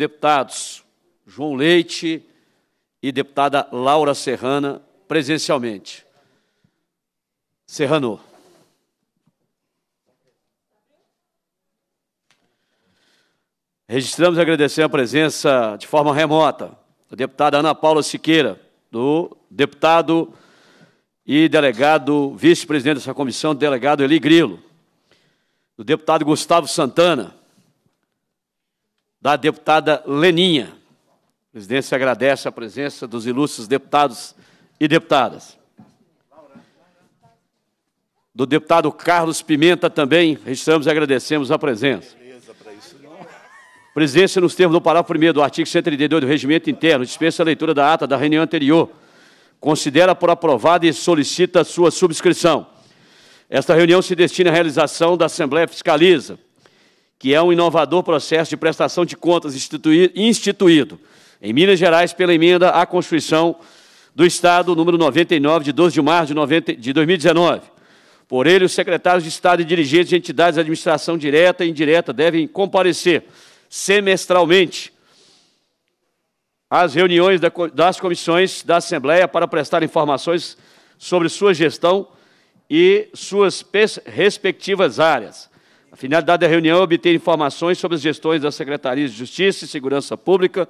deputados João Leite e deputada Laura Serrana presencialmente. Serrano. Registramos e a presença de forma remota da deputada Ana Paula Siqueira, do deputado e delegado, vice-presidente dessa comissão, delegado Eli Grilo, do deputado Gustavo Santana, da deputada Leninha. A presidência agradece a presença dos ilustres deputados e deputadas. Do deputado Carlos Pimenta também, registramos e agradecemos a presença. Presidência, nos termos do parágrafo 1 do artigo 132 do Regimento Interno, dispensa a leitura da ata da reunião anterior. Considera por aprovada e solicita sua subscrição. Esta reunião se destina à realização da Assembleia Fiscaliza, que é um inovador processo de prestação de contas instituído em Minas Gerais pela emenda à Constituição do Estado número 99 de 12 de março de 2019. Por ele, os secretários de Estado e dirigentes de entidades de administração direta e indireta devem comparecer semestralmente às reuniões das comissões da Assembleia para prestar informações sobre sua gestão e suas respectivas áreas. A finalidade da reunião é obter informações sobre as gestões das Secretarias de Justiça e Segurança Pública,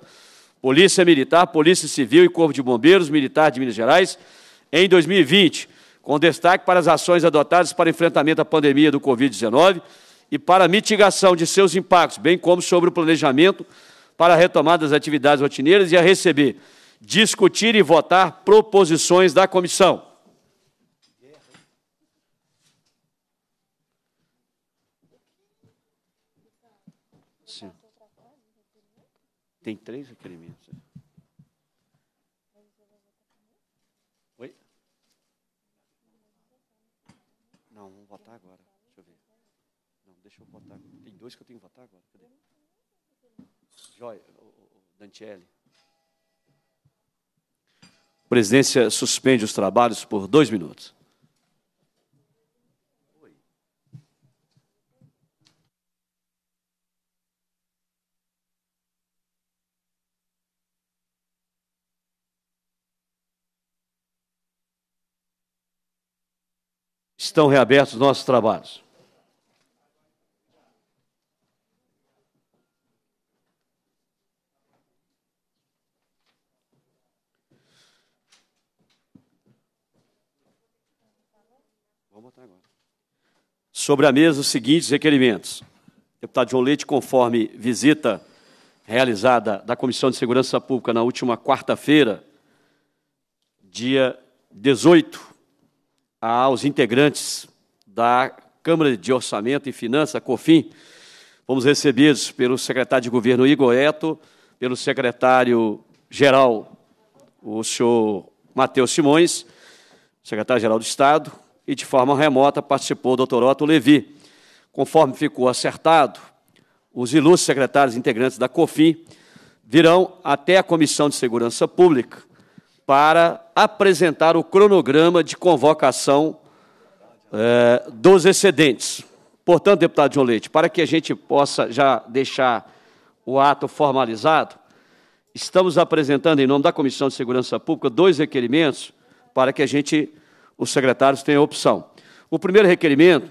Polícia Militar, Polícia Civil e Corpo de Bombeiros Militar de Minas Gerais em 2020, com destaque para as ações adotadas para enfrentamento à pandemia do Covid-19 e para a mitigação de seus impactos, bem como sobre o planejamento para a retomada das atividades rotineiras e a receber, discutir e votar proposições da comissão. Tem três requerimentos. Oi? Não, vamos votar agora. Deixa eu ver. Não, deixa eu votar. Tem dois que eu tenho que votar agora. Cadê? Joia, Dantielli. A presidência suspende os trabalhos por dois minutos. estão reabertos os nossos trabalhos. sobre a mesa os seguintes requerimentos. Deputado João Leite, conforme visita realizada da Comissão de Segurança Pública na última quarta-feira, dia 18 aos integrantes da Câmara de Orçamento e Finanças, COFIN. Fomos recebidos pelo secretário de governo Igor Eto, pelo secretário-geral, o senhor Matheus Simões, secretário-geral do Estado, e de forma remota participou o doutor Otto Levi. Conforme ficou acertado, os ilustres secretários integrantes da COFIN virão até a Comissão de Segurança Pública para apresentar o cronograma de convocação é, dos excedentes. Portanto, deputado João Leite, para que a gente possa já deixar o ato formalizado, estamos apresentando, em nome da Comissão de Segurança Pública, dois requerimentos para que a gente, os secretários, tenham opção. O primeiro requerimento,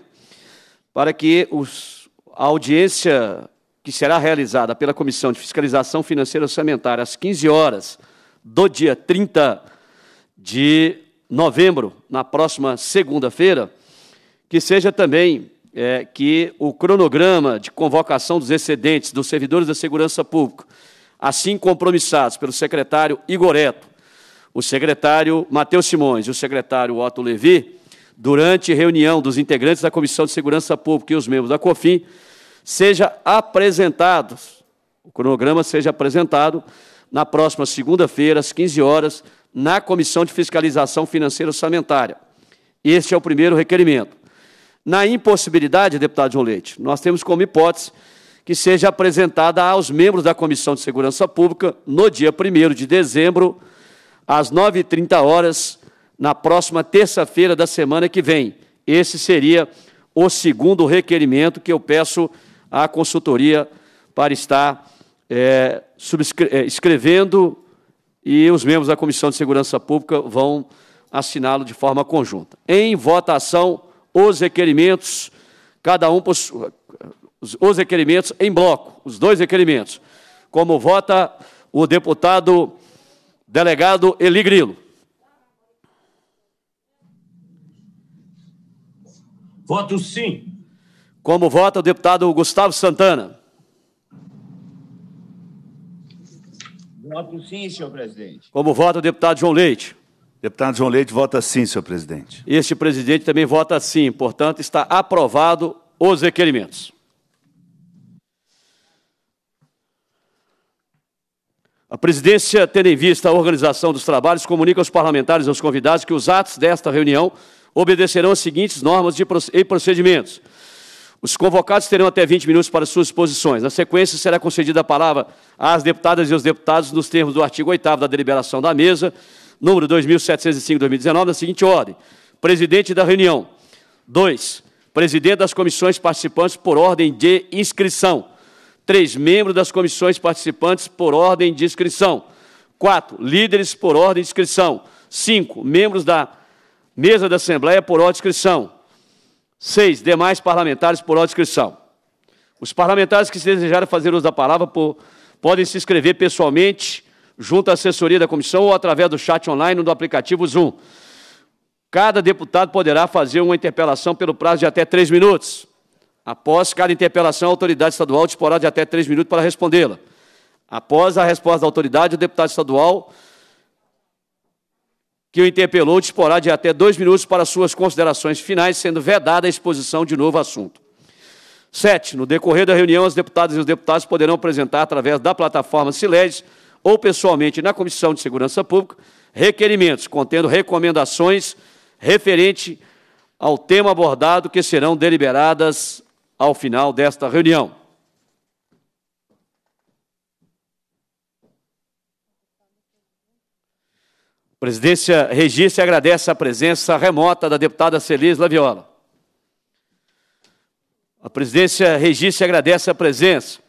para que os, a audiência que será realizada pela Comissão de Fiscalização Financeira Orçamentária às 15 horas do dia 30 de novembro, na próxima segunda-feira, que seja também é, que o cronograma de convocação dos excedentes dos servidores da segurança pública, assim compromissados pelo secretário Eto, o secretário Matheus Simões e o secretário Otto Levi, durante reunião dos integrantes da Comissão de Segurança Pública e os membros da Cofin, seja apresentado, o cronograma seja apresentado na próxima segunda-feira, às 15 horas, na Comissão de Fiscalização Financeira Orçamentária. Este é o primeiro requerimento. Na impossibilidade, deputado João Leite, nós temos como hipótese que seja apresentada aos membros da Comissão de Segurança Pública no dia 1 de dezembro, às 9h30 horas, na próxima terça-feira da semana que vem. Esse seria o segundo requerimento que eu peço à consultoria para estar é, é, escrevendo e os membros da Comissão de Segurança Pública vão assiná-lo de forma conjunta. Em votação, os requerimentos, cada um possui, os requerimentos em bloco, os dois requerimentos, como vota o deputado delegado Eli Grilo. Voto sim. Como vota o deputado Gustavo Santana. Voto sim, senhor presidente. Como vota o deputado João Leite? Deputado João Leite vota sim, senhor presidente. Este presidente também vota sim. Portanto, está aprovado os requerimentos. A presidência, tendo em vista a organização dos trabalhos, comunica aos parlamentares e aos convidados que os atos desta reunião obedecerão às seguintes normas e procedimentos. Os convocados terão até 20 minutos para suas posições. Na sequência, será concedida a palavra às deputadas e aos deputados nos termos do artigo 8 da deliberação da mesa, número 2705-2019, na seguinte ordem. Presidente da reunião. 2. Presidente das comissões participantes por ordem de inscrição. 3. Membro das comissões participantes por ordem de inscrição. 4. Líderes por ordem de inscrição. 5. Membros da mesa da Assembleia por ordem de inscrição. Seis, demais parlamentares por inscrição. Os parlamentares que desejarem fazer uso da palavra por, podem se inscrever pessoalmente junto à assessoria da comissão ou através do chat online do aplicativo Zoom. Cada deputado poderá fazer uma interpelação pelo prazo de até três minutos. Após cada interpelação, a autoridade estadual disporá de até três minutos para respondê-la. Após a resposta da autoridade, o deputado estadual que o interpelou disporá de até dois minutos para suas considerações finais, sendo vedada a exposição de novo assunto. Sete, no decorrer da reunião, as deputadas e os deputados poderão apresentar, através da plataforma Siles ou pessoalmente na Comissão de Segurança Pública, requerimentos contendo recomendações referente ao tema abordado que serão deliberadas ao final desta reunião. presidência registra e agradece a presença remota da deputada Celis Laviola. A presidência registra e agradece a presença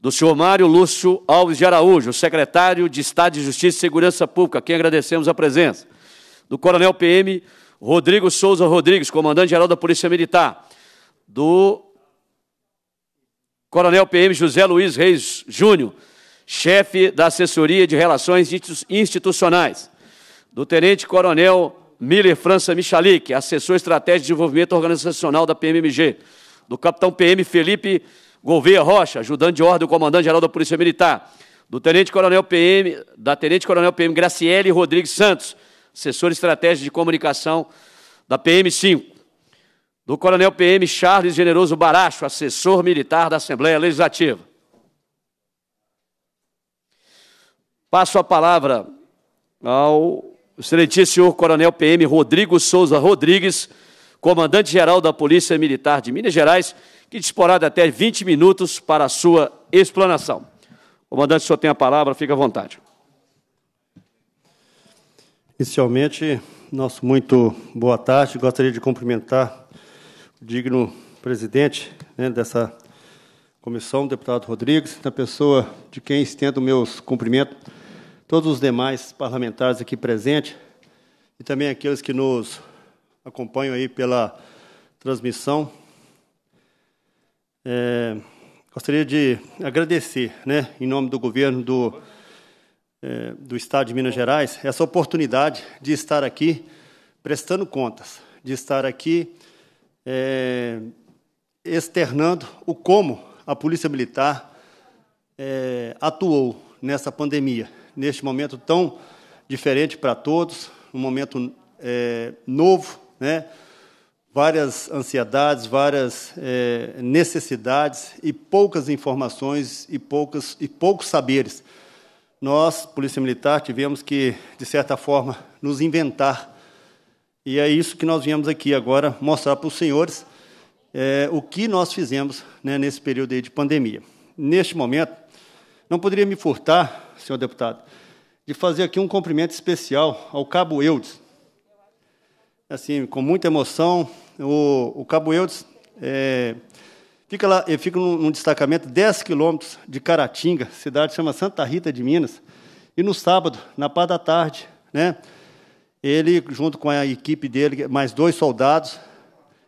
do senhor Mário Lúcio Alves de Araújo, secretário de Estado de Justiça e Segurança Pública, a quem agradecemos a presença, do coronel PM Rodrigo Souza Rodrigues, comandante-geral da Polícia Militar, do coronel PM José Luiz Reis Júnior, chefe da Assessoria de Relações Institucionais, do Tenente Coronel Miller França Michalik, assessor estratégico de desenvolvimento organizacional da PMMG, do Capitão PM Felipe Gouveia Rocha, ajudante de ordem do Comandante-Geral da Polícia Militar, do Tenente Coronel PM, da Tenente Coronel PM Graciele Rodrigues Santos, assessor estratégico de comunicação da PM5, do Coronel PM Charles Generoso Baracho, assessor militar da Assembleia Legislativa. Passo a palavra ao o excelentíssimo senhor coronel PM Rodrigo Souza Rodrigues, comandante-geral da Polícia Militar de Minas Gerais, que disporá de até 20 minutos para a sua explanação. Comandante, o senhor tem a palavra, fica à vontade. Inicialmente, nosso muito boa tarde. Gostaria de cumprimentar o digno presidente né, dessa comissão, o deputado Rodrigues, na pessoa de quem estendo meus cumprimentos todos os demais parlamentares aqui presentes e também aqueles que nos acompanham aí pela transmissão. É, gostaria de agradecer, né, em nome do governo do, é, do Estado de Minas Gerais, essa oportunidade de estar aqui prestando contas, de estar aqui é, externando o como a Polícia Militar é, atuou nessa pandemia, neste momento tão diferente para todos, um momento é, novo, né? várias ansiedades, várias é, necessidades e poucas informações e, poucas, e poucos saberes. Nós, Polícia Militar, tivemos que, de certa forma, nos inventar. E é isso que nós viemos aqui agora mostrar para os senhores é, o que nós fizemos né, nesse período de pandemia. Neste momento, não poderia me furtar senhor deputado, de fazer aqui um cumprimento especial ao Cabo Eudes. Assim, com muita emoção, o, o Cabo Eudes é, fica lá, ele fica num, num destacamento 10 quilômetros de Caratinga, cidade chama Santa Rita de Minas, e no sábado, na parte da tarde, né, ele, junto com a equipe dele, mais dois soldados,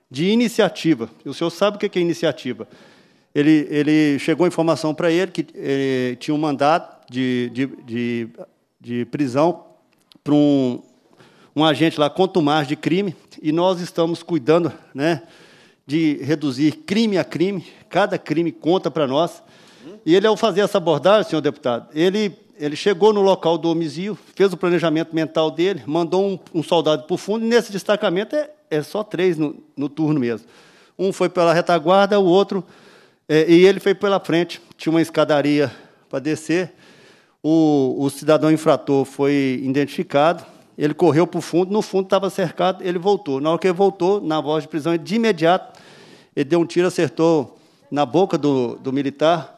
de iniciativa. E o senhor sabe o que é iniciativa? Ele, ele chegou a informação para ele que eh, tinha um mandado de, de, de, de prisão para um, um agente lá, contumaz de crime, e nós estamos cuidando né, de reduzir crime a crime, cada crime conta para nós. E ele, ao fazer essa abordagem, senhor deputado, ele, ele chegou no local do homicídio, fez o planejamento mental dele, mandou um, um soldado para o fundo, e nesse destacamento é, é só três no, no turno mesmo. Um foi pela retaguarda, o outro. É, e ele foi pela frente, tinha uma escadaria para descer. O, o cidadão infrator foi identificado, ele correu para o fundo, no fundo estava cercado, ele voltou. Na hora que ele voltou, na voz de prisão, de imediato, ele deu um tiro, acertou na boca do, do militar,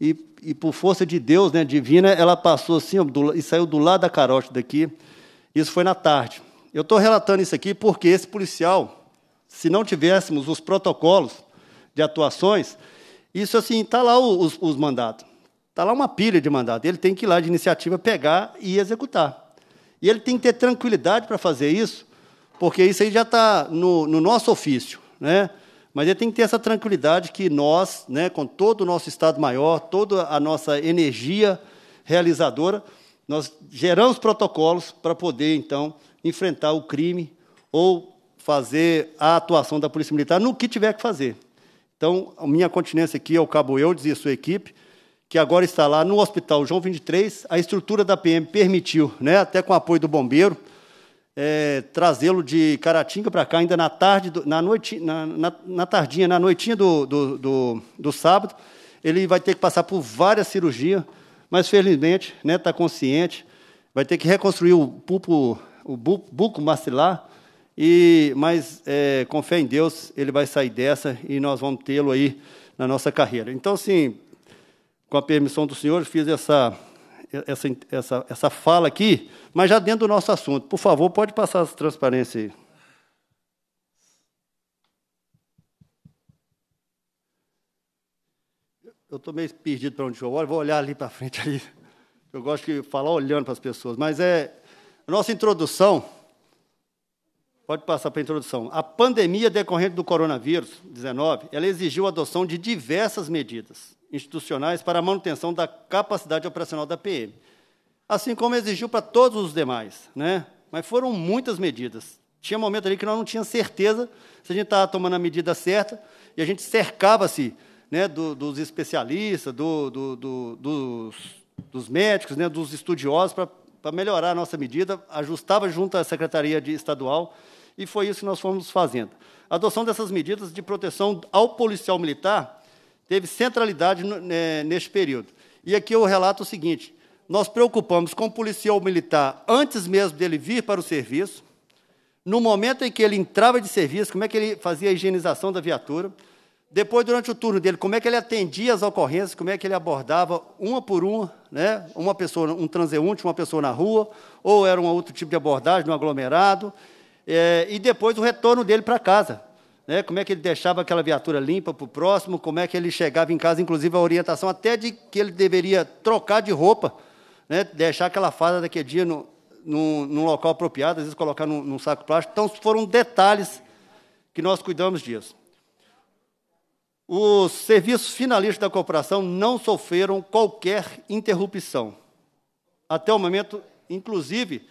e, e, por força de Deus, né, divina, ela passou assim ó, do, e saiu do lado da carote daqui. Isso foi na tarde. Eu estou relatando isso aqui porque esse policial, se não tivéssemos os protocolos de atuações, isso assim, está lá os, os mandatos. Está lá uma pilha de mandato. Ele tem que ir lá de iniciativa pegar e executar. E ele tem que ter tranquilidade para fazer isso, porque isso aí já está no, no, nosso ofício. Né? Mas ele tem que ter essa tranquilidade que nós, né, com todo o nosso Estado maior, toda a nossa energia realizadora, nós geramos protocolos para poder, então, enfrentar o crime ou fazer a atuação da Polícia Militar no que tiver que fazer. Então, a minha continência aqui é o Cabo Eudes e a sua equipe, que agora está lá no Hospital João 23, a estrutura da PM permitiu, né, até com o apoio do bombeiro, é, trazê-lo de Caratinga para cá, ainda na tarde, do, na, noite, na, na, na, tardinha, na noitinha do, do, do, do, sábado. Ele vai ter que passar por várias cirurgias, mas felizmente está né, tá consciente. Vai ter que reconstruir o, pulpo, o bu, buco maxilar, e, mas é, com fé em Deus, ele vai sair dessa e nós vamos tê-lo aí na nossa carreira. Então, assim, com a permissão do senhor, fiz essa, essa, essa, essa fala aqui, mas já dentro do nosso assunto. Por favor, pode passar essa transparência aí. Eu estou meio perdido para onde eu olho, vou olhar ali para frente ali. Eu gosto de falar olhando para as pessoas, mas é a nossa introdução. Pode passar para a introdução. A pandemia decorrente do coronavírus 19, ela exigiu a adoção de diversas medidas institucionais para a manutenção da capacidade operacional da PM, assim como exigiu para todos os demais. Né? Mas foram muitas medidas. Tinha momento ali que nós não tínhamos certeza se a gente estava tomando a medida certa e a gente cercava-se né, do, dos especialistas, do, do, dos, dos, médicos, né, dos estudiosos para, para melhorar a nossa medida, ajustava junto à Secretaria de Estadual e foi isso que nós fomos fazendo. A adoção dessas medidas de proteção ao policial militar teve centralidade é, né, neste período. E aqui eu relato o seguinte: nós preocupamos com o policial militar antes mesmo dele vir para o serviço, no momento em que ele entrava de serviço, como é que ele fazia a higienização da viatura, depois, durante o turno dele, como é que ele atendia as ocorrências, como é que ele abordava uma por uma, né? uma pessoa, um transeunte, uma pessoa na rua, ou era um outro tipo de abordagem, no um aglomerado, é, e depois o retorno dele para casa né? como é que ele deixava aquela viatura limpa para o próximo, como é que ele chegava em casa, inclusive a orientação até de que ele deveria trocar de roupa, né? deixar aquela fada daquele dia no, num, num, local apropriado, às vezes colocar num, num saco plástico. Então, foram detalhes que nós cuidamos disso. Os serviços finalistas da corporação não sofreram qualquer interrupção. Até o momento, inclusive,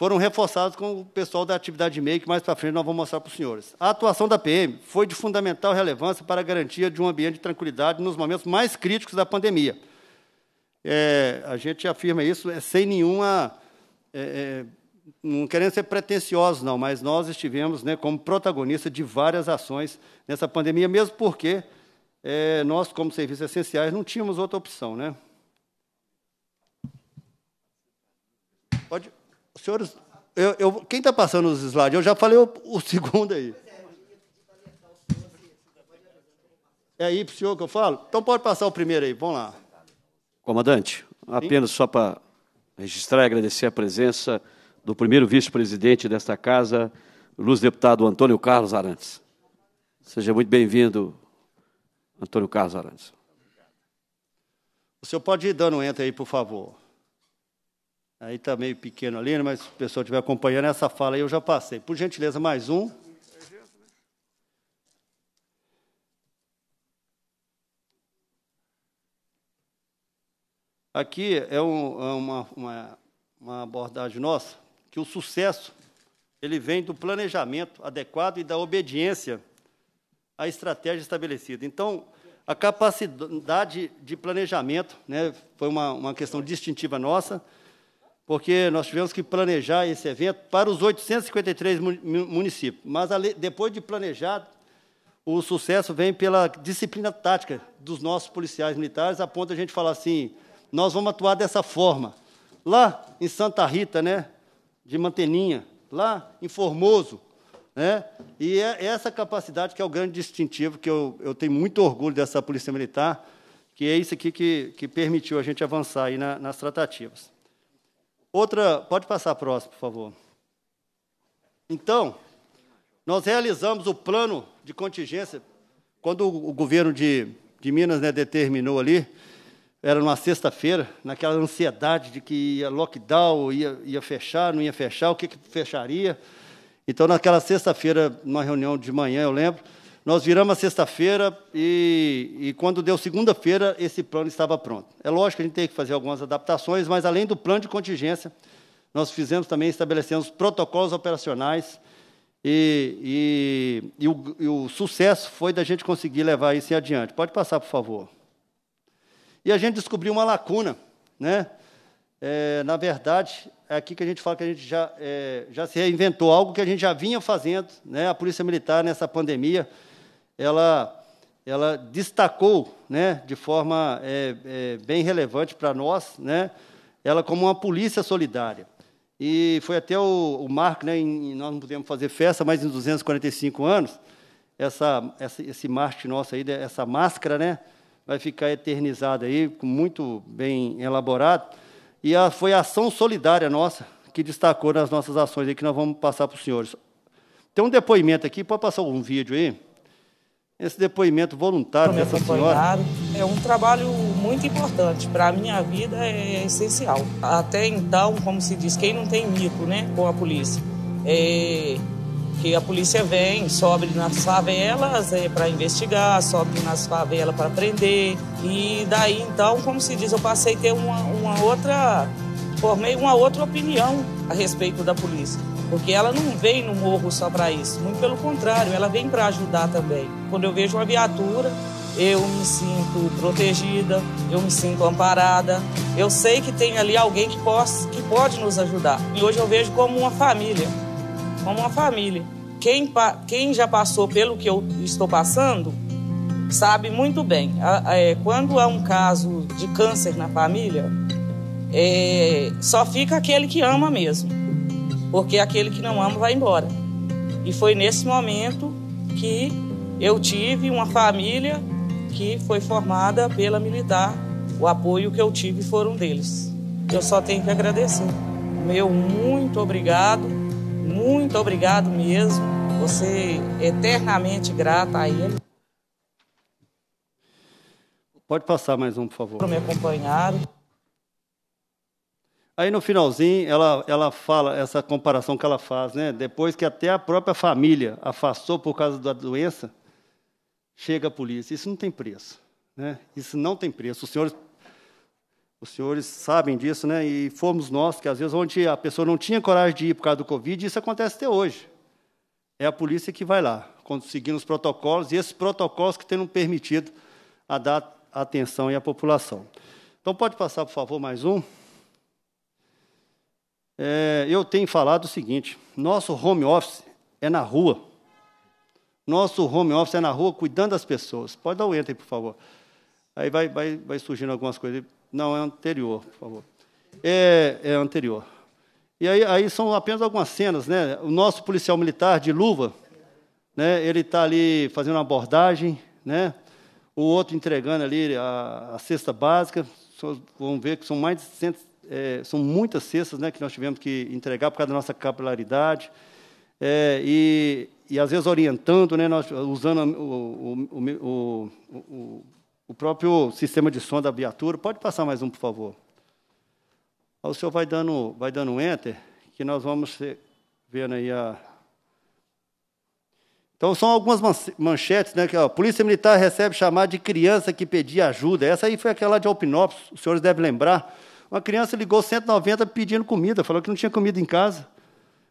foram reforçados com o pessoal da atividade meio, que mais para frente nós vamos mostrar para os senhores. A atuação da PM foi de fundamental relevância para a garantia de um ambiente de tranquilidade nos momentos mais críticos da pandemia. É, a gente afirma isso é, sem nenhuma. É, é não querendo ser pretensiosos, não, mas nós estivemos né, como protagonista de várias ações nessa pandemia, mesmo porque é, nós, como serviços essenciais, não tínhamos outra opção. Né? Pode senhores, eu, eu quem está passando os slides? Eu já falei o, o segundo aí. É aí para o senhor que eu falo? Então pode passar o primeiro aí, vamos lá. Comandante, apenas só para registrar e agradecer a presença do primeiro vice-presidente desta casa, Luz Deputado Antônio Carlos Arantes. Seja muito bem-vindo, Antônio Carlos Arantes. O senhor pode ir dando um enter aí, por favor. Aí está meio pequeno ali, né, mas se o pessoal estiver acompanhando essa fala aí, eu já passei. Por gentileza, mais um. Aqui é um, é uma, uma, uma abordagem nossa, que o sucesso ele vem do planejamento adequado e da obediência à estratégia estabelecida. Então, a capacidade de planejamento né, foi uma, uma questão distintiva nossa, porque nós tivemos que planejar esse evento para os 853 municípios. Mas, depois de planejado, o sucesso vem pela disciplina tática dos nossos policiais militares, a ponto de a gente falar assim, nós vamos atuar dessa forma. Lá em Santa Rita, né, de Manteninha, lá em Formoso, né, e é, é essa capacidade que é o grande distintivo, que eu, eu tenho muito orgulho dessa Polícia Militar, que é isso aqui que, que permitiu a gente avançar aí na, nas tratativas. Outra, pode passar a próxima, por favor. Então, nós realizamos o plano de contingência quando o governo de, de Minas né, determinou ali, era numa sexta-feira, naquela ansiedade de que ia lockdown, ia, ia fechar, não ia fechar, o que, que fecharia. Então, naquela sexta-feira, numa reunião de manhã, eu lembro, nós viramos a sexta-feira e, e, quando deu segunda-feira, esse plano estava pronto. É lógico que a gente tem que fazer algumas adaptações, mas além do plano de contingência, nós fizemos também, estabelecemos protocolos operacionais e, e, e o, e o sucesso foi da gente conseguir levar isso em adiante. Pode passar, por favor. E a gente descobriu uma lacuna, né? É, na verdade, é aqui que a gente fala que a gente já, é, já se reinventou, algo que a gente já vinha fazendo, né, a Polícia Militar nessa pandemia, ela, ela destacou né, de forma é, é, bem relevante para nós, né, ela como uma polícia solidária. E foi até o, o marco, né, em, nós não pudemos fazer festa, mas em 245 anos, essa, essa, esse marte nosso aí, essa máscara, né, vai ficar eternizada aí, muito bem elaborado. E a, foi a ação solidária nossa que destacou nas nossas ações aí, que nós vamos passar para os senhores. Tem um depoimento aqui, pode passar um vídeo aí? esse depoimento voluntário dessa senhora. É um trabalho muito importante para a minha vida, é essencial. Até então, como se diz, quem não tem mico, né, com a polícia, é que a polícia vem, sobe nas favelas é, para investigar, sobe nas favelas para prender. E daí então, como se diz, eu passei a ter uma, uma outra, formei uma outra opinião a respeito da polícia porque ela não vem no morro só para isso, muito pelo contrário, ela vem para ajudar também. Quando eu vejo uma viatura, eu me sinto protegida, eu me sinto amparada. Eu sei que tem ali alguém que, possa, que pode nos ajudar. E hoje eu vejo como uma família, como uma família. Quem, quem já passou pelo que eu estou passando sabe muito bem. É, quando há um caso de câncer na família, é, só fica aquele que ama mesmo porque aquele que não ama vai embora. E foi nesse momento que eu tive uma família que foi formada pela militar. O apoio que eu tive foram deles. Eu só tenho que agradecer. Meu muito obrigado, muito obrigado mesmo. Você é eternamente grata a ele. Pode passar mais um, por favor. Para me acompanhar. Aí no finalzinho ela, ela fala essa comparação que ela faz, né? Depois que até a própria família afastou por causa da doença, chega a polícia. Isso não tem preço, né? Isso não tem preço. Os senhores, os senhores sabem disso, né? E fomos nós que às vezes onde a pessoa não tinha coragem de ir por causa do Covid, isso acontece até hoje. É a polícia que vai lá, seguindo os protocolos e esses protocolos que têm permitido a dar atenção à população. Então pode passar, por favor, mais um é, eu tenho falado o seguinte: nosso home office é na rua. Nosso home office é na rua, cuidando das pessoas. Pode dar o enter, por favor. Aí vai, vai, vai surgindo algumas coisas. Não, é anterior, por favor. É, é anterior. E aí, aí são apenas algumas cenas, né? O nosso policial militar de luva, né? Ele está ali fazendo uma abordagem, né? O outro entregando ali a, a cesta básica. Vão ver que são mais de 100, é, são muitas cestas né, que nós tivemos que entregar por causa da nossa capilaridade. É, e, e, às vezes, orientando, né, nós, usando o, o, o, o, próprio sistema de som da viatura. Pode passar mais um, por favor. o senhor vai dando, vai dando enter, que nós vamos vendo aí a, então, são algumas manchetes, né? Que, ó, Polícia Militar recebe chamada de criança que pedia ajuda. Essa aí foi aquela de Alpinópolis, os senhores devem lembrar. Uma criança ligou 190 pedindo comida, falou que não tinha comida em casa.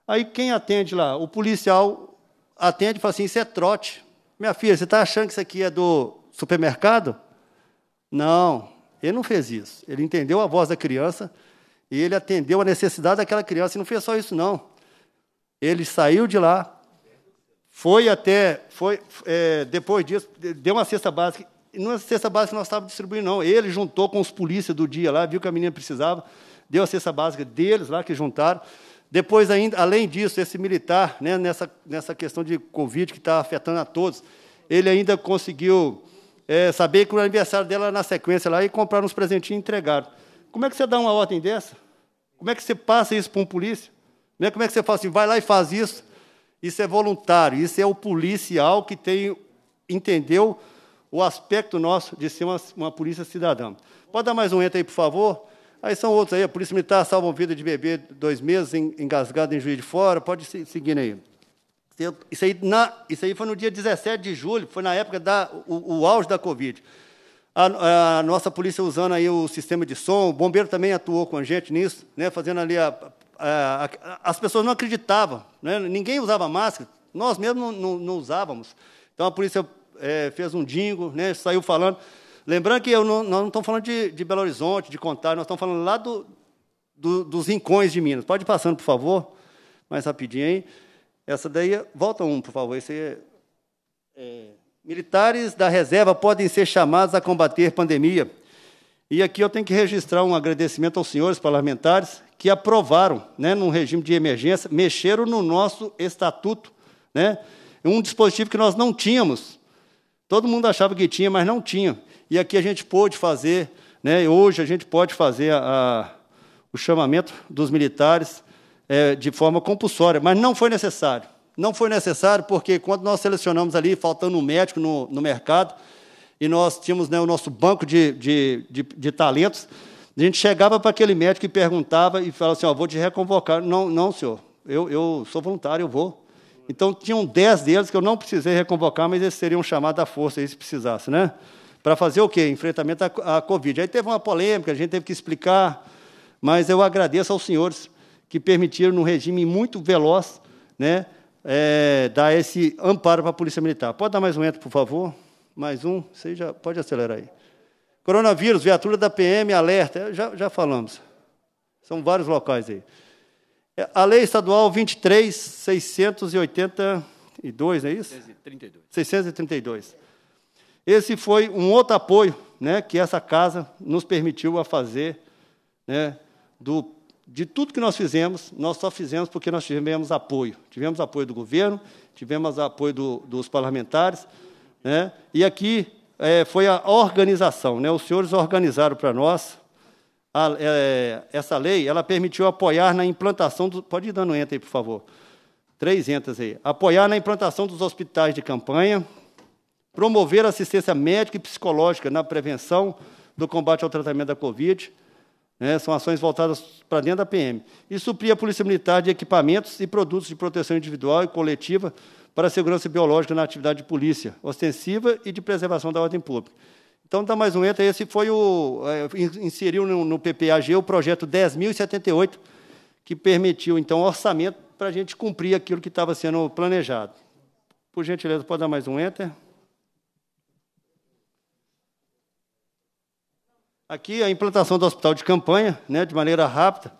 Aí quem atende lá? O policial atende e fala assim: Isso é trote. Minha filha, você está achando que isso aqui é do supermercado? Não, ele não fez isso. Ele entendeu a voz da criança e ele atendeu a necessidade daquela criança. E não fez só isso, não. Ele saiu de lá, foi até. foi é, Depois disso, deu uma cesta básica não é a cesta básica que nós estávamos distribuindo, não. Ele juntou com os polícias do dia lá, viu que a menina precisava, deu a cesta básica deles lá, que juntaram. Depois, ainda, além disso, esse militar, né, nessa, nessa questão de Covid que está afetando a todos, ele ainda conseguiu é, saber que o aniversário dela na sequência lá e comprar uns presentinhos e entregaram. Como é que você dá uma ordem dessa? Como é que você passa isso para um polícia? Né, como é que você fala assim, vai lá e faz isso? Isso é voluntário, isso é o policial que tem, entendeu o aspecto nosso de ser uma, uma polícia cidadã. Pode dar mais um enter aí, por favor? Aí são outros aí, a Polícia Militar salva vida de bebê dois meses, engasgado em juiz de fora, pode seguir seguindo aí. Isso aí, na, isso aí foi no dia 17 de julho, foi na época da o, o auge da Covid. A, a, nossa polícia usando aí o sistema de som, o bombeiro também atuou com a gente nisso, né, fazendo ali a, a, a as pessoas não acreditavam, né, ninguém usava máscara, nós mesmos não, não, não usávamos. Então a polícia é, fez um dingo, né, saiu falando. Lembrando que não, nós não estamos falando de, de, Belo Horizonte, de Contar, nós estamos falando lá do, do, dos rincões de Minas. Pode ir passando, por favor, mais rapidinho aí. Essa daí, volta um, por favor. Esse é, é, militares da reserva podem ser chamados a combater pandemia. E aqui eu tenho que registrar um agradecimento aos senhores parlamentares que aprovaram, né, num regime de emergência, mexeram no nosso estatuto, né, um dispositivo que nós não tínhamos Todo mundo achava que tinha, mas não tinha. E aqui a gente pôde fazer, né, hoje a gente pode fazer a, a, o chamamento dos militares é, de forma compulsória, mas não foi necessário. Não foi necessário porque quando nós selecionamos ali, faltando um médico no, no mercado, e nós tínhamos né, o nosso banco de, de, de, de, talentos, a gente chegava para aquele médico e perguntava e falava assim, oh, vou te reconvocar. Não, não, senhor, eu, eu sou voluntário, eu vou. Então, tinham dez deles que eu não precisei reconvocar, mas eles seriam chamados à força se precisasse, né? Para fazer o quê? Enfrentamento à, à Covid. Aí teve uma polêmica, a gente teve que explicar, mas eu agradeço aos senhores que permitiram, num regime muito veloz, né, é, dar esse amparo para a Polícia Militar. Pode dar mais um entro, por favor? Mais um. Você já pode acelerar aí. Coronavírus, viatura da PM, alerta. Já, já falamos. São vários locais aí. A Lei Estadual 23682, é isso? 632. 632. Esse foi um outro apoio né, que essa casa nos permitiu a fazer. Né, do, de tudo que nós fizemos, nós só fizemos porque nós tivemos apoio. Tivemos apoio do governo, tivemos apoio do, dos parlamentares. Né, e aqui é, foi a organização. Né, os senhores organizaram para nós a, é, essa lei ela permitiu apoiar na implantação do, pode ir dando enter aí, por favor. Três aí. Apoiar na implantação dos hospitais de campanha, promover assistência médica e psicológica na prevenção do combate ao tratamento da Covid. Né, são ações voltadas para dentro da PM. E suprir a Polícia Militar de equipamentos e produtos de proteção individual e coletiva para a segurança biológica na atividade de polícia, ostensiva e de preservação da ordem pública. Então, dá mais um entra. Esse foi o. É, inseriu no, no, PPAG o projeto 10.078, que permitiu, então, orçamento para a gente cumprir aquilo que estava sendo planejado. Por gentileza, pode dar mais um enter. Aqui, a implantação do hospital de campanha, né, de maneira rápida,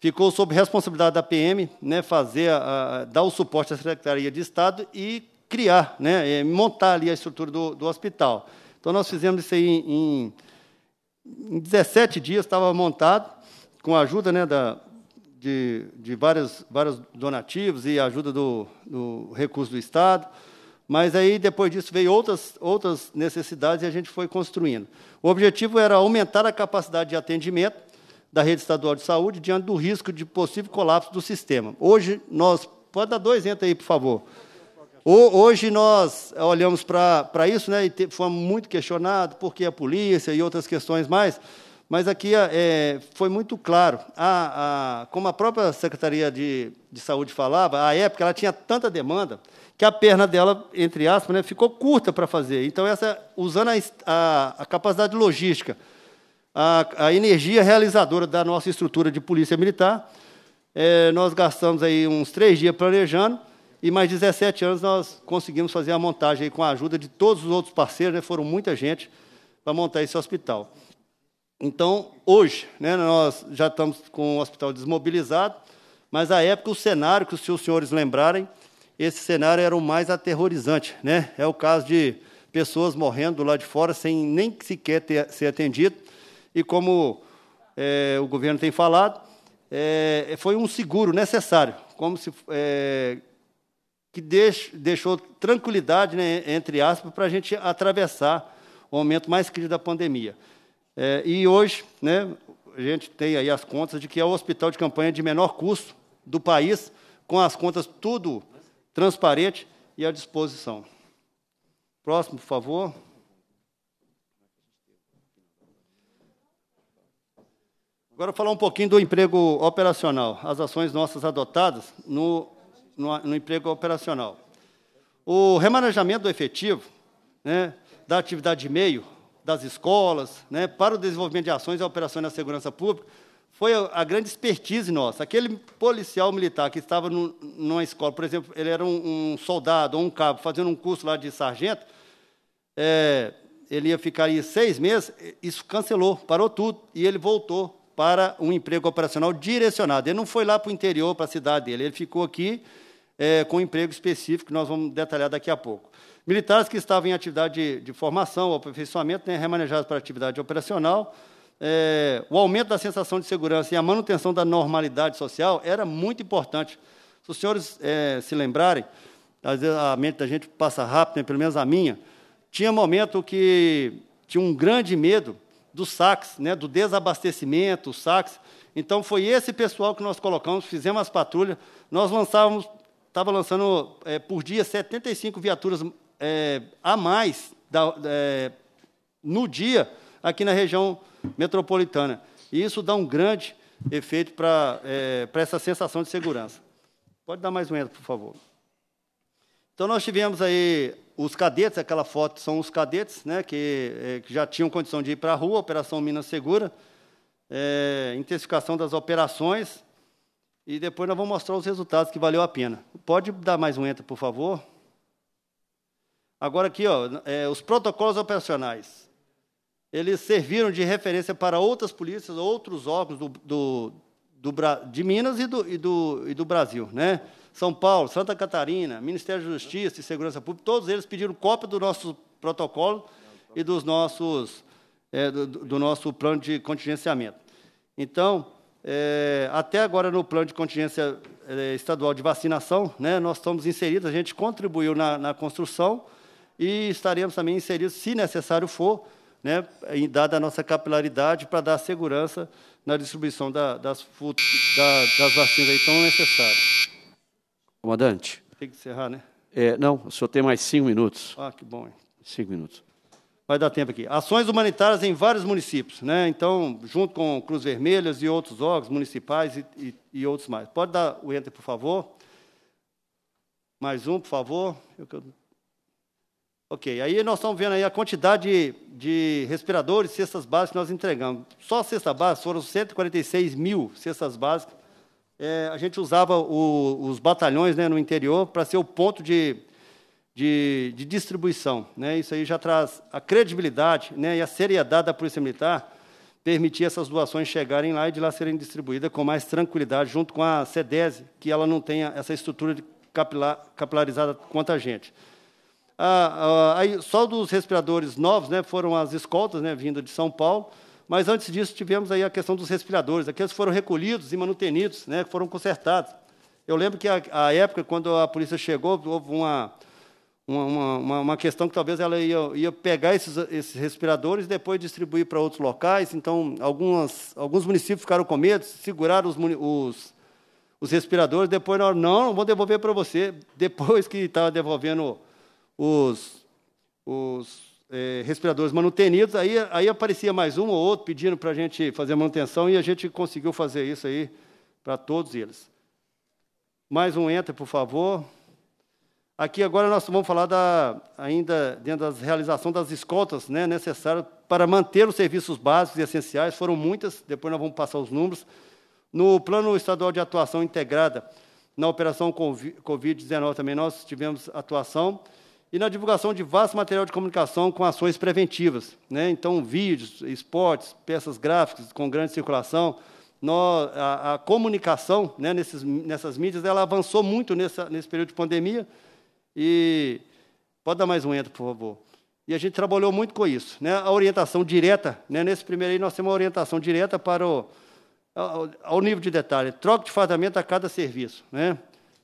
ficou sob responsabilidade da PM, né, fazer a, a, dar o suporte à Secretaria de Estado e criar, né, é, montar ali a estrutura do, do hospital. Então, nós fizemos isso aí em, em 17 dias, estava montado, com a ajuda né, da, de, de vários, vários donativos e a ajuda do, do recurso do Estado. Mas aí, depois disso, veio outras, outras necessidades e a gente foi construindo. O objetivo era aumentar a capacidade de atendimento da rede estadual de saúde diante do risco de possível colapso do sistema. Hoje, nós... Pode dar dois entra aí, por favor. Hoje nós olhamos para isso né, e foi muito questionado por que a polícia e outras questões mais, mas aqui é, é, foi muito claro. A, a, como a própria Secretaria de, de Saúde falava, à época ela tinha tanta demanda que a perna dela, entre aspas, né, ficou curta para fazer. Então, essa, usando a, a, a capacidade logística, a, energia realizadora da nossa estrutura de polícia militar, é, nós gastamos aí uns três dias planejando e mais 17 anos nós conseguimos fazer a montagem com a ajuda de todos os outros parceiros, né? foram muita gente para montar esse hospital. Então, hoje, né, nós já estamos com o hospital desmobilizado, mas à época o cenário, que se os senhores lembrarem, esse cenário era o mais aterrorizante. Né? É o caso de pessoas morrendo do lado de fora sem nem sequer ter, ser atendido. E como é, o governo tem falado, é, foi um seguro necessário, como se é, que deixou tranquilidade, né, entre aspas, para a gente atravessar o momento mais crítico da pandemia. É, e hoje, né, a gente tem aí as contas de que é o hospital de campanha de menor custo do país, com as contas tudo transparente e à disposição. Próximo, por favor. Agora falar um pouquinho do emprego operacional, as ações nossas adotadas no no, no emprego operacional. O remanejamento do efetivo, né, da atividade de meio, das escolas, né, para o desenvolvimento de ações e operações na segurança pública, foi a grande expertise nossa. Aquele policial militar que estava no, numa escola, por exemplo, ele era um, um, soldado ou um cabo, fazendo um curso lá de sargento, é, ele ia ficar aí seis meses, isso cancelou, parou tudo, e ele voltou para um emprego operacional direcionado. Ele não foi lá para o interior, para a cidade dele, ele ficou aqui é, com emprego específico, que nós vamos detalhar daqui a pouco. Militares que estavam em atividade de, de formação ou aperfeiçoamento, né, remanejados para atividade operacional, é, o aumento da sensação de segurança e a manutenção da normalidade social era muito importante. Se os senhores é, se lembrarem, às vezes a mente da gente passa rápido, né, pelo menos a minha, tinha momento que tinha um grande medo dos saques, né, do desabastecimento, os saques. Então, foi esse pessoal que nós colocamos, fizemos as patrulhas, nós lançávamos estava lançando é, por dia 75 viaturas é, a mais da, é, no dia aqui na região metropolitana. E isso dá um grande efeito para é, essa sensação de segurança. Pode dar mais um entro, por favor. Então, nós tivemos aí os cadetes, aquela foto são os cadetes, né, que, é, que já tinham condição de ir para a rua, Operação Minas Segura, é, intensificação das operações, e depois nós vamos mostrar os resultados que valeu a pena. Pode dar mais um enter, por favor? Agora aqui, ó, é, os protocolos operacionais. Eles serviram de referência para outras polícias, outros órgãos do, do, do de Minas e do, e, e do, Brasil. Né? São Paulo, Santa Catarina, Ministério da Justiça e Segurança Pública, todos eles pediram cópia do nosso protocolo e dos nossos, é, do nosso plano de contingenciamento. Então, é, até agora, no plano de contingência é, estadual de vacinação, né, nós estamos inseridos, a gente contribuiu na, na construção e estaremos também inseridos, se necessário for, né, dada a nossa capilaridade, para dar segurança na distribuição da, das, da, das, vacinas aí tão necessárias. Comandante. Tem que encerrar, né? É, não, o senhor tem mais cinco minutos. Ah, que bom. Hein? Cinco minutos vai dar tempo aqui. Ações humanitárias em vários municípios, né? Então, junto com Cruz Vermelhas e outros órgãos municipais e, e, e outros mais. Pode dar o enter, por favor. Mais um, por favor. Eu, eu... Ok, aí nós estamos vendo aí a quantidade de, de respiradores e cestas básicas que nós entregamos. Só a cesta básica, foram 146 mil cestas básicas. É, a gente usava o, os batalhões né, no interior para ser o ponto de, de, de distribuição. Né? Isso aí já traz a credibilidade né, e a seriedade da Polícia Militar permitir essas doações chegarem lá e de lá serem distribuídas com mais tranquilidade, junto com a CEDESE, que ela não tenha essa estrutura capilar, capilarizada quanto a gente. Ah, ah, aí, só dos respiradores novos né, foram as escoltas né, vindo de São Paulo, mas antes disso tivemos aí a questão dos respiradores. Aqueles foram recolhidos e manutenidos, né, foram consertados. Eu lembro que a, a época, quando a polícia chegou, houve uma, uma, uma, uma, questão que talvez ela ia, ia pegar esses, esses respiradores e depois distribuir para outros locais. Então, algumas, alguns municípios ficaram com medo, seguraram os, os, os respiradores, depois não, não, vou devolver para você. Depois que estava tá devolvendo os, os é, respiradores manutenidos, aí, aí aparecia mais um ou outro pedindo para a gente fazer manutenção e a gente conseguiu fazer isso aí para todos eles. Mais um entra, por favor. Aqui agora nós vamos falar da, ainda dentro da realização das escoltas né, necessárias para manter os serviços básicos e essenciais, foram muitas, depois nós vamos passar os números. No Plano Estadual de Atuação Integrada, na Operação Covid-19 também nós tivemos atuação, e na divulgação de vasto material de comunicação com ações preventivas. Né? Então, vídeos, esportes, peças gráficas com grande circulação, nós, a, a, comunicação né, nesses, nessas mídias, ela avançou muito nessa, nesse período de pandemia, e pode dar mais um entro, por favor. E a gente trabalhou muito com isso, né? A orientação direta, né? Nesse primeiro aí nós temos uma orientação direta para o ao, ao nível de detalhe, troca de fardamento a cada serviço, né?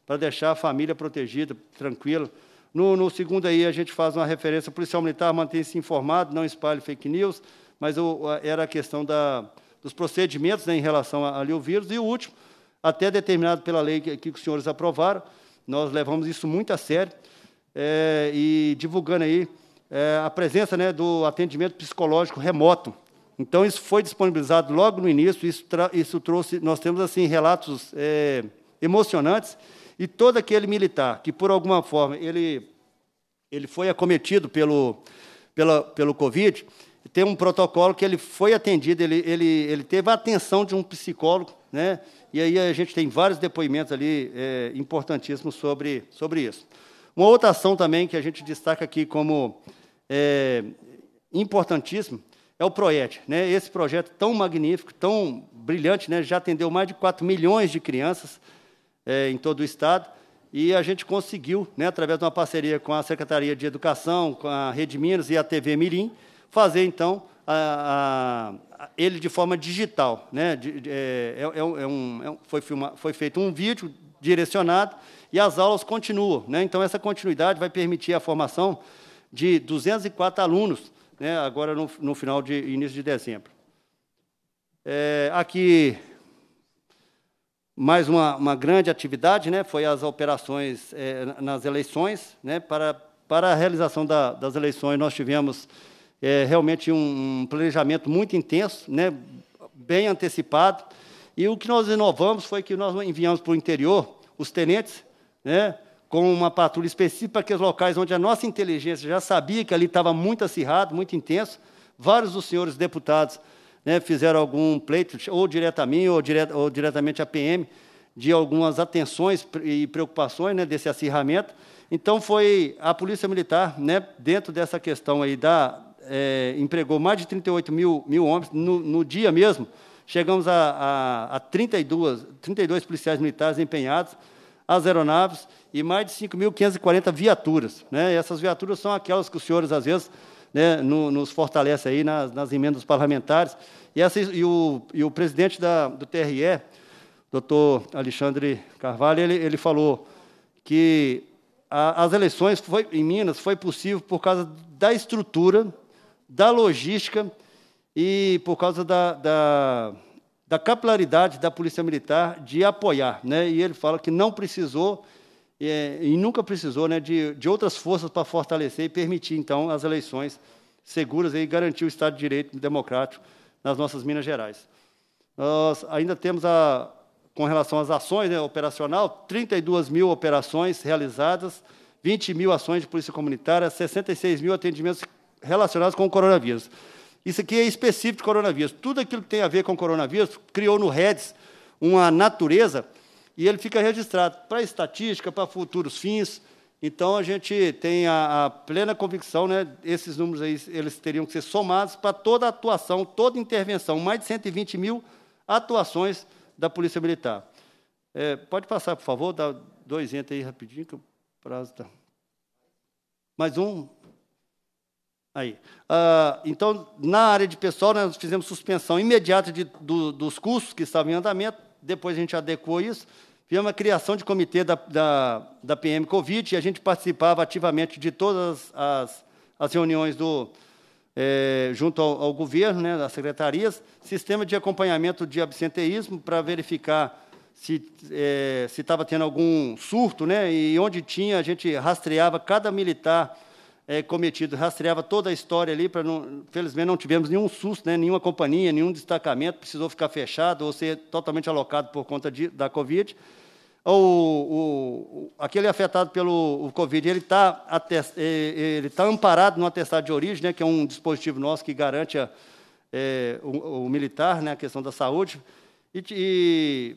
Para deixar a família protegida, tranquila. No, no, segundo aí a gente faz uma referência, policial militar mantém-se informado, não espalhe fake news, mas o, era a questão da, dos procedimentos né, em relação a, ao vírus. E o último, até determinado pela lei que, que os senhores aprovaram, nós levamos isso muito a sério é, e divulgando aí é, a presença né, do atendimento psicológico remoto. Então, isso foi disponibilizado logo no início, isso, isso trouxe, nós temos assim relatos é, emocionantes, e todo aquele militar que, por alguma forma, ele, ele foi acometido pelo, pela, pelo Covid, tem um protocolo que ele foi atendido, ele, ele, ele teve a atenção de um psicólogo, né, e aí a gente tem vários depoimentos ali é, importantíssimos sobre, sobre isso. Uma outra ação também que a gente destaca aqui como é, importantíssimo é o PROET. Né? Esse projeto tão magnífico, tão brilhante, né? já atendeu mais de 4 milhões de crianças é, em todo o Estado, e a gente conseguiu, né, através de uma parceria com a Secretaria de Educação, com a Rede Minas e a TV Mirim, fazer, então, a, a, ele de forma digital. Né? De, de, é, é, é, é, um, é um, foi, filma, foi feito um vídeo direcionado e as aulas continuam. Né? Então, essa continuidade vai permitir a formação de 204 alunos, né? agora no, no, final de início de dezembro. É, aqui, mais uma, uma grande atividade, né? foi as operações é, nas eleições. Né? Para, para a realização da, das eleições, nós tivemos é, realmente um, planejamento muito intenso, né, bem antecipado. E o que nós inovamos foi que nós enviamos para o interior os tenentes, né, com uma patrulha específica para aqueles locais onde a nossa inteligência já sabia que ali estava muito acirrado, muito intenso. Vários dos senhores deputados né, fizeram algum pleito, ou diretamente ou, dire, ou diretamente à PM, de algumas atenções e preocupações né, desse acirramento. Então, foi a Polícia Militar, né, dentro dessa questão aí da, é, empregou mais de 38 mil, mil homens. No, no dia mesmo, chegamos a, a, a 32, 32 policiais militares empenhados, as aeronaves e mais de 5.540 viaturas. Né? E essas viaturas são aquelas que os senhores, às vezes, né, no, nos fortalece aí nas, nas emendas parlamentares. E, essa, e, o, e o presidente da, do TRE, doutor Alexandre Carvalho, ele, ele falou que a, as eleições foi, em Minas foi possível por causa da estrutura da logística e por causa da, da, da capilaridade da Polícia Militar de apoiar. Né? E ele fala que não precisou é, e nunca precisou né, de, de outras forças para fortalecer e permitir, então, as eleições seguras e garantir o Estado de Direito democrático nas nossas Minas Gerais. Nós ainda temos, a, com relação às ações né, operacional, 32 mil operações realizadas, 20 mil ações de polícia comunitária, 66 mil atendimentos relacionados com o coronavírus. Isso aqui é específico de coronavírus. Tudo aquilo que tem a ver com coronavírus criou no REDS uma natureza e ele fica registrado para estatística, para futuros fins. Então, a gente tem a, a plena convicção, né, esses números aí, eles teriam que ser somados para toda atuação, toda intervenção, mais de 120 mil atuações da Polícia Militar. É, pode passar, por favor, dá dois entra aí rapidinho, que o prazo está... Mais um? Aí. Ah, então, na área de pessoal, nós fizemos suspensão imediata de, do, dos cursos que estavam em andamento, depois a gente adequou isso, fizemos a criação de comitê da, da, da PM Covid, e a gente participava ativamente de todas as, as reuniões do, é, junto ao, ao, governo, né, das secretarias, sistema de acompanhamento de absenteísmo para verificar se é, eh, estava tendo algum surto, né, e onde tinha, a gente rastreava cada militar é, cometido. Rastreava toda a história ali, para não, felizmente não tivemos nenhum susto, né, nenhuma companhia, nenhum destacamento, precisou ficar fechado ou ser totalmente alocado por conta de, da Covid. O, o, aquele afetado pelo Covid, ele está ele tá amparado no atestado de origem, né, que é um dispositivo nosso que garante a, é, o, o, militar, né, a questão da saúde. E, e,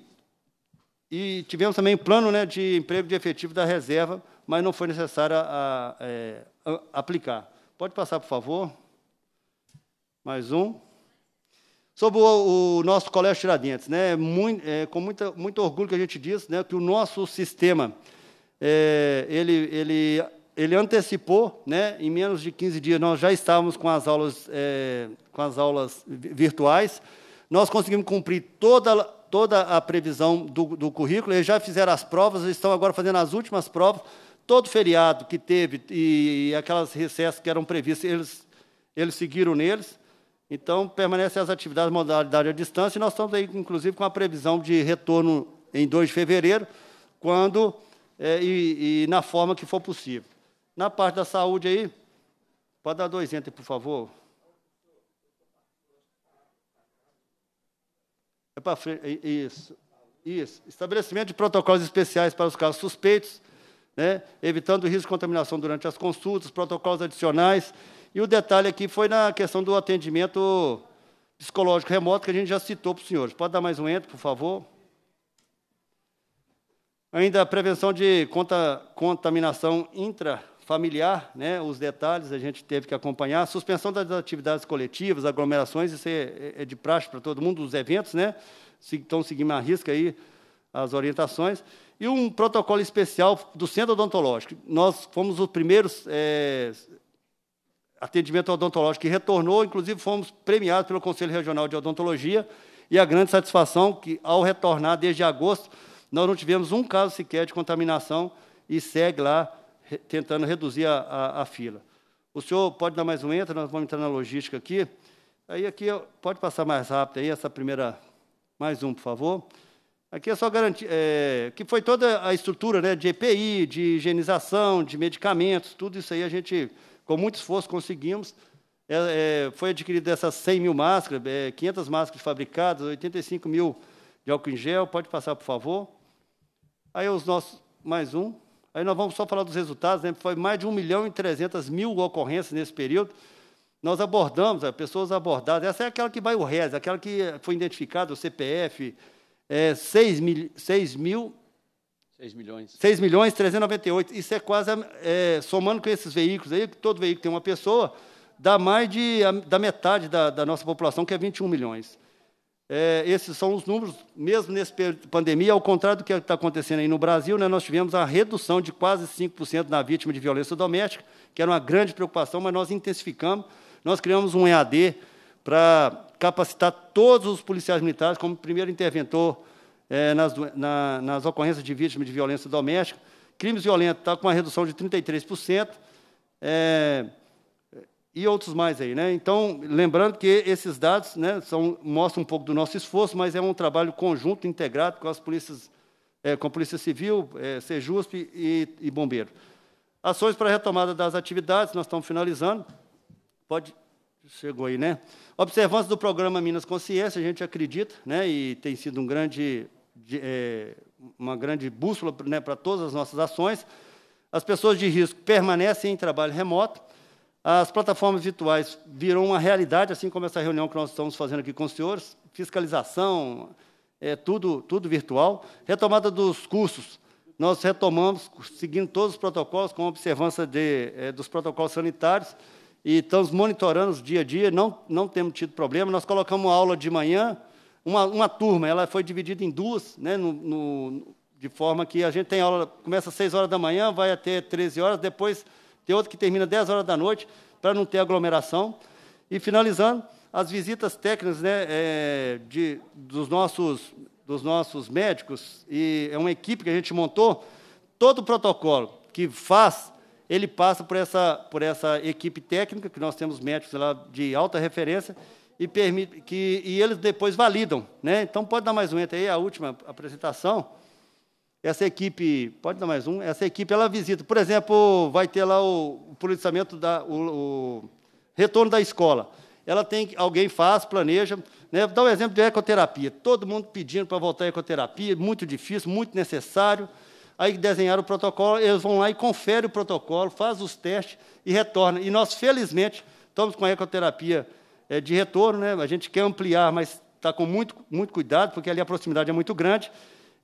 e tivemos também o plano né, de emprego de efetivo da reserva, mas não foi necessária a é, aplicar. Pode passar, por favor. Mais um. Sobre o, o nosso Colégio Tiradentes, né? É muito, é, com muita, muito orgulho que a gente diz né, que o nosso sistema é, ele, ele, ele antecipou, né? Em menos de 15 dias nós já estávamos com as aulas é, com as aulas virtuais. Nós conseguimos cumprir toda toda a previsão do, do currículo. Eles já fizeram as provas, estão agora fazendo as últimas provas Todo feriado que teve e aquelas recessos que eram previstos eles, eles seguiram neles. Então, permanecem as atividades modalidade à distância, e nós estamos aí, inclusive, com a previsão de retorno em 2 de fevereiro, quando é, e, e, na forma que for possível. Na parte da saúde aí, pode dar dois entre, por favor. É para frente, isso. Isso. Estabelecimento de protocolos especiais para os casos suspeitos né, evitando risco de contaminação durante as consultas, protocolos adicionais. E o detalhe aqui foi na questão do atendimento psicológico remoto, que a gente já citou para os senhores. Pode dar mais um enter, por favor? Ainda a prevenção de conta, contaminação intrafamiliar, né, os detalhes a gente teve que acompanhar. Suspensão das atividades coletivas, aglomerações, isso é, é, é de praxe para todo mundo, os eventos, né? estão seguindo a risca aí as orientações e um protocolo especial do centro odontológico. Nós fomos os primeiros é, atendimento odontológico que retornou, inclusive fomos premiados pelo Conselho Regional de Odontologia, e a grande satisfação que, ao retornar desde agosto, nós não tivemos um caso sequer de contaminação e segue lá re, tentando reduzir a, a, a, fila. O senhor pode dar mais um entra, nós vamos entrar na logística aqui. Aí aqui, pode passar mais rápido aí, essa primeira... Mais um, por favor. Aqui é só garantir é, que foi toda a estrutura né, de EPI, de higienização, de medicamentos, tudo isso aí a gente, com muito esforço, conseguimos. É, é, foi adquirido essas 100 mil máscaras, 500 é, máscaras fabricadas, 85 mil de álcool em gel. Pode passar, por favor. Aí os nossos, mais um. Aí nós vamos só falar dos resultados. Né? Foi mais de 1 milhão e 300 mil ocorrências nesse período. Nós abordamos, as é, pessoas abordadas. Essa é aquela que vai o RES, aquela que foi identificada, o CPF, é, 6, mil, 6 mil 6 milhões. 6 milhões 398. Isso é quase, é, somando com esses veículos aí, que todo veículo tem uma pessoa, dá mais de, da metade da, da nossa população, que é 21 milhões. É, esses são os números, mesmo nessa pandemia, ao contrário do que está acontecendo aí no Brasil, né, nós tivemos a redução de quase 5% na vítima de violência doméstica, que era uma grande preocupação, mas nós intensificamos, nós criamos um EAD para capacitar todos os policiais militares como primeiro interventor é, nas, na, nas ocorrências de vítimas de violência doméstica. Crimes violentos está com uma redução de 33%. É, e outros mais aí, né? Então, lembrando que esses dados, né, são, mostram um pouco do nosso esforço, mas é um trabalho conjunto, integrado com as polícias, é, com a Polícia Civil, é, Sejusp e, e Bombeiro. Ações para retomada das atividades, nós estamos finalizando. Pode, chegou aí, né? Observância do programa Minas Consciência, a gente acredita, né, e tem sido um grande, de, é, uma grande bússola né, para todas as nossas ações. As pessoas de risco permanecem em trabalho remoto. As plataformas virtuais viram uma realidade, assim como essa reunião que nós estamos fazendo aqui com os senhores. Fiscalização, é, tudo, tudo virtual. Retomada dos cursos. Nós retomamos, seguindo todos os protocolos, com observância de, é, dos protocolos sanitários e estamos monitorando dia a dia, não, não temos tido problema. Nós colocamos aula de manhã, uma, uma turma, ela foi dividida em duas, né, no, no, de forma que a gente tem aula, começa às 6 horas da manhã, vai até 13 horas, depois tem outra que termina às 10 horas da noite, para não ter aglomeração. E finalizando, as visitas técnicas né, é, de, dos, nossos, dos nossos médicos, e é uma equipe que a gente montou, todo o protocolo que faz ele passa por essa, por essa equipe técnica, que nós temos médicos lá de alta referência, e, permite, que, e eles depois validam. Né? Então, pode dar mais um entra aí, a última apresentação. Essa equipe, pode dar mais um, essa equipe ela visita, por exemplo, vai ter lá o, o policiamento, da, o, o retorno da escola ela tem alguém faz, planeja. Né? Dá o um exemplo de ecoterapia. Todo mundo pedindo para voltar à ecoterapia, muito difícil, muito necessário aí desenharam o protocolo, eles vão lá e conferem o protocolo, faz os testes e retornam. E nós, felizmente, estamos com a ecoterapia é, de retorno, né? a gente quer ampliar, mas está com muito, muito cuidado, porque ali a proximidade é muito grande,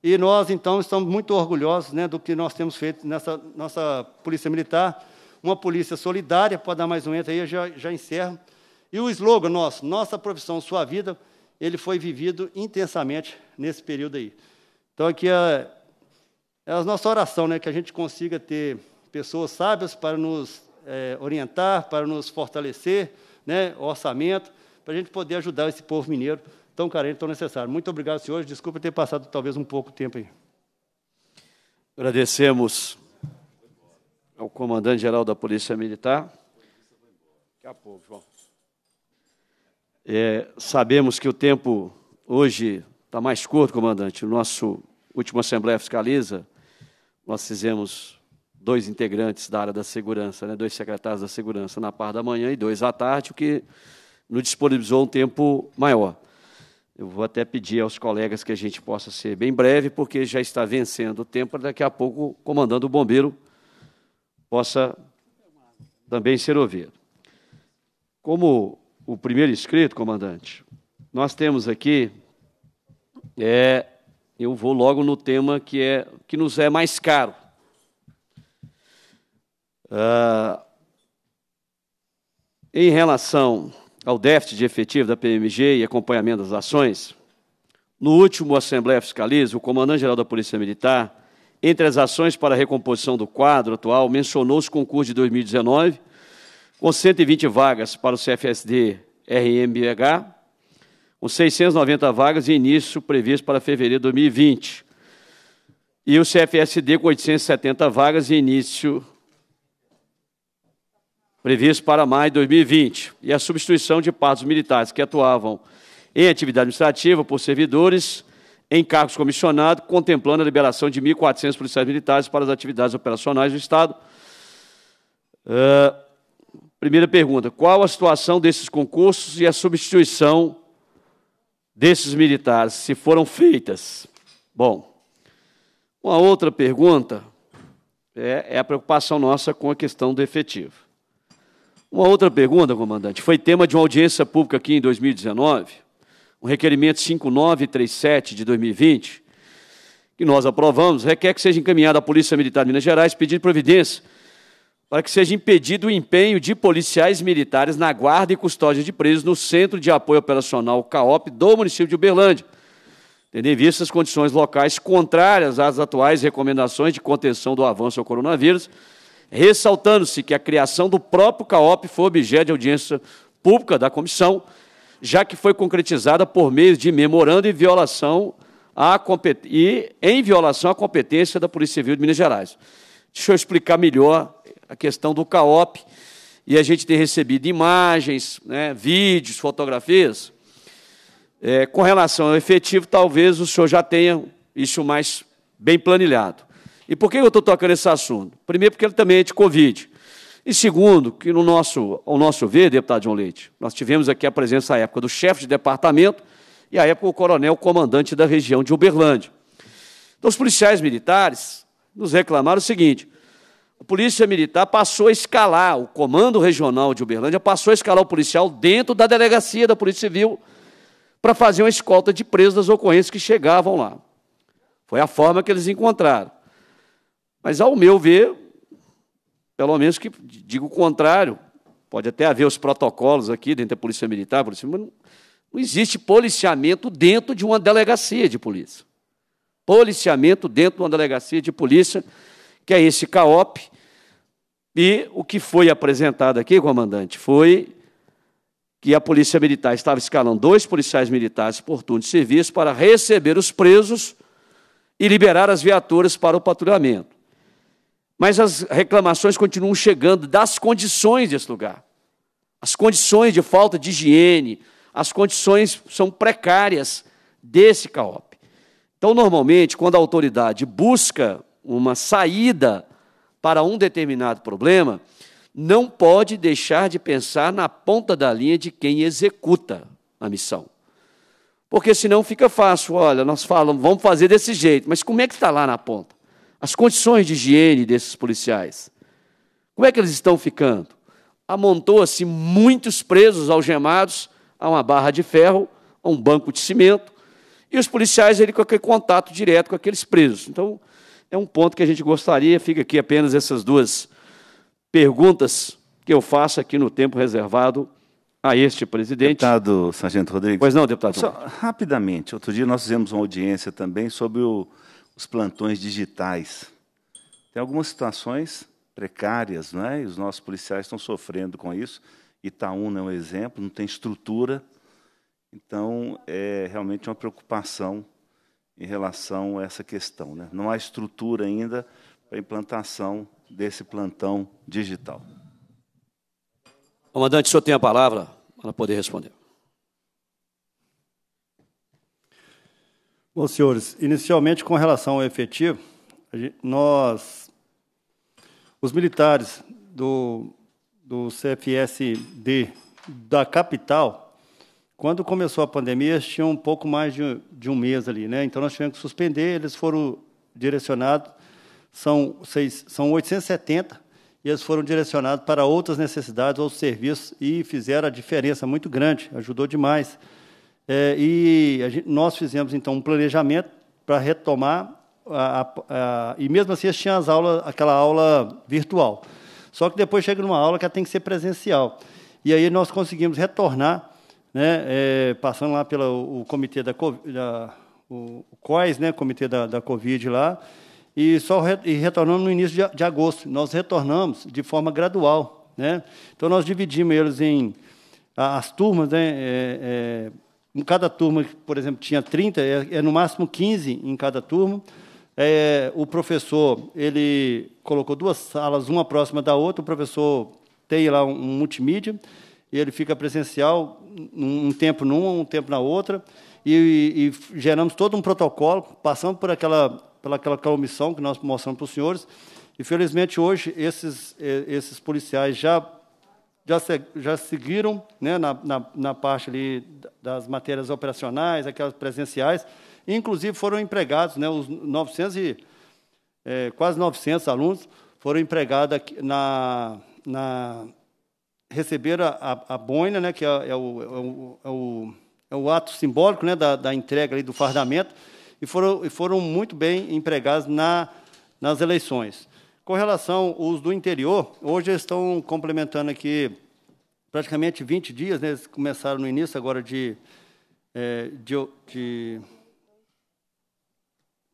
e nós, então, estamos muito orgulhosos né, do que nós temos feito nessa nossa Polícia Militar, uma polícia solidária, pode dar mais um entra aí, eu já, já encerro. E o slogan nosso, Nossa Profissão, Sua Vida, ele foi vivido intensamente nesse período aí. Então, aqui é é a nossa oração, né, que a gente consiga ter pessoas sábias para nos é, orientar, para nos fortalecer, né, o orçamento, para a gente poder ajudar esse povo mineiro tão carente, tão necessário. Muito obrigado, senhores. Desculpa ter passado talvez um pouco tempo aí. Agradecemos ao comandante-geral da Polícia Militar. Daqui a pouco, João. É, sabemos que o tempo hoje está mais curto, comandante. O nosso última Assembleia Fiscaliza, nós fizemos dois integrantes da área da segurança, né, dois secretários da segurança na parte da manhã e dois à tarde, o que nos disponibilizou um tempo maior. Eu vou até pedir aos colegas que a gente possa ser bem breve, porque já está vencendo o tempo, para daqui a pouco o comandante do bombeiro possa também ser ouvido. Como o primeiro inscrito, comandante, nós temos aqui é, eu vou logo no tema que, é, que nos é mais caro. Uh, em relação ao déficit de efetivo da PMG e acompanhamento das ações, no último Assembleia Fiscaliza, o comandante-geral da Polícia Militar, entre as ações para a recomposição do quadro atual, mencionou os concursos de 2019, com 120 vagas para o CFSD RMBH, com 690 vagas e início previsto para fevereiro de 2020. E o CFSD com 870 vagas e início previsto para maio de 2020. E a substituição de partos militares que atuavam em atividade administrativa por servidores em cargos comissionados, contemplando a liberação de 1.400 policiais militares para as atividades operacionais do Estado. Uh, primeira pergunta: qual a situação desses concursos e a substituição desses militares, se foram feitas? Bom, uma outra pergunta é, é a preocupação nossa com a questão do efetivo. Uma outra pergunta, comandante, foi tema de uma audiência pública aqui em 2019, um requerimento 5937 de 2020, que nós aprovamos, requer que seja encaminhada à Polícia Militar de Minas Gerais pedir providência para que seja impedido o empenho de policiais militares na guarda e custódia de presos no Centro de Apoio Operacional CAOP do município de Uberlândia, tendo em vista as condições locais contrárias às atuais recomendações de contenção do avanço ao coronavírus, ressaltando-se que a criação do próprio CAOP foi objeto de audiência pública da comissão, já que foi concretizada por meio de memorando em violação à e em violação à competência da Polícia Civil de Minas Gerais. Deixa eu explicar melhor a questão do CAOP, e a gente tem recebido imagens, né, vídeos, fotografias. É, com relação ao efetivo, talvez o senhor já tenha isso mais bem planilhado. E por que eu estou tocando esse assunto? Primeiro, porque ele também é de Covid. E segundo, que no nosso, ao nosso ver, deputado João Leite, nós tivemos aqui a presença à época do chefe de departamento e à época o coronel comandante da região de Uberlândia. Então, os policiais militares nos reclamaram o seguinte: a Polícia Militar passou a escalar, o Comando Regional de Uberlândia passou a escalar o policial dentro da delegacia da Polícia Civil para fazer uma escolta de presos das ocorrências que chegavam lá. Foi a forma que eles encontraram. Mas, ao meu ver, pelo menos que digo o contrário, pode até haver os protocolos aqui dentro da Polícia Militar, polícia, mas não, não existe policiamento dentro de uma delegacia de polícia. Policiamento dentro de uma delegacia de polícia que é esse CAOP. E o que foi apresentado aqui, comandante, foi que a Polícia Militar estava escalando dois policiais militares por turno de serviço para receber os presos e liberar as viaturas para o patrulhamento. Mas as reclamações continuam chegando das condições desse lugar. As condições de falta de higiene, as condições são precárias desse CAOP. Então, normalmente, quando a autoridade busca uma saída para um determinado problema, não pode deixar de pensar na ponta da linha de quem executa a missão. Porque senão fica fácil, olha, nós falamos, vamos fazer desse jeito, mas como é que está lá na ponta? As condições de higiene desses policiais, como é que eles estão ficando? Amontou-se muitos presos algemados a uma barra de ferro, a um banco de cimento, e os policiais ele, com aquele contato direto com aqueles presos. Então, é um ponto que a gente gostaria, fica aqui apenas essas duas perguntas que eu faço aqui no tempo reservado a este presidente. Deputado Sargento Rodrigues. Pois não, deputado. Só, rapidamente, outro dia nós fizemos uma audiência também sobre o, os plantões digitais. Tem algumas situações precárias, não é? E os nossos policiais estão sofrendo com isso. Itaúna é um exemplo, não tem estrutura. Então, é realmente uma preocupação em relação a essa questão. Né? Não há estrutura ainda para a implantação desse plantão digital. Comandante, o senhor tem a palavra para poder responder. Bom, senhores, inicialmente com relação ao efetivo, nós, os militares do, do CFSD da capital, quando começou a pandemia, eles tinham um pouco mais de, de um mês ali, né? Então nós tivemos que suspender, eles foram direcionados, são, seis, são 870, e eles foram direcionados para outras necessidades, outros serviços, e fizeram a diferença muito grande, ajudou demais. É, e gente, nós fizemos, então, um planejamento para retomar, a, a, a, e mesmo assim eles tinham as aulas, aquela aula virtual. Só que depois chega numa aula que ela tem que ser presencial. E aí nós conseguimos retornar né, é, passando lá pelo o comitê da, da o, o COIS, né, comitê da, da Covid lá, e só re, e retornamos no início de, de, agosto. Nós retornamos de forma gradual, né? Então nós dividimos eles em as turmas, né? É, é, em cada turma, por exemplo, tinha 30, é, é no máximo 15 em cada turma. É, o professor ele colocou duas salas, uma próxima da outra. O professor tem lá um, um multimídia e ele fica presencial um tempo numa, um tempo na outra, e, e, e geramos todo um protocolo, passando por aquela, pela aquela comissão que nós mostramos para os senhores, e felizmente hoje esses, eh, esses policiais já, já, já seguiram né, na, na, na parte ali das matérias operacionais, aquelas presenciais, inclusive foram empregados, né, os 900 e, é, quase 900 alunos foram empregados na, na receberam a, a, a boina, né, que é, é, o, é, o, é, o, é, o, ato simbólico né, da, da entrega ali do fardamento, e foram, e foram muito bem empregados na, nas eleições. Com relação aos do interior, hoje eles estão complementando aqui praticamente 20 dias, né, eles começaram no início agora de, é, de, de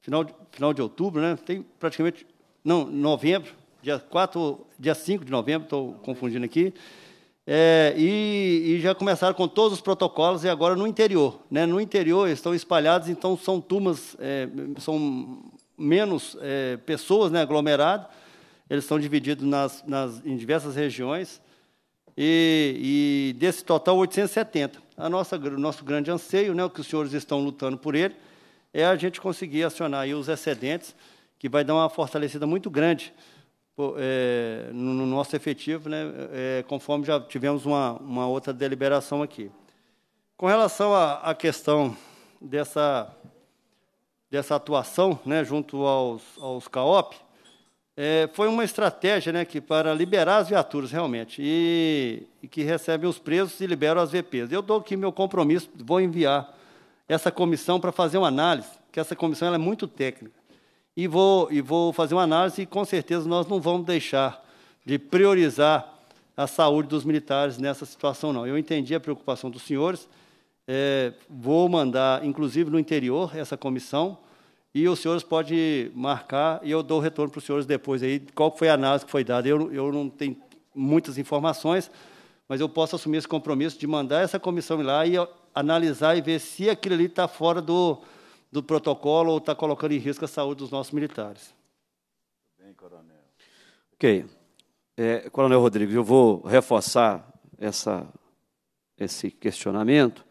final, de, final de outubro, né? Tem praticamente. Não, novembro, dia 4, dia 5 de novembro, estou confundindo aqui. É, e, e, já começaram com todos os protocolos e agora no interior. Né? No interior estão espalhados, então são turmas, é, são menos é, pessoas né, aglomeradas, eles estão divididos nas, nas, em diversas regiões, e, e desse total 870. A nossa, o nosso grande anseio, né, o que os senhores estão lutando por ele, é a gente conseguir acionar os excedentes, que vai dar uma fortalecida muito grande é, no nosso efetivo, né, é, conforme já tivemos uma, uma, outra deliberação aqui. Com relação à, questão dessa, dessa atuação né, junto aos, aos CAOP, é, foi uma estratégia né, que para liberar as viaturas realmente, e, e que recebem os presos e liberam as VPs. Eu dou aqui meu compromisso, vou enviar essa comissão para fazer uma análise, que essa comissão é muito técnica e vou, e vou fazer uma análise e, com certeza, nós não vamos deixar de priorizar a saúde dos militares nessa situação, não. Eu entendi a preocupação dos senhores, é, vou mandar, inclusive, no interior, essa comissão, e os senhores podem marcar, e eu dou o retorno para os senhores depois, aí, qual foi a análise que foi dada. Eu, eu não tenho muitas informações, mas eu posso assumir esse compromisso de mandar essa comissão ir lá e analisar e ver se aquilo ali está fora do, do protocolo ou está colocando em risco a saúde dos nossos militares. Bem, coronel. Ok. É, coronel Rodrigues, eu vou reforçar essa, esse questionamento,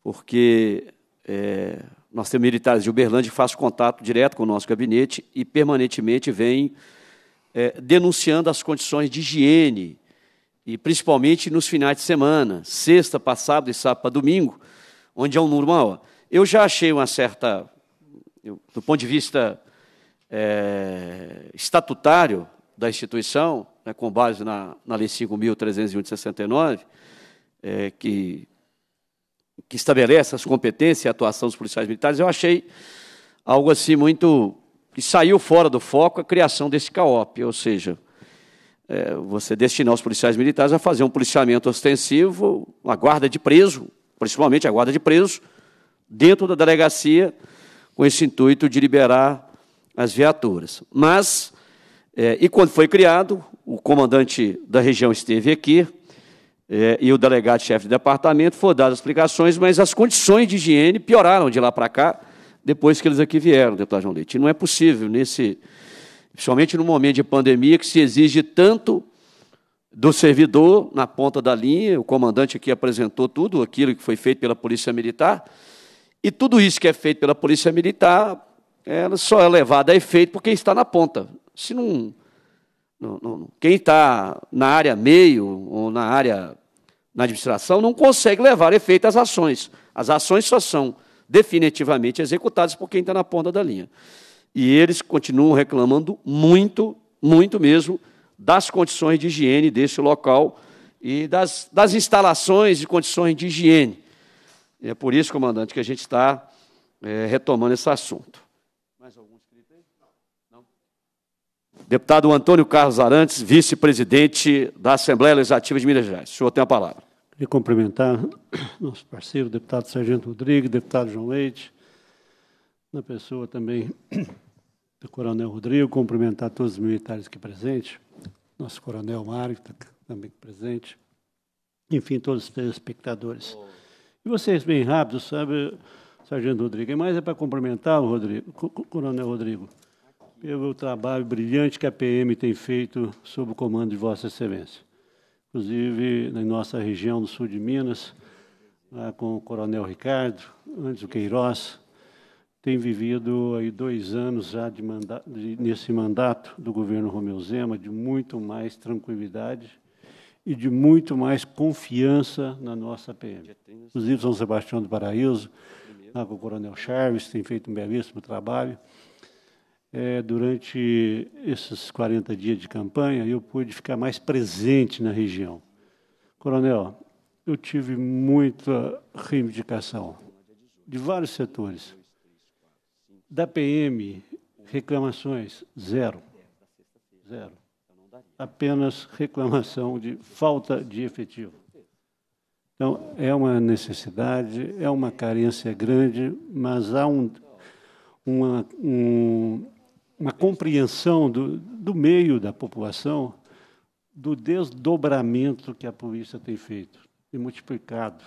porque é, nós temos militares de Uberlândia que fazem contato direto com o nosso gabinete e permanentemente vêm é, denunciando as condições de higiene, e principalmente nos finais de semana, sexta, passado e sábado para domingo, onde é um número maior. Eu já achei uma certa, eu, do ponto de vista é, estatutário da instituição, né, com base na, na Lei 5.301 de 69, é, que, que estabelece as competências e a atuação dos policiais militares, eu achei algo assim muito. que saiu fora do foco a criação desse CAOP, ou seja, é, você destinar os policiais militares a fazer um policiamento ostensivo, a guarda de preso, principalmente a guarda de preso, dentro da delegacia, com esse intuito de liberar as viaturas. Mas, é, e quando foi criado, o comandante da região esteve aqui, é, e o delegado-chefe de departamento foram dadas explicações, mas as condições de higiene pioraram de lá para cá, depois que eles aqui vieram, deputado João Leite. E não é possível, nesse, principalmente no momento de pandemia, que se exige tanto do servidor na ponta da linha, o comandante aqui apresentou tudo aquilo que foi feito pela Polícia Militar, e tudo isso que é feito pela Polícia Militar, ela só é levada a efeito por quem está na ponta. Se não, não, não quem está na área meio ou na área na administração não consegue levar a efeito as ações. As ações só são definitivamente executadas por quem está na ponta da linha. E eles continuam reclamando muito, muito mesmo, das condições de higiene desse local e das, das instalações e condições de higiene. E é por isso, comandante, que a gente está é, retomando esse assunto. Mais algum inscrito aí? Não. Deputado Antônio Carlos Arantes, vice-presidente da Assembleia Legislativa de Minas Gerais. O senhor tem a palavra. Queria cumprimentar nosso parceiro, deputado Sargento Rodrigues, deputado João Leite, na pessoa também do Coronel Rodrigo, cumprimentar todos os militares aqui presentes, nosso Coronel Mário, que está também presente, enfim, todos os telespectadores. Oh. E vocês, bem rápido, sabe, Sargento Rodrigo, mas é para cumprimentar o Rodrigo, Coronel Rodrigo, pelo trabalho brilhante que a PM tem feito sob o comando de Vossa Excelência. Inclusive, na nossa região do sul de Minas, lá com o Coronel Ricardo, antes o Queiroz, tem vivido aí dois anos já de manda de, nesse mandato do governo Romeu Zema, de muito mais tranquilidade, e de muito mais confiança na nossa PM. Inclusive, São Sebastião do Paraíso, lá com o Coronel Charles, tem feito um belíssimo trabalho. É, durante esses 40 dias de campanha, eu pude ficar mais presente na região. Coronel, eu tive muita reivindicação de vários setores. Da PM, reclamações, zero. Zero apenas reclamação de falta de efetivo. Então, é uma necessidade, é uma carência grande, mas há um, uma, um, uma compreensão do, do meio da população do desdobramento que a polícia tem feito e multiplicado.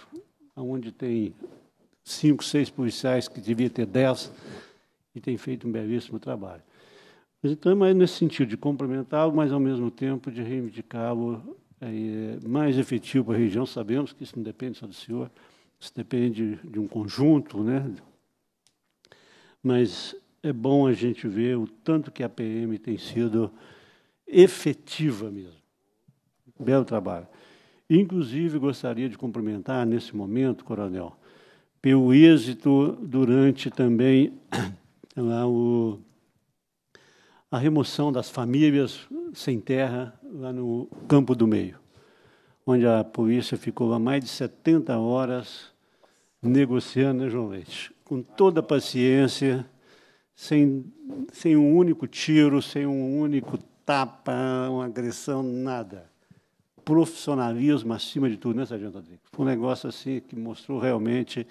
Onde tem cinco, seis policiais que devia ter dez e tem feito um belíssimo trabalho. Mas então é nesse sentido de complementar mas ao mesmo tempo de reivindicá-lo é, é, mais efetivo para a região. Sabemos que isso não depende só do senhor, isso depende de um conjunto, né? Mas é bom a gente ver o tanto que a PM tem sido efetiva mesmo. Belo trabalho. Inclusive, gostaria de cumprimentar nesse momento, coronel, pelo êxito durante também lá o a remoção das famílias sem terra lá no Campo do Meio, onde a polícia ficou há mais de 70 horas negociando, né, João Leite? Com toda a paciência, sem, sem um único tiro, sem um único tapa, uma agressão, nada. Profissionalismo acima de tudo, né, Sargento Rodrigues? Foi um negócio assim que mostrou realmente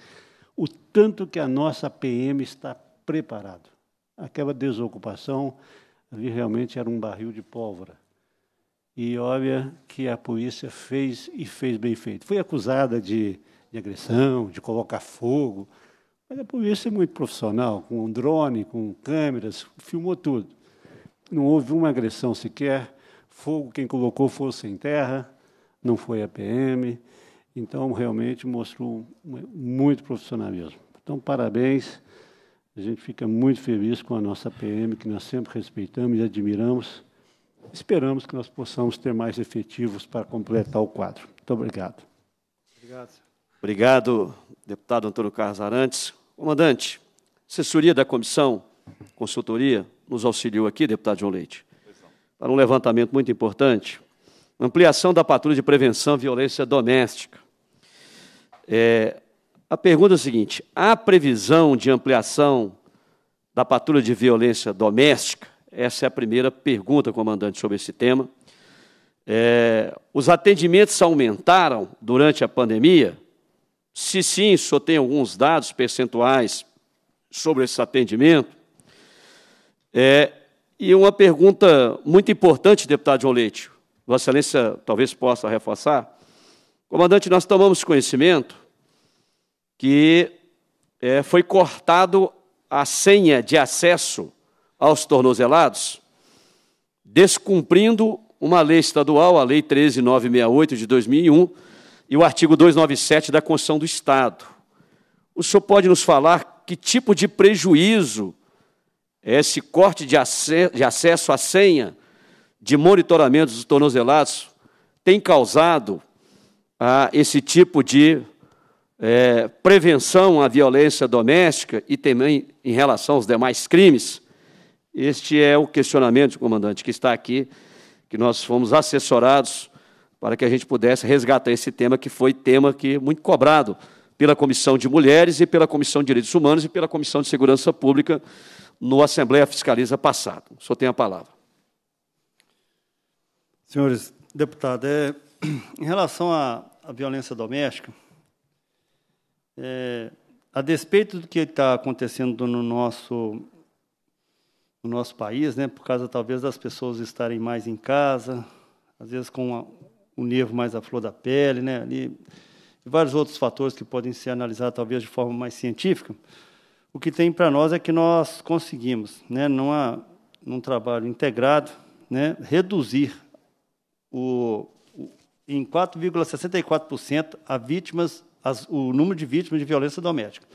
o tanto que a nossa PM está preparado. Aquela desocupação Ali realmente era um barril de pólvora. E olha que a polícia fez e fez bem feito. Foi acusada de, de agressão, de colocar fogo, mas a polícia é muito profissional, com um drone, com câmeras, filmou tudo. Não houve uma agressão sequer. Fogo, quem colocou fosse em terra, não foi a PM. Então, realmente mostrou muito profissionalismo. Então, parabéns a gente fica muito feliz com a nossa PM, que nós sempre respeitamos e admiramos. Esperamos que nós possamos ter mais efetivos para completar o quadro. Muito obrigado. Obrigado. Obrigado, deputado Antônio Carlos Arantes. Comandante, assessoria da comissão, consultoria, nos auxiliou aqui, deputado João Leite, para um levantamento muito importante. Ampliação da patrulha de prevenção à violência doméstica. É, a pergunta é a seguinte: há previsão de ampliação da patrulha de violência doméstica? Essa é a primeira pergunta, comandante, sobre esse tema. É, os atendimentos aumentaram durante a pandemia? Se sim, só tem alguns dados percentuais sobre esse atendimento. É, e uma pergunta muito importante, deputado João Leite, Vossa Excelência talvez possa reforçar. Comandante, nós tomamos conhecimento que é, foi cortado a senha de acesso aos tornozelados, descumprindo uma lei estadual, a Lei 13968 de 2001, e o artigo 297 da Constituição do Estado. O senhor pode nos falar que tipo de prejuízo é esse corte de, de acesso à senha de monitoramento dos tornozelados tem causado a esse tipo de é, prevenção à violência doméstica e também em relação aos demais crimes? Este é o questionamento, comandante, que está aqui, que nós fomos assessorados para que a gente pudesse resgatar esse tema, que foi tema que muito cobrado pela Comissão de Mulheres e pela Comissão de Direitos Humanos e pela Comissão de Segurança Pública no Assembleia Fiscaliza passado. O senhor tem a palavra. Senhores deputados, é, em relação à, à violência doméstica, é, a despeito do que está acontecendo no nosso no nosso país, né, por causa talvez das pessoas estarem mais em casa, às vezes com a, o nervo mais à flor da pele, né, e, e vários outros fatores que podem ser analisados talvez de forma mais científica. O que tem para nós é que nós conseguimos, né, numa, num trabalho integrado, né, reduzir o, o em 4,64% a vítimas as, o número de vítimas de violência doméstica.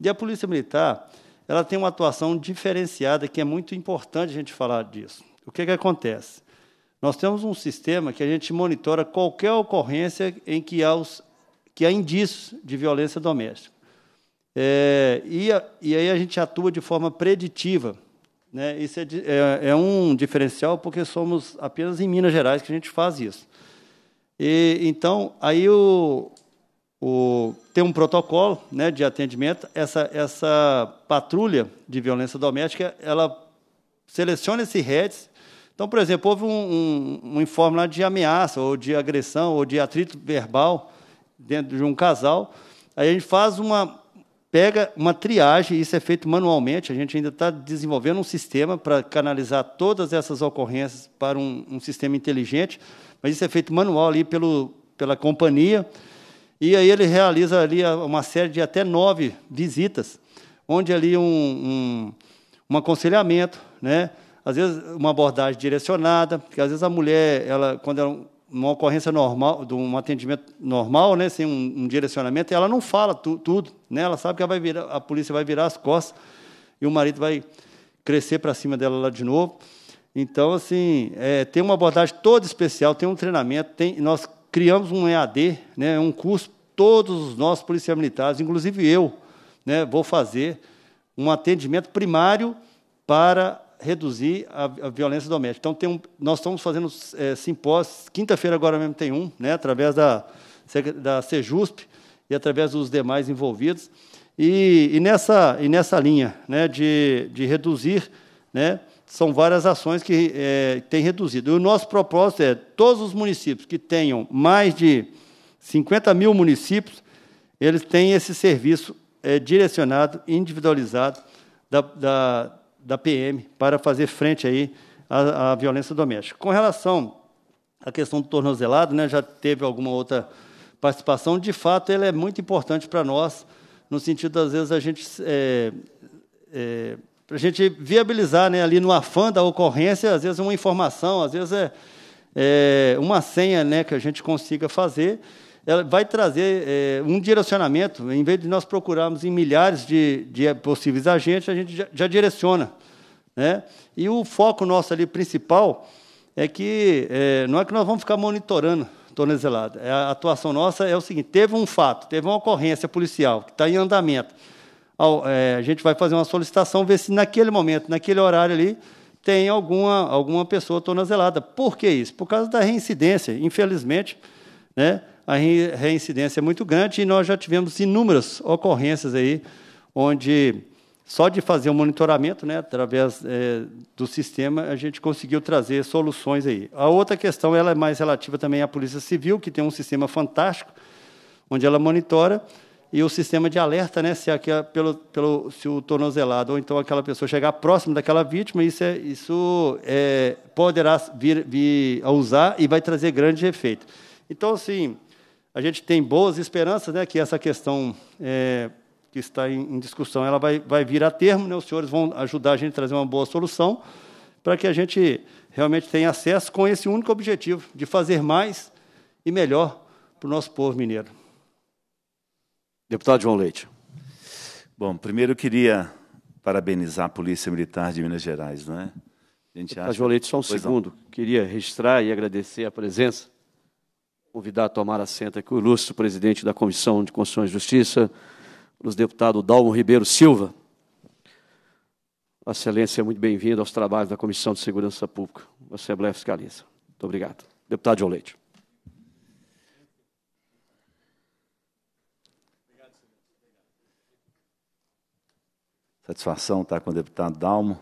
E a Polícia Militar ela tem uma atuação diferenciada que é muito importante a gente falar disso. O que, que acontece? Nós temos um sistema que a gente monitora qualquer ocorrência em que há, os, que há indícios de violência doméstica. É, e, a, e, aí a gente atua de forma preditiva. Né? Isso é, é, é, um diferencial, porque somos apenas em Minas Gerais que a gente faz isso. E, então, aí o, o, tem um protocolo né, de atendimento. Essa, essa patrulha de violência doméstica, ela seleciona esse REDS. Então, por exemplo, houve um, um, um informe lá de ameaça, ou de agressão, ou de atrito verbal dentro de um casal. Aí a gente faz uma, pega uma triagem, isso é feito manualmente, a gente ainda está desenvolvendo um sistema para canalizar todas essas ocorrências para um, um, sistema inteligente, mas isso é feito manual ali pelo, pela companhia. E aí ele realiza ali uma série de até nove visitas, onde ali um, um, um aconselhamento, né? às vezes uma abordagem direcionada, porque às vezes a mulher, ela, quando ela, uma ocorrência normal, de um atendimento normal, né, sem um, um direcionamento, ela não fala tu, tudo, né? Ela sabe que ela vai virar, a polícia vai virar as costas e o marido vai crescer para cima dela lá de novo. Então, assim, é, tem uma abordagem toda especial, tem um treinamento, tem nós criamos um EAD, né, um curso, todos os nossos policiais militares, inclusive eu, né, vou fazer um atendimento primário para reduzir a, a violência doméstica. Então, tem um, nós estamos fazendo é, simpósios, quinta-feira agora mesmo tem um, né, através da, da CEJUSP e através dos demais envolvidos. E, e nessa, e nessa linha né, de, de reduzir né, são várias ações que é, têm reduzido. E o nosso propósito é todos os municípios que tenham mais de 50 mil municípios, eles têm esse serviço é, direcionado, individualizado da, da, da, PM para fazer frente aí à, à, violência doméstica. Com relação à questão do tornozelado, né, já teve alguma outra participação. De fato, ele é muito importante para nós, no sentido, às vezes, a gente é, para a gente viabilizar né, ali no afã da ocorrência, às vezes uma informação, às vezes é, é uma senha né, que a gente consiga fazer, ela vai trazer é, um direcionamento. Em vez de nós procurarmos em milhares de, de possíveis agentes, a gente já, já direciona. Né? E o foco nosso ali principal é que é, não é que nós vamos ficar monitorando tornezelada. É, a atuação nossa é o seguinte: teve um fato, teve uma ocorrência policial que está em andamento é, a gente vai fazer uma solicitação, ver se naquele momento, naquele horário ali, tem alguma, alguma pessoa tornozelada. Por que isso? Por causa da reincidência. Infelizmente, né, a reincidência é muito grande e nós já tivemos inúmeras ocorrências aí, onde só de fazer o um monitoramento, né, através é, do sistema, a gente conseguiu trazer soluções aí. A outra questão ela é mais relativa também à Polícia Civil, que tem um sistema fantástico, onde ela monitora e o sistema de alerta, né, se, pelo, pelo, se o tornozelado ou então aquela pessoa chegar próximo daquela vítima, isso, é, isso é, poderá vir, vir, a usar e vai trazer grande efeito. Então, assim, a gente tem boas esperanças né, que essa questão é, que está em, em, discussão ela vai, vai vir a termo, né, os senhores vão ajudar a gente a trazer uma boa solução para que a gente realmente tenha acesso com esse único objetivo de fazer mais e melhor para o nosso povo mineiro. Deputado João Leite. Bom, primeiro eu queria parabenizar a Polícia Militar de Minas Gerais, não é? A gente acha... João Leite, só um pois segundo. Não. Queria registrar e agradecer a presença, convidar a tomar assento aqui o ilustre presidente da Comissão de Constituição e Justiça, o deputado Dalmo Ribeiro Silva. Vossa Excelência, muito bem-vindo aos trabalhos da Comissão de Segurança Pública, Assembleia Fiscalista. Muito obrigado. Deputado João Leite. Satisfação estar com o deputado Dalmo.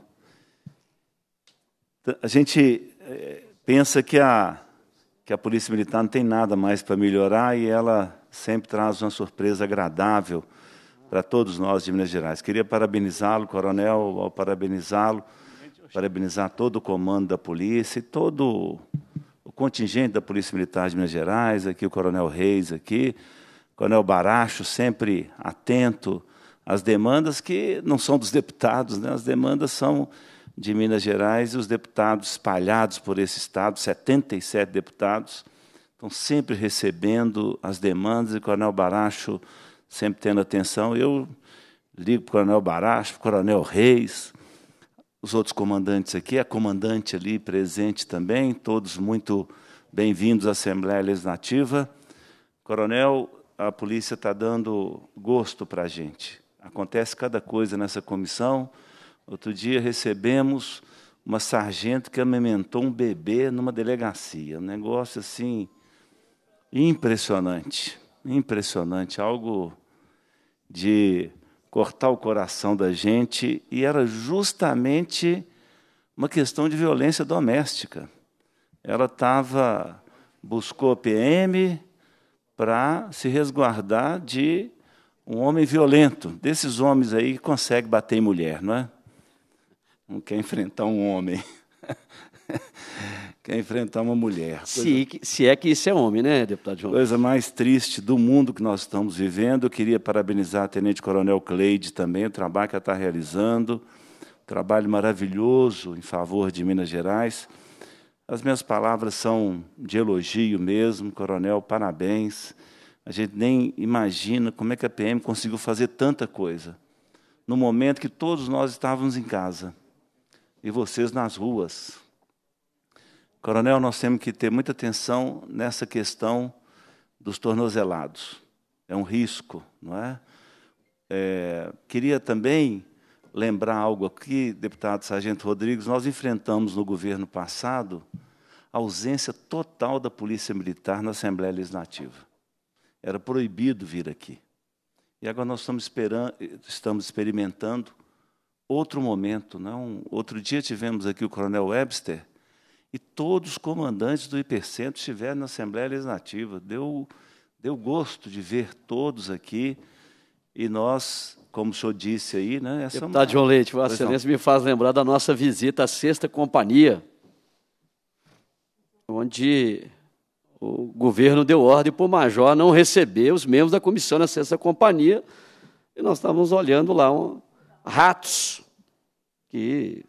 A gente eh, pensa que a, que a Polícia Militar não tem nada mais para melhorar e ela sempre traz uma surpresa agradável para todos nós de Minas Gerais. Queria parabenizá-lo, coronel, ao parabenizá-lo, parabenizar todo o comando da polícia e todo o contingente da Polícia Militar de Minas Gerais, aqui o coronel Reis, aqui, coronel Baracho, sempre atento, as demandas que não são dos deputados, né? as demandas são de Minas Gerais e os deputados espalhados por esse estado, 77 deputados, estão sempre recebendo as demandas e o Coronel Baracho sempre tendo atenção. Eu ligo para o Coronel Baracho, para o Coronel Reis, os outros comandantes aqui, a comandante ali presente também, todos muito bem-vindos à Assembleia Legislativa. Coronel, a polícia está dando gosto para a gente. Acontece cada coisa nessa comissão. Outro dia recebemos uma sargento que amamentou um bebê numa delegacia. Um negócio assim impressionante, impressionante, algo de cortar o coração da gente e era justamente uma questão de violência doméstica. Ela estava buscou a PM para se resguardar de um homem violento, desses homens aí que consegue bater em mulher, não é? Não quer enfrentar um homem. quer enfrentar uma mulher. Coisa... Se, se, é que isso é homem, né, deputado João? Coisa mais triste do mundo que nós estamos vivendo. Eu queria parabenizar a Tenente Coronel Cleide também, o trabalho que ela está realizando. Um trabalho maravilhoso em favor de Minas Gerais. As minhas palavras são de elogio mesmo, Coronel, parabéns. A gente nem imagina como é que a PM conseguiu fazer tanta coisa. No momento que todos nós estávamos em casa e vocês nas ruas. Coronel, nós temos que ter muita atenção nessa questão dos tornozelados. É um risco, não é? é queria também lembrar algo aqui, deputado Sargento Rodrigues, nós enfrentamos no governo passado a ausência total da Polícia Militar na Assembleia Legislativa. Era proibido vir aqui. E agora nós estamos, esperando, estamos experimentando outro momento. Não? Né? Outro dia tivemos aqui o Coronel Webster e todos os comandantes do hipercentro estiveram na Assembleia Legislativa. Deu, deu gosto de ver todos aqui e nós como o senhor disse aí, né? Essa é Deputado João Leite, Vossa Excelência me faz lembrar da nossa visita à Sexta Companhia, onde o governo deu ordem para o major não receber os membros da comissão na sexta companhia, e nós estávamos olhando lá um, ratos que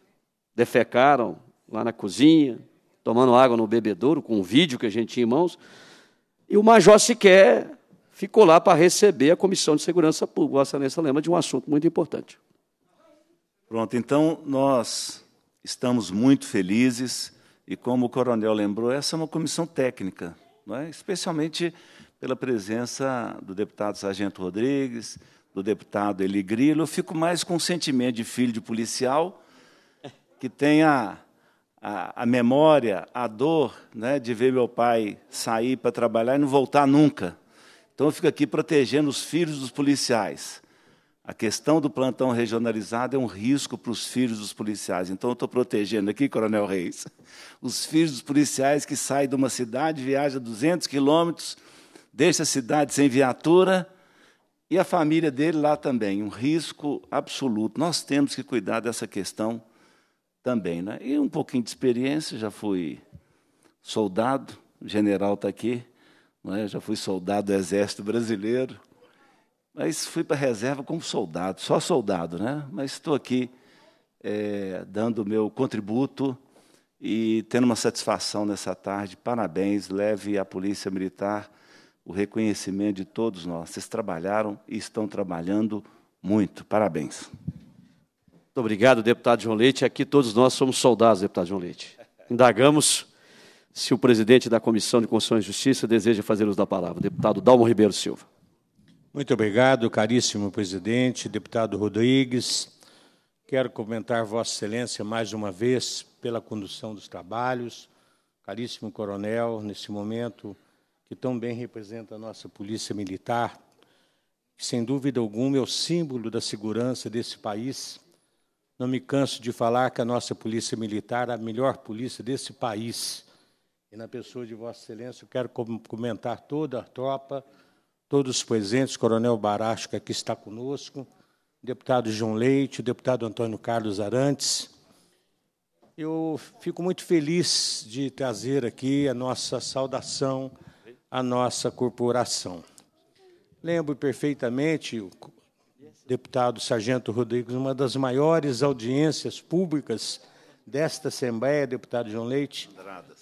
defecaram lá na cozinha, tomando água no bebedouro, com um vídeo que a gente tinha em mãos, e o major sequer ficou lá para receber a Comissão de Segurança Pública. Vossa Excelência lembra de um assunto muito importante. Pronto, então nós estamos muito felizes e, como o coronel lembrou, essa é uma comissão técnica é? especialmente pela presença do deputado Sargento Rodrigues, do deputado Eli Grilo. Eu fico mais com o sentimento de filho de policial, que tem a, a, a memória, a dor né, de ver meu pai sair para trabalhar e não voltar nunca. Então, eu fico aqui protegendo os filhos dos policiais. A questão do plantão regionalizado é um risco para os filhos dos policiais. Então, eu estou protegendo aqui, Coronel Reis, os filhos dos policiais que saem de uma cidade, viajam 200 quilômetros, deixam a cidade sem viatura e a família dele lá também. Um risco absoluto. Nós temos que cuidar dessa questão também. Né? E um pouquinho de experiência, já fui soldado, o general está aqui, né? já fui soldado do Exército Brasileiro mas fui para a reserva como soldado, só soldado, né? Mas estou aqui é, dando o meu contributo e tendo uma satisfação nessa tarde. Parabéns, leve à Polícia Militar o reconhecimento de todos nós. Vocês trabalharam e estão trabalhando muito. Parabéns. Muito obrigado, deputado João Leite. Aqui todos nós somos soldados, deputado João Leite. Indagamos se o presidente da Comissão de Constituição e Justiça deseja fazer uso da palavra. Deputado Dalmo Ribeiro Silva. Muito obrigado, caríssimo presidente, deputado Rodrigues. Quero comentar Vossa Excelência mais uma vez pela condução dos trabalhos, caríssimo coronel, nesse momento que tão bem representa a nossa Polícia Militar, que sem dúvida alguma é o símbolo da segurança desse país. Não me canso de falar que a nossa Polícia Militar é a melhor polícia desse país. E na pessoa de Vossa Excelência, eu quero comentar toda a tropa todos os presentes, Coronel Baracho, que aqui está conosco, deputado João Leite, deputado Antônio Carlos Arantes. Eu fico muito feliz de trazer aqui a nossa saudação à nossa corporação. Lembro perfeitamente o deputado Sargento Rodrigues, uma das maiores audiências públicas desta Assembleia, deputado João Leite,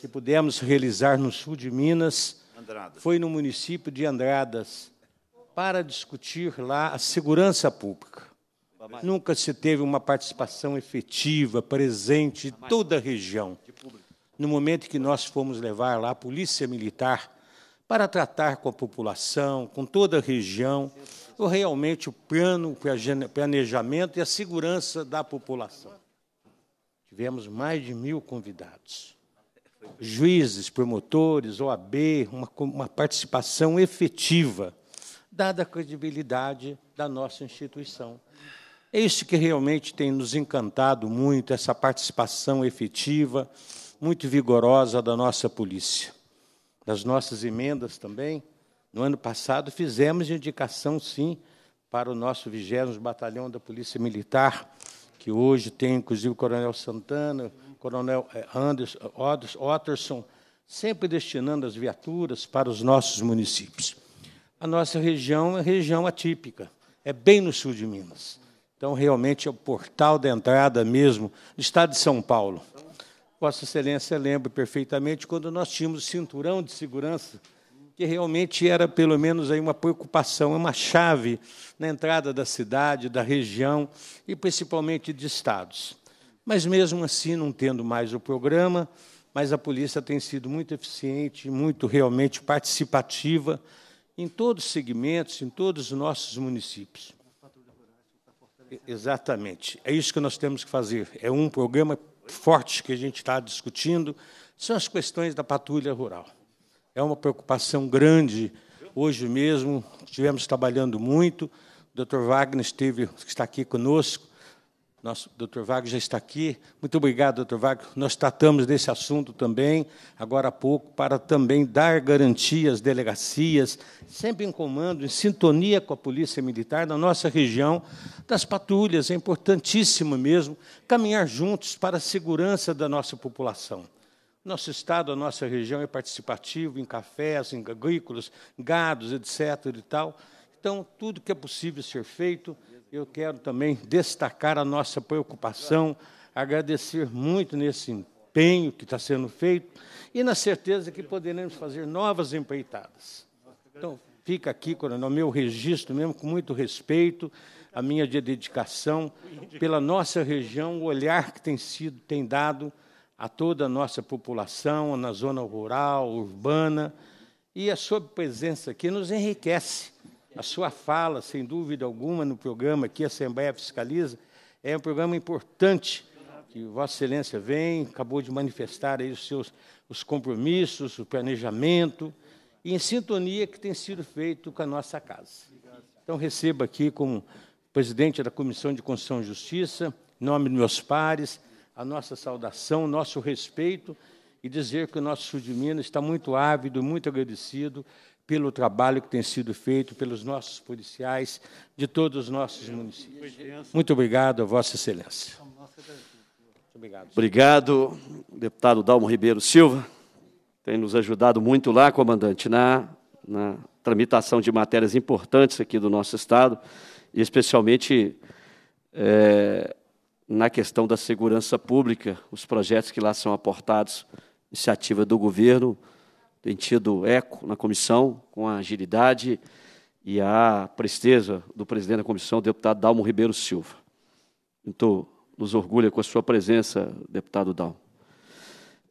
que pudemos realizar no sul de Minas, Andradas. Foi no município de Andradas para discutir lá a segurança pública. Nunca se teve uma participação efetiva, presente de toda a região. No momento que nós fomos levar lá a polícia militar para tratar com a população, com toda a região, realmente o plano, o planejamento e a segurança da população. Tivemos mais de mil convidados juízes, promotores, OAB, uma, uma participação efetiva, dada a credibilidade da nossa instituição. É isso que realmente tem nos encantado muito, essa participação efetiva, muito vigorosa da nossa polícia. Das nossas emendas também, no ano passado fizemos indicação, sim, para o nosso 20 Batalhão da Polícia Militar, que hoje tem, inclusive, o Coronel Santana, coronel eh, Anders, eh, Otterson, sempre destinando as viaturas para os nossos municípios. A nossa região é região atípica, é bem no sul de Minas. Então, realmente, é o portal da entrada mesmo do Estado de São Paulo. Vossa Excelência lembra perfeitamente quando nós tínhamos o cinturão de segurança, que realmente era, pelo menos, aí uma preocupação, uma chave na entrada da cidade, da região e, principalmente, de estados. Mas mesmo assim, não tendo mais o programa, mas a polícia tem sido muito eficiente, muito realmente participativa em todos os segmentos, em todos os nossos municípios. Exatamente. É isso que nós temos que fazer. É um programa forte que a gente está discutindo, são as questões da patrulha rural. É uma preocupação grande. Hoje mesmo, estivemos trabalhando muito. O doutor Wagner esteve, está aqui conosco, nosso doutor Vago já está aqui. Muito obrigado, doutor Vago. Nós tratamos desse assunto também, agora há pouco, para também dar garantias, delegacias, sempre em comando, em sintonia com a Polícia Militar da nossa região, das patrulhas. É importantíssimo mesmo caminhar juntos para a segurança da nossa população. Nosso estado, a nossa região é participativo em cafés, em agrícolas, gados, etc. E tal. Então, tudo que é possível ser feito eu quero também destacar a nossa preocupação, agradecer muito nesse empenho que está sendo feito e na certeza que poderemos fazer novas empreitadas. Então, fica aqui, coronel, meu registro mesmo, com muito respeito, a minha dedicação pela nossa região, o olhar que tem sido, tem dado a toda a nossa população, na zona rural, urbana, e a sua presença aqui nos enriquece a sua fala, sem dúvida alguma, no programa que a Assembleia Fiscaliza, é um programa importante. Que Vossa Excelência vem, acabou de manifestar aí os seus os compromissos, o planejamento, e em sintonia que tem sido feito com a nossa casa. Então, recebo aqui como presidente da Comissão de Constituição e Justiça, em nome dos meus pares, a nossa saudação, nosso respeito e dizer que o nosso sul de Minas está muito ávido, muito agradecido pelo trabalho que tem sido feito pelos nossos policiais de todos os nossos municípios. Muito obrigado, Vossa Excelência. Obrigado. Obrigado, deputado Dalmo Ribeiro Silva. Tem nos ajudado muito lá, comandante, na, na tramitação de matérias importantes aqui do nosso Estado, e especialmente é, na questão da segurança pública, os projetos que lá são aportados, iniciativa do governo, tem tido eco na comissão, com a agilidade e a presteza do presidente da comissão, deputado Dalmo Ribeiro Silva. Então, nos orgulha com a sua presença, deputado Dalmo.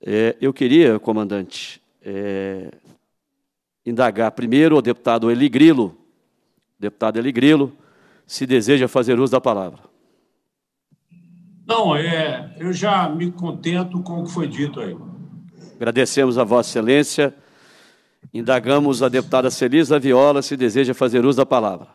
É, eu queria, comandante, é, indagar primeiro o deputado Eli Grilo, deputado Eli Grilo, se deseja fazer uso da palavra. Não, é, eu já me contento com o que foi dito aí. Agradecemos a Vossa Excelência Indagamos a deputada Celisa Viola se deseja fazer uso da palavra.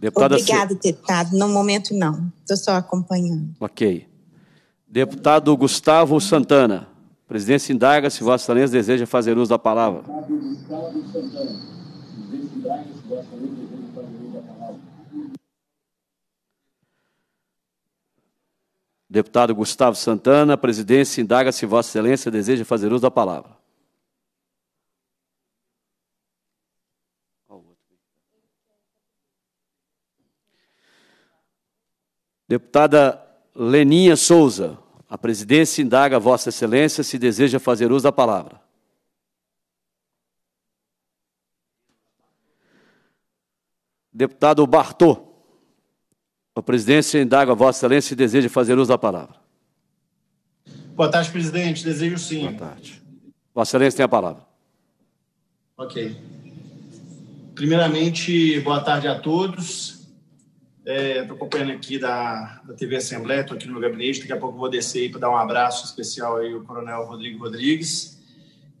Deputada Obrigada, deputado. No momento, não. Estou só acompanhando. Ok. Deputado Gustavo Santana. Presidência indaga se Vossa Excelência deseja fazer uso da palavra. Deputado Gustavo Santana. Presidência indaga se Vossa Excelência Deputado Gustavo Santana, presidência, indaga se Vossa Excelência deseja fazer uso da palavra. Deputada Leninha Souza, a presidência indaga a Vossa Excelência se deseja fazer uso da palavra. Deputado Bartô. A presidência indaga a Vossa Excelência se deseja fazer uso da palavra. Boa tarde, presidente. Desejo sim. Boa tarde. Vossa Excelência tem a palavra. Ok. Primeiramente, boa tarde a todos. Estou é, acompanhando aqui da, da TV Assembleia, estou aqui no meu gabinete. Daqui a pouco vou descer para dar um abraço especial aí ao Coronel Rodrigo Rodrigues,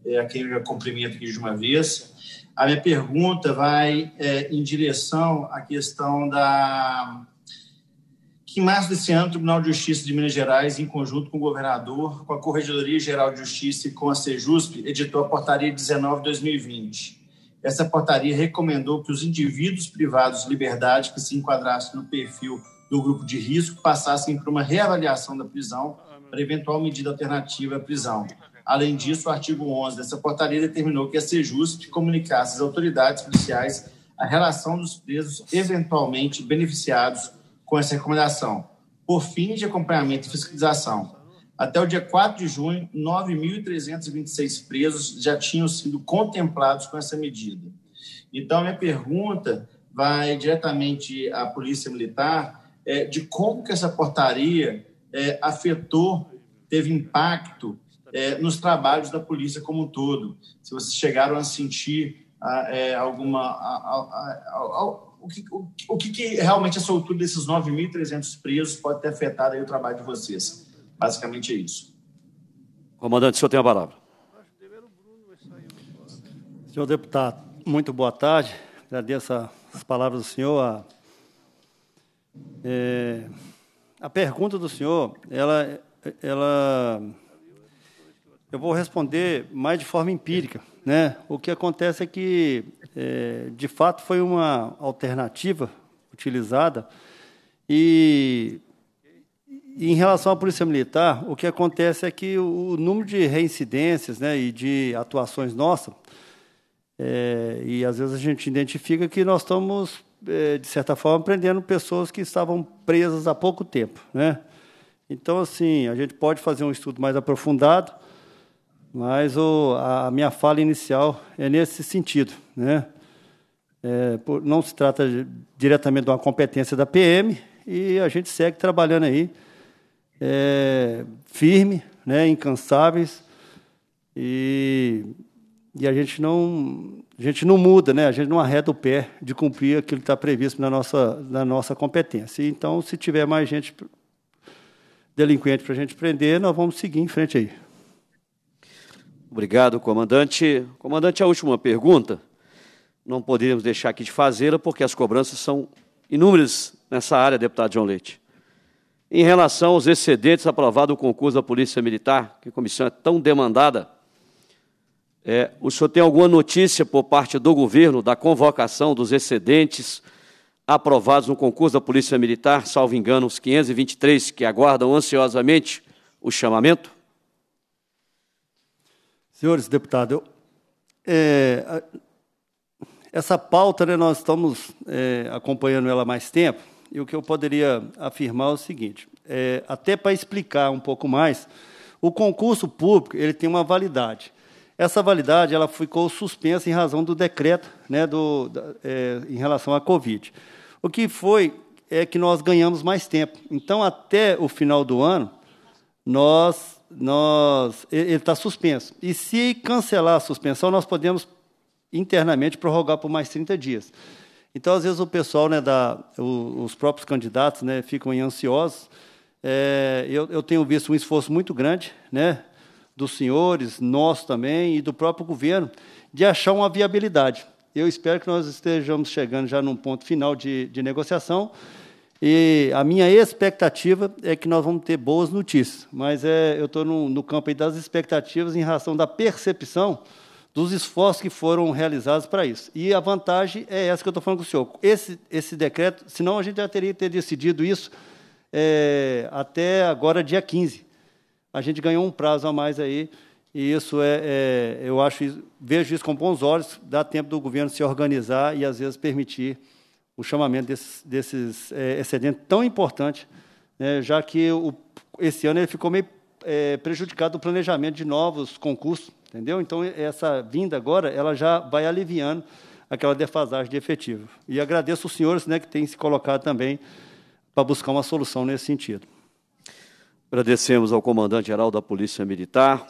é, a quem eu já cumprimento aqui de uma vez. A minha pergunta vai é, em direção à questão da que em março desse ano, o Tribunal de Justiça de Minas Gerais, em conjunto com o governador, com a Corregedoria Geral de Justiça e com a Sejusp, editou a Portaria 19-2020. Essa portaria recomendou que os indivíduos privados de liberdade que se enquadrassem no perfil do grupo de risco passassem por uma reavaliação da prisão para eventual medida alternativa à prisão. Além disso, o artigo 11 dessa portaria determinou que a Sejusp comunicasse às autoridades policiais a relação dos presos eventualmente beneficiados com essa recomendação. Por fim de acompanhamento e fiscalização, até o dia 4 de junho, 9.326 presos já tinham sido contemplados com essa medida. Então, minha pergunta vai diretamente à Polícia Militar é, de como que essa portaria é, afetou, teve impacto é, nos trabalhos da polícia como um todo. Se vocês chegaram a sentir a, ah, é, alguma a, a, o que, o, o que, que, realmente a soltura desses 9.300 presos pode ter afetado aí o trabalho de vocês. Basicamente é isso. Comandante, o senhor tem a palavra. Senhor deputado, muito boa tarde. Agradeço as palavras do senhor. A, é, a pergunta do senhor, ela, ela, eu vou responder mais de forma empírica, né? O que acontece é que é, de fato foi uma alternativa utilizada. E, em relação à Polícia Militar, o que acontece é que o, o número de reincidências né, e de atuações nossas, é, e às vezes a gente identifica que nós estamos, é, de certa forma, prendendo pessoas que estavam presas há pouco tempo. Né? Então, assim, a gente pode fazer um estudo mais aprofundado mas o, a minha fala inicial é nesse sentido. Né? É, por, não se trata de, diretamente de uma competência da PM e a gente segue trabalhando aí é, firme, né, incansáveis e, e a gente não a gente não muda, né, a gente não arreda o pé de cumprir aquilo que está previsto na nossa na nossa competência. Então, se tiver mais gente delinquente para a gente prender, nós vamos seguir em frente aí. Obrigado, comandante. Comandante, a última pergunta. Não poderíamos deixar aqui de fazê-la, porque as cobranças são inúmeras nessa área, deputado João Leite. Em relação aos excedentes aprovados no concurso da Polícia Militar, que a comissão é tão demandada, é, o senhor tem alguma notícia por parte do governo da convocação dos excedentes aprovados no concurso da Polícia Militar, salvo engano, os 523 que aguardam ansiosamente o chamamento? Senhores deputados, é, essa pauta né, nós estamos é, acompanhando ela há mais tempo, e o que eu poderia afirmar é o seguinte, é, até para explicar um pouco mais, o concurso público ele tem uma validade. Essa validade ela ficou suspensa em razão do decreto né, do, da, é, em relação à Covid. O que foi é que nós ganhamos mais tempo. Então, até o final do ano, nós nós, ele está suspenso. E se cancelar a suspensão, nós podemos internamente prorrogar por mais 30 dias. Então, às vezes, o pessoal, né, da, o, os próprios candidatos, né, ficam ansiosos. É, eu, eu, tenho visto um esforço muito grande né, dos senhores, nós também, e do próprio governo, de achar uma viabilidade. Eu espero que nós estejamos chegando já num ponto final de, de negociação, e a minha expectativa é que nós vamos ter boas notícias, mas é, eu estou no, no, campo das expectativas em relação da percepção dos esforços que foram realizados para isso. E a vantagem é essa que eu estou falando com o senhor. Esse, esse decreto, senão a gente já teria ter decidido isso é, até agora, dia 15. A gente ganhou um prazo a mais aí, e isso é, é eu acho, vejo isso com bons olhos, dá tempo do governo se organizar e, às vezes, permitir o chamamento desses, desses é, excedentes tão importante, né, já que o, esse ano ele ficou meio é, prejudicado o planejamento de novos concursos, entendeu? Então, essa vinda agora, ela já vai aliviando aquela defasagem de efetivo. E agradeço os senhores né, que têm se colocado também para buscar uma solução nesse sentido. Agradecemos ao comandante-geral da Polícia Militar,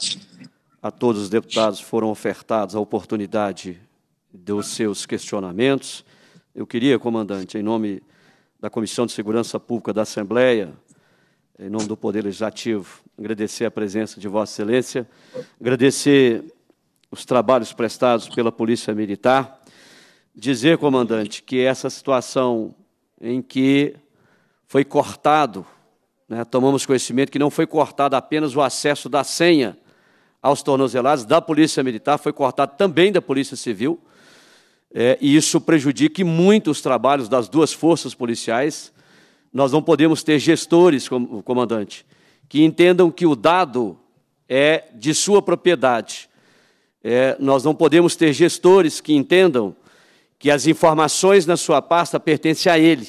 a todos os deputados foram ofertados a oportunidade dos seus questionamentos. Eu queria, comandante, em nome da Comissão de Segurança Pública da Assembleia, em nome do Poder Legislativo, agradecer a presença de Vossa Excelência, agradecer os trabalhos prestados pela Polícia Militar, dizer, comandante, que essa situação em que foi cortado, né, tomamos conhecimento que não foi cortado apenas o acesso da senha aos tornozelados da Polícia Militar, foi cortado também da Polícia Civil, é, e isso prejudique muito os trabalhos das duas forças policiais. Nós não podemos ter gestores, como comandante, que entendam que o dado é de sua propriedade. É, nós não podemos ter gestores que entendam que as informações na sua pasta pertencem a ele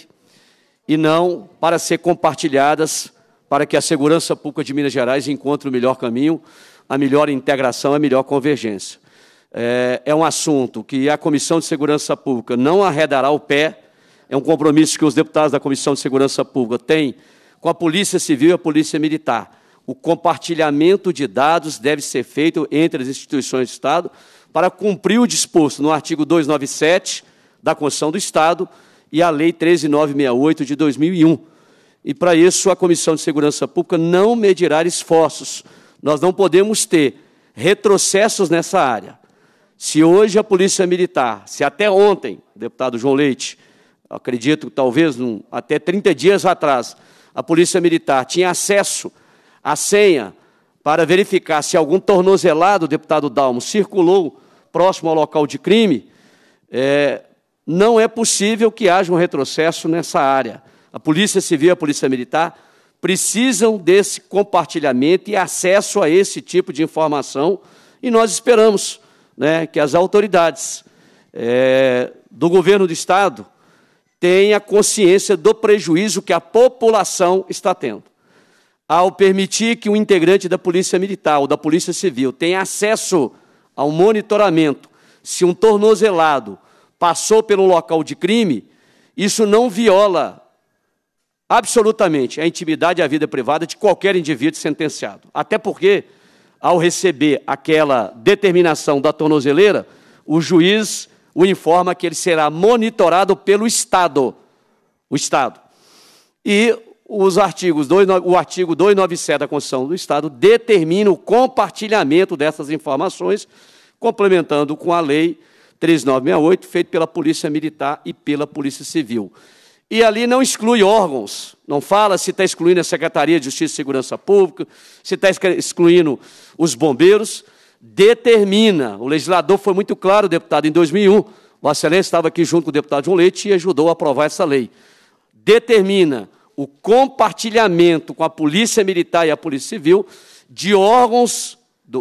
e não para ser compartilhadas para que a segurança pública de Minas Gerais encontre o melhor caminho, a melhor integração, a melhor convergência é, é um assunto que a Comissão de Segurança Pública não arredará o pé, é um compromisso que os deputados da Comissão de Segurança Pública têm com a Polícia Civil e a Polícia Militar. O compartilhamento de dados deve ser feito entre as instituições do Estado para cumprir o disposto no artigo 297 da Constituição do Estado e a Lei 13968 de 2001. E para isso a Comissão de Segurança Pública não medirá esforços. Nós não podemos ter retrocessos nessa área. Se hoje a Polícia Militar, se até ontem, deputado João Leite, acredito talvez num, até 30 dias atrás, a Polícia Militar tinha acesso à senha para verificar se algum tornozelado, deputado Dalmo, circulou próximo ao local de crime, é, não é possível que haja um retrocesso nessa área. A Polícia Civil e a Polícia Militar precisam desse compartilhamento e acesso a esse tipo de informação, e nós esperamos né, que as autoridades é, do governo do Estado tenham consciência do prejuízo que a população está tendo. Ao permitir que um integrante da Polícia Militar ou da Polícia Civil tenha acesso ao monitoramento, se um tornozelado passou pelo local de crime, isso não viola absolutamente a intimidade e a vida privada de qualquer indivíduo sentenciado. Até porque ao receber aquela determinação da tornozeleira, o juiz o informa que ele será monitorado pelo Estado. O Estado. E os artigos, o artigo 297 da Constituição do Estado determina o compartilhamento dessas informações, complementando com a lei 3968, feita pela Polícia Militar e pela Polícia Civil. E ali não exclui órgãos, não fala se está excluindo a Secretaria de Justiça e Segurança Pública, se está excluindo os bombeiros, determina. O legislador foi muito claro, deputado, em 2001, Vossa Excelência estava aqui junto com o deputado João Leite e ajudou a aprovar essa lei. Determina o compartilhamento com a Polícia Militar e a Polícia Civil de órgãos,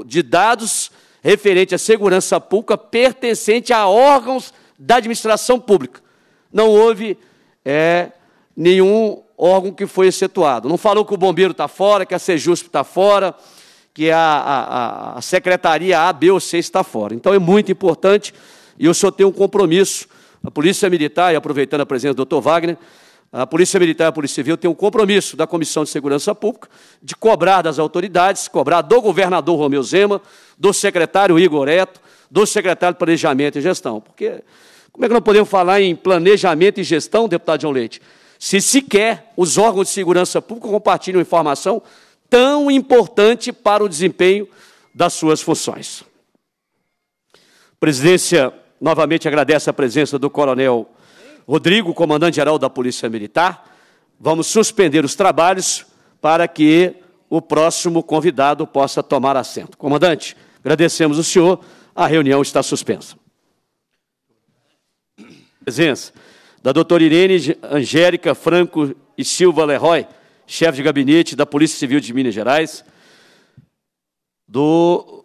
de dados referente à segurança pública pertencente a órgãos da administração pública. Não houve é, nenhum órgão que foi excetuado. Não falou que o bombeiro está fora, que a Sejusp está fora, que a, a, a secretaria A, B ou C está fora. Então é muito importante e eu só tenho um compromisso. A Polícia Militar, e aproveitando a presença do doutor Wagner, a Polícia Militar e a Polícia Civil têm um compromisso da Comissão de Segurança Pública de cobrar das autoridades, cobrar do governador Romeu Zema, do secretário Igor Eto, do secretário de Planejamento e Gestão, porque como é que nós podemos falar em planejamento e gestão, deputado João Leite, se sequer os órgãos de segurança pública compartilham informação tão importante para o desempenho das suas funções? A presidência novamente agradece a presença do Coronel Rodrigo, comandante-geral da Polícia Militar. Vamos suspender os trabalhos para que o próximo convidado possa tomar assento. Comandante, agradecemos o senhor. A reunião está suspensa presença da doutora Irene Angélica Franco e Silva Leroy, chefe de gabinete da Polícia Civil de Minas Gerais, do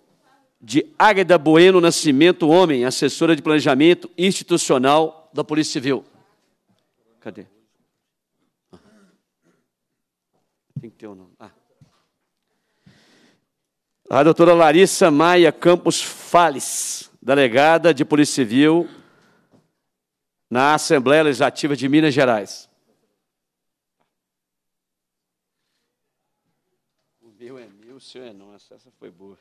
de Águeda Bueno Nascimento Homem, assessora de planejamento institucional da Polícia Civil. Cadê? Ah. Tem que ter o um nome. Ah. A doutora Larissa Maia Campos Fales, delegada de Polícia Civil na Assembleia Legislativa de Minas Gerais. O meu é meu, o seu é nosso. Essa foi boa.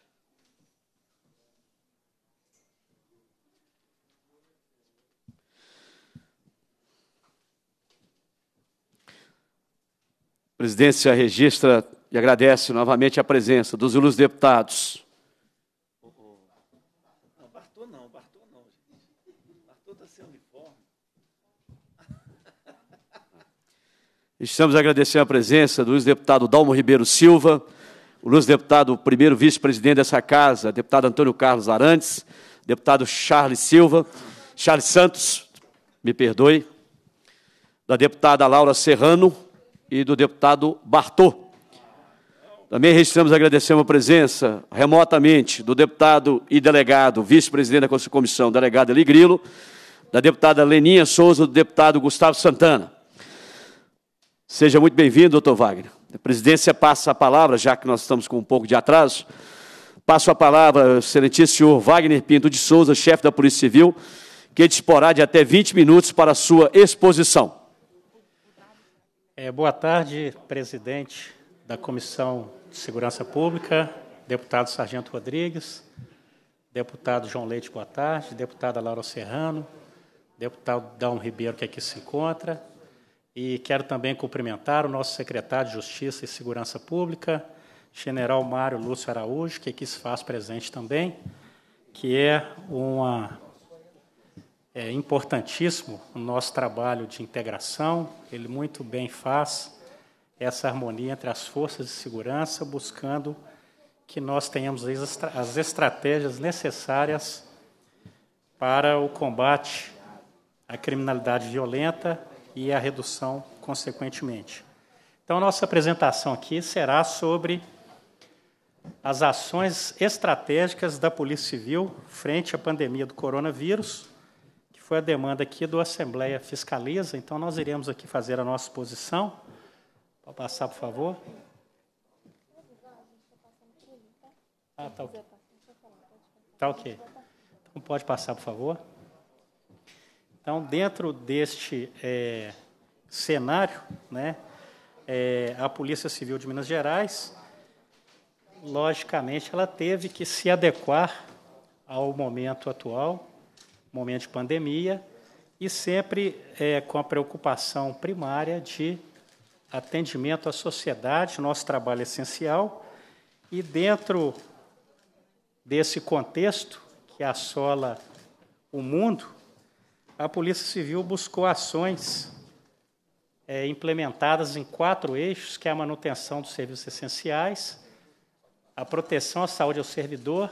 A presidência registra e agradece novamente a presença dos ilustres deputados Estamos agradecendo a presença do ex-deputado Dalmo Ribeiro Silva, o ex-deputado, primeiro vice-presidente dessa casa, deputado Antônio Carlos Arantes, deputado Charles Silva, Charles Santos, me perdoe, da deputada Laura Serrano e do deputado Bartô. Também registramos agradecendo a presença remotamente do deputado e delegado, vice-presidente da comissão, delegado Eli Grilo, da deputada Leninha Souza, do deputado Gustavo Santana. Seja muito bem-vindo, doutor Wagner. A presidência passa a palavra, já que nós estamos com um pouco de atraso. Passo a palavra ao excelentíssimo senhor Wagner Pinto de Souza, chefe da Polícia Civil, que disporá de até 20 minutos para a sua exposição. É, boa tarde, presidente da Comissão de Segurança Pública, deputado Sargento Rodrigues, deputado João Leite, boa tarde, deputada Laura Serrano, deputado Dão Ribeiro, que aqui se encontra, e quero também cumprimentar o nosso secretário de Justiça e Segurança Pública, general Mário Lúcio Araújo, que aqui se faz presente também, que é uma é importantíssimo o nosso trabalho de integração, ele muito bem faz essa harmonia entre as forças de segurança, buscando que nós tenhamos as estratégias necessárias para o combate à criminalidade violenta e a redução consequentemente. Então, nossa apresentação aqui será sobre as ações estratégicas da Polícia Civil frente à pandemia do coronavírus, que foi a demanda aqui do Assembleia Fiscaliza. Então, nós iremos aqui fazer a nossa posição. Pode passar, por favor. Ah, tá ok. Tá ok. Então, pode passar, por favor. Então, dentro deste é, cenário, né, é, a Polícia Civil de Minas Gerais, logicamente, ela teve que se adequar ao momento atual, momento de pandemia, e sempre é, com a preocupação primária de atendimento à sociedade, nosso trabalho essencial, e dentro desse contexto que assola o mundo, a Polícia Civil buscou ações é, implementadas em quatro eixos, que é a manutenção dos serviços essenciais, a proteção à saúde ao servidor,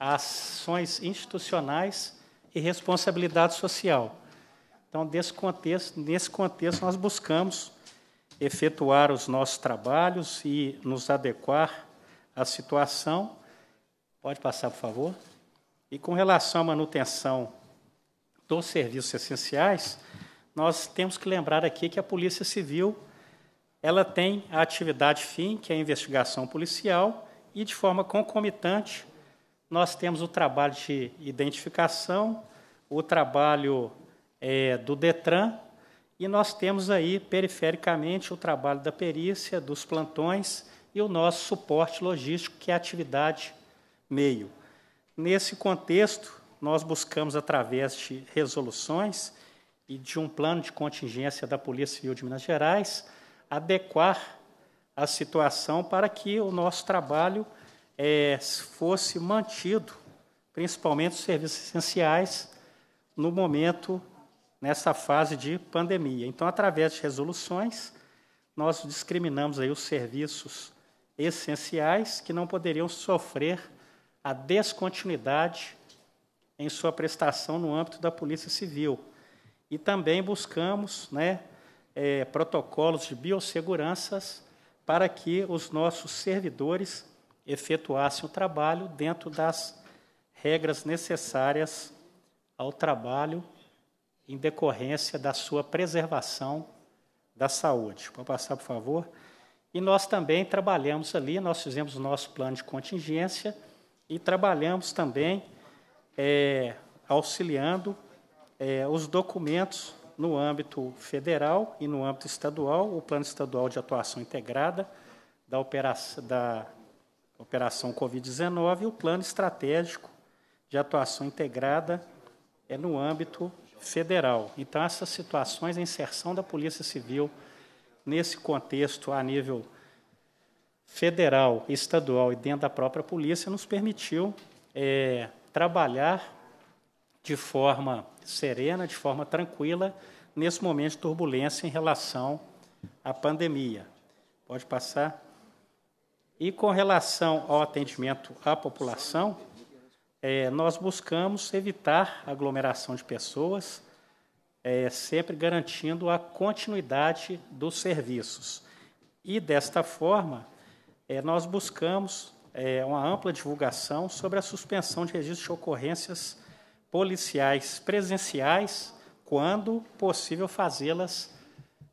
ações institucionais e responsabilidade social. Então, contexto, nesse contexto, nós buscamos efetuar os nossos trabalhos e nos adequar à situação. Pode passar, por favor. E com relação à manutenção dos serviços essenciais, nós temos que lembrar aqui que a Polícia Civil ela tem a atividade fim, que é a investigação policial, e de forma concomitante nós temos o trabalho de identificação, o trabalho é, do Detran e nós temos aí perifericamente o trabalho da perícia, dos plantões e o nosso suporte logístico, que é a atividade meio. Nesse contexto, nós buscamos, através de resoluções e de um plano de contingência da Polícia Civil de Minas Gerais, adequar a situação para que o nosso trabalho é, fosse mantido, principalmente os serviços essenciais, no momento, nessa fase de pandemia. Então, através de resoluções, nós discriminamos aí os serviços essenciais que não poderiam sofrer a descontinuidade em sua prestação no âmbito da Polícia Civil. E também buscamos né, é, protocolos de biosseguranças para que os nossos servidores efetuassem o trabalho dentro das regras necessárias ao trabalho em decorrência da sua preservação da saúde. Pode passar, por favor? E nós também trabalhamos ali, nós fizemos o nosso plano de contingência e trabalhamos também é, auxiliando é, os documentos no âmbito federal e no âmbito estadual, o Plano Estadual de Atuação Integrada da, operação da Operação Covid-19 e o Plano Estratégico de Atuação Integrada é no âmbito federal. Então, essas situações, a inserção da Polícia Civil nesse contexto a nível federal, estadual e dentro da própria polícia nos permitiu é, trabalhar de forma serena, de forma tranquila, nesse momento de turbulência em relação à pandemia. Pode passar. E com relação ao atendimento à população, é, nós buscamos evitar aglomeração de pessoas, é, sempre garantindo a continuidade dos serviços. E desta forma, é, nós buscamos é, uma ampla divulgação sobre a suspensão de registro de ocorrências policiais presenciais, quando possível fazê-las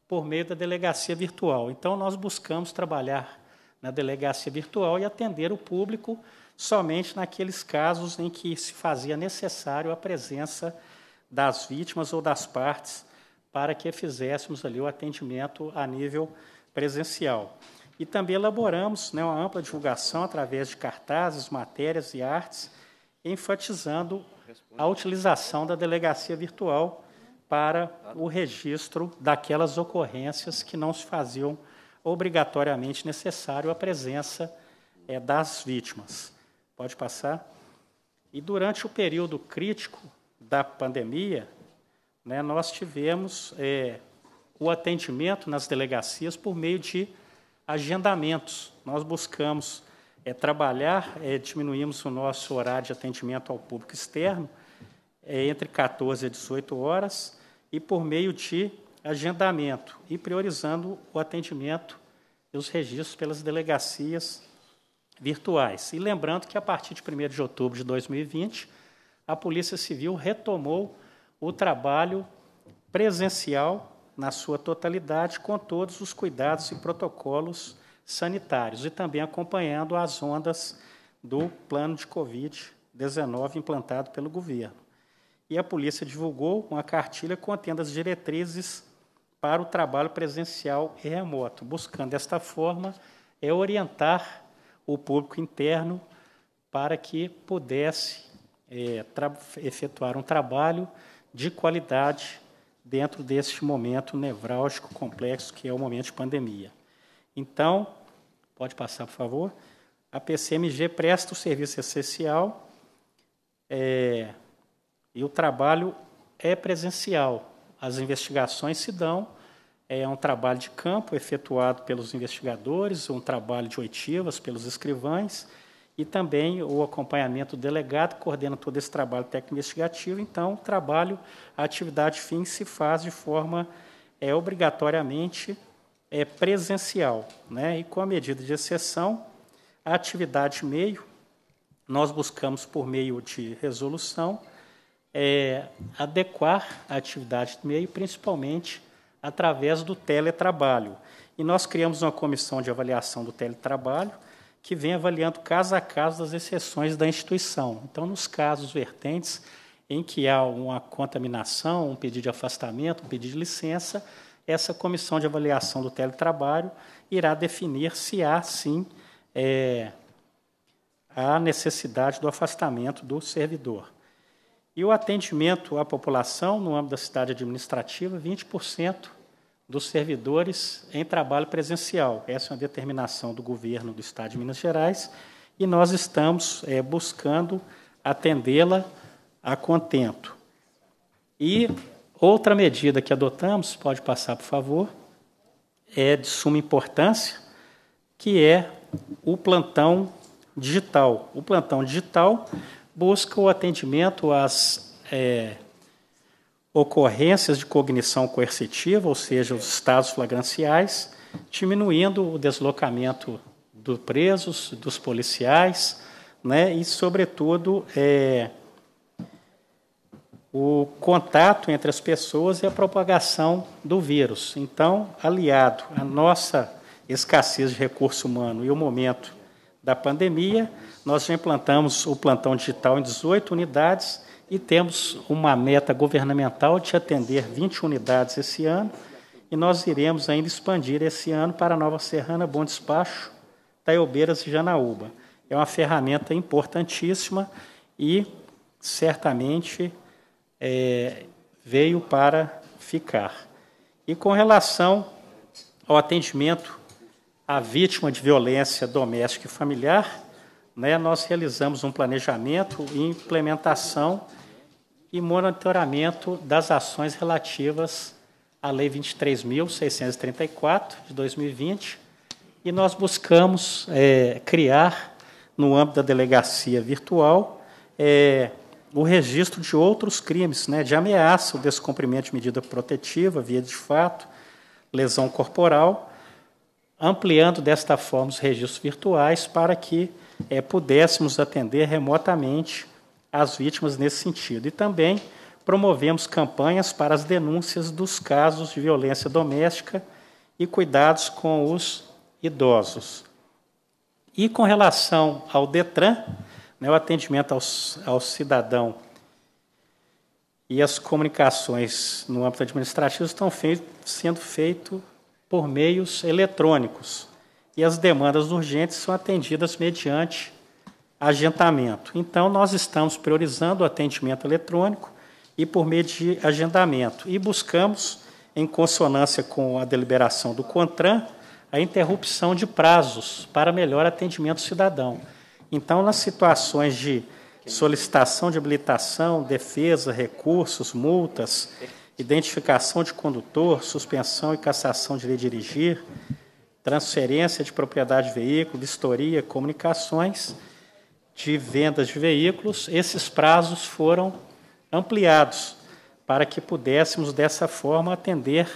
por meio da delegacia virtual. Então, nós buscamos trabalhar na delegacia virtual e atender o público somente naqueles casos em que se fazia necessário a presença das vítimas ou das partes para que fizéssemos ali o atendimento a nível presencial. E também elaboramos né, uma ampla divulgação através de cartazes, matérias e artes, enfatizando a utilização da delegacia virtual para o registro daquelas ocorrências que não se faziam obrigatoriamente necessário a presença é, das vítimas. Pode passar? E durante o período crítico da pandemia, né, nós tivemos é, o atendimento nas delegacias por meio de agendamentos. Nós buscamos é, trabalhar, é, diminuímos o nosso horário de atendimento ao público externo é, entre 14 e 18 horas e por meio de agendamento e priorizando o atendimento e os registros pelas delegacias virtuais. E lembrando que a partir de 1 de outubro de 2020, a Polícia Civil retomou o trabalho presencial na sua totalidade, com todos os cuidados e protocolos sanitários, e também acompanhando as ondas do plano de Covid-19 implantado pelo governo. E a polícia divulgou uma cartilha contendo as diretrizes para o trabalho presencial e remoto, buscando desta forma é orientar o público interno para que pudesse é, efetuar um trabalho de qualidade dentro deste momento nevrálgico complexo que é o momento de pandemia. Então, pode passar, por favor. A PCMG presta o serviço essencial é, e o trabalho é presencial. As investigações se dão, é um trabalho de campo efetuado pelos investigadores, um trabalho de oitivas pelos escrivães e também o acompanhamento do delegado, coordena todo esse trabalho técnico investigativo. Então, o trabalho, a atividade fim se faz de forma é, obrigatoriamente é, presencial. Né? E com a medida de exceção, a atividade meio, nós buscamos, por meio de resolução, é, adequar a atividade meio, principalmente através do teletrabalho. E nós criamos uma comissão de avaliação do teletrabalho que vem avaliando caso a caso das exceções da instituição. Então, nos casos vertentes em que há uma contaminação, um pedido de afastamento, um pedido de licença, essa comissão de avaliação do teletrabalho irá definir se há, sim, é, a necessidade do afastamento do servidor. E o atendimento à população, no âmbito da cidade administrativa, 20% dos servidores em trabalho presencial. Essa é uma determinação do governo do Estado de Minas Gerais e nós estamos é, buscando atendê-la a contento. E outra medida que adotamos, pode passar, por favor, é de suma importância, que é o plantão digital. O plantão digital busca o atendimento às é, ocorrências de cognição coercitiva, ou seja, os estados flagranciais, diminuindo o deslocamento dos presos, dos policiais, né, e, sobretudo, é, o contato entre as pessoas e a propagação do vírus. Então, aliado à nossa escassez de recurso humano e o momento da pandemia, nós já implantamos o plantão digital em 18 unidades e temos uma meta governamental de atender 20 unidades esse ano, e nós iremos ainda expandir esse ano para Nova Serrana, Bom Despacho, Taiobeiras e Janaúba. É uma ferramenta importantíssima e certamente é, veio para ficar. E com relação ao atendimento à vítima de violência doméstica e familiar, né, nós realizamos um planejamento e implementação e monitoramento das ações relativas à Lei 23.634 de 2020 e nós buscamos é, criar, no âmbito da delegacia virtual, é, o registro de outros crimes, né, de ameaça, o descumprimento de medida protetiva, via de fato, lesão corporal, ampliando desta forma os registros virtuais para que é, pudéssemos atender remotamente as vítimas nesse sentido. E também promovemos campanhas para as denúncias dos casos de violência doméstica e cuidados com os idosos. E com relação ao Detran, né, o atendimento aos, ao cidadão e as comunicações no âmbito administrativo estão sendo feitos por meios eletrônicos e as demandas urgentes são atendidas mediante agendamento. Então, nós estamos priorizando o atendimento eletrônico e por meio de agendamento e buscamos, em consonância com a deliberação do CONTRAN, a interrupção de prazos para melhor atendimento cidadão. Então, nas situações de solicitação de habilitação, defesa, recursos, multas, identificação de condutor, suspensão e cassação de lei dirigir, transferência de propriedade de veículo, vistoria, comunicações de vendas de veículos, esses prazos foram ampliados para que pudéssemos, dessa forma, atender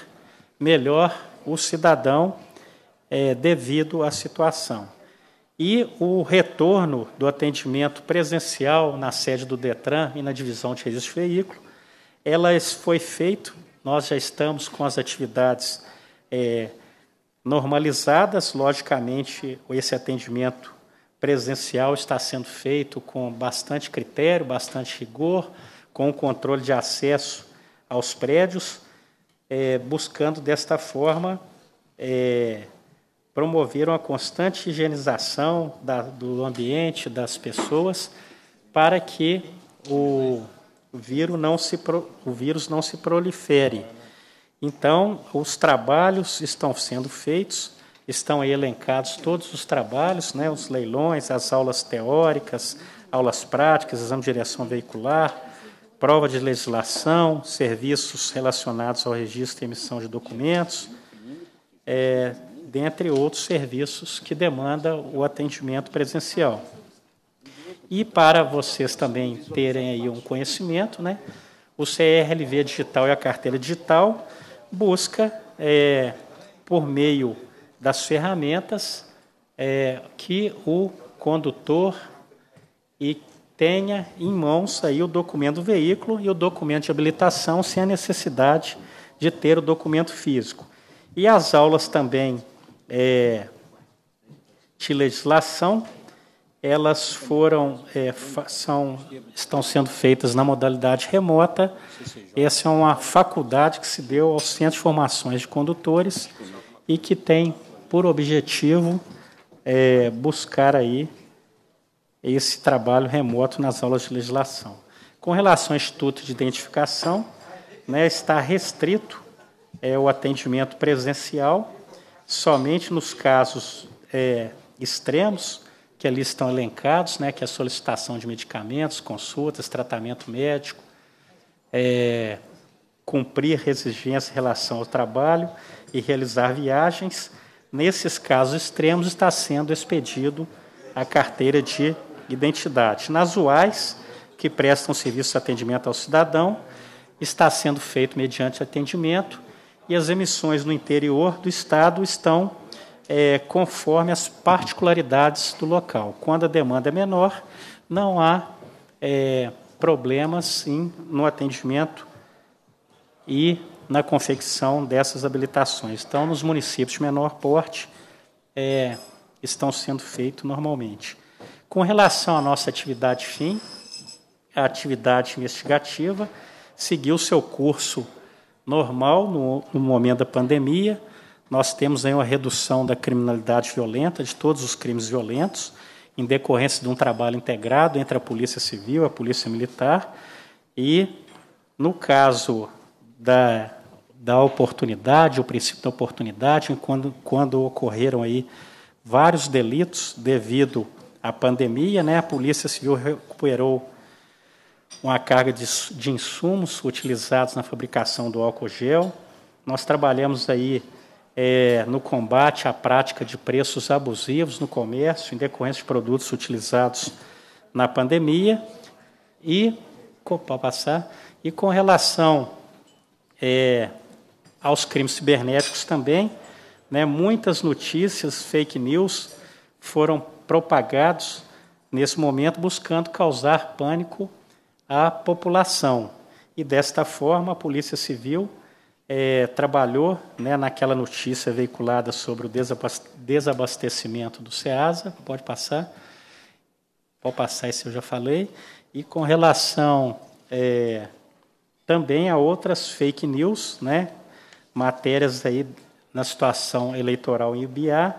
melhor o cidadão é, devido à situação. E o retorno do atendimento presencial na sede do Detran e na divisão de registro de veículo, ela foi feito, nós já estamos com as atividades é, normalizadas. Logicamente, esse atendimento presencial está sendo feito com bastante critério, bastante rigor, com o controle de acesso aos prédios, é, buscando desta forma é, promover uma constante higienização da, do ambiente, das pessoas, para que o, o vírus não se, o vírus não se prolifere. Então, os trabalhos estão sendo feitos, estão aí elencados todos os trabalhos, né, os leilões, as aulas teóricas, aulas práticas, exame de direção veicular, prova de legislação, serviços relacionados ao registro e emissão de documentos, é, dentre outros serviços que demanda o atendimento presencial. E para vocês também terem aí um conhecimento, né, o CRLV digital e a carteira digital busca, é, por meio das ferramentas, é, que o condutor e tenha em mãos aí o documento do veículo e o documento de habilitação, sem a necessidade de ter o documento físico. E as aulas também é, de legislação elas foram é, são, estão sendo feitas na modalidade remota. Essa é uma faculdade que se deu ao Centro de Formações de Condutores e que tem por objetivo é, buscar aí esse trabalho remoto nas aulas de legislação. Com relação ao Instituto de Identificação, né, está restrito é, o atendimento presencial somente nos casos é, extremos que ali estão elencados, né, que é a solicitação de medicamentos, consultas, tratamento médico, é, cumprir exigências em relação ao trabalho e realizar viagens. Nesses casos extremos, está sendo expedido a carteira de identidade. Nas UAIs, que prestam serviço de atendimento ao cidadão, está sendo feito mediante atendimento e as emissões no interior do Estado estão é, conforme as particularidades do local. Quando a demanda é menor, não há é, problemas sim, no atendimento e na confecção dessas habilitações. Então, nos municípios de menor porte, é, estão sendo feitos normalmente. Com relação à nossa atividade fim, a atividade investigativa seguiu seu curso normal no, no momento da pandemia nós temos aí uma redução da criminalidade violenta, de todos os crimes violentos, em decorrência de um trabalho integrado entre a Polícia Civil e a Polícia Militar. E, no caso da, da oportunidade, o princípio da oportunidade, quando, quando ocorreram aí vários delitos devido à pandemia, né, a Polícia Civil recuperou uma carga de, de insumos utilizados na fabricação do álcool gel. Nós trabalhamos aí é, no combate à prática de preços abusivos no comércio, em decorrência de produtos utilizados na pandemia, e, opa, passar, e com relação é, aos crimes cibernéticos também, né, muitas notícias, fake news, foram propagados nesse momento buscando causar pânico à população. E desta forma, a Polícia Civil é, trabalhou né, naquela notícia veiculada sobre o desabastecimento do SEASA, pode passar, pode passar esse eu já falei, e com relação é, também a outras fake news, né, matérias aí na situação eleitoral em UBA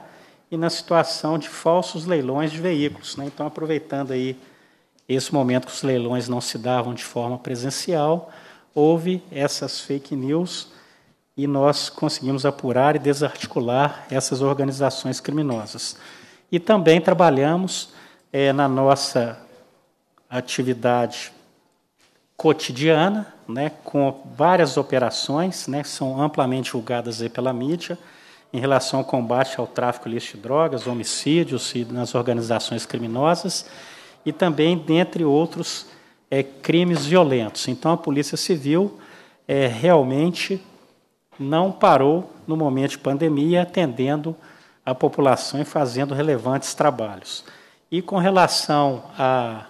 e na situação de falsos leilões de veículos. Né, então, aproveitando aí esse momento que os leilões não se davam de forma presencial, houve essas fake news e nós conseguimos apurar e desarticular essas organizações criminosas. E também trabalhamos é, na nossa atividade cotidiana, né, com várias operações, né, que são amplamente julgadas pela mídia, em relação ao combate ao tráfico ilícito de drogas, homicídios e nas organizações criminosas, e também, dentre outros, é, crimes violentos. Então, a Polícia Civil é, realmente não parou no momento de pandemia, atendendo a população e fazendo relevantes trabalhos. E com relação a,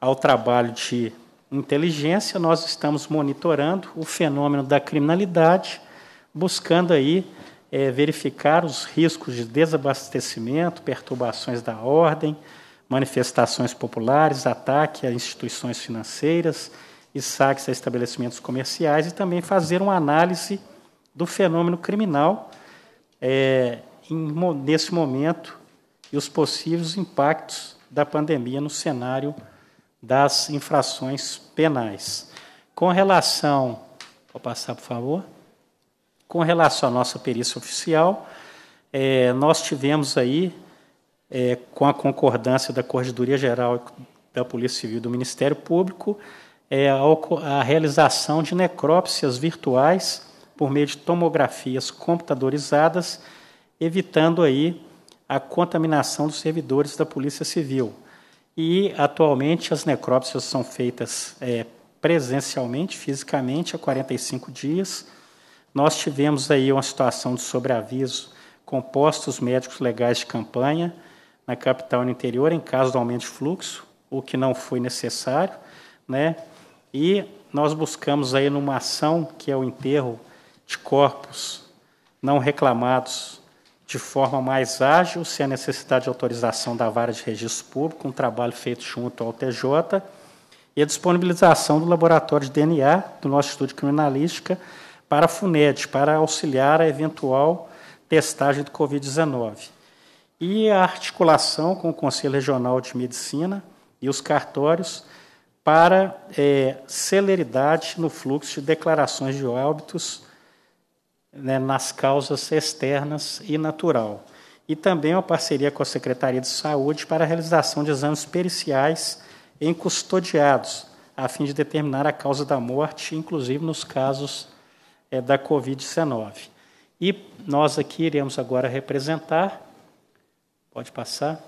ao trabalho de inteligência, nós estamos monitorando o fenômeno da criminalidade, buscando aí é, verificar os riscos de desabastecimento, perturbações da ordem, manifestações populares, ataque a instituições financeiras, e saques a estabelecimentos comerciais e também fazer uma análise do fenômeno criminal é, em, nesse momento e os possíveis impactos da pandemia no cenário das infrações penais. Com relação, vou passar por favor, com relação à nossa perícia oficial, é, nós tivemos aí, é, com a concordância da Corregedoria Geral da Polícia Civil e do Ministério Público, é a, realização de necrópsias virtuais por meio de tomografias computadorizadas, evitando aí a contaminação dos servidores da Polícia Civil. E atualmente as necrópsias são feitas é, presencialmente, fisicamente, a 45 dias. Nós tivemos aí uma situação de sobreaviso com postos médicos legais de campanha na capital e no interior, em caso do aumento de fluxo, o que não foi necessário, né? E nós buscamos aí numa ação que é o enterro de corpos não reclamados de forma mais ágil, sem a necessidade de autorização da vara de registro público, um trabalho feito junto ao TJ, e a disponibilização do laboratório de DNA do nosso Instituto de Criminalística para a FUNED, para auxiliar a eventual testagem do Covid-19. E a articulação com o Conselho Regional de Medicina e os cartórios para é, celeridade no fluxo de declarações de óbitos né, nas causas externas e natural. E também uma parceria com a Secretaria de Saúde para a realização de exames periciais em custodiados, a fim de determinar a causa da morte, inclusive nos casos é, da Covid-19. E nós aqui iremos agora representar. Pode passar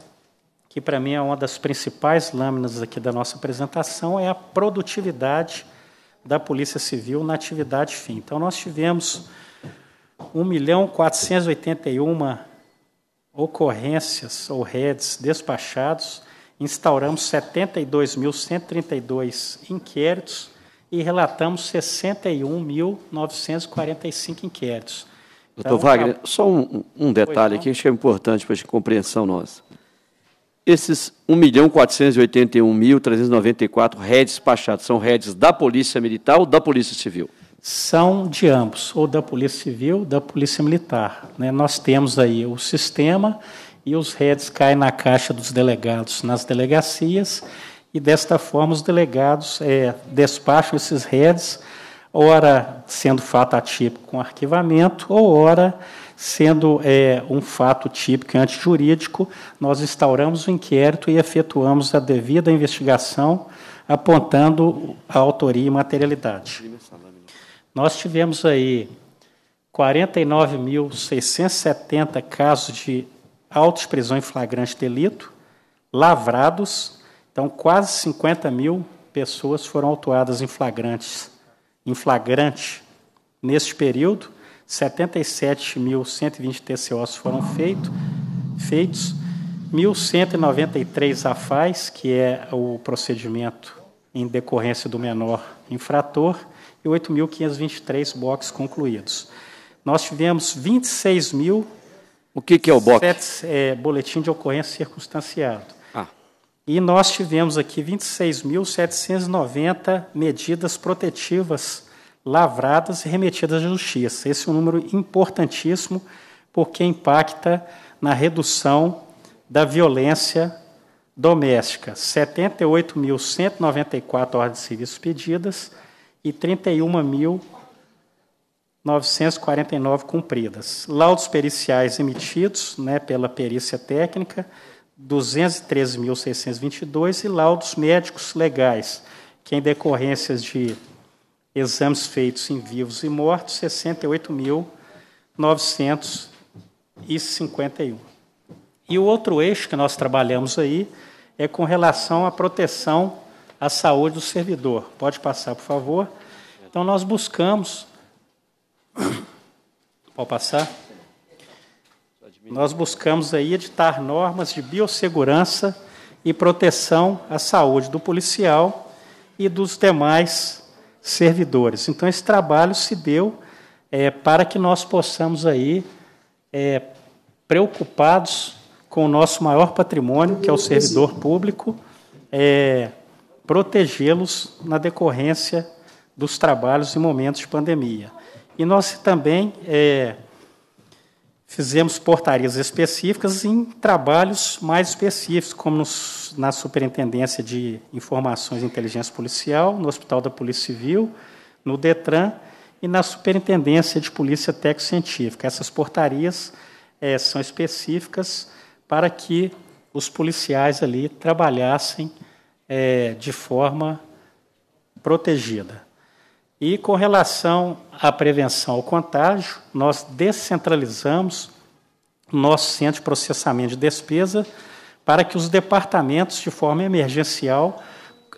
que para mim é uma das principais lâminas aqui da nossa apresentação, é a produtividade da Polícia Civil na atividade fim. Então, nós tivemos 1 milhão 481 ocorrências ou redes despachados, instauramos 72.132 inquéritos e relatamos 61.945 inquéritos. Doutor então, Wagner, a... Tá só um, um detalhe aqui, acho que é importante para a compreensão nossa. Esses 1.481.394 redes despachados são redes da Polícia Militar ou da Polícia Civil? São de ambos, ou da Polícia Civil, ou da Polícia Militar. Né? Nós temos aí o sistema e os redes caem na caixa dos delegados nas delegacias e desta forma os delegados é, despacham esses redes, ora sendo fato atípico com arquivamento, ou ora Sendo é, um fato típico e antijurídico, nós instauramos o inquérito e efetuamos a devida investigação, apontando a autoria e materialidade. Nós tivemos aí 49.670 casos de autos prisão em flagrante delito, lavrados, então quase 50 mil pessoas foram autuadas em flagrantes, em flagrante neste período, 77.120 TCOs foram feito, feitos, 1.193 AFAIs, que é o procedimento em decorrência do menor infrator, e 8.523 BOCs concluídos. Nós tivemos 26 mil... O que, que é o BOC? é, boletim de ocorrência circunstanciado. Ah. E nós tivemos aqui 26.790 medidas protetivas lavradas e remetidas à justiça. Esse é um número importantíssimo porque impacta na redução da violência doméstica. 78.194 ordens de serviço pedidas e 31.949 cumpridas. Laudos periciais emitidos né, pela perícia técnica, 213.622 e laudos médicos legais, que em decorrências de exames feitos em vivos e mortos, 68.951. E o outro eixo que nós trabalhamos aí é com relação à proteção à saúde do servidor. Pode passar, por favor. Então, nós buscamos. Pode passar? Nós buscamos aí editar normas de biossegurança e proteção à saúde do policial e dos demais servidores. Então, esse trabalho se deu é, para que nós possamos aí, é, preocupados com o nosso maior patrimônio, que é o servidor público, é, protegê-los na decorrência dos trabalhos em momentos de pandemia. E nós também é, Fizemos portarias específicas em trabalhos mais específicos, como nos, na Superintendência de Informações e Inteligência Policial, no Hospital da Polícia Civil, no DETRAN e na Superintendência de Polícia Técnico-Científica. Essas portarias é, são específicas para que os policiais ali trabalhassem é, de forma protegida. E com relação à prevenção ao contágio, nós descentralizamos nosso centro de processamento de despesa para que os departamentos, de forma emergencial,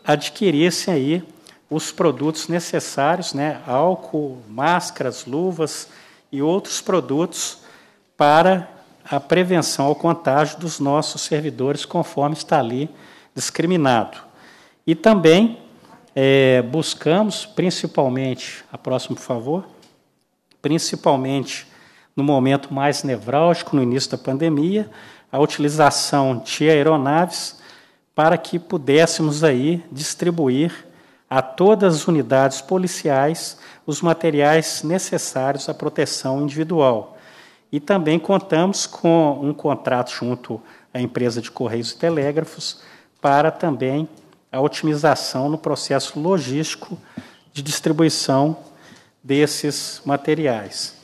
adquirissem aí os produtos necessários, né, álcool, máscaras, luvas e outros produtos para a prevenção ao contágio dos nossos servidores, conforme está ali discriminado. E também é, buscamos, principalmente, a próxima, por favor, principalmente no momento mais nevrálgico, no início da pandemia, a utilização de aeronaves para que pudéssemos aí distribuir a todas as unidades policiais os materiais necessários à proteção individual. E também contamos com um contrato junto à empresa de Correios e Telégrafos para também a otimização no processo logístico de distribuição desses materiais.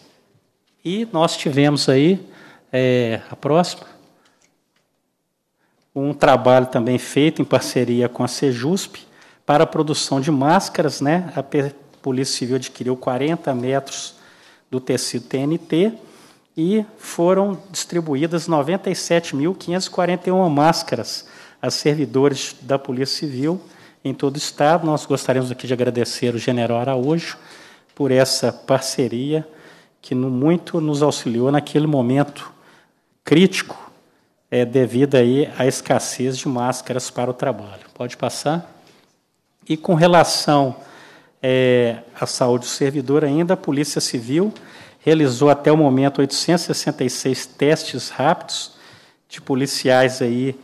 E nós tivemos aí, é, a próxima, um trabalho também feito em parceria com a CEJUSP para a produção de máscaras. Né? A Polícia Civil adquiriu 40 metros do tecido TNT e foram distribuídas 97.541 máscaras a servidores da Polícia Civil em todo o Estado. Nós gostaríamos aqui de agradecer o general Araújo por essa parceria que no, muito nos auxiliou naquele momento crítico é, devido aí à escassez de máscaras para o trabalho. Pode passar? E com relação é, à saúde do servidor ainda, a Polícia Civil realizou até o momento 866 testes rápidos de policiais aí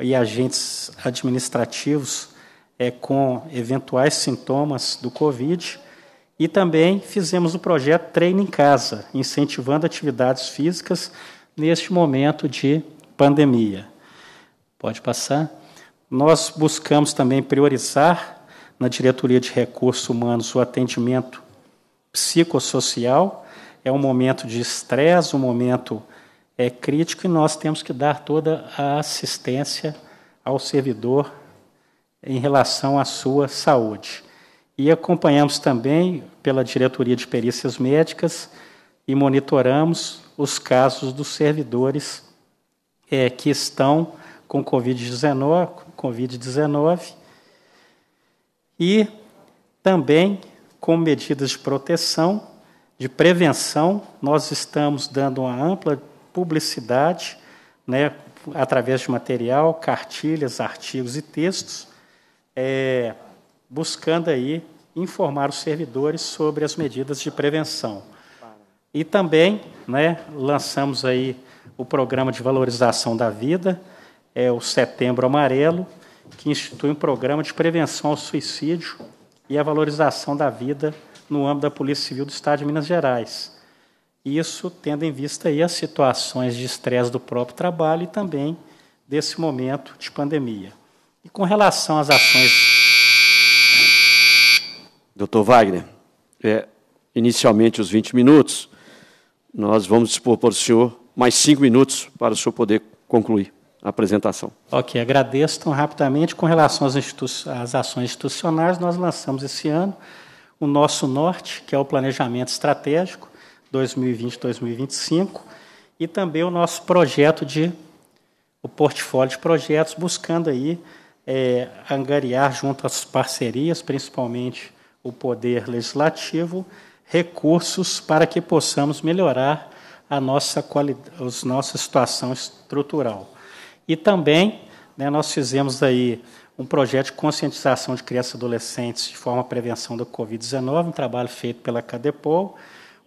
e agentes administrativos é, com eventuais sintomas do Covid. E também fizemos o projeto Treino em Casa, incentivando atividades físicas neste momento de pandemia. Pode passar. Nós buscamos também priorizar na diretoria de recursos humanos o atendimento psicossocial. É um momento de estresse, um momento é crítico e nós temos que dar toda a assistência ao servidor em relação à sua saúde. E acompanhamos também, pela diretoria de perícias médicas, e monitoramos os casos dos servidores é, que estão com Covid-19 COVID e também com medidas de proteção, de prevenção. Nós estamos dando uma ampla publicidade, né, através de material, cartilhas, artigos e textos, é, buscando aí informar os servidores sobre as medidas de prevenção. E também né, lançamos aí o Programa de Valorização da Vida, é o Setembro Amarelo, que institui um programa de prevenção ao suicídio e a valorização da vida no âmbito da Polícia Civil do Estado de Minas Gerais. Isso tendo em vista aí as situações de estresse do próprio trabalho e também desse momento de pandemia. E com relação às ações. Doutor Wagner, é, inicialmente os 20 minutos, nós vamos dispor para o senhor mais cinco minutos para o senhor poder concluir a apresentação. Ok, agradeço tão rapidamente. Com relação às, às ações institucionais, nós lançamos esse ano o nosso norte, que é o planejamento estratégico 2020-2025, e também o nosso projeto de o portfólio de projetos, buscando aí é, angariar junto às parcerias, principalmente o poder legislativo, recursos para que possamos melhorar a nossa qualidade, a nossa situação estrutural. E também né, nós fizemos aí um projeto de conscientização de crianças e adolescentes de forma à prevenção da Covid-19, um trabalho feito pela Cadepol,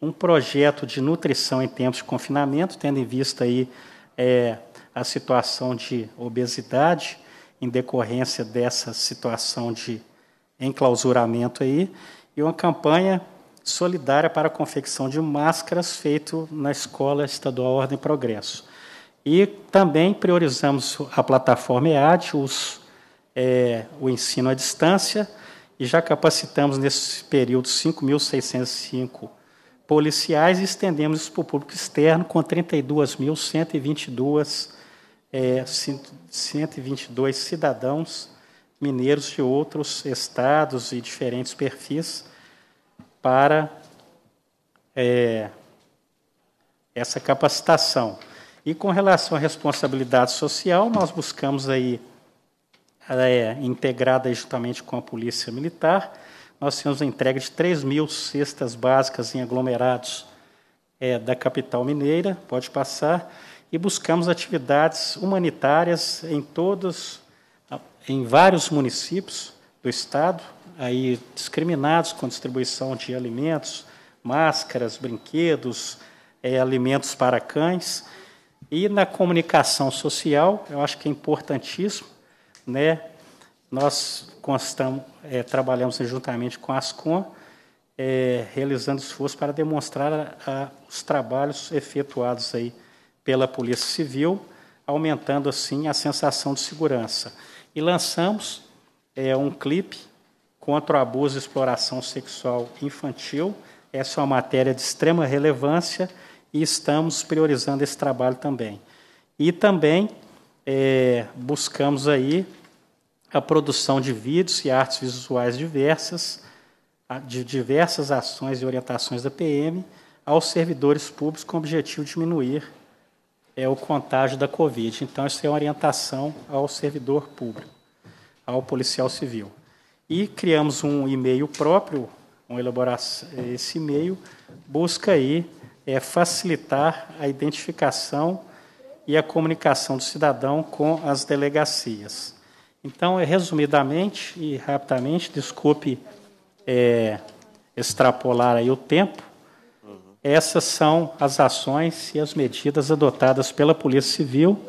um projeto de nutrição em tempos de confinamento, tendo em vista aí é, a situação de obesidade em decorrência dessa situação de enclausuramento aí, e uma campanha solidária para a confecção de máscaras feito na Escola Estadual Ordem e Progresso. E também priorizamos a plataforma EAD, os, é, o ensino à distância, e já capacitamos nesse período 5.605 policiais e estendemos isso para o público externo com 32.122 é, 122 cidadãos mineiros de outros estados e diferentes perfis para é, essa capacitação. E com relação à responsabilidade social, nós buscamos aí é, integrada juntamente com a polícia militar nós tínhamos entrega de 3 mil cestas básicas em aglomerados é, da capital mineira, pode passar, e buscamos atividades humanitárias em todos, em vários municípios do estado, aí discriminados com distribuição de alimentos, máscaras, brinquedos, é, alimentos para cães. E na comunicação social, eu acho que é importantíssimo, né, nós constamos, é, trabalhamos juntamente com a Ascom, é, realizando esforço para demonstrar a, a, os trabalhos efetuados aí pela Polícia Civil, aumentando assim a sensação de segurança. E lançamos é, um clipe contra o abuso e exploração sexual infantil. Essa é uma matéria de extrema relevância e estamos priorizando esse trabalho também. E também é, buscamos aí a produção de vídeos e artes visuais diversas, de diversas ações e orientações da PM aos servidores públicos com o objetivo de diminuir é, o contágio da Covid. Então, isso é uma orientação ao servidor público, ao policial civil. E criamos um e-mail próprio, um elaboração, esse e-mail busca aí é, facilitar a identificação e a comunicação do cidadão com as delegacias. Então, é, resumidamente e rapidamente, desculpe é, extrapolar aí o tempo, essas são as ações e as medidas adotadas pela Polícia Civil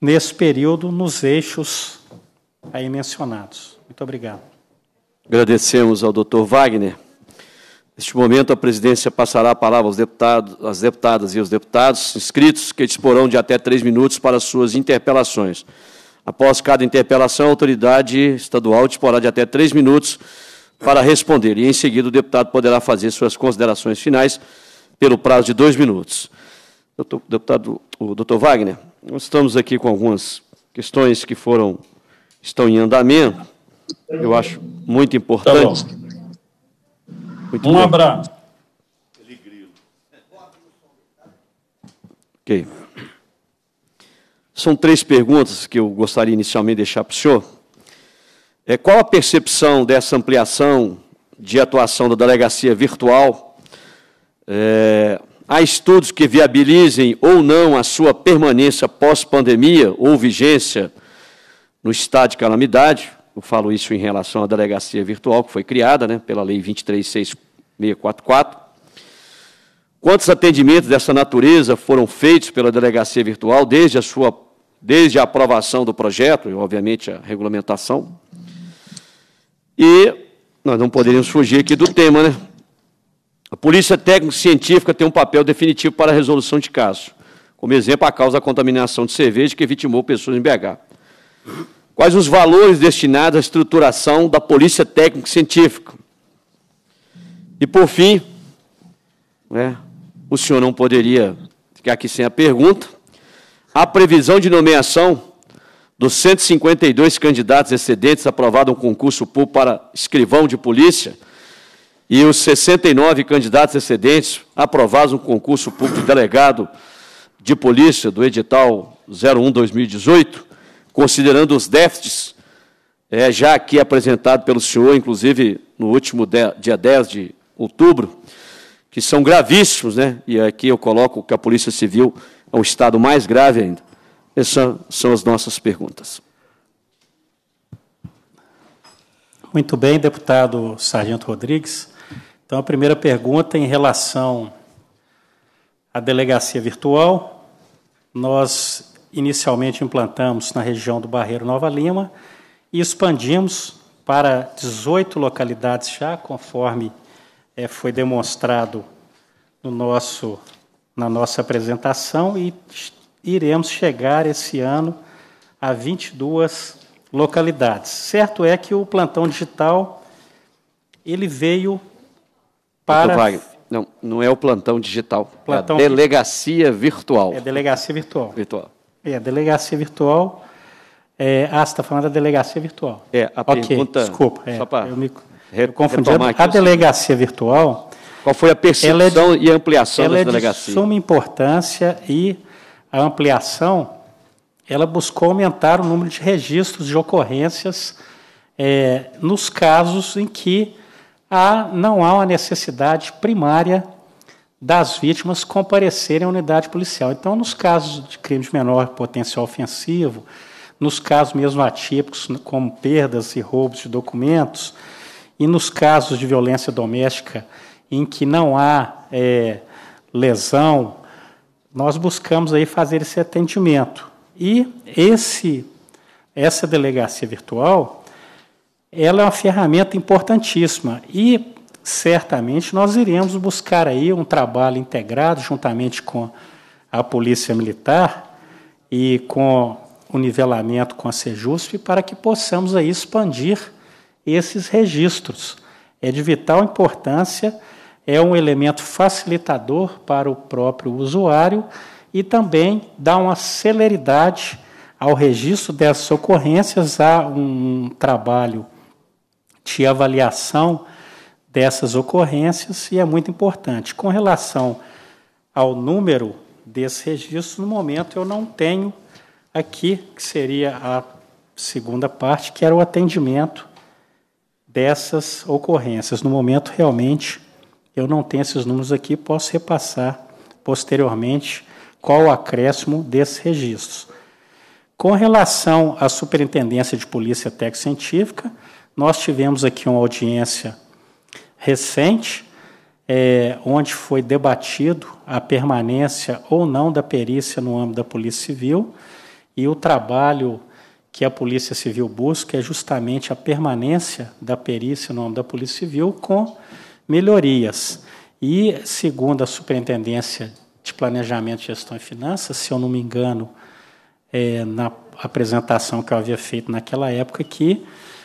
nesse período nos eixos aí mencionados. Muito obrigado. Agradecemos ao Dr. Wagner. Neste momento, a presidência passará a palavra aos deputados, às deputadas e aos deputados inscritos, que disporão de até três minutos para suas interpelações. Após cada interpelação, a autoridade estadual disporá de até três minutos para responder, e em seguida o deputado poderá fazer suas considerações finais pelo prazo de dois minutos. Doutor, deputado, o doutor Wagner, nós estamos aqui com algumas questões que foram, estão em andamento, eu acho muito importante. Tá muito um bem. abraço. Ok. São três perguntas que eu gostaria inicialmente de deixar para o senhor. É, qual a percepção dessa ampliação de atuação da delegacia virtual? É, há estudos que viabilizem ou não a sua permanência pós-pandemia ou vigência no estado de calamidade? Eu falo isso em relação à delegacia virtual que foi criada né, pela Lei 23644. Quantos atendimentos dessa natureza foram feitos pela delegacia virtual desde a sua desde a aprovação do projeto e, obviamente, a regulamentação. E nós não poderíamos fugir aqui do tema, né? A polícia técnico-científica tem um papel definitivo para a resolução de casos, como exemplo a causa da contaminação de cerveja que vitimou pessoas em BH. Quais os valores destinados à estruturação da polícia técnico-científica? E, por fim, né, o senhor não poderia ficar aqui sem a pergunta, a previsão de nomeação dos 152 candidatos excedentes aprovados um concurso público para escrivão de polícia e os 69 candidatos excedentes aprovados um concurso público de delegado de polícia do edital 01-2018, considerando os déficits é, já aqui apresentado pelo senhor, inclusive no último dia 10 de outubro, que são gravíssimos, né? e aqui eu coloco que a Polícia Civil ao é um estado mais grave ainda? Essas são as nossas perguntas. Muito bem, deputado Sargento Rodrigues. Então, a primeira pergunta é em relação à delegacia virtual. Nós inicialmente implantamos na região do Barreiro Nova Lima e expandimos para 18 localidades já, conforme é, foi demonstrado no nosso na nossa apresentação e iremos chegar esse ano a 22 localidades. Certo é que o plantão digital ele veio para Wagner, não, não é o plantão digital, é plantão é, é a delegacia virtual. É delegacia virtual. Virtual. É delegacia virtual. É, ah, você está falando da delegacia virtual. É, a okay, pergunta... Desculpa, é, só eu me eu confundi. a delegacia virtual, qual foi a percepção é de, e ampliação das é delegacia? É de suma importância e a ampliação, ela buscou aumentar o número de registros de ocorrências é, nos casos em que há, não há uma necessidade primária das vítimas comparecerem à unidade policial. Então, nos casos de crime de menor potencial ofensivo, nos casos mesmo atípicos, como perdas e roubos de documentos, e nos casos de violência doméstica em que não há é, lesão, nós buscamos aí fazer esse atendimento. E esse, essa delegacia virtual, ela é uma ferramenta importantíssima e certamente nós iremos buscar aí um trabalho integrado juntamente com a Polícia Militar e com o nivelamento com a Sejusp para que possamos aí expandir esses registros. É de vital importância é um elemento facilitador para o próprio usuário e também dá uma celeridade ao registro dessas ocorrências, há um trabalho de avaliação dessas ocorrências e é muito importante. Com relação ao número desse registro, no momento eu não tenho aqui, que seria a segunda parte, que era o atendimento dessas ocorrências. No momento, realmente, eu não tenho esses números aqui, posso repassar posteriormente qual o acréscimo desses registros. Com relação à Superintendência de Polícia Técnica Científica, nós tivemos aqui uma audiência recente, é, onde foi debatido a permanência ou não da perícia no âmbito da Polícia Civil e o trabalho que a Polícia Civil busca é justamente a permanência da perícia no âmbito da Polícia Civil com melhorias. E, segundo a Superintendência de Planejamento, Gestão e Finanças, se eu não me engano, é, na apresentação que eu havia feito naquela época, que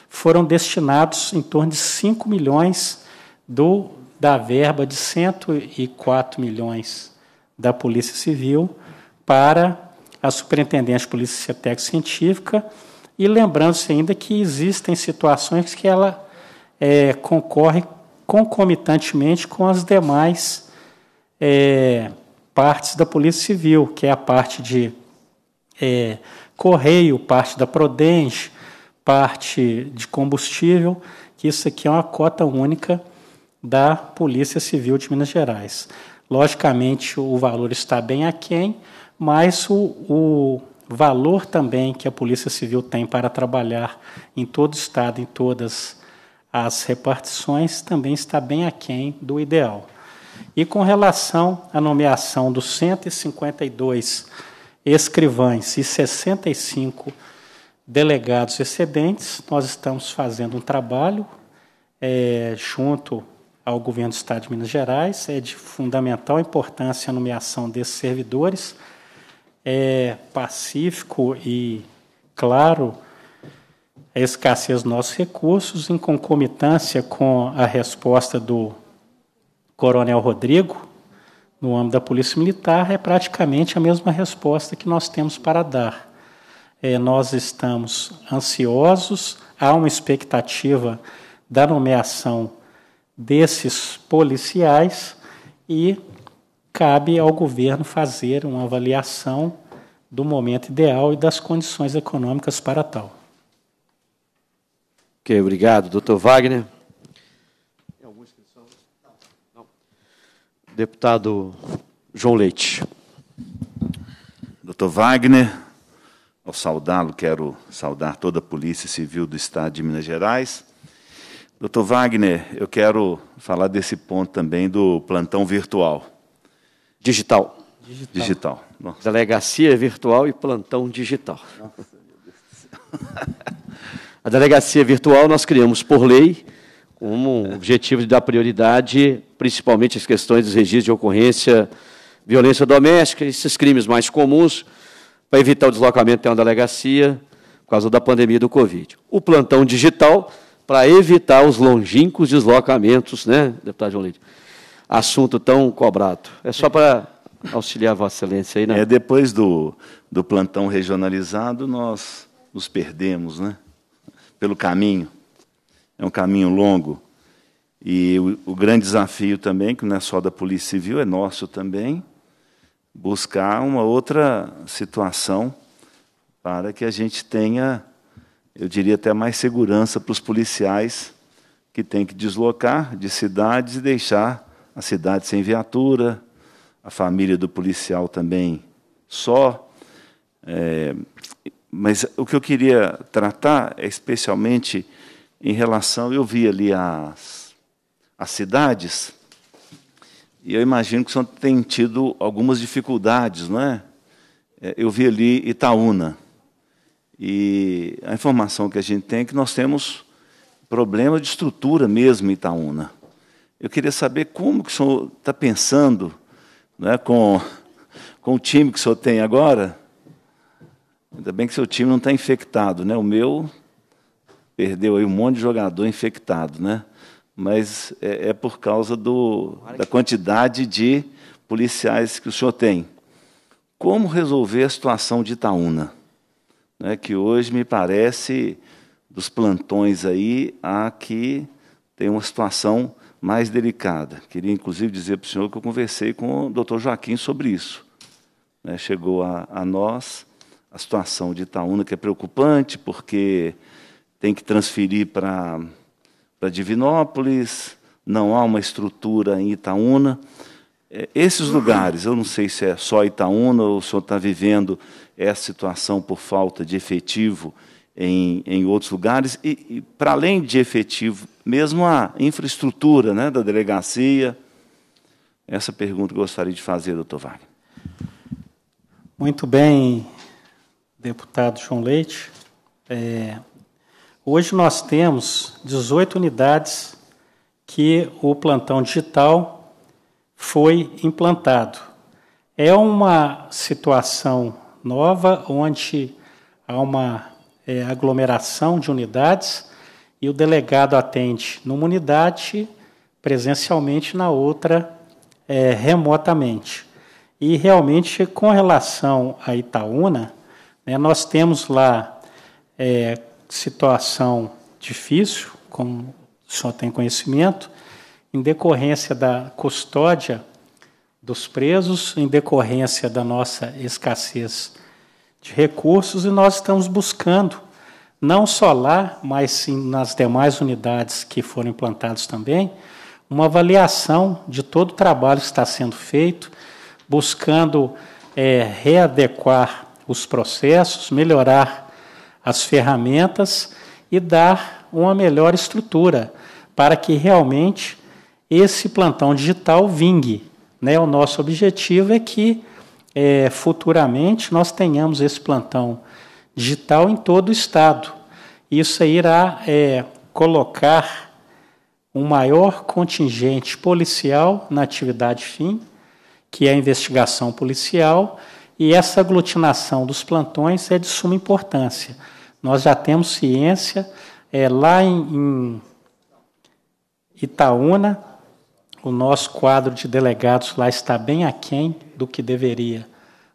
foram destinados em torno de 5 milhões do, da verba de 104 milhões da Polícia Civil para a Superintendência de Polícia Técnico-Científica, e lembrando-se ainda que existem situações que ela é, concorre concomitantemente com as demais é, partes da Polícia Civil, que é a parte de é, correio, parte da Prodenge, parte de combustível, que isso aqui é uma cota única da Polícia Civil de Minas Gerais. Logicamente, o valor está bem aquém, mas o, o valor também que a Polícia Civil tem para trabalhar em todo o Estado, em todas as as repartições também está bem aquém do ideal. E com relação à nomeação dos 152 escrivães e 65 delegados excedentes, nós estamos fazendo um trabalho é, junto ao governo do Estado de Minas Gerais. É de fundamental importância a nomeação desses servidores. É pacífico e claro a escassez dos nossos recursos, em concomitância com a resposta do Coronel Rodrigo, no âmbito da Polícia Militar, é praticamente a mesma resposta que nós temos para dar. É, nós estamos ansiosos, há uma expectativa da nomeação desses policiais e cabe ao governo fazer uma avaliação do momento ideal e das condições econômicas para tal. Ok, obrigado. Doutor Wagner. Alguma inscrição? Não. Deputado João Leite. Doutor Wagner, ao saudá-lo, quero saudar toda a Polícia Civil do Estado de Minas Gerais. Doutor Wagner, eu quero falar desse ponto também do plantão virtual. Digital. Digital. digital. Delegacia virtual e plantão digital. Nossa, meu Deus do céu. A delegacia virtual nós criamos por lei, com o objetivo de dar prioridade, principalmente às questões dos registros de ocorrência, violência doméstica, esses crimes mais comuns, para evitar o deslocamento até uma delegacia por causa da pandemia do Covid. O plantão digital, para evitar os longínquos deslocamentos, né, deputado João Leite? Assunto tão cobrado. É só para auxiliar Vossa Excelência aí, né? É, depois do, do plantão regionalizado, nós nos perdemos, né? pelo caminho. É um caminho longo. E o, o grande desafio também, que não é só da Polícia Civil, é nosso também, buscar uma outra situação para que a gente tenha, eu diria até mais segurança para os policiais que têm que deslocar de cidades e deixar a cidade sem viatura, a família do policial também só. É, mas o que eu queria tratar é especialmente em relação. Eu vi ali as, as cidades, e eu imagino que o senhor tem tido algumas dificuldades, não é? é? Eu vi ali Itaúna, e a informação que a gente tem é que nós temos problema de estrutura mesmo em Itaúna. Eu queria saber como que o senhor está pensando né, com, com o time que o senhor tem agora Ainda bem que seu time não está infectado, né? O meu perdeu aí um monte de jogador infectado, né? Mas é, é por causa do, da quantidade de policiais que o senhor tem. Como resolver a situação de Itaúna? Né, que hoje me parece, dos plantões aí, a que tem uma situação mais delicada. Queria, inclusive, dizer para o senhor que eu conversei com o doutor Joaquim sobre isso. Né, chegou a, a nós a situação de Itaúna, que é preocupante, porque tem que transferir para Divinópolis, não há uma estrutura em Itaúna. É, esses lugares, eu não sei se é só Itaúna ou o senhor está vivendo essa situação por falta de efetivo em, em outros lugares, e, e para além de efetivo, mesmo a infraestrutura né, da delegacia. Essa pergunta eu gostaria de fazer, doutor Wagner. Muito bem, deputado João Leite, é, hoje nós temos 18 unidades que o plantão digital foi implantado. É uma situação nova onde há uma é, aglomeração de unidades e o delegado atende numa unidade presencialmente, na outra é, remotamente. E realmente, com relação a Itaúna, né, nós temos lá é, situação difícil, como o senhor tem conhecimento, em decorrência da custódia dos presos, em decorrência da nossa escassez de recursos, e nós estamos buscando, não só lá, mas sim nas demais unidades que foram implantadas também, uma avaliação de todo o trabalho que está sendo feito, buscando é, readequar os processos, melhorar as ferramentas e dar uma melhor estrutura para que realmente esse plantão digital vingue. Né? O nosso objetivo é que é, futuramente nós tenhamos esse plantão digital em todo o estado. Isso irá é, colocar um maior contingente policial na atividade fim, que é a investigação policial, e essa aglutinação dos plantões é de suma importância. Nós já temos ciência, é, lá em, em Itaúna, o nosso quadro de delegados lá está bem aquém do que deveria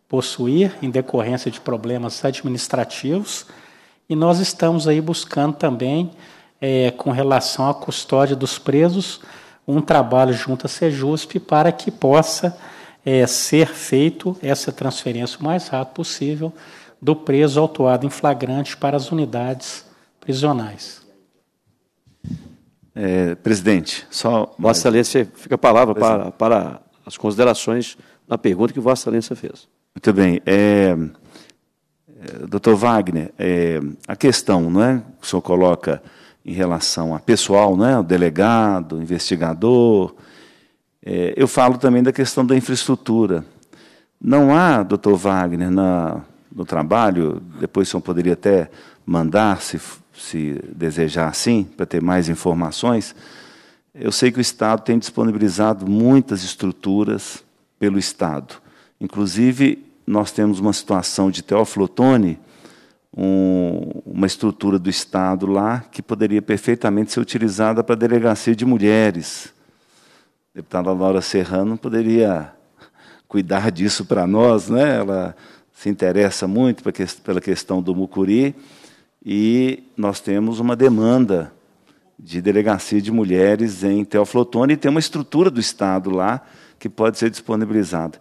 possuir, em decorrência de problemas administrativos, e nós estamos aí buscando também, é, com relação à custódia dos presos, um trabalho junto à Sejusp para que possa é, ser feito essa transferência o mais rápido possível do preso autuado em flagrante para as unidades prisionais. É, presidente, só Vossa Excelência fica a palavra para, para, as considerações na pergunta que Vossa Excelência fez. Muito bem. É, é, doutor Wagner, é, a questão não é, que o senhor coloca em relação a pessoal, não é, o delegado, o investigador, é, eu falo também da questão da infraestrutura. Não há, doutor Wagner, na, no trabalho, depois o senhor poderia até mandar, se, se desejar assim, para ter mais informações. Eu sei que o Estado tem disponibilizado muitas estruturas pelo Estado. Inclusive, nós temos uma situação de Teoflotone, um, uma estrutura do Estado lá, que poderia perfeitamente ser utilizada para a delegacia de mulheres deputada Laura Serrano poderia cuidar disso para nós, né? Ela se interessa muito pela questão do Mucuri e nós temos uma demanda de delegacia de mulheres em Teoflotone e tem uma estrutura do Estado lá que pode ser disponibilizada.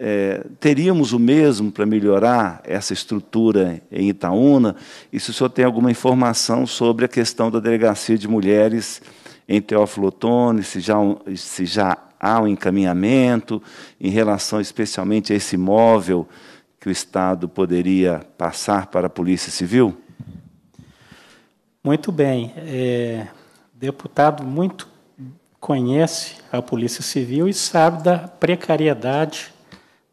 É, teríamos o mesmo para melhorar essa estrutura em Itaúna? E se o senhor tem alguma informação sobre a questão da delegacia de mulheres em Teófilo Otoni, se já, se já há um encaminhamento em relação especialmente a esse imóvel que o Estado poderia passar para a Polícia Civil? Muito bem. É, deputado muito conhece a Polícia Civil e sabe da precariedade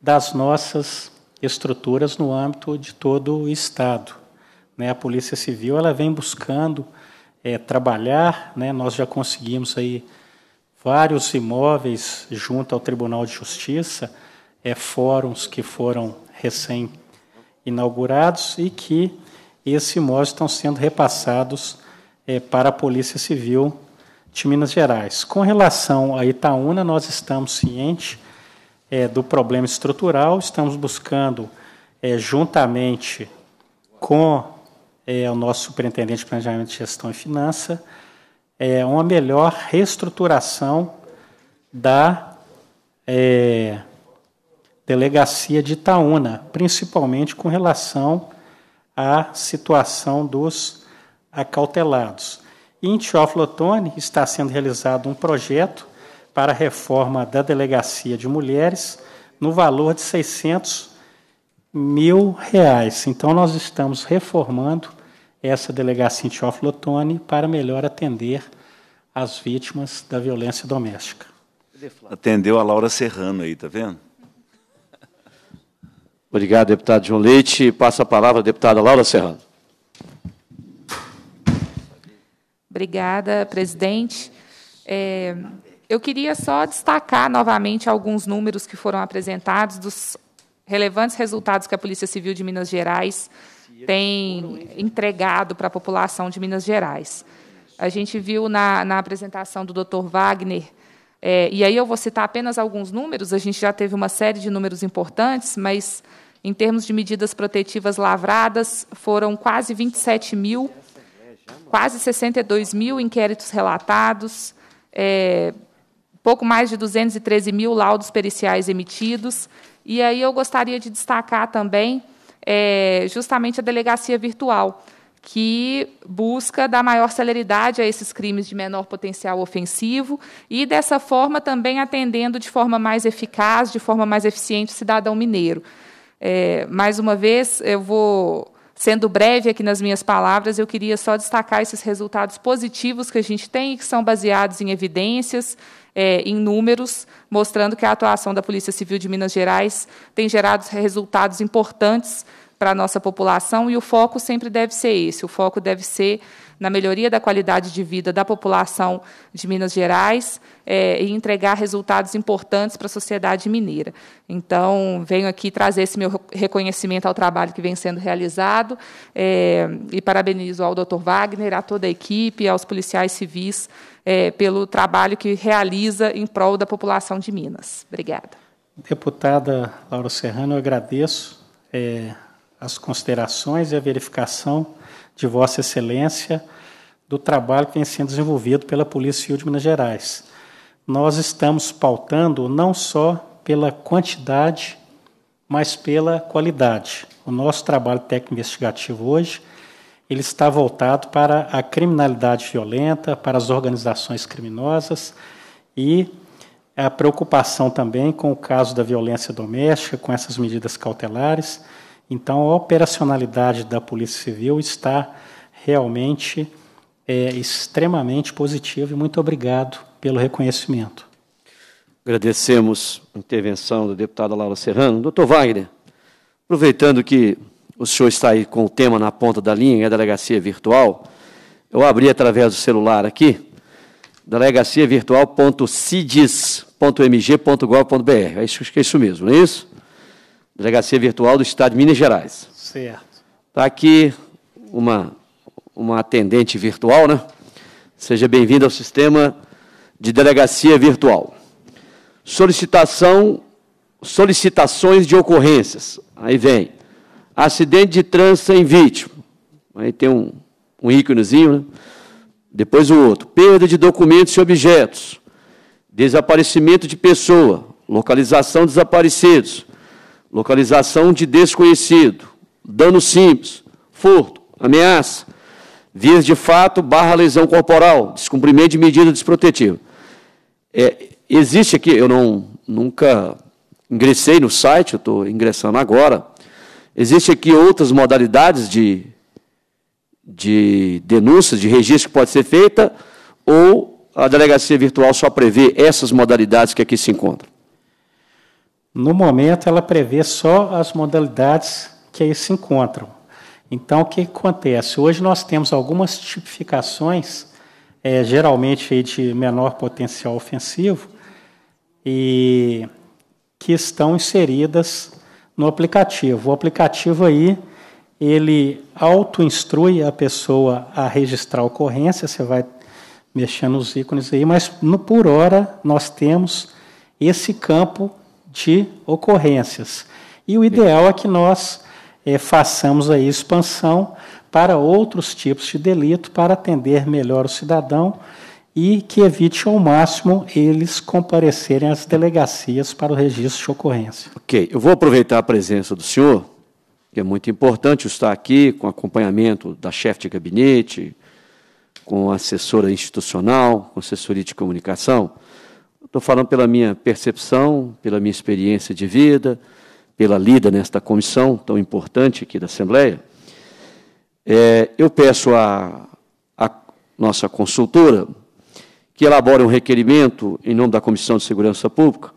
das nossas estruturas no âmbito de todo o Estado. Né? A Polícia Civil ela vem buscando é, trabalhar. Né? Nós já conseguimos aí vários imóveis junto ao Tribunal de Justiça, é, fóruns que foram recém inaugurados e que esses imóveis estão sendo repassados é, para a Polícia Civil de Minas Gerais. Com relação a Itaúna, nós estamos cientes é, do problema estrutural, estamos buscando, é, juntamente com é o nosso superintendente de planejamento, gestão e finança, é uma melhor reestruturação da é, delegacia de Itaúna, principalmente com relação à situação dos acautelados. Em Teófilo está sendo realizado um projeto para a reforma da delegacia de mulheres no valor de 600 mil reais. Então, nós estamos reformando essa delegacia em Teófilo Otoni para melhor atender as vítimas da violência doméstica. Atendeu a Laura Serrano aí, tá vendo? Obrigado, deputado João Leite. Passa a palavra à deputada Laura Serrano. Obrigada, presidente. É, eu queria só destacar novamente alguns números que foram apresentados dos relevantes resultados que a Polícia Civil de Minas Gerais tem entregado para a população de Minas Gerais. A gente viu na, na apresentação do Dr. Wagner, é, e aí eu vou citar apenas alguns números, a gente já teve uma série de números importantes, mas em termos de medidas protetivas lavradas, foram quase 27 mil, quase 62 mil inquéritos relatados, é, pouco mais de 213 mil laudos periciais emitidos, e aí eu gostaria de destacar também é, justamente a delegacia virtual, que busca dar maior celeridade a esses crimes de menor potencial ofensivo e, dessa forma, também atendendo de forma mais eficaz, de forma mais eficiente o cidadão mineiro. É, mais uma vez, eu vou sendo breve aqui nas minhas palavras, eu queria só destacar esses resultados positivos que a gente tem, que são baseados em evidências, é, em números, mostrando que a atuação da Polícia Civil de Minas Gerais tem gerado resultados importantes para a nossa população e o foco sempre deve ser esse: o foco deve ser na melhoria da qualidade de vida da população de Minas Gerais é, e entregar resultados importantes para a sociedade mineira. Então, venho aqui trazer esse meu reconhecimento ao trabalho que vem sendo realizado é, e parabenizo ao Dr. Wagner, a toda a equipe, aos policiais civis é, pelo trabalho que realiza em prol da população de Minas. Obrigada. Deputada Laura Serrano, eu agradeço é, as considerações e a verificação de Vossa Excelência do trabalho que vem sendo desenvolvido pela Polícia Civil de Minas Gerais. Nós estamos pautando não só pela quantidade, mas pela qualidade. O nosso trabalho técnico investigativo hoje ele está voltado para a criminalidade violenta, para as organizações criminosas e a preocupação também com o caso da violência doméstica, com essas medidas cautelares. Então, a operacionalidade da Polícia Civil está realmente é, extremamente positiva e muito obrigado pelo reconhecimento. Agradecemos a intervenção do deputado Laura Serrano. Doutor Wagner, aproveitando que o senhor está aí com o tema na ponta da linha, é delegacia virtual. Eu abri através do celular aqui, delegaciavirtual.cidis.mg.gov.br. É isso, acho que é isso mesmo, não é isso? Delegacia Virtual do Estado de Minas Gerais. Certo. Está aqui uma, uma atendente virtual, né? Seja bem-vindo ao sistema de delegacia virtual. Solicitação, solicitações de ocorrências. Aí vem Acidente de trânsito sem vítima. Aí tem um, um íconezinho, né? Depois o outro. Perda de documentos e objetos. Desaparecimento de pessoa. Localização de desaparecidos. Localização de desconhecido. Dano simples. Furto. Ameaça. Vias de fato barra lesão corporal. Descumprimento de medida desprotetiva. É, existe aqui, eu não nunca ingressei no site, eu estou ingressando agora. Existem aqui outras modalidades de, de denúncia, de registro que pode ser feita, ou a delegacia virtual só prevê essas modalidades que aqui se encontram? No momento, ela prevê só as modalidades que aí se encontram. Então, o que acontece? Hoje nós temos algumas tipificações, é, geralmente de menor potencial ofensivo, e que estão inseridas no aplicativo. O aplicativo aí, ele auto-instrui a pessoa a registrar a ocorrência, você vai mexendo nos ícones aí, mas no, por hora nós temos esse campo de ocorrências. E o ideal é que nós é, façamos aí expansão para outros tipos de delito para atender melhor o cidadão e que evite ao máximo eles comparecerem às delegacias para o registro de ocorrência. Ok, eu vou aproveitar a presença do senhor, que é muito importante estar aqui com acompanhamento da chefe de gabinete, com assessora institucional, com assessoria de comunicação. Estou falando pela minha percepção, pela minha experiência de vida, pela lida nesta comissão tão importante aqui da Assembleia. É, eu peço à nossa consultora, que elabore um requerimento em nome da Comissão de Segurança Pública,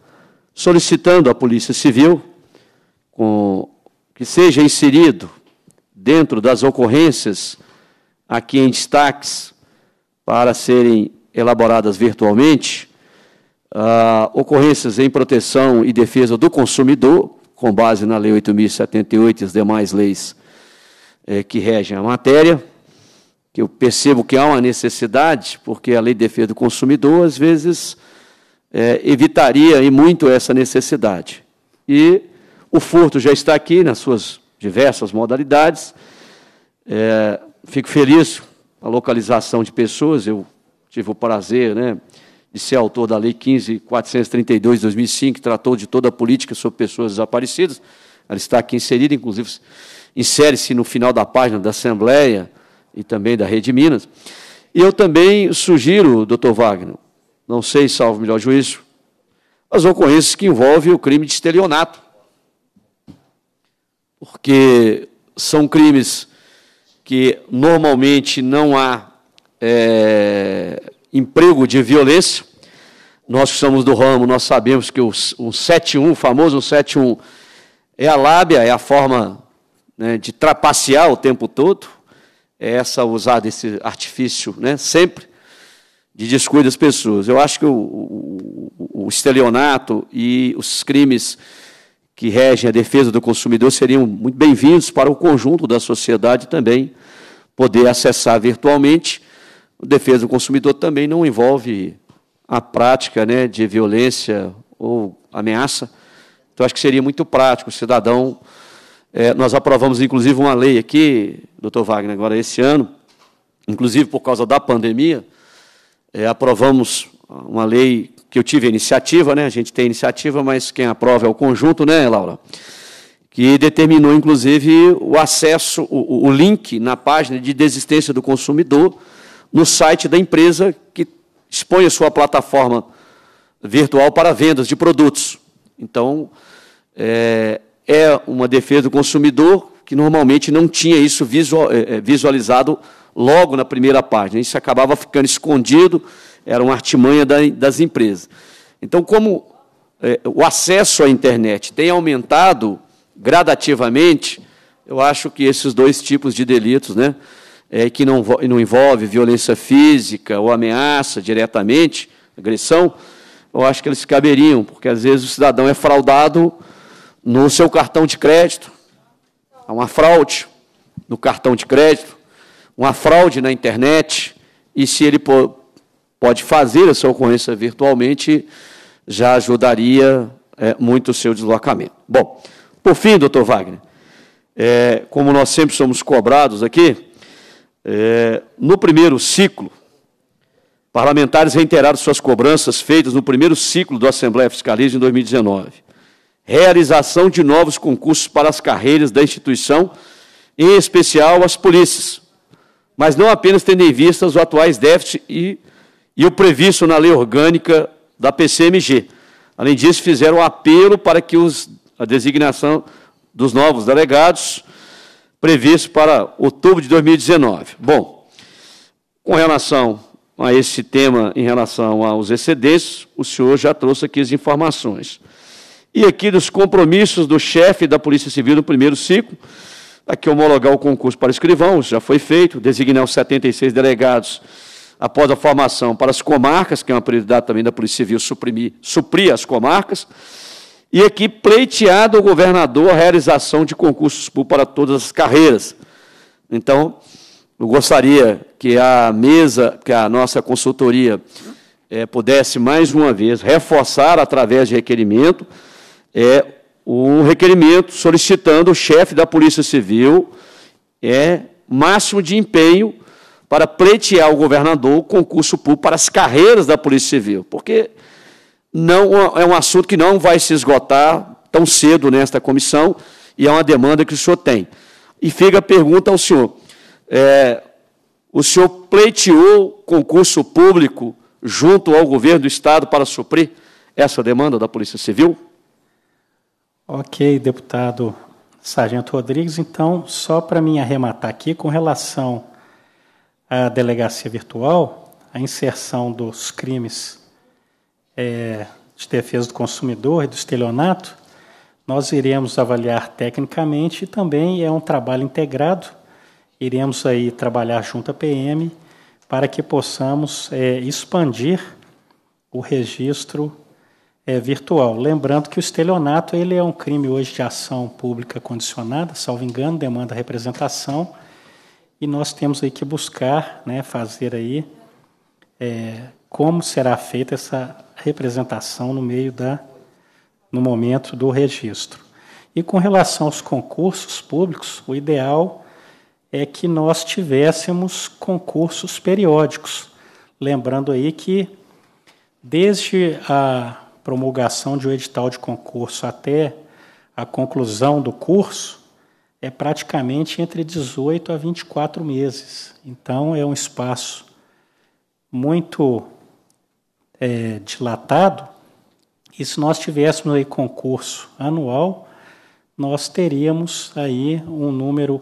solicitando à Polícia Civil com, que seja inserido dentro das ocorrências aqui em destaques para serem elaboradas virtualmente, uh, ocorrências em proteção e defesa do consumidor, com base na Lei 8.078 e as demais leis eh, que regem a matéria, que eu percebo que há uma necessidade, porque a lei de defesa do consumidor, às vezes, é, evitaria e muito essa necessidade. E o furto já está aqui nas suas diversas modalidades. É, fico feliz com a localização de pessoas. Eu tive o prazer né, de ser autor da Lei 15.432 de 2005, que tratou de toda a política sobre pessoas desaparecidas. Ela está aqui inserida, inclusive insere-se no final da página da Assembleia e também da Rede Minas. E eu também sugiro, doutor Wagner, não sei, salvo melhor juízo, as ocorrências que envolvem o crime de estelionato. Porque são crimes que normalmente não há é, emprego de violência. Nós que somos do ramo, nós sabemos que o, o 71, o famoso 71, é a lábia, é a forma né, de trapacear o tempo todo é essa usar desse artifício, né, sempre, de descuido das pessoas. Eu acho que o, o, o estelionato e os crimes que regem a defesa do consumidor seriam muito bem-vindos para o conjunto da sociedade também poder acessar virtualmente. A defesa do consumidor também não envolve a prática né, de violência ou ameaça. Então, acho que seria muito prático o cidadão é, nós aprovamos, inclusive, uma lei aqui, doutor Wagner, agora esse ano, inclusive por causa da pandemia, é, aprovamos uma lei que eu tive a iniciativa, né? a gente tem iniciativa, mas quem aprova é o conjunto, né, Laura? Que determinou, inclusive, o acesso, o, o link na página de desistência do consumidor no site da empresa que expõe a sua plataforma virtual para vendas de produtos. Então, é, é uma defesa do consumidor que normalmente não tinha isso é, é, visualizado logo na primeira página. Isso acabava ficando escondido, era uma artimanha das empresas. Então, como é, o acesso à internet tem aumentado gradativamente, eu acho que esses dois tipos de delitos, né, que não, não envolve violência física ou ameaça diretamente, agressão, eu acho que eles caberiam, porque às vezes o cidadão é fraudado no seu cartão de crédito. Há uma fraude no cartão de crédito, uma fraude na internet, e se ele pode fazer a sua ocorrência virtualmente, já ajudaria é, muito o seu deslocamento. Bom, por fim, doutor Wagner, é, como nós sempre somos cobrados aqui, é, no primeiro ciclo, parlamentares reiteraram suas cobranças feitas no primeiro ciclo da Assembleia Fiscalista em 2019 realização de novos concursos para as carreiras da instituição, em especial as polícias, mas não apenas tendo em vista os atuais déficits e, e o previsto na lei orgânica da PCMG. Além disso, fizeram um apelo para que os, a designação dos novos delegados, previsto para outubro de 2019. Bom, com relação a esse tema, em relação aos excedentes, o senhor já trouxe aqui as informações e aqui dos compromissos do chefe da Polícia Civil no primeiro ciclo, aqui homologar o concurso para escrivão, já foi feito, designar os 76 delegados após a formação para as comarcas, que é uma prioridade também da Polícia Civil suprimir, suprir as comarcas, e aqui pleiteado ao governador a realização de concursos públicos para todas as carreiras. Então, eu gostaria que a mesa, que a nossa consultoria é, pudesse mais uma vez reforçar através de requerimento é o requerimento solicitando o chefe da Polícia Civil é máximo de empenho para pleitear o governador o concurso público para as carreiras da Polícia Civil, porque não é um assunto que não vai se esgotar tão cedo nesta comissão e é uma demanda que o senhor tem. E fica a pergunta ao senhor: é, o senhor pleiteou concurso público junto ao governo do Estado para suprir essa demanda da Polícia Civil? Ok, deputado Sargento Rodrigues. Então, só para mim arrematar aqui, com relação à delegacia virtual, a inserção dos crimes é, de defesa do consumidor e do estelionato, nós iremos avaliar tecnicamente e também é um trabalho integrado. Iremos aí trabalhar junto à PM para que possamos é, expandir o registro é, virtual. Lembrando que o estelionato ele é um crime hoje de ação pública condicionada, salvo engano, demanda representação, e nós temos aí que buscar, né, fazer aí é, como será feita essa representação no meio da no momento do registro. E com relação aos concursos públicos, o ideal é que nós tivéssemos concursos periódicos. Lembrando aí que desde a promulgação de um edital de concurso até a conclusão do curso é praticamente entre 18 a 24 meses. Então, é um espaço muito é, dilatado. E se nós tivéssemos aí concurso anual, nós teríamos aí um número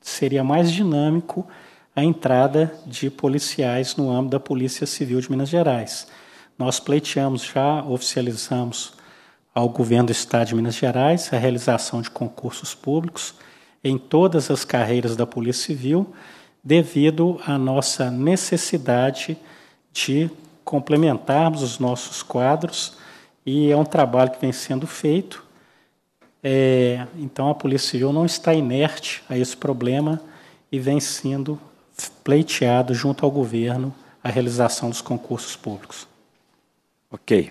seria mais dinâmico a entrada de policiais no âmbito da Polícia Civil de Minas Gerais nós pleiteamos, já oficializamos ao governo do Estado de Minas Gerais a realização de concursos públicos em todas as carreiras da Polícia Civil, devido à nossa necessidade de complementarmos os nossos quadros, e é um trabalho que vem sendo feito. É, então, a Polícia Civil não está inerte a esse problema e vem sendo pleiteado junto ao governo a realização dos concursos públicos. Ok.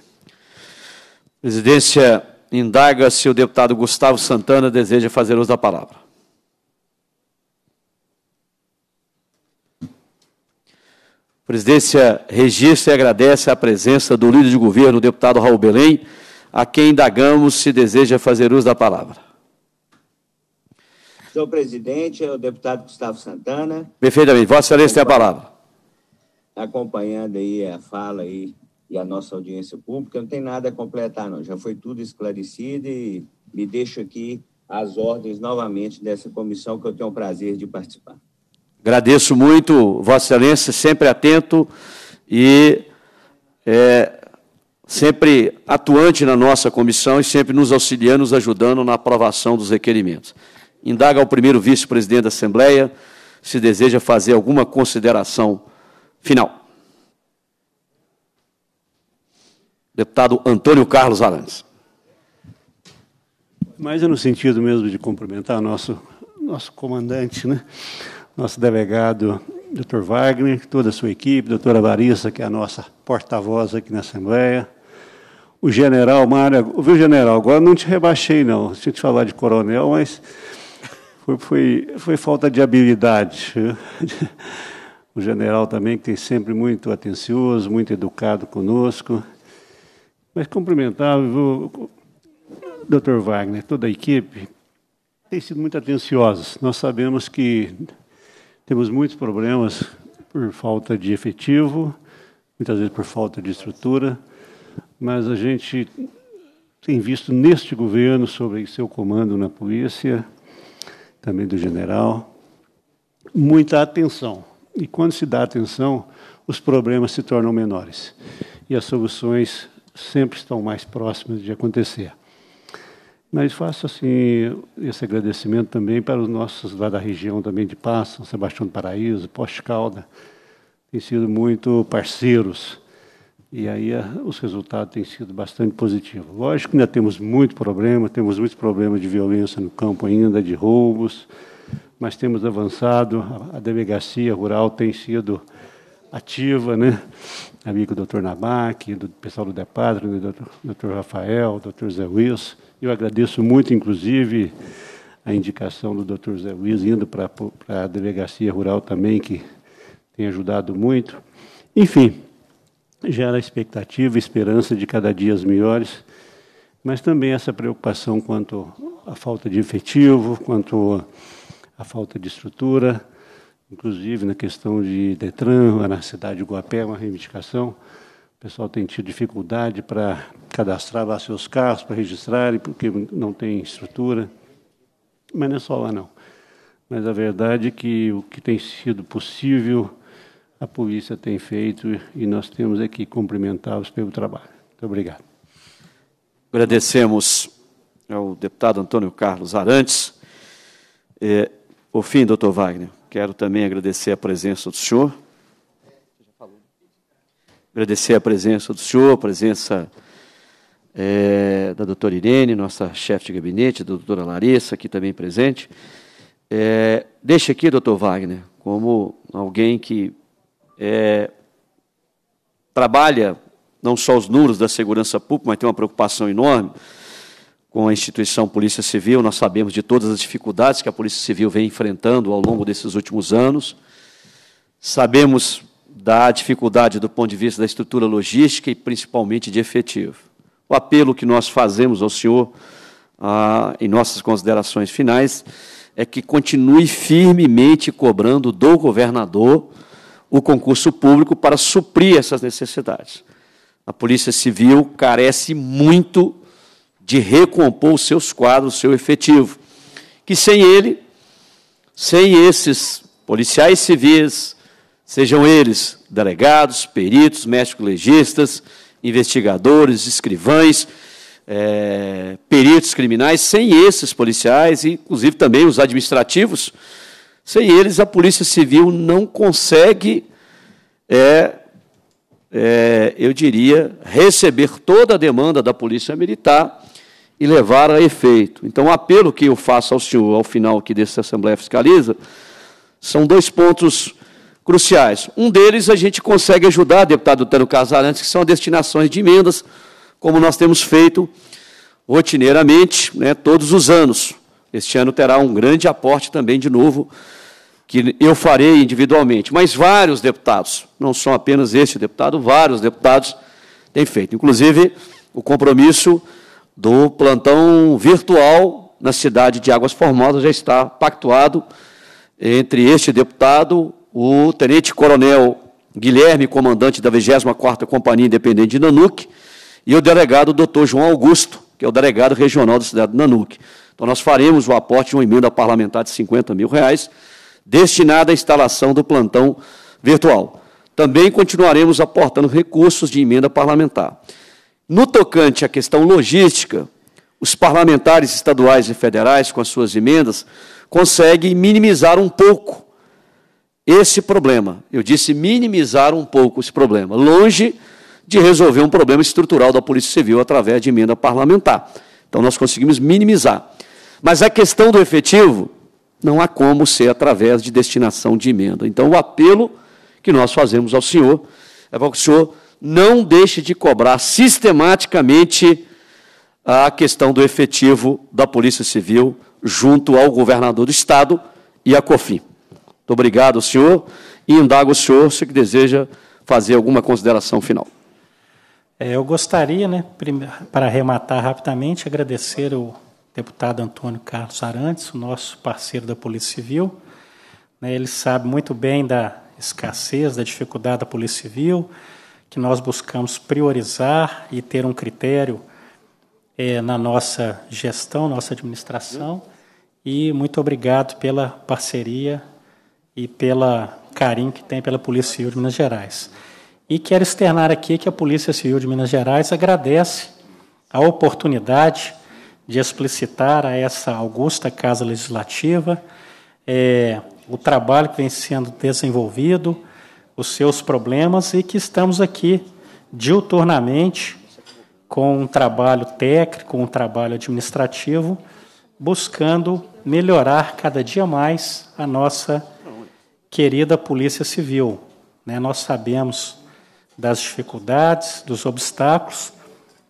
Presidência indaga se o deputado Gustavo Santana deseja fazer uso da palavra. Presidência registra e agradece a presença do líder de governo, o deputado Raul Belém, a quem indagamos se deseja fazer uso da palavra. Senhor presidente, é o deputado Gustavo Santana. Perfeitamente. Vossa Excelência tem a palavra. Acompanhando aí a fala aí e a nossa audiência pública, não tem nada a completar, não. Já foi tudo esclarecido e me deixo aqui às ordens novamente dessa comissão que eu tenho o prazer de participar. Agradeço muito, Vossa Excelência, sempre atento e é, sempre atuante na nossa comissão e sempre nos auxiliando, nos ajudando na aprovação dos requerimentos. Indaga ao primeiro vice-presidente da Assembleia se deseja fazer alguma consideração final. Deputado Antônio Carlos Arantes. Mas é no sentido mesmo de cumprimentar nosso, nosso comandante, né? nosso delegado, doutor Wagner, toda a sua equipe, doutora Larissa, que é a nossa porta-voz aqui na Assembleia, o general Mário, viu, general, agora não te rebaixei, não, deixa eu te falar de coronel, mas foi, foi, foi falta de habilidade. O general também, que tem sempre muito atencioso, muito educado conosco, mas cumprimentar o Dr. Wagner, toda a equipe, tem sido muito atenciosos. Nós sabemos que temos muitos problemas por falta de efetivo, muitas vezes por falta de estrutura, mas a gente tem visto neste governo, sobre seu comando na polícia, também do general, muita atenção. E quando se dá atenção, os problemas se tornam menores e as soluções sempre estão mais próximas de acontecer. Mas faço assim esse agradecimento também para os nossos lá da região também de Paz, São Sebastião do Paraíso, Poste Calda, têm sido muito parceiros. E aí eh, os resultados têm sido bastante positivos. Lógico que ainda temos muito problema, temos muitos problemas de violência no campo ainda, de roubos, mas temos avançado, a delegacia rural tem sido ativa, né? amigo do Dr. Namac, do pessoal do Depadre, do Dr. Rafael, do Dr. Zé Wilson. Eu agradeço muito, inclusive, a indicação do Dr. Zé Wilson indo para a delegacia rural também, que tem ajudado muito. Enfim, gera expectativa, esperança de cada dia melhores, mas também essa preocupação quanto à falta de efetivo, quanto à falta de estrutura inclusive na questão de Detran, na cidade de Guapé, uma reivindicação. O pessoal tem tido dificuldade para cadastrar lá seus carros, para registrarem, porque não tem estrutura. Mas não é só lá, não. Mas a verdade é que o que tem sido possível, a polícia tem feito e nós temos aqui é que cumprimentá-los pelo trabalho. Muito obrigado. Agradecemos ao deputado Antônio Carlos Arantes. É, por fim, doutor Wagner. Quero também agradecer a presença do senhor. Agradecer a presença do senhor, a presença é, da doutora Irene, nossa chefe de gabinete, da doutora Larissa, aqui também presente. É, aqui, doutor Wagner, como alguém que é, trabalha não só os números da segurança pública, mas tem uma preocupação enorme com a instituição Polícia Civil, nós sabemos de todas as dificuldades que a Polícia Civil vem enfrentando ao longo desses últimos anos. Sabemos da dificuldade do ponto de vista da estrutura logística e principalmente de efetivo. O apelo que nós fazemos ao senhor ah, em nossas considerações finais é que continue firmemente cobrando do governador o concurso público para suprir essas necessidades. A Polícia Civil carece muito de recompor os seus quadros, o seu efetivo. Que sem ele, sem esses policiais civis, sejam eles delegados, peritos, médicos legistas, investigadores, escrivães, é, peritos criminais, sem esses policiais, inclusive também os administrativos, sem eles a Polícia Civil não consegue, é, é, eu diria, receber toda a demanda da Polícia Militar e levar a efeito. Então, o apelo que eu faço ao senhor, ao final aqui dessa Assembleia Fiscaliza, são dois pontos cruciais. Um deles a gente consegue ajudar, deputado Tano Casarantes, que são destinações de emendas, como nós temos feito rotineiramente, né, todos os anos. Este ano terá um grande aporte também, de novo, que eu farei individualmente. Mas vários deputados, não são apenas este deputado, vários deputados têm feito. Inclusive, o compromisso do plantão virtual na cidade de Águas Formosas já está pactuado entre este deputado, o tenente coronel Guilherme, comandante da 24ª Companhia Independente de Nanuque, e o delegado doutor João Augusto, que é o delegado regional da cidade de Nanuque. Então, nós faremos o aporte de uma emenda parlamentar de 50 mil reais, destinada à instalação do plantão virtual. Também continuaremos aportando recursos de emenda parlamentar. No tocante à questão logística, os parlamentares estaduais e federais, com as suas emendas, conseguem minimizar um pouco esse problema. Eu disse minimizar um pouco esse problema, longe de resolver um problema estrutural da Polícia Civil através de emenda parlamentar. Então, nós conseguimos minimizar. Mas a questão do efetivo não há como ser através de destinação de emenda. Então, o apelo que nós fazemos ao senhor é para que o senhor não deixe de cobrar sistematicamente a questão do efetivo da Polícia Civil junto ao governador do Estado e à COFIM. Muito obrigado, senhor, e indago o senhor se deseja fazer alguma consideração final. É, eu gostaria, né, para arrematar rapidamente, agradecer o deputado Antônio Carlos Arantes, o nosso parceiro da Polícia Civil. Né, ele sabe muito bem da escassez, da dificuldade da Polícia Civil, que nós buscamos priorizar e ter um critério é, na nossa gestão, nossa administração. E muito obrigado pela parceria e pelo carinho que tem pela Polícia Civil de Minas Gerais. E quero externar aqui que a Polícia Civil de Minas Gerais agradece a oportunidade de explicitar a essa augusta Casa Legislativa é, o trabalho que vem sendo desenvolvido os seus problemas e que estamos aqui diuturnamente com um trabalho técnico, um trabalho administrativo, buscando melhorar cada dia mais a nossa querida Polícia Civil. Né? Nós sabemos das dificuldades, dos obstáculos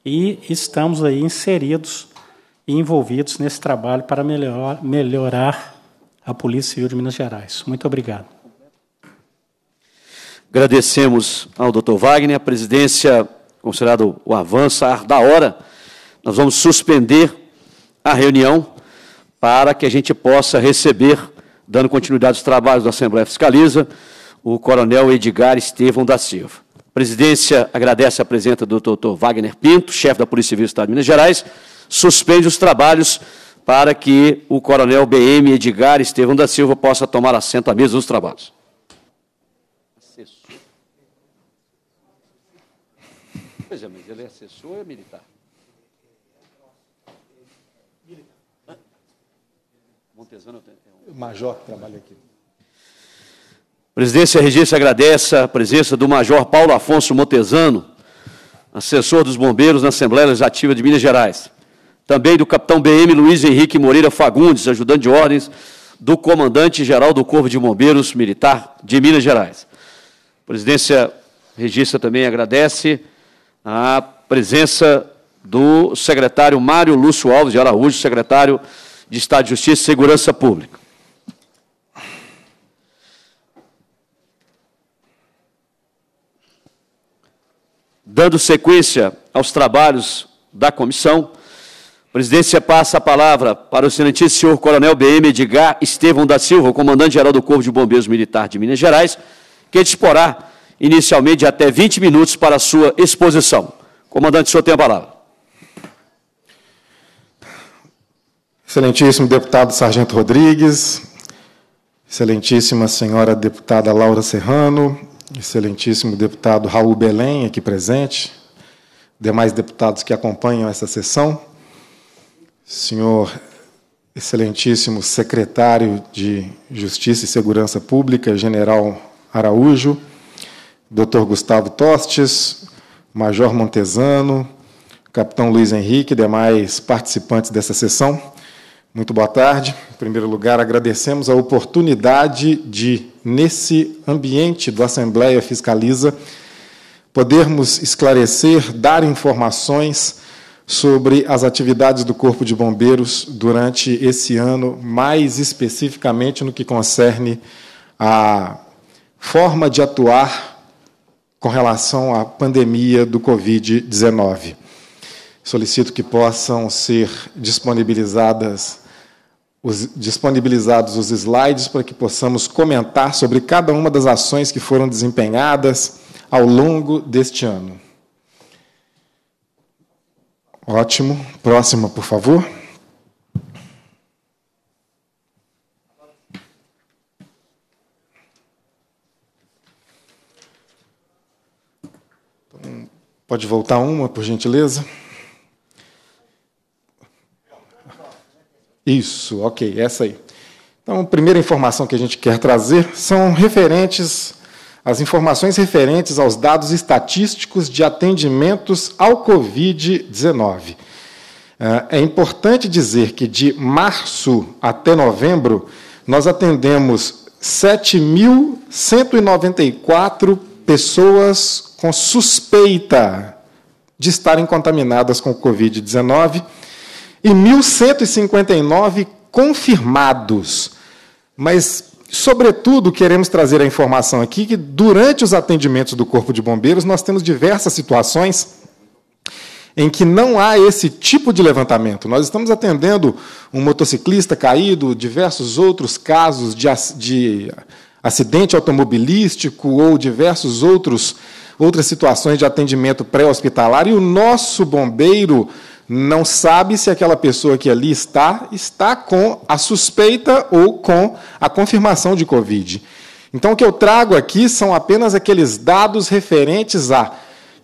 e estamos aí inseridos e envolvidos nesse trabalho para melhor, melhorar a Polícia Civil de Minas Gerais. Muito obrigado. Agradecemos ao Dr. Wagner, a presidência, considerado o avanço da hora, nós vamos suspender a reunião para que a gente possa receber, dando continuidade aos trabalhos da Assembleia Fiscaliza, o coronel Edgar Estevão da Silva. A presidência agradece a presença do Dr. Wagner Pinto, chefe da Polícia Civil do Estado de Minas Gerais, suspende os trabalhos para que o coronel BM Edgar Estevão da Silva possa tomar assento à mesa dos trabalhos. é, mas ele é assessor ou é militar? Militar. Montesano é um... Major que trabalha aqui. Presidência Regência agradece a presença do Major Paulo Afonso Montesano, assessor dos bombeiros na Assembleia Legislativa de Minas Gerais. Também do capitão BM Luiz Henrique Moreira Fagundes, ajudante de ordens do comandante-geral do Corpo de Bombeiros Militar de Minas Gerais. Presidência Regista também agradece a presença do secretário Mário Lúcio Alves de Araújo, secretário de Estado de Justiça e Segurança Pública. Dando sequência aos trabalhos da comissão, a presidência passa a palavra para o excelentíssimo senhor coronel BM Edgar Estevão da Silva, comandante-geral do Corpo de Bombeiros Militar de Minas Gerais, que é disporá inicialmente de até 20 minutos para a sua exposição. Comandante, o senhor tem a palavra. Excelentíssimo deputado Sargento Rodrigues, excelentíssima senhora deputada Laura Serrano, excelentíssimo deputado Raul Belém, aqui presente, demais deputados que acompanham essa sessão, senhor excelentíssimo secretário de Justiça e Segurança Pública, general Araújo, Dr. Gustavo Tostes, Major Montesano, Capitão Luiz Henrique e demais participantes dessa sessão. Muito boa tarde. Em primeiro lugar, agradecemos a oportunidade de, nesse ambiente do Assembleia Fiscaliza, podermos esclarecer, dar informações sobre as atividades do Corpo de Bombeiros durante esse ano, mais especificamente no que concerne a forma de atuar com relação à pandemia do Covid-19. Solicito que possam ser disponibilizadas os, disponibilizados os slides para que possamos comentar sobre cada uma das ações que foram desempenhadas ao longo deste ano. Ótimo. Próxima, por favor. Pode voltar uma, por gentileza? Isso, ok, essa aí. Então, a primeira informação que a gente quer trazer são referentes as informações referentes aos dados estatísticos de atendimentos ao COVID-19. Ah, é importante dizer que de março até novembro nós atendemos 7.194 pessoas com suspeita de estarem contaminadas com o Covid-19 e 1.159 confirmados. Mas, sobretudo, queremos trazer a informação aqui que, durante os atendimentos do Corpo de Bombeiros, nós temos diversas situações em que não há esse tipo de levantamento. Nós estamos atendendo um motociclista caído, diversos outros casos de, de acidente automobilístico ou diversos outros outras situações de atendimento pré-hospitalar e o nosso bombeiro não sabe se aquela pessoa que ali está está com a suspeita ou com a confirmação de COVID. Então o que eu trago aqui são apenas aqueles dados referentes a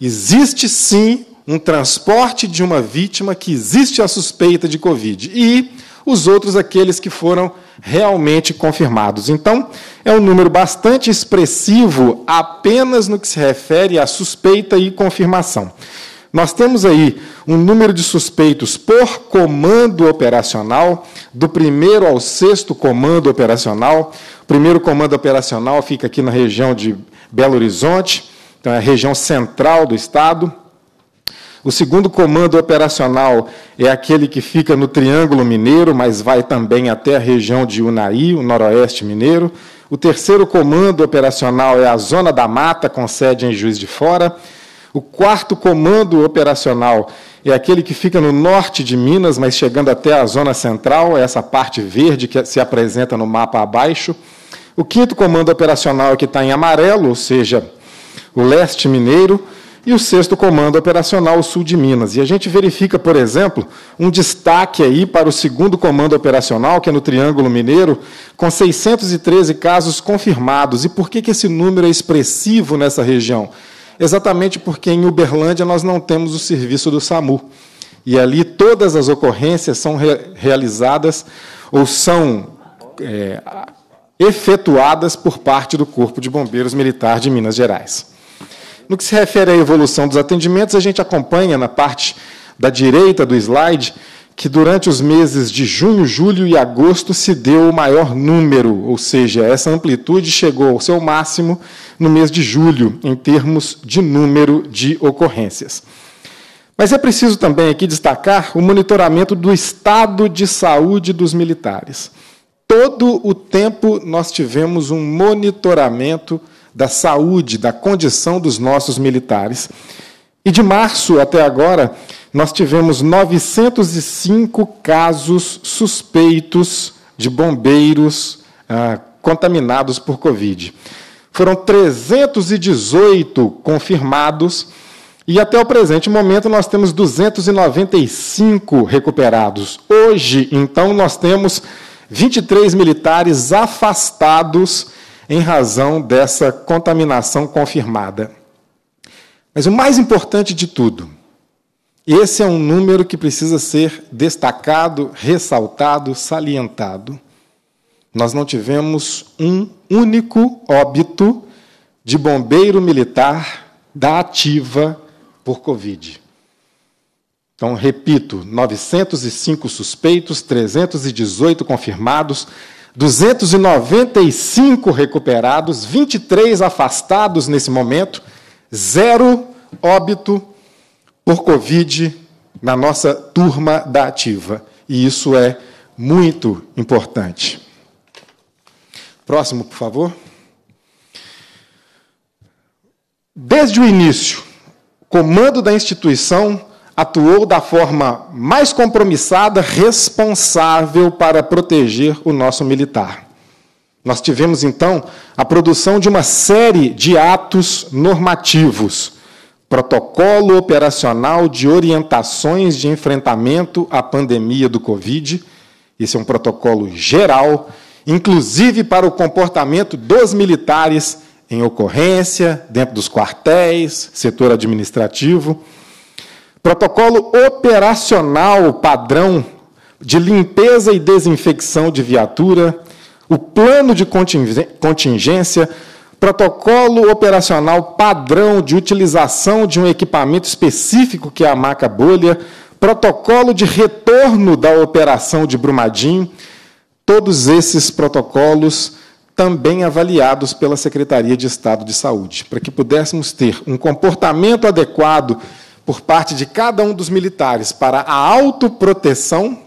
existe sim um transporte de uma vítima que existe a suspeita de Covid. E os outros aqueles que foram realmente confirmados. Então, é um número bastante expressivo apenas no que se refere à suspeita e confirmação. Nós temos aí um número de suspeitos por comando operacional, do primeiro ao sexto comando operacional. O primeiro comando operacional fica aqui na região de Belo Horizonte, então é a região central do estado. O segundo comando operacional é aquele que fica no Triângulo Mineiro, mas vai também até a região de Unai, o Noroeste Mineiro. O terceiro comando operacional é a Zona da Mata, com sede em Juiz de Fora. O quarto comando operacional é aquele que fica no norte de Minas, mas chegando até a zona central, é essa parte verde que se apresenta no mapa abaixo. O quinto comando operacional é que está em amarelo, ou seja, o leste mineiro e o sexto comando operacional sul de Minas. E a gente verifica, por exemplo, um destaque aí para o segundo comando operacional, que é no Triângulo Mineiro, com 613 casos confirmados. E por que, que esse número é expressivo nessa região? Exatamente porque em Uberlândia nós não temos o serviço do SAMU. E ali todas as ocorrências são re realizadas ou são é, efetuadas por parte do Corpo de Bombeiros Militar de Minas Gerais. No que se refere à evolução dos atendimentos, a gente acompanha na parte da direita do slide que durante os meses de junho, julho e agosto se deu o maior número, ou seja, essa amplitude chegou ao seu máximo no mês de julho, em termos de número de ocorrências. Mas é preciso também aqui destacar o monitoramento do estado de saúde dos militares. Todo o tempo nós tivemos um monitoramento da saúde, da condição dos nossos militares. E de março até agora, nós tivemos 905 casos suspeitos de bombeiros ah, contaminados por Covid. Foram 318 confirmados e até o presente momento nós temos 295 recuperados. Hoje, então, nós temos 23 militares afastados em razão dessa contaminação confirmada. Mas o mais importante de tudo, esse é um número que precisa ser destacado, ressaltado, salientado. Nós não tivemos um único óbito de bombeiro militar da ativa por Covid. Então, repito, 905 suspeitos, 318 confirmados, 295 recuperados, 23 afastados nesse momento, zero óbito por Covid na nossa turma da ativa. E isso é muito importante. Próximo, por favor. Desde o início, comando da instituição atuou da forma mais compromissada, responsável para proteger o nosso militar. Nós tivemos, então, a produção de uma série de atos normativos, protocolo operacional de orientações de enfrentamento à pandemia do Covid. Esse é um protocolo geral, inclusive para o comportamento dos militares em ocorrência, dentro dos quartéis, setor administrativo. Protocolo operacional padrão de limpeza e desinfecção de viatura, o plano de contingência, protocolo operacional padrão de utilização de um equipamento específico que é a maca bolha, protocolo de retorno da operação de Brumadinho, todos esses protocolos também avaliados pela Secretaria de Estado de Saúde, para que pudéssemos ter um comportamento adequado por parte de cada um dos militares para a autoproteção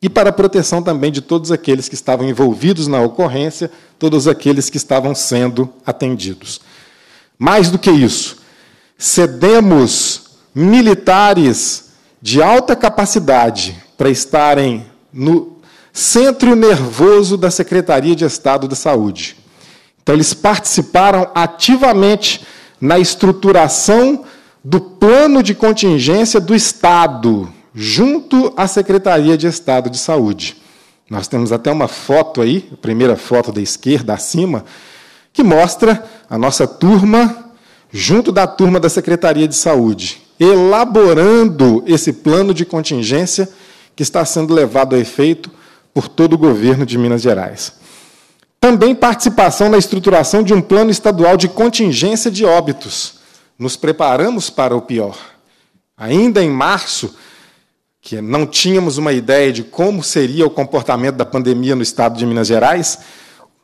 e para a proteção também de todos aqueles que estavam envolvidos na ocorrência, todos aqueles que estavam sendo atendidos. Mais do que isso, cedemos militares de alta capacidade para estarem no centro nervoso da Secretaria de Estado da Saúde. Então, eles participaram ativamente na estruturação do plano de contingência do Estado, junto à Secretaria de Estado de Saúde. Nós temos até uma foto aí, a primeira foto da esquerda, acima, que mostra a nossa turma, junto da turma da Secretaria de Saúde, elaborando esse plano de contingência que está sendo levado a efeito por todo o governo de Minas Gerais. Também participação na estruturação de um plano estadual de contingência de óbitos nos preparamos para o pior. Ainda em março, que não tínhamos uma ideia de como seria o comportamento da pandemia no estado de Minas Gerais,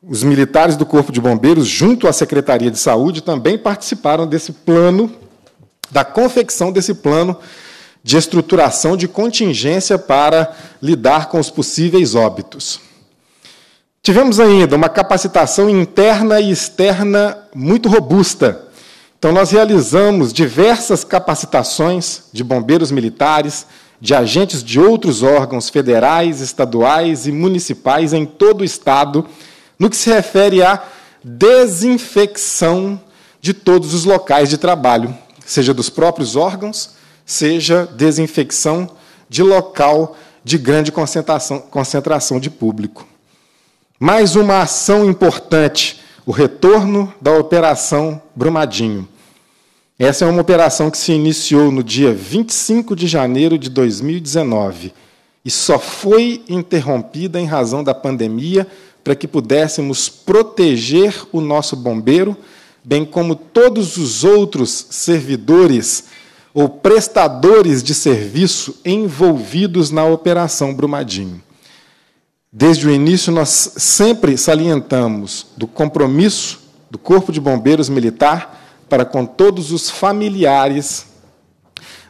os militares do Corpo de Bombeiros, junto à Secretaria de Saúde, também participaram desse plano, da confecção desse plano de estruturação de contingência para lidar com os possíveis óbitos. Tivemos ainda uma capacitação interna e externa muito robusta então, nós realizamos diversas capacitações de bombeiros militares, de agentes de outros órgãos federais, estaduais e municipais em todo o Estado, no que se refere à desinfecção de todos os locais de trabalho, seja dos próprios órgãos, seja desinfecção de local de grande concentração, concentração de público. Mais uma ação importante, o retorno da Operação Brumadinho. Essa é uma operação que se iniciou no dia 25 de janeiro de 2019 e só foi interrompida em razão da pandemia para que pudéssemos proteger o nosso bombeiro, bem como todos os outros servidores ou prestadores de serviço envolvidos na Operação Brumadinho. Desde o início, nós sempre salientamos do compromisso do Corpo de Bombeiros Militar para com todos os familiares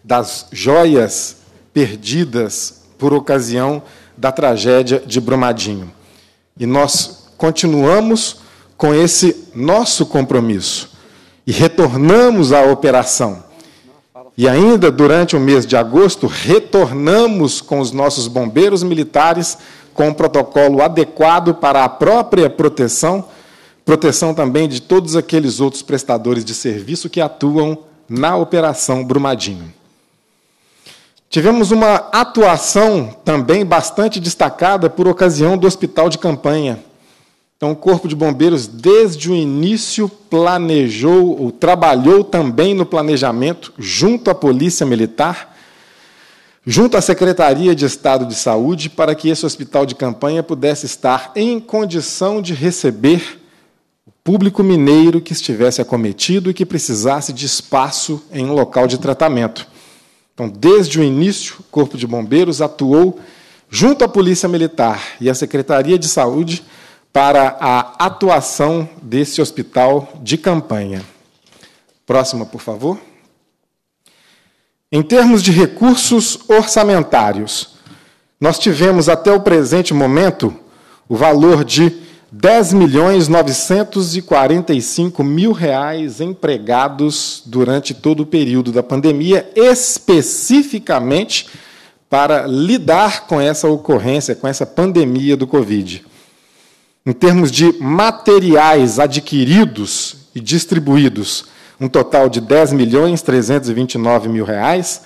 das joias perdidas por ocasião da tragédia de Brumadinho. E nós continuamos com esse nosso compromisso e retornamos à operação. E ainda durante o mês de agosto, retornamos com os nossos bombeiros militares com um protocolo adequado para a própria proteção proteção também de todos aqueles outros prestadores de serviço que atuam na Operação Brumadinho. Tivemos uma atuação também bastante destacada por ocasião do hospital de campanha. Então, o Corpo de Bombeiros, desde o início, planejou ou trabalhou também no planejamento, junto à Polícia Militar, junto à Secretaria de Estado de Saúde, para que esse hospital de campanha pudesse estar em condição de receber público mineiro que estivesse acometido e que precisasse de espaço em um local de tratamento. Então, desde o início, o Corpo de Bombeiros atuou junto à Polícia Militar e à Secretaria de Saúde para a atuação desse hospital de campanha. Próxima, por favor. Em termos de recursos orçamentários, nós tivemos até o presente momento o valor de 10 milhões 945 mil reais empregados durante todo o período da pandemia, especificamente para lidar com essa ocorrência, com essa pandemia do Covid. Em termos de materiais adquiridos e distribuídos, um total de 10 milhões 329 mil reais.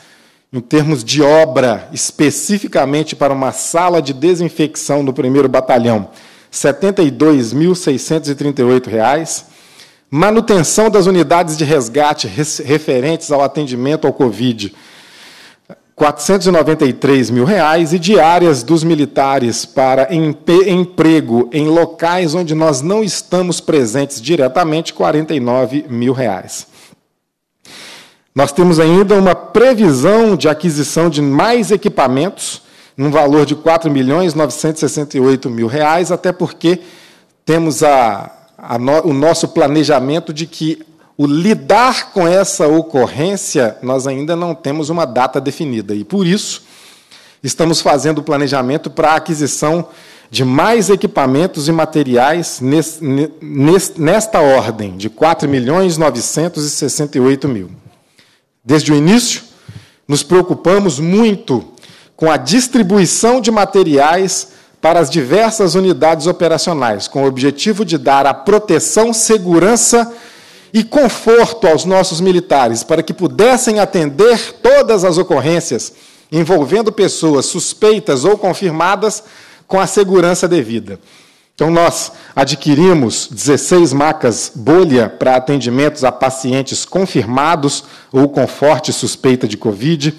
Em termos de obra, especificamente para uma sala de desinfecção do primeiro batalhão, 72.638 reais. Manutenção das unidades de resgate referentes ao atendimento ao Covid, 493 mil reais e diárias dos militares para emprego em locais onde nós não estamos presentes diretamente, 49 mil reais. Nós temos ainda uma previsão de aquisição de mais equipamentos num valor de R$ milhões mil reais, até porque temos a, a no, o nosso planejamento de que o lidar com essa ocorrência, nós ainda não temos uma data definida. E por isso, estamos fazendo o planejamento para a aquisição de mais equipamentos e materiais nesse, nesta ordem, de R$ milhões mil. Desde o início, nos preocupamos muito com a distribuição de materiais para as diversas unidades operacionais, com o objetivo de dar a proteção, segurança e conforto aos nossos militares, para que pudessem atender todas as ocorrências envolvendo pessoas suspeitas ou confirmadas com a segurança devida. Então, nós adquirimos 16 macas bolha para atendimentos a pacientes confirmados ou com forte suspeita de Covid.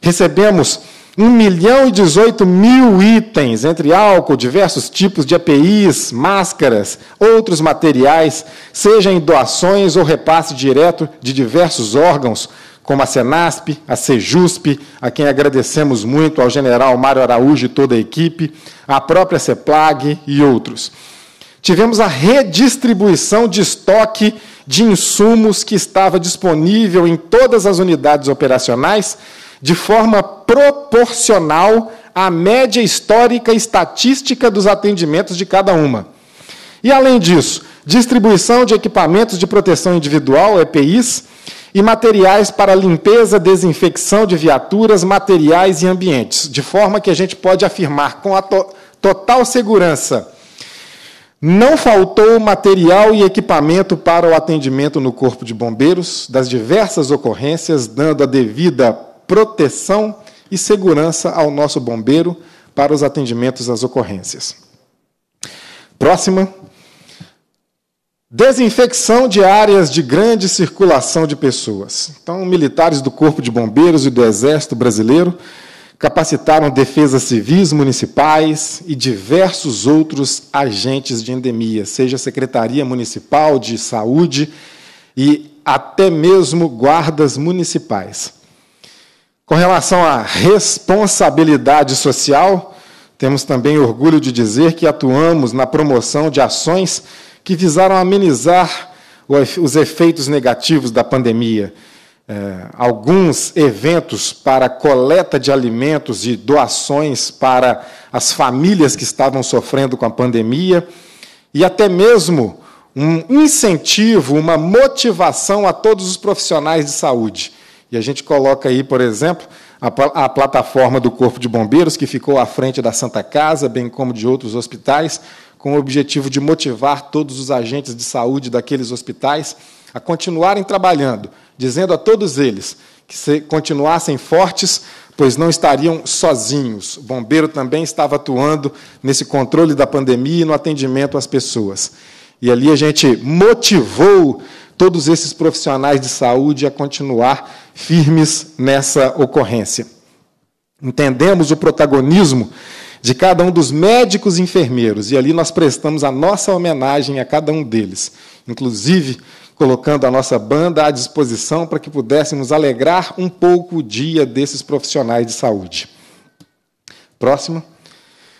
Recebemos 1 milhão e 18 mil itens, entre álcool, diversos tipos de APIs, máscaras, outros materiais, seja em doações ou repasse direto de diversos órgãos, como a Senasp, a Sejusp, a quem agradecemos muito, ao general Mário Araújo e toda a equipe, a própria CEPLAG e outros. Tivemos a redistribuição de estoque de insumos que estava disponível em todas as unidades operacionais de forma proporcional à média histórica e estatística dos atendimentos de cada uma. E, além disso, distribuição de equipamentos de proteção individual, EPIs, e materiais para limpeza, desinfecção de viaturas, materiais e ambientes, de forma que a gente pode afirmar com a to total segurança. Não faltou material e equipamento para o atendimento no Corpo de Bombeiros das diversas ocorrências, dando a devida proteção e segurança ao nosso bombeiro para os atendimentos às ocorrências. Próxima. Desinfecção de áreas de grande circulação de pessoas. Então, militares do Corpo de Bombeiros e do Exército Brasileiro capacitaram defesas civis municipais e diversos outros agentes de endemia, seja Secretaria Municipal de Saúde e até mesmo guardas municipais. Com relação à responsabilidade social, temos também orgulho de dizer que atuamos na promoção de ações que visaram amenizar os efeitos negativos da pandemia. É, alguns eventos para coleta de alimentos e doações para as famílias que estavam sofrendo com a pandemia, e até mesmo um incentivo, uma motivação a todos os profissionais de saúde e a gente coloca aí, por exemplo, a, a, plataforma do Corpo de Bombeiros, que ficou à frente da Santa Casa, bem como de outros hospitais, com o objetivo de motivar todos os agentes de saúde daqueles hospitais a continuarem trabalhando, dizendo a todos eles que se continuassem fortes, pois não estariam sozinhos. O bombeiro também estava atuando nesse controle da pandemia e no atendimento às pessoas. E ali a gente motivou todos esses profissionais de saúde a continuar firmes nessa ocorrência. Entendemos o protagonismo de cada um dos médicos e enfermeiros, e ali nós prestamos a nossa homenagem a cada um deles, inclusive colocando a nossa banda à disposição para que pudéssemos alegrar um pouco o dia desses profissionais de saúde. Próxima.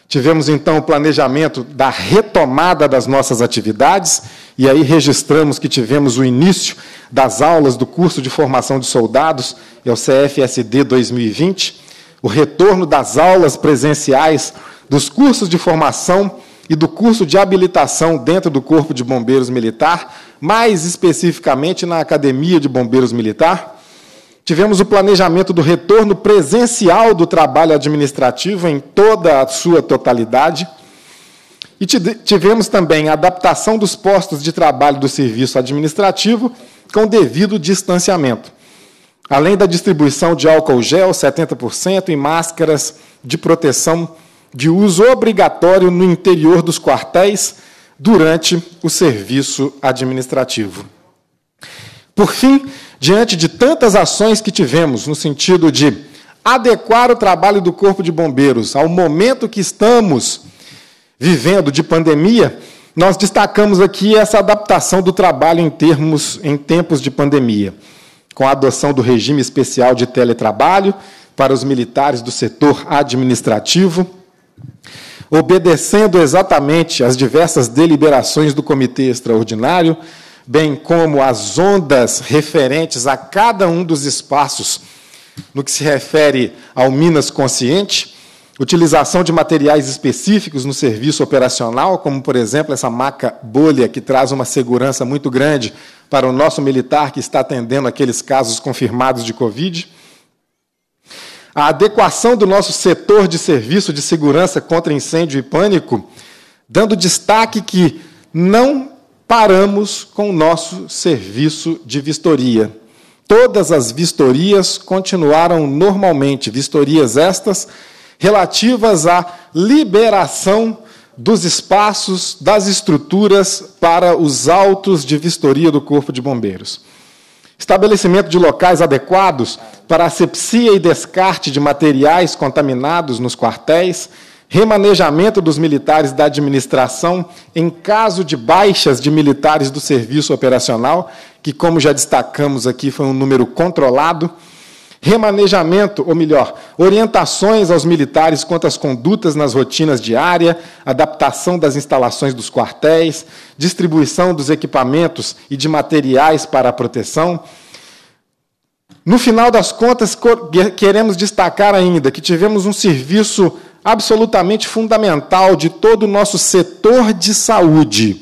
Tivemos então o planejamento da retomada das nossas atividades, e aí registramos que tivemos o início das aulas do curso de formação de soldados, é o CFSD 2020, o retorno das aulas presenciais dos cursos de formação e do curso de habilitação dentro do Corpo de Bombeiros Militar, mais especificamente na Academia de Bombeiros Militar. Tivemos o planejamento do retorno presencial do trabalho administrativo em toda a sua totalidade. E tivemos também a adaptação dos postos de trabalho do serviço administrativo com devido distanciamento. Além da distribuição de álcool gel 70% e máscaras de proteção de uso obrigatório no interior dos quartéis durante o serviço administrativo. Por fim, diante de tantas ações que tivemos no sentido de adequar o trabalho do Corpo de Bombeiros ao momento que estamos vivendo de pandemia, nós destacamos aqui essa adaptação do trabalho em termos em tempos de pandemia, com a adoção do regime especial de teletrabalho para os militares do setor administrativo, obedecendo exatamente às diversas deliberações do comitê extraordinário bem como as ondas referentes a cada um dos espaços no que se refere ao Minas Consciente, utilização de materiais específicos no serviço operacional, como, por exemplo, essa maca bolha, que traz uma segurança muito grande para o nosso militar que está atendendo aqueles casos confirmados de Covid. A adequação do nosso setor de serviço de segurança contra incêndio e pânico, dando destaque que não paramos com o nosso serviço de vistoria. Todas as vistorias continuaram normalmente, vistorias estas relativas à liberação dos espaços, das estruturas para os autos de vistoria do Corpo de Bombeiros. Estabelecimento de locais adequados para asepsia e descarte de materiais contaminados nos quartéis remanejamento dos militares da administração em caso de baixas de militares do serviço operacional, que, como já destacamos aqui, foi um número controlado, remanejamento, ou melhor, orientações aos militares quanto às condutas nas rotinas diárias, adaptação das instalações dos quartéis, distribuição dos equipamentos e de materiais para a proteção. No final das contas, queremos destacar ainda que tivemos um serviço absolutamente fundamental de todo o nosso setor de saúde,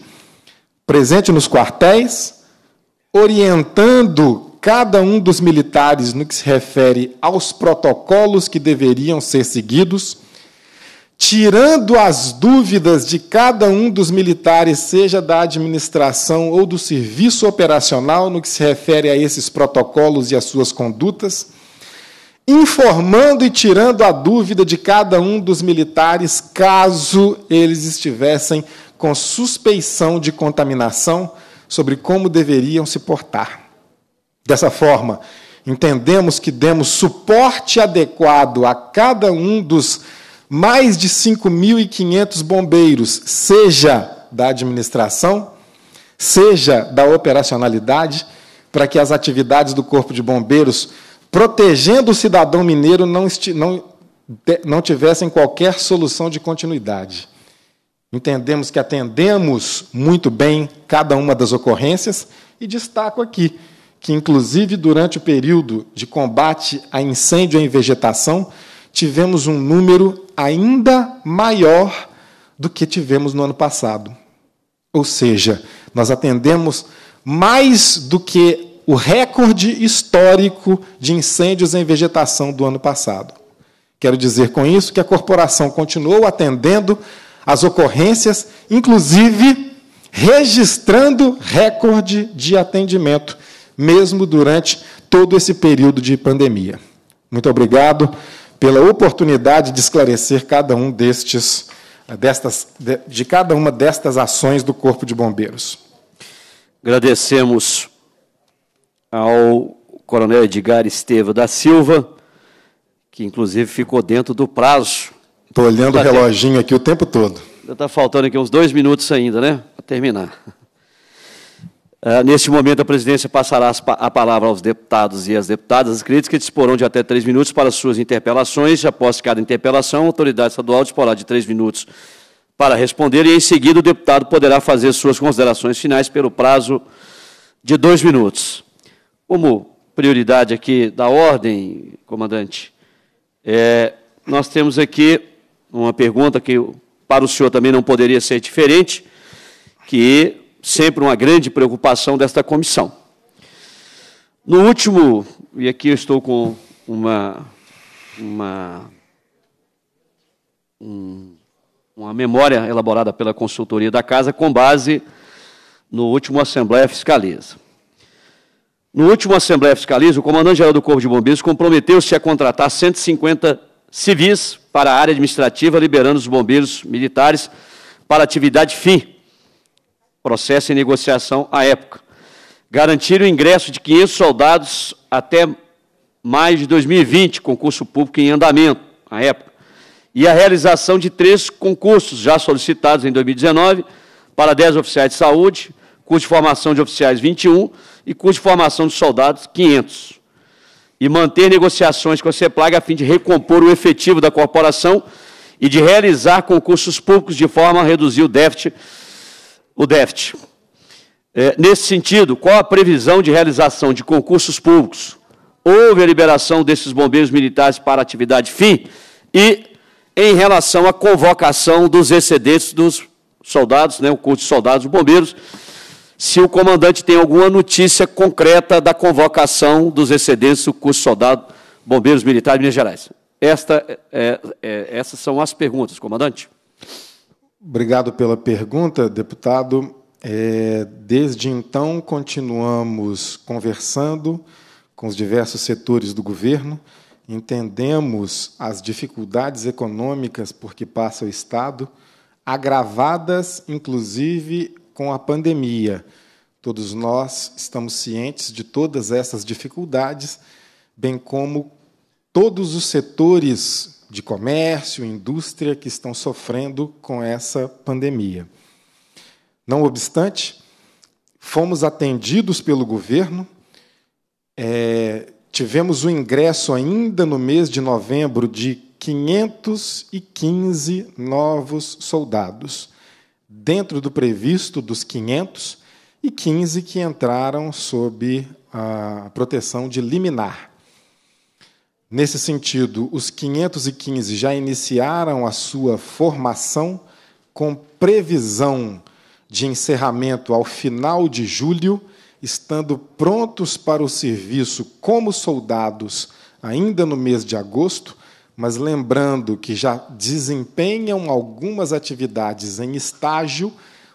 presente nos quartéis, orientando cada um dos militares no que se refere aos protocolos que deveriam ser seguidos, tirando as dúvidas de cada um dos militares, seja da administração ou do serviço operacional, no que se refere a esses protocolos e às suas condutas informando e tirando a dúvida de cada um dos militares caso eles estivessem com suspeição de contaminação sobre como deveriam se portar. Dessa forma, entendemos que demos suporte adequado a cada um dos mais de 5.500 bombeiros, seja da administração, seja da operacionalidade, para que as atividades do Corpo de Bombeiros protegendo o cidadão mineiro, não, não, não tivessem qualquer solução de continuidade. Entendemos que atendemos muito bem cada uma das ocorrências e destaco aqui que, inclusive, durante o período de combate a incêndio em vegetação, tivemos um número ainda maior do que tivemos no ano passado. Ou seja, nós atendemos mais do que o recorde histórico de incêndios em vegetação do ano passado. Quero dizer com isso que a corporação continuou atendendo às ocorrências, inclusive registrando recorde de atendimento, mesmo durante todo esse período de pandemia. Muito obrigado pela oportunidade de esclarecer cada um destes destas de, de cada uma destas ações do Corpo de Bombeiros. Agradecemos ao coronel Edgar Estevo da Silva, que inclusive ficou dentro do prazo. Estou olhando tá o reloginho aqui o tempo todo. Está faltando aqui uns dois minutos ainda, né? Para terminar. Uh, neste momento, a presidência passará a palavra aos deputados e às deputadas inscritos, que disporão de até três minutos para suas interpelações. Após cada interpelação, a autoridade estadual disporá de três minutos para responder e, em seguida, o deputado poderá fazer suas considerações finais pelo prazo de dois minutos. Como prioridade aqui da ordem, comandante, é, nós temos aqui uma pergunta que para o senhor também não poderia ser diferente, que sempre uma grande preocupação desta comissão. No último, e aqui eu estou com uma, uma, um, uma memória elaborada pela consultoria da Casa com base no último Assembleia Fiscaliza. No último Assembleia Fiscaliza, o comandante-geral do Corpo de Bombeiros comprometeu-se a contratar 150 civis para a área administrativa, liberando os bombeiros militares para atividade fim. Processo em negociação à época. Garantir o ingresso de 500 soldados até mais de 2020, concurso público em andamento, à época. E a realização de três concursos já solicitados em 2019 para 10 oficiais de saúde, curso de formação de oficiais 21 e curso de formação de soldados 500. E manter negociações com a CEPLAG a fim de recompor o efetivo da corporação e de realizar concursos públicos de forma a reduzir o déficit. O déficit. É, nesse sentido, qual a previsão de realização de concursos públicos? Houve a liberação desses bombeiros militares para atividade fim e em relação à convocação dos excedentes dos soldados, né, o curso de soldados e bombeiros, se o comandante tem alguma notícia concreta da convocação dos excedentes do curso soldado Bombeiros Militares de Minas Gerais. Esta, é, é, é, essas são as perguntas, comandante. Obrigado pela pergunta, deputado. É, desde então, continuamos conversando com os diversos setores do governo, entendemos as dificuldades econômicas por que passa o Estado, agravadas, inclusive, com a pandemia. Todos nós estamos cientes de todas essas dificuldades, bem como todos os setores de comércio, indústria que estão sofrendo com essa pandemia. Não obstante, fomos atendidos pelo governo, é, tivemos o ingresso ainda no mês de novembro de 515 novos soldados dentro do previsto dos 500 e 15 que entraram sob a proteção de liminar. Nesse sentido, os 515 já iniciaram a sua formação com previsão de encerramento ao final de julho, estando prontos para o serviço como soldados ainda no mês de agosto, mas lembrando que já desempenham algumas atividades em estágio,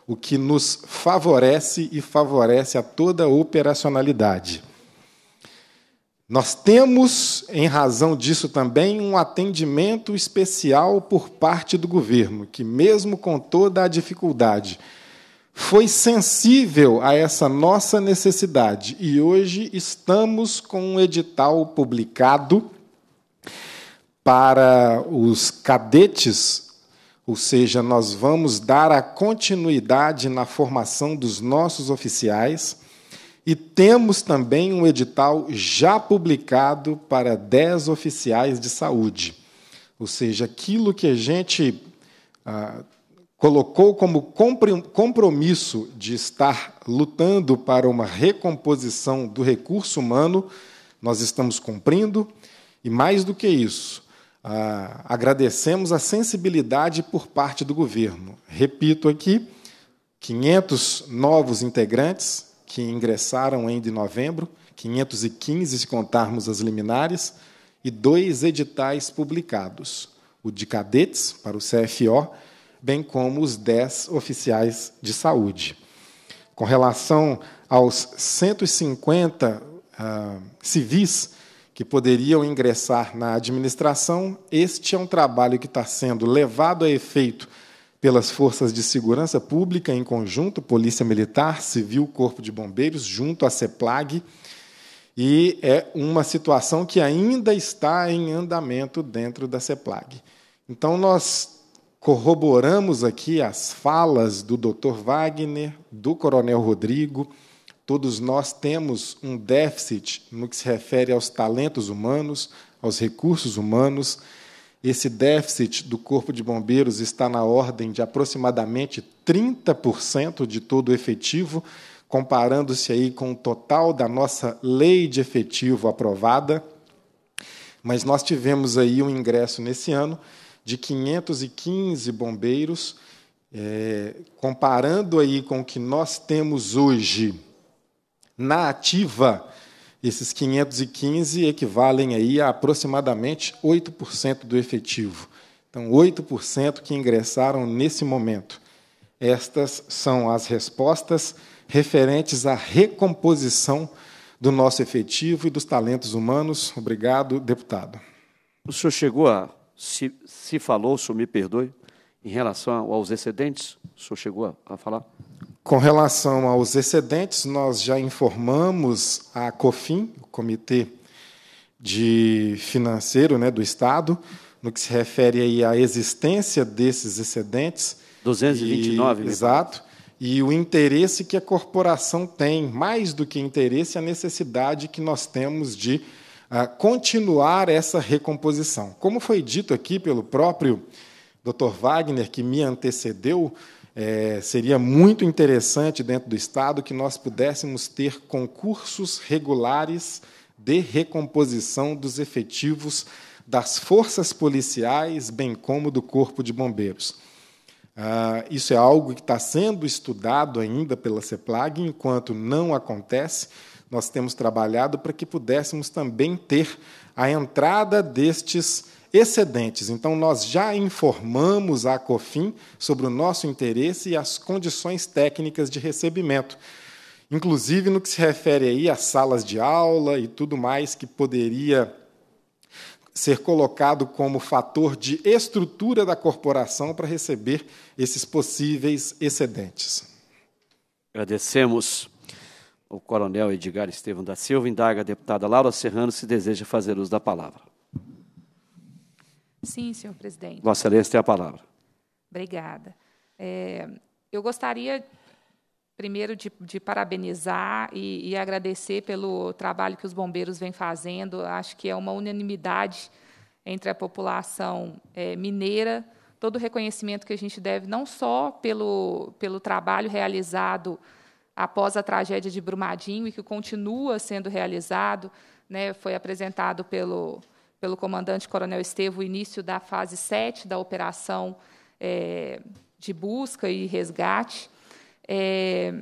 o que nos favorece e favorece a toda a operacionalidade. Nós temos, em razão disso também, um atendimento especial por parte do governo, que, mesmo com toda a dificuldade, foi sensível a essa nossa necessidade e hoje estamos com um edital publicado para os cadetes, ou seja, nós vamos dar a continuidade na formação dos nossos oficiais. E temos também um edital já publicado para 10 oficiais de saúde. Ou seja, aquilo que a gente ah, colocou como compromisso de estar lutando para uma recomposição do recurso humano, nós estamos cumprindo. E mais do que isso, ah, agradecemos a sensibilidade por parte do governo. Repito aqui, 500 novos integrantes que ingressaram ainda em novembro, 515 se contarmos as liminares, e dois editais publicados, o de cadetes para o CFO, bem como os 10 oficiais de saúde. Com relação aos 150 ah, civis que poderiam ingressar na administração, este é um trabalho que está sendo levado a efeito pelas forças de segurança pública em conjunto, Polícia Militar, Civil, Corpo de Bombeiros, junto à CEPLAG, e é uma situação que ainda está em andamento dentro da CEPLAG. Então, nós corroboramos aqui as falas do Dr. Wagner, do Coronel Rodrigo, Todos nós temos um déficit no que se refere aos talentos humanos, aos recursos humanos. Esse déficit do Corpo de Bombeiros está na ordem de aproximadamente 30% de todo o efetivo, comparando-se aí com o total da nossa lei de efetivo aprovada. Mas nós tivemos aí um ingresso nesse ano de 515 bombeiros, é, comparando aí com o que nós temos hoje na ativa. Esses 515 equivalem aí a aproximadamente 8% do efetivo. Então, 8% que ingressaram nesse momento. Estas são as respostas referentes à recomposição do nosso efetivo e dos talentos humanos. Obrigado, deputado. O senhor chegou a. Se, se falou, o senhor me perdoe, em relação aos excedentes, o senhor chegou a, a falar? Com relação aos excedentes, nós já informamos a COFIN, o Comitê de Financeiro né, do Estado, no que se refere aí à existência desses excedentes. 229. E, exato. E o interesse que a corporação tem, mais do que interesse, a necessidade que nós temos de uh, continuar essa recomposição. Como foi dito aqui pelo próprio Dr. Wagner, que me antecedeu, é, seria muito interessante dentro do Estado que nós pudéssemos ter concursos regulares de recomposição dos efetivos das forças policiais, bem como do Corpo de Bombeiros. Ah, isso é algo que está sendo estudado ainda pela CEPLAG, enquanto não acontece, nós temos trabalhado para que pudéssemos também ter a entrada destes excedentes. Então, nós já informamos a COFIN sobre o nosso interesse e as condições técnicas de recebimento, inclusive no que se refere aí às salas de aula e tudo mais que poderia ser colocado como fator de estrutura da corporação para receber esses possíveis excedentes. Agradecemos o coronel Edgar Estevam da Silva, indaga a deputada Laura Serrano se deseja fazer uso da palavra. Sim, senhor presidente. Vossa Excelência tem a palavra. Obrigada. É, eu gostaria, primeiro, de, de parabenizar e, e, agradecer pelo trabalho que os bombeiros vêm fazendo. Acho que é uma unanimidade entre a população é, mineira, todo o reconhecimento que a gente deve, não só pelo, pelo trabalho realizado após a tragédia de Brumadinho e que continua sendo realizado, né, foi apresentado pelo pelo comandante Coronel Estevo o início da fase 7 da operação é, de busca e resgate. É,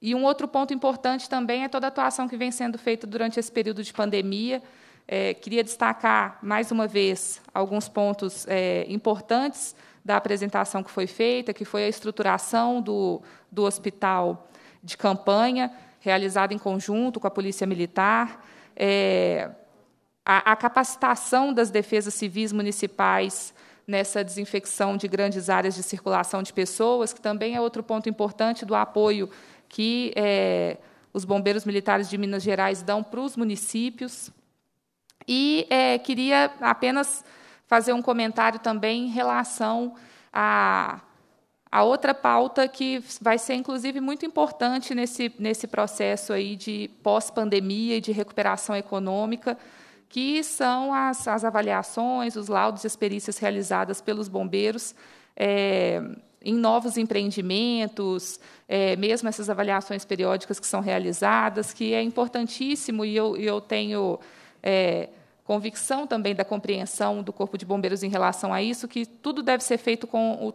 e um outro ponto importante também é toda a atuação que vem sendo feita durante esse período de pandemia. É, queria destacar, mais uma vez, alguns pontos é, importantes da apresentação que foi feita, que foi a estruturação do, do hospital de campanha, realizada em conjunto com a Polícia Militar. É, a, a capacitação das defesas civis municipais nessa desinfecção de grandes áreas de circulação de pessoas, que também é outro ponto importante do apoio que é, os bombeiros militares de Minas Gerais dão para os municípios. E é, queria apenas fazer um comentário também em relação a, a outra pauta que vai ser, inclusive, muito importante nesse, nesse processo aí de pós-pandemia e de recuperação econômica, que são as, as avaliações, os laudos e as perícias realizadas pelos bombeiros é, em novos empreendimentos, é, mesmo essas avaliações periódicas que são realizadas, que é importantíssimo e eu, eu tenho é, convicção também da compreensão do Corpo de Bombeiros em relação a isso, que tudo deve ser feito com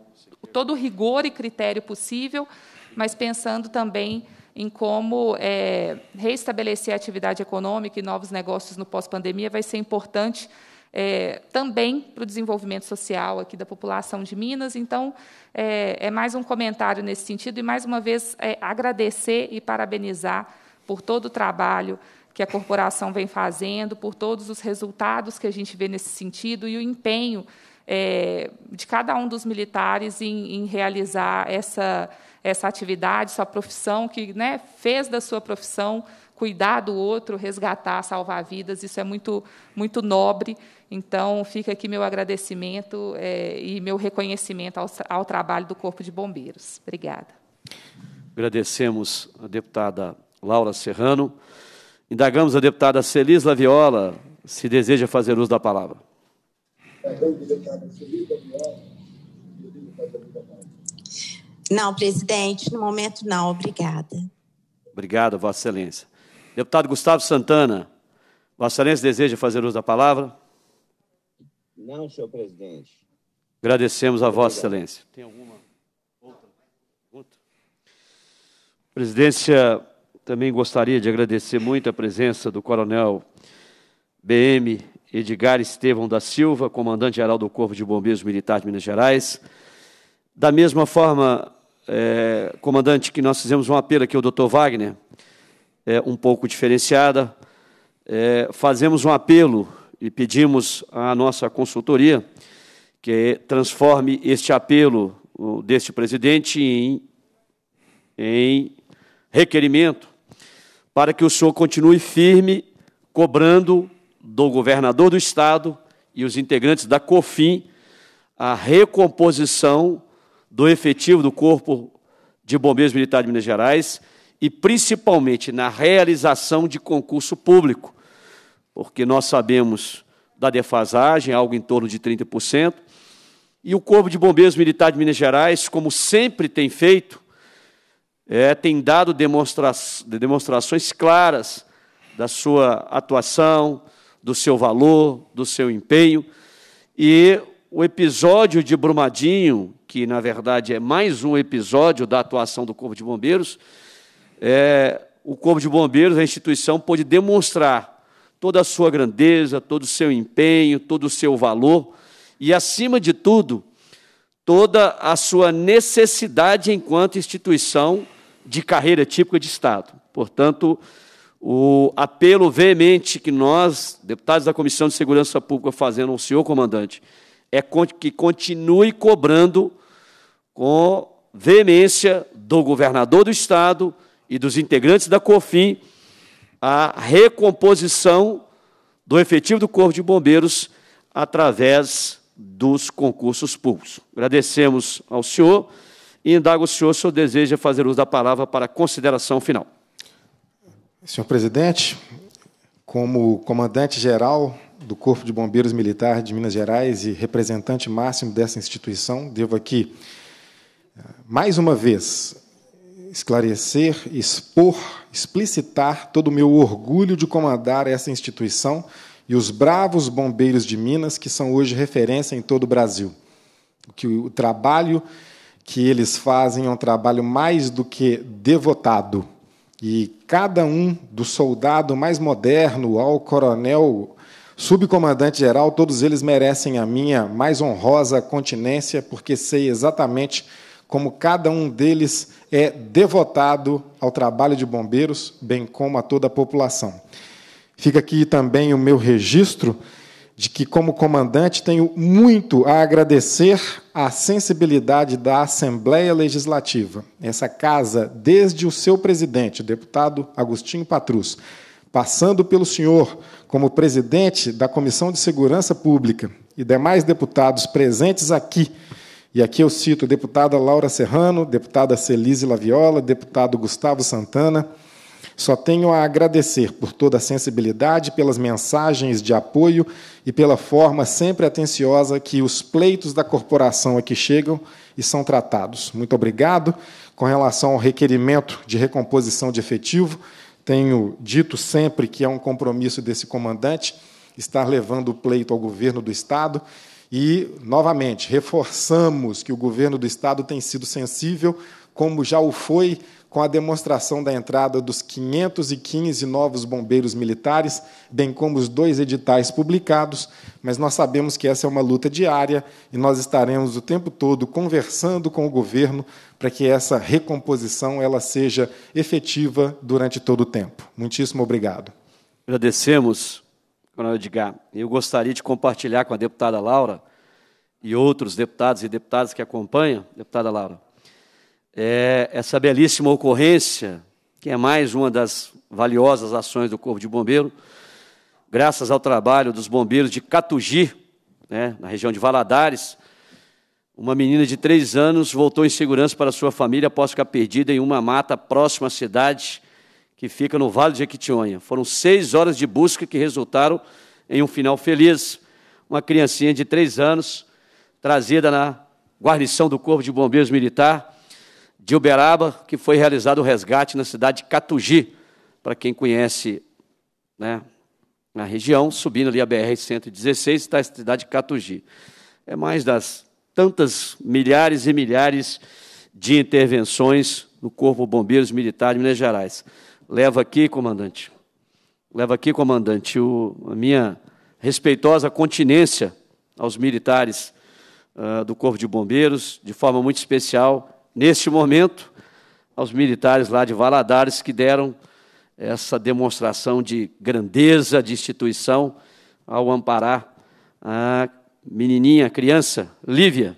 o, todo o rigor e critério possível, mas pensando também em como é, reestabelecer a atividade econômica e novos negócios no pós-pandemia vai ser importante é, também para o desenvolvimento social aqui da população de Minas. Então, é, é mais um comentário nesse sentido e, mais uma vez, é, agradecer e parabenizar por todo o trabalho que a corporação vem fazendo, por todos os resultados que a gente vê nesse sentido e o empenho é, de cada um dos militares em, em realizar essa essa atividade, sua profissão, que né, fez da sua profissão cuidar do outro, resgatar, salvar vidas. Isso é muito, muito nobre. Então, fica aqui meu agradecimento é, e meu reconhecimento ao, ao trabalho do Corpo de Bombeiros. Obrigada. Agradecemos a deputada Laura Serrano. Indagamos a deputada Celis Laviola se deseja fazer uso da palavra. Indagamos a deputada Celis Laviola. Não, presidente, no momento não, obrigada. Obrigado, Vossa Excelência. Deputado Gustavo Santana, Vossa Excelência deseja fazer uso da palavra? Não, senhor presidente. Agradecemos a Vossa Excelência. Tem alguma outra pergunta? Presidência, também gostaria de agradecer muito a presença do Coronel BM Edgar Estevão da Silva, comandante-geral do Corpo de Bombeiros Militar de Minas Gerais. Da mesma forma, é, comandante, que nós fizemos um apelo aqui ao doutor Wagner, é, um pouco diferenciada. É, fazemos um apelo e pedimos à nossa consultoria que transforme este apelo deste presidente em, em requerimento para que o senhor continue firme cobrando do governador do Estado e os integrantes da COFIN a recomposição do efetivo do Corpo de Bombeiros Militar de Minas Gerais e principalmente na realização de concurso público, porque nós sabemos da defasagem, algo em torno de 30%, e o Corpo de Bombeiros Militar de Minas Gerais, como sempre tem feito, é, tem dado demonstra demonstrações claras da sua atuação, do seu valor, do seu empenho. E o episódio de Brumadinho que na verdade é mais um episódio da atuação do Corpo de Bombeiros, é, o Corpo de Bombeiros, a instituição, pôde demonstrar toda a sua grandeza, todo o seu empenho, todo o seu valor e, acima de tudo, toda a sua necessidade enquanto instituição de carreira típica de Estado. Portanto, o apelo veemente que nós, deputados da Comissão de Segurança Pública, fazemos ao senhor comandante, é que continue cobrando com veemência do governador do Estado e dos integrantes da COFIM a recomposição do efetivo do Corpo de Bombeiros através dos concursos públicos. Agradecemos ao senhor e indago o senhor se o senhor deseja fazer uso da palavra para consideração final. Senhor presidente, como comandante-geral do Corpo de Bombeiros Militar de Minas Gerais e representante máximo dessa instituição, devo aqui mais uma vez, esclarecer, expor, explicitar todo o meu orgulho de comandar essa instituição e os bravos bombeiros de Minas, que são hoje referência em todo o Brasil. Que o trabalho que eles fazem é um trabalho mais do que devotado. E cada um, do soldado mais moderno ao coronel, subcomandante geral, todos eles merecem a minha mais honrosa continência, porque sei exatamente como cada um deles é devotado ao trabalho de bombeiros, bem como a toda a população. Fica aqui também o meu registro de que, como comandante, tenho muito a agradecer à sensibilidade da Assembleia Legislativa, essa casa, desde o seu presidente, deputado Agostinho Patrus, passando pelo senhor como presidente da Comissão de Segurança Pública e demais deputados presentes aqui e aqui eu cito deputada Laura Serrano, deputada Celise Laviola, deputado Gustavo Santana. Só tenho a agradecer por toda a sensibilidade, pelas mensagens de apoio e pela forma sempre atenciosa que os pleitos da corporação aqui chegam e são tratados. Muito obrigado. Com relação ao requerimento de recomposição de efetivo, tenho dito sempre que é um compromisso desse comandante estar levando o pleito ao governo do Estado e, novamente, reforçamos que o governo do Estado tem sido sensível, como já o foi com a demonstração da entrada dos 515 novos bombeiros militares, bem como os dois editais publicados, mas nós sabemos que essa é uma luta diária e nós estaremos o tempo todo conversando com o governo para que essa recomposição ela seja efetiva durante todo o tempo. Muitíssimo obrigado. Agradecemos Coronel Edgar, eu gostaria de compartilhar com a deputada Laura e outros deputados e deputadas que acompanham, deputada Laura, é essa belíssima ocorrência, que é mais uma das valiosas ações do Corpo de Bombeiro, graças ao trabalho dos bombeiros de Catugi, né, na região de Valadares, uma menina de três anos voltou em segurança para sua família após ficar perdida em uma mata próxima à cidade que fica no Vale de Jequitinhonha. Foram seis horas de busca que resultaram em um final feliz. Uma criancinha de três anos, trazida na guarnição do Corpo de Bombeiros Militar de Uberaba, que foi realizado o resgate na cidade de Catugi, para quem conhece né, a região, subindo ali a BR-116, está a cidade de Catugi. É mais das tantas milhares e milhares de intervenções do Corpo Bombeiros Militar de Minas Gerais. Leva aqui, comandante. Leva aqui, comandante, o, a minha respeitosa continência aos militares uh, do Corpo de Bombeiros, de forma muito especial, neste momento, aos militares lá de Valadares que deram essa demonstração de grandeza de instituição ao amparar a menininha, a criança, Lívia,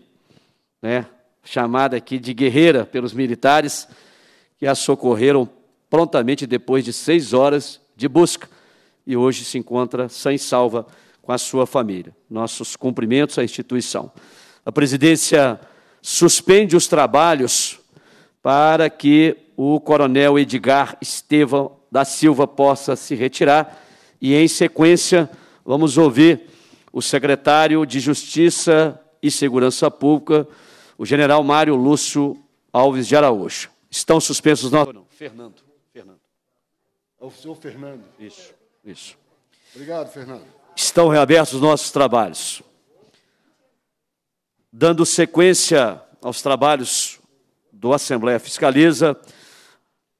né, chamada aqui de guerreira pelos militares, que a socorreram prontamente depois de seis horas de busca e hoje se encontra sem salva com a sua família. Nossos cumprimentos à instituição. A presidência suspende os trabalhos para que o coronel Edgar Estevão da Silva possa se retirar e, em sequência, vamos ouvir o secretário de Justiça e Segurança Pública, o general Mário Lúcio Alves de Araújo. Estão suspensos nossos. Fernando. Ao senhor Fernando. Isso, isso. Obrigado, Fernando. Estão reabertos os nossos trabalhos. Dando sequência aos trabalhos do Assembleia Fiscaliza,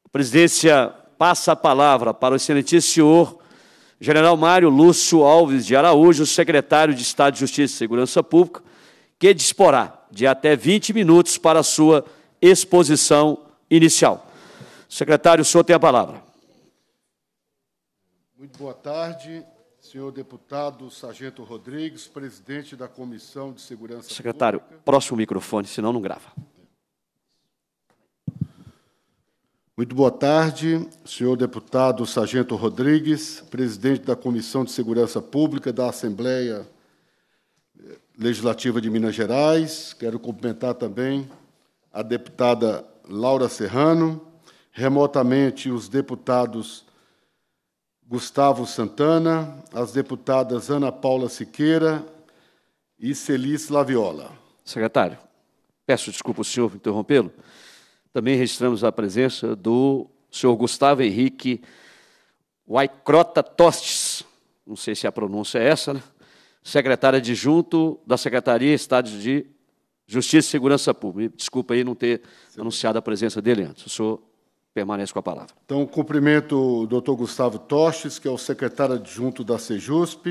a presidência passa a palavra para o excelentíssimo senhor General Mário Lúcio Alves de Araújo, secretário de Estado de Justiça e Segurança Pública, que disporá de até 20 minutos para a sua exposição inicial. Secretário, o senhor tem a palavra. Muito boa tarde, senhor deputado Sargento Rodrigues, presidente da Comissão de Segurança Secretário, Pública. próximo microfone, senão não grava. Muito boa tarde, senhor deputado Sargento Rodrigues, presidente da Comissão de Segurança Pública da Assembleia eh, Legislativa de Minas Gerais. Quero cumprimentar também a deputada Laura Serrano, remotamente os deputados Gustavo Santana, as deputadas Ana Paula Siqueira e Celis Laviola. Secretário, peço desculpa ao senhor interrompê-lo. Também registramos a presença do senhor Gustavo Henrique Waicrota Tostes, não sei se a pronúncia é essa, né? secretário adjunto da Secretaria Estado de Justiça e Segurança Pública. Desculpa aí não ter Sim. anunciado a presença dele antes. O senhor Permaneço com a palavra. Então, cumprimento o doutor Gustavo Toches, que é o secretário adjunto da Sejusp,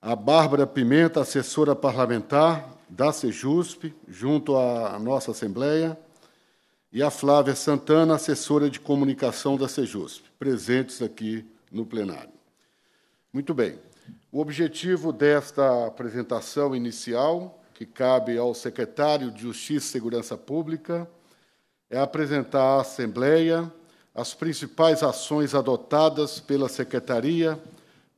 a Bárbara Pimenta, assessora parlamentar da Sejusp, junto à nossa Assembleia, e a Flávia Santana, assessora de comunicação da Sejusp, presentes aqui no plenário. Muito bem. O objetivo desta apresentação inicial, que cabe ao secretário de Justiça e Segurança Pública, é apresentar à Assembleia as principais ações adotadas pela Secretaria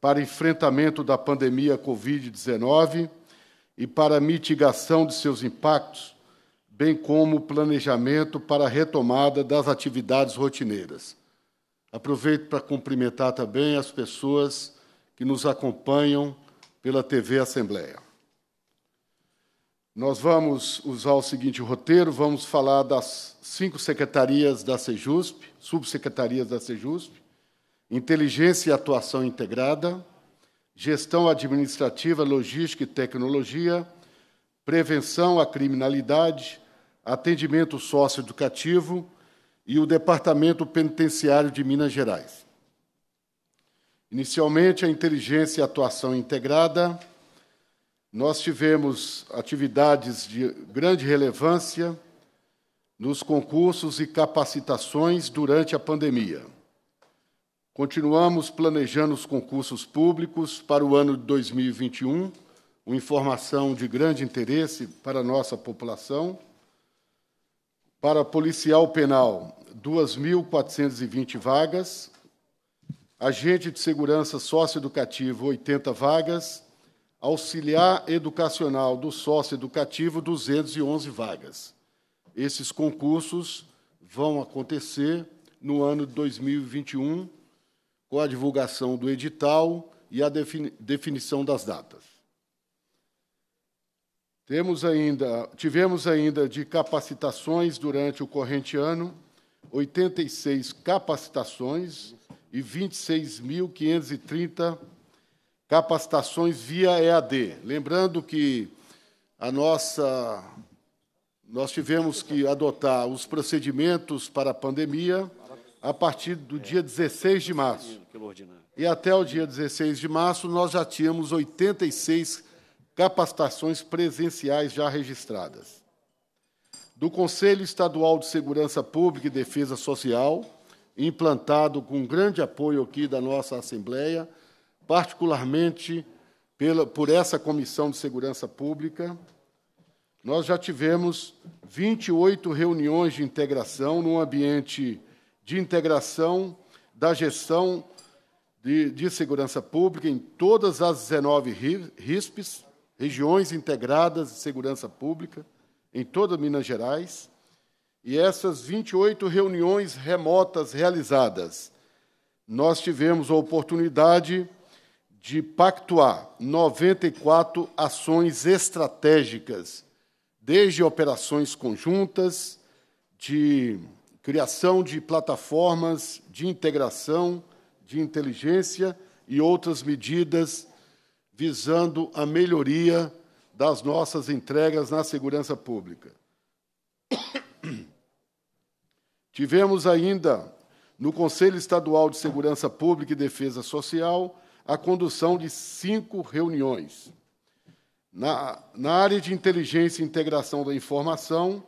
para enfrentamento da pandemia Covid-19 e para mitigação de seus impactos, bem como planejamento para a retomada das atividades rotineiras. Aproveito para cumprimentar também as pessoas que nos acompanham pela TV Assembleia. Nós vamos usar o seguinte roteiro, vamos falar das cinco secretarias da Sejusp, subsecretarias da Sejusp, Inteligência e Atuação Integrada, Gestão Administrativa, Logística e Tecnologia, Prevenção à Criminalidade, Atendimento Socioeducativo e o Departamento Penitenciário de Minas Gerais. Inicialmente, a Inteligência e Atuação Integrada nós tivemos atividades de grande relevância nos concursos e capacitações durante a pandemia. Continuamos planejando os concursos públicos para o ano de 2021, uma informação de grande interesse para a nossa população. Para policial penal, 2.420 vagas. Agente de segurança socioeducativo, 80 vagas auxiliar educacional do sócio educativo, 211 vagas. Esses concursos vão acontecer no ano de 2021, com a divulgação do edital e a definição das datas. Temos ainda, tivemos ainda de capacitações durante o corrente ano, 86 capacitações e 26.530 capacitações via EAD. Lembrando que a nossa nós tivemos que adotar os procedimentos para a pandemia a partir do dia 16 de março. E até o dia 16 de março nós já tínhamos 86 capacitações presenciais já registradas. Do Conselho Estadual de Segurança Pública e Defesa Social, implantado com grande apoio aqui da nossa Assembleia, particularmente pela, por essa Comissão de Segurança Pública, nós já tivemos 28 reuniões de integração num ambiente de integração da gestão de, de segurança pública em todas as 19 RISPs, regiões integradas de segurança pública, em toda Minas Gerais. E essas 28 reuniões remotas realizadas, nós tivemos a oportunidade de de pactuar 94 ações estratégicas, desde operações conjuntas, de criação de plataformas de integração, de inteligência e outras medidas visando a melhoria das nossas entregas na segurança pública. Tivemos ainda no Conselho Estadual de Segurança Pública e Defesa Social a condução de cinco reuniões. Na, na área de inteligência e integração da informação,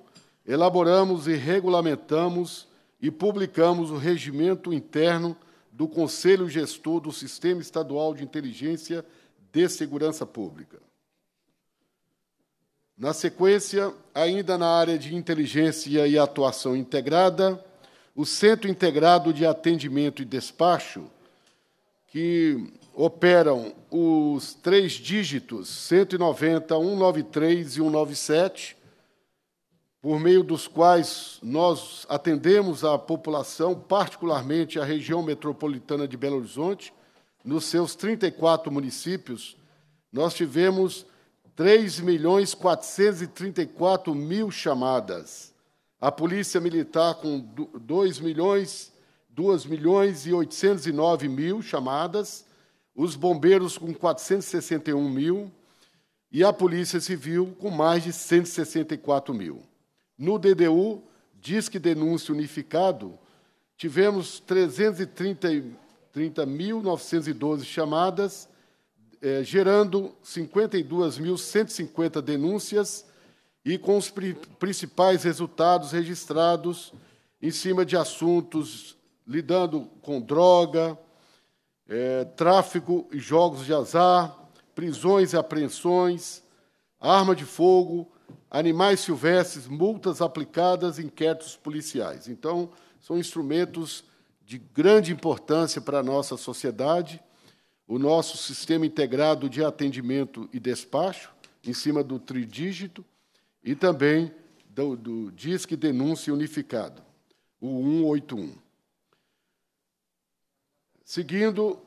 elaboramos e regulamentamos e publicamos o regimento interno do Conselho Gestor do Sistema Estadual de Inteligência de Segurança Pública. Na sequência, ainda na área de inteligência e atuação integrada, o Centro Integrado de Atendimento e Despacho, que operam os três dígitos 190, 193 e 197, por meio dos quais nós atendemos a população, particularmente a região metropolitana de Belo Horizonte, nos seus 34 municípios, nós tivemos 3.434.000 milhões mil chamadas. A Polícia Militar com 2 milhões, 2 milhões e 809 mil chamadas os bombeiros com 461 mil e a Polícia Civil com mais de 164 mil. No DDU, Disque Denúncia Unificado, tivemos 330.912 chamadas, eh, gerando 52.150 denúncias e com os pri principais resultados registrados em cima de assuntos lidando com droga, é, tráfico e jogos de azar, prisões e apreensões, arma de fogo, animais silvestres, multas aplicadas, inquéritos policiais. Então, são instrumentos de grande importância para a nossa sociedade. O nosso sistema integrado de atendimento e despacho, em cima do tridígito, e também do, do Disque Denúncia Unificado, o 181. Seguindo,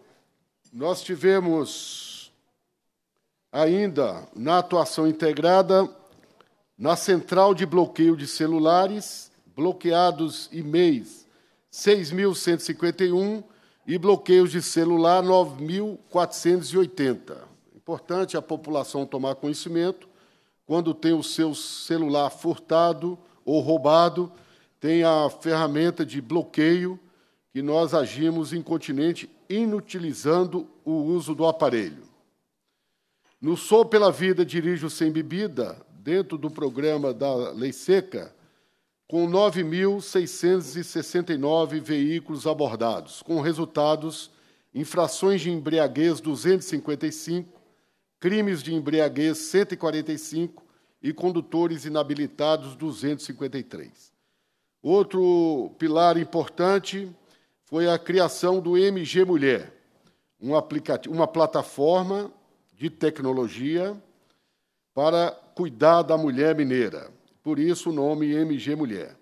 nós tivemos ainda na atuação integrada, na central de bloqueio de celulares, bloqueados e-mails 6.151 e bloqueios de celular 9.480. Importante a população tomar conhecimento quando tem o seu celular furtado ou roubado, tem a ferramenta de bloqueio que nós agimos incontinente inutilizando o uso do aparelho. No Sou pela Vida Dirijo Sem Bebida, dentro do programa da Lei Seca, com 9.669 veículos abordados, com resultados infrações de embriaguez 255, crimes de embriaguez 145 e condutores inabilitados 253. Outro pilar importante foi a criação do MG Mulher, um aplicativo, uma plataforma de tecnologia para cuidar da mulher mineira. Por isso o nome MG Mulher.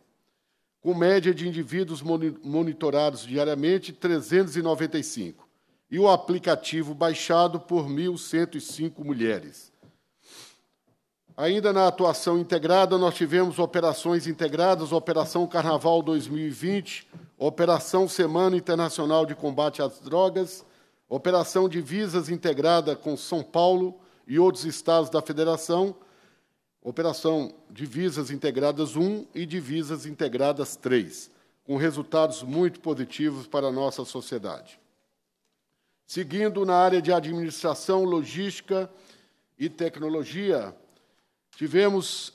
Com média de indivíduos monitorados diariamente, 395. E o aplicativo baixado por 1.105 mulheres. Ainda na atuação integrada, nós tivemos operações integradas, Operação Carnaval 2020, Operação Semana Internacional de Combate às Drogas, Operação Divisas Integrada com São Paulo e outros estados da Federação, Operação Divisas Integradas 1 e Divisas Integradas 3, com resultados muito positivos para a nossa sociedade. Seguindo na área de administração, logística e tecnologia, Tivemos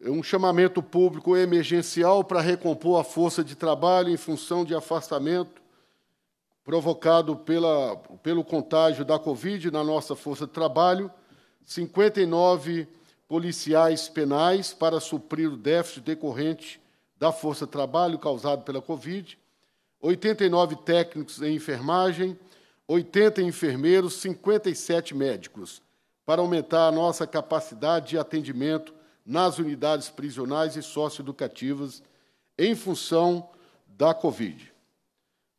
eh, um chamamento público emergencial para recompor a força de trabalho em função de afastamento provocado pela, pelo contágio da Covid na nossa força de trabalho, 59 policiais penais para suprir o déficit decorrente da força de trabalho causado pela Covid, 89 técnicos em enfermagem, 80 enfermeiros, 57 médicos para aumentar a nossa capacidade de atendimento nas unidades prisionais e socioeducativas em função da Covid.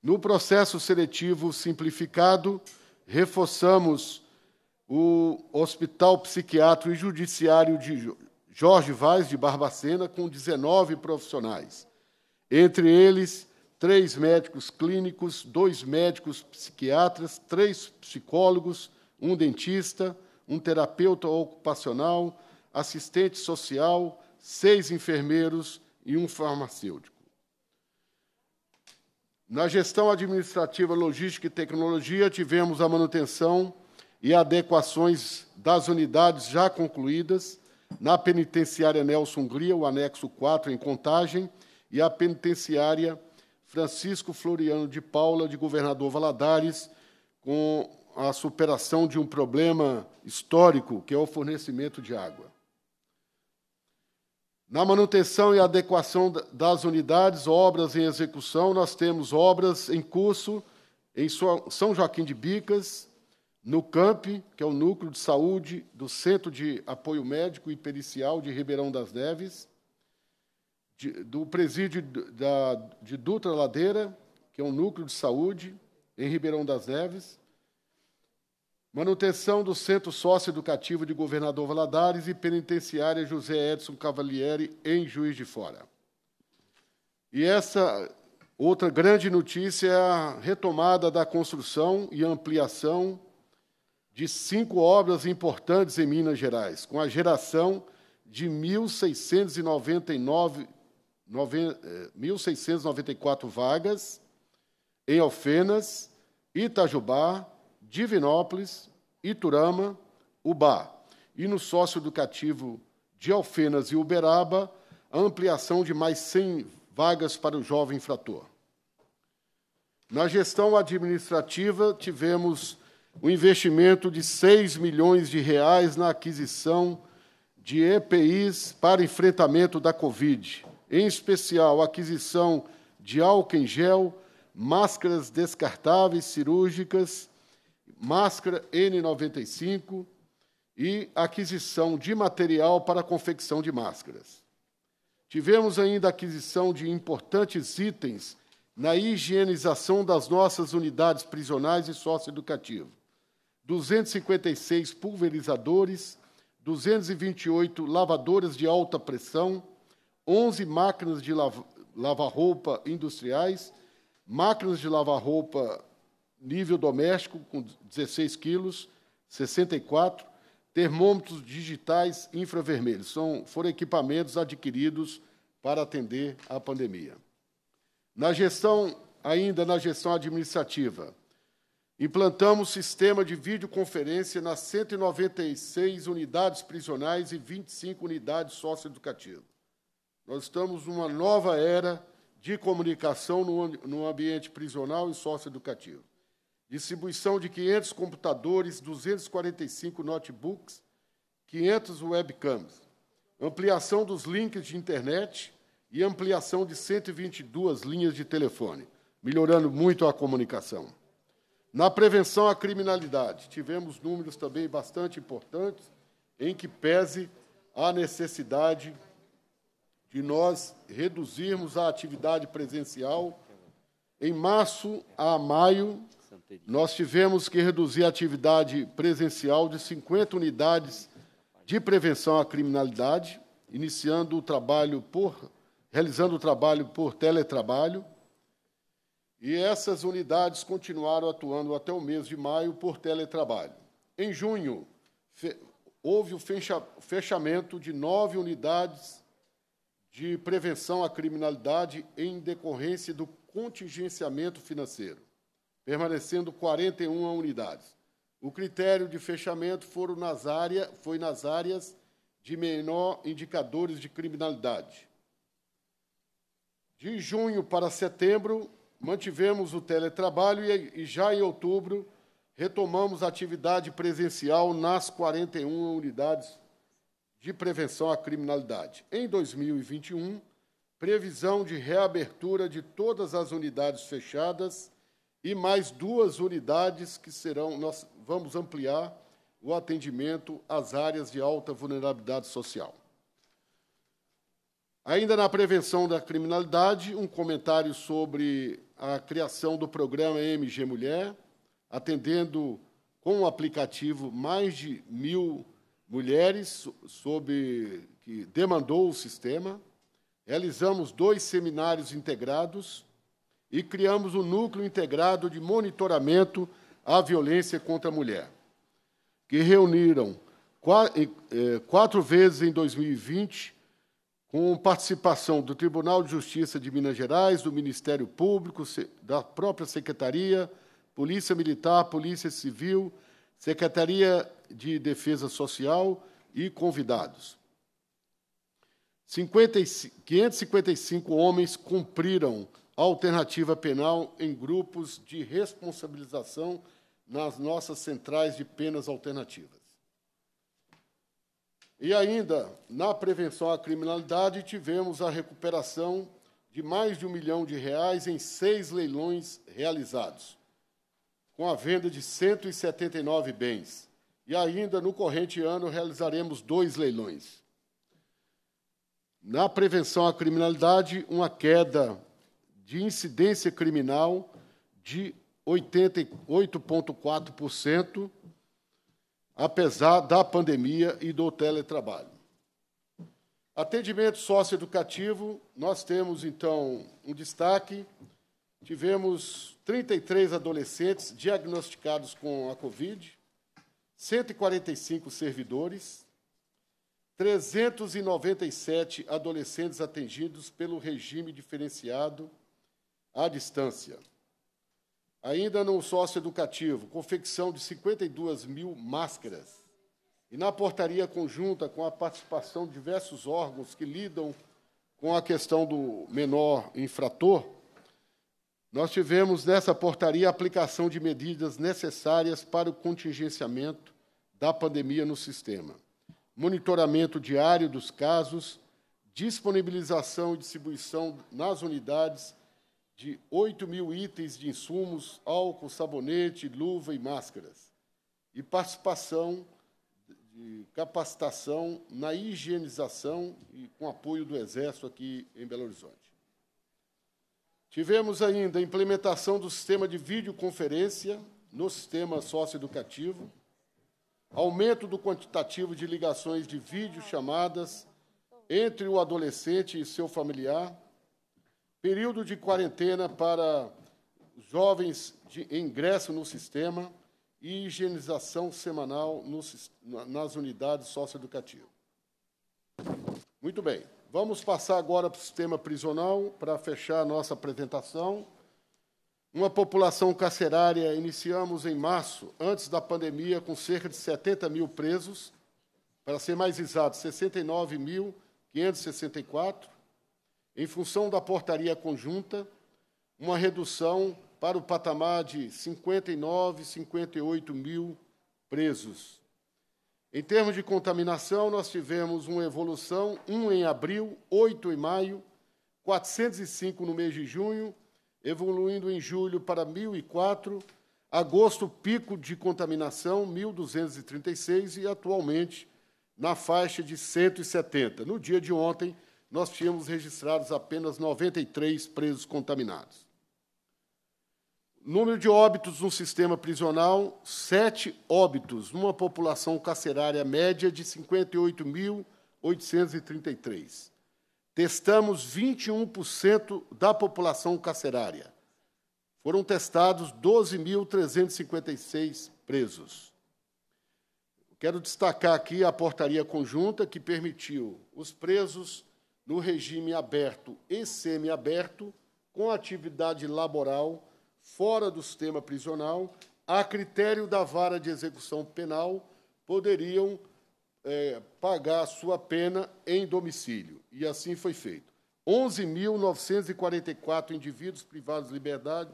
No processo seletivo simplificado, reforçamos o Hospital Psiquiátrico e Judiciário de Jorge Vaz de Barbacena com 19 profissionais, entre eles três médicos clínicos, dois médicos psiquiatras, três psicólogos, um dentista, um terapeuta ocupacional, assistente social, seis enfermeiros e um farmacêutico. Na gestão administrativa, logística e tecnologia, tivemos a manutenção e adequações das unidades já concluídas na penitenciária Nelson Gria, o anexo 4 em Contagem, e a penitenciária Francisco Floriano de Paula, de Governador Valadares, com a superação de um problema histórico, que é o fornecimento de água. Na manutenção e adequação das unidades, obras em execução, nós temos obras em curso em São Joaquim de Bicas, no CAMP, que é o Núcleo de Saúde do Centro de Apoio Médico e Pericial de Ribeirão das Neves, de, do Presídio da, de Dutra Ladeira, que é um núcleo de saúde em Ribeirão das Neves, Manutenção do Centro Socioeducativo de Governador Valadares e Penitenciária José Edson Cavalieri, em Juiz de Fora. E essa outra grande notícia é a retomada da construção e ampliação de cinco obras importantes em Minas Gerais, com a geração de 1.699 1.694 eh, vagas em Alfenas, Itajubá, Divinópolis, Iturama, Ubá, e no sócio educativo de Alfenas e Uberaba, a ampliação de mais 100 vagas para o jovem infrator. Na gestão administrativa, tivemos o um investimento de 6 milhões de reais na aquisição de EPIs para enfrentamento da Covid, em especial a aquisição de álcool em gel, máscaras descartáveis cirúrgicas máscara N95 e aquisição de material para a confecção de máscaras. Tivemos ainda aquisição de importantes itens na higienização das nossas unidades prisionais e socioeducativo. 256 pulverizadores, 228 lavadoras de alta pressão, 11 máquinas de lavar roupa industriais, máquinas de lavar roupa nível doméstico com 16 quilos, 64, termômetros digitais infravermelhos. São, foram equipamentos adquiridos para atender à pandemia. Na gestão, ainda na gestão administrativa, implantamos sistema de videoconferência nas 196 unidades prisionais e 25 unidades socioeducativas. Nós estamos numa nova era de comunicação no, no ambiente prisional e socioeducativo distribuição de 500 computadores, 245 notebooks, 500 webcams, ampliação dos links de internet e ampliação de 122 linhas de telefone, melhorando muito a comunicação. Na prevenção à criminalidade, tivemos números também bastante importantes, em que pese a necessidade de nós reduzirmos a atividade presencial. Em março a maio, nós tivemos que reduzir a atividade presencial de 50 unidades de prevenção à criminalidade, iniciando o trabalho por realizando o trabalho por teletrabalho. E essas unidades continuaram atuando até o mês de maio por teletrabalho. Em junho, houve o fechamento de nove unidades de prevenção à criminalidade em decorrência do contingenciamento financeiro permanecendo 41 unidades. O critério de fechamento foram nas área, foi nas áreas de menor indicadores de criminalidade. De junho para setembro, mantivemos o teletrabalho e, e já em outubro retomamos a atividade presencial nas 41 unidades de prevenção à criminalidade. Em 2021, previsão de reabertura de todas as unidades fechadas e mais duas unidades que serão. Nós vamos ampliar o atendimento às áreas de alta vulnerabilidade social. Ainda na prevenção da criminalidade, um comentário sobre a criação do programa MG Mulher, atendendo com o aplicativo mais de mil mulheres sob que demandou o sistema. Realizamos dois seminários integrados e criamos um núcleo integrado de monitoramento à violência contra a mulher, que reuniram é, quatro vezes em 2020, com participação do Tribunal de Justiça de Minas Gerais, do Ministério Público, da própria Secretaria, Polícia Militar, Polícia Civil, Secretaria de Defesa Social e convidados. 50, 555 homens cumpriram alternativa penal em grupos de responsabilização nas nossas centrais de penas alternativas. E ainda, na prevenção à criminalidade, tivemos a recuperação de mais de um milhão de reais em seis leilões realizados, com a venda de 179 bens. E ainda, no corrente ano, realizaremos dois leilões. Na prevenção à criminalidade, uma queda de incidência criminal de 88,4%, apesar da pandemia e do teletrabalho. Atendimento socioeducativo, nós temos, então, um destaque. Tivemos 33 adolescentes diagnosticados com a Covid, 145 servidores, 397 adolescentes atendidos pelo regime diferenciado à distância. Ainda no sócio-educativo, confecção de 52 mil máscaras. E na portaria conjunta, com a participação de diversos órgãos que lidam com a questão do menor infrator, nós tivemos nessa portaria a aplicação de medidas necessárias para o contingenciamento da pandemia no sistema, monitoramento diário dos casos, disponibilização e distribuição nas unidades de 8 mil itens de insumos, álcool, sabonete, luva e máscaras, e participação de capacitação na higienização e com apoio do Exército aqui em Belo Horizonte. Tivemos ainda a implementação do sistema de videoconferência no sistema socioeducativo, aumento do quantitativo de ligações de videochamadas entre o adolescente e seu familiar, período de quarentena para jovens de ingresso no sistema e higienização semanal nas unidades socioeducativas. Muito bem, vamos passar agora para o sistema prisional para fechar a nossa apresentação. Uma população carcerária iniciamos em março, antes da pandemia, com cerca de 70 mil presos, para ser mais exato, 69.564, em função da portaria conjunta, uma redução para o patamar de 59, 58 mil presos. Em termos de contaminação, nós tivemos uma evolução, 1 em abril, 8 em maio, 405 no mês de junho, evoluindo em julho para 1.004, agosto, pico de contaminação, 1.236, e atualmente na faixa de 170. No dia de ontem, nós tínhamos registrados apenas 93 presos contaminados. Número de óbitos no sistema prisional, sete óbitos, numa população carcerária média de 58.833. Testamos 21% da população carcerária. Foram testados 12.356 presos. Quero destacar aqui a portaria conjunta que permitiu os presos no regime aberto e semiaberto, com atividade laboral fora do sistema prisional, a critério da vara de execução penal, poderiam é, pagar sua pena em domicílio. E assim foi feito. 11.944 indivíduos privados de liberdade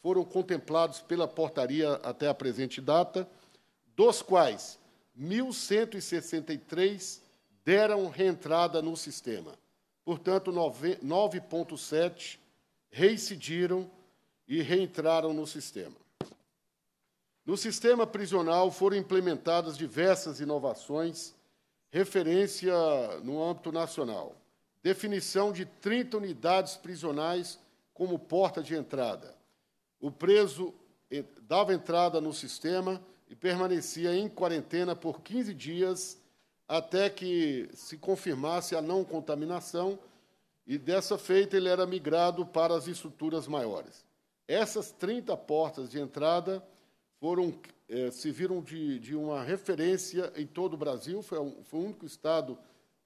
foram contemplados pela portaria até a presente data, dos quais 1.163 deram reentrada no sistema. Portanto, 9,7 reincidiram e reentraram no sistema. No sistema prisional foram implementadas diversas inovações, referência no âmbito nacional. Definição de 30 unidades prisionais como porta de entrada. O preso eh, dava entrada no sistema e permanecia em quarentena por 15 dias até que se confirmasse a não contaminação, e dessa feita ele era migrado para as estruturas maiores. Essas 30 portas de entrada foram, eh, se viram de, de, uma referência em todo o Brasil, foi, foi o único estado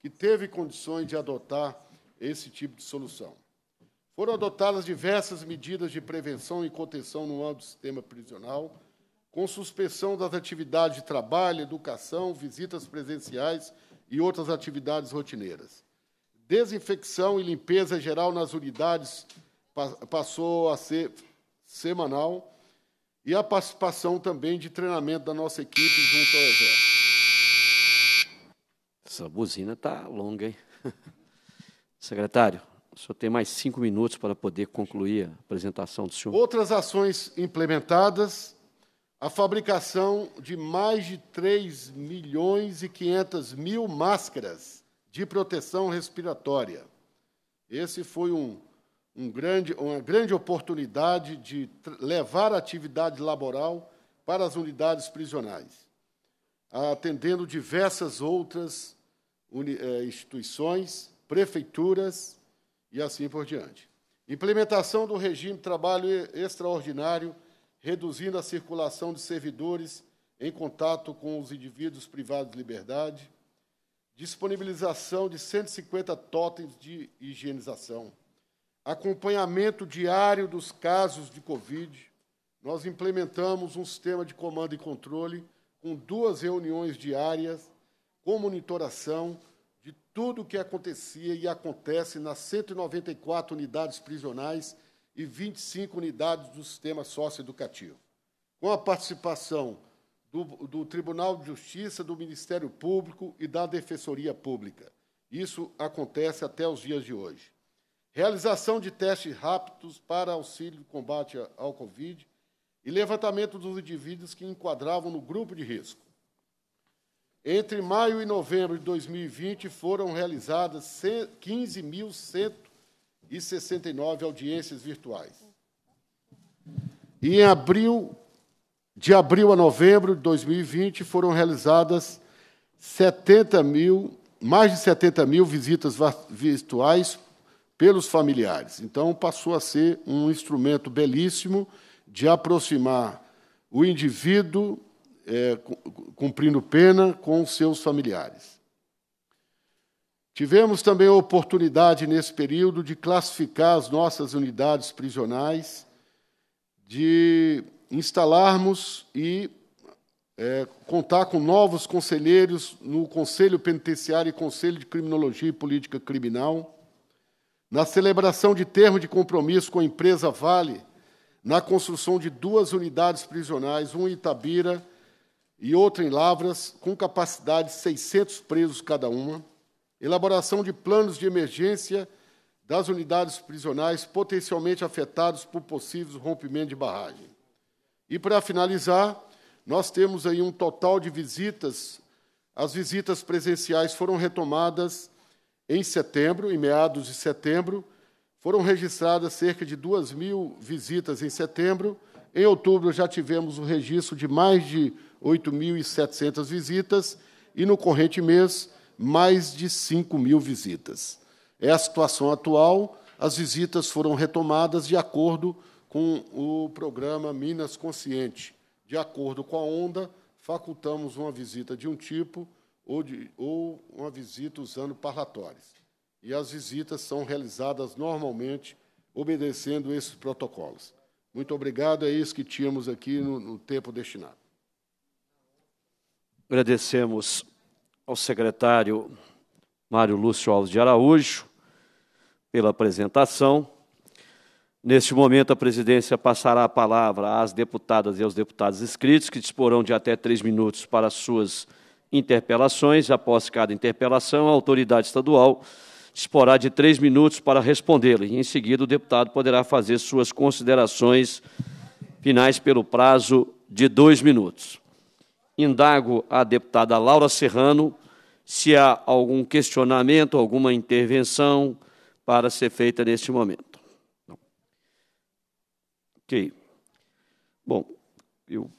que teve condições de adotar esse tipo de solução. Foram adotadas diversas medidas de prevenção e contenção no âmbito do sistema prisional, com suspensão das atividades de trabalho, educação, visitas presenciais e outras atividades rotineiras. Desinfecção e limpeza geral nas unidades passou a ser semanal e a participação também de treinamento da nossa equipe junto ao Exército. Essa buzina está longa, hein? Secretário, o senhor tem mais cinco minutos para poder concluir a apresentação do senhor. Outras ações implementadas a fabricação de mais de 3 milhões e 500 mil máscaras de proteção respiratória. Esse foi um, um grande, uma grande oportunidade de levar a atividade laboral para as unidades prisionais, atendendo diversas outras eh, instituições, prefeituras e assim por diante. Implementação do regime de trabalho extraordinário reduzindo a circulação de servidores em contato com os indivíduos privados de liberdade, disponibilização de 150 totens de higienização, acompanhamento diário dos casos de Covid. Nós implementamos um sistema de comando e controle com duas reuniões diárias com monitoração de tudo o que acontecia e acontece nas 194 unidades prisionais e 25 unidades do sistema socioeducativo. Com a participação do, do Tribunal de Justiça, do Ministério Público e da Defensoria Pública. Isso acontece até os dias de hoje. Realização de testes rápidos para auxílio e combate ao Covid e levantamento dos indivíduos que enquadravam no grupo de risco. Entre maio e novembro de 2020, foram realizadas 15.100 e 69 audiências virtuais. E em abril, de abril a novembro de 2020, foram realizadas 70 mil, mais de 70 mil visitas virtuais pelos familiares. Então, passou a ser um instrumento belíssimo de aproximar o indivíduo é, cumprindo pena com seus familiares. Tivemos também a oportunidade, nesse período, de classificar as nossas unidades prisionais, de instalarmos e é, contar com novos conselheiros no Conselho Penitenciário e Conselho de Criminologia e Política Criminal, na celebração de termo de compromisso com a empresa Vale, na construção de duas unidades prisionais, uma em Itabira e outra em Lavras, com capacidade de 600 presos cada uma elaboração de planos de emergência das unidades prisionais potencialmente afetadas por possíveis rompimentos de barragem. E, para finalizar, nós temos aí um total de visitas. As visitas presenciais foram retomadas em setembro, em meados de setembro. Foram registradas cerca de 2 mil visitas em setembro. Em outubro, já tivemos o um registro de mais de 8.700 visitas. E, no corrente mês, mais de 5 mil visitas. É a situação atual. As visitas foram retomadas de acordo com o programa Minas Consciente. De acordo com a onda, facultamos uma visita de um tipo ou, de, ou uma visita usando parlatórios. E as visitas são realizadas normalmente, obedecendo esses protocolos. Muito obrigado, é isso que tínhamos aqui no, no tempo destinado. Agradecemos ao secretário Mário Lúcio Alves de Araújo pela apresentação. Neste momento, a presidência passará a palavra às deputadas e aos deputados inscritos, que disporão de até três minutos para suas interpelações. Após cada interpelação, a autoridade estadual disporá de três minutos para respondê-la. Em seguida, o deputado poderá fazer suas considerações finais pelo prazo de dois minutos indago à deputada Laura Serrano se há algum questionamento, alguma intervenção para ser feita neste momento. Não. Ok. Bom, eu,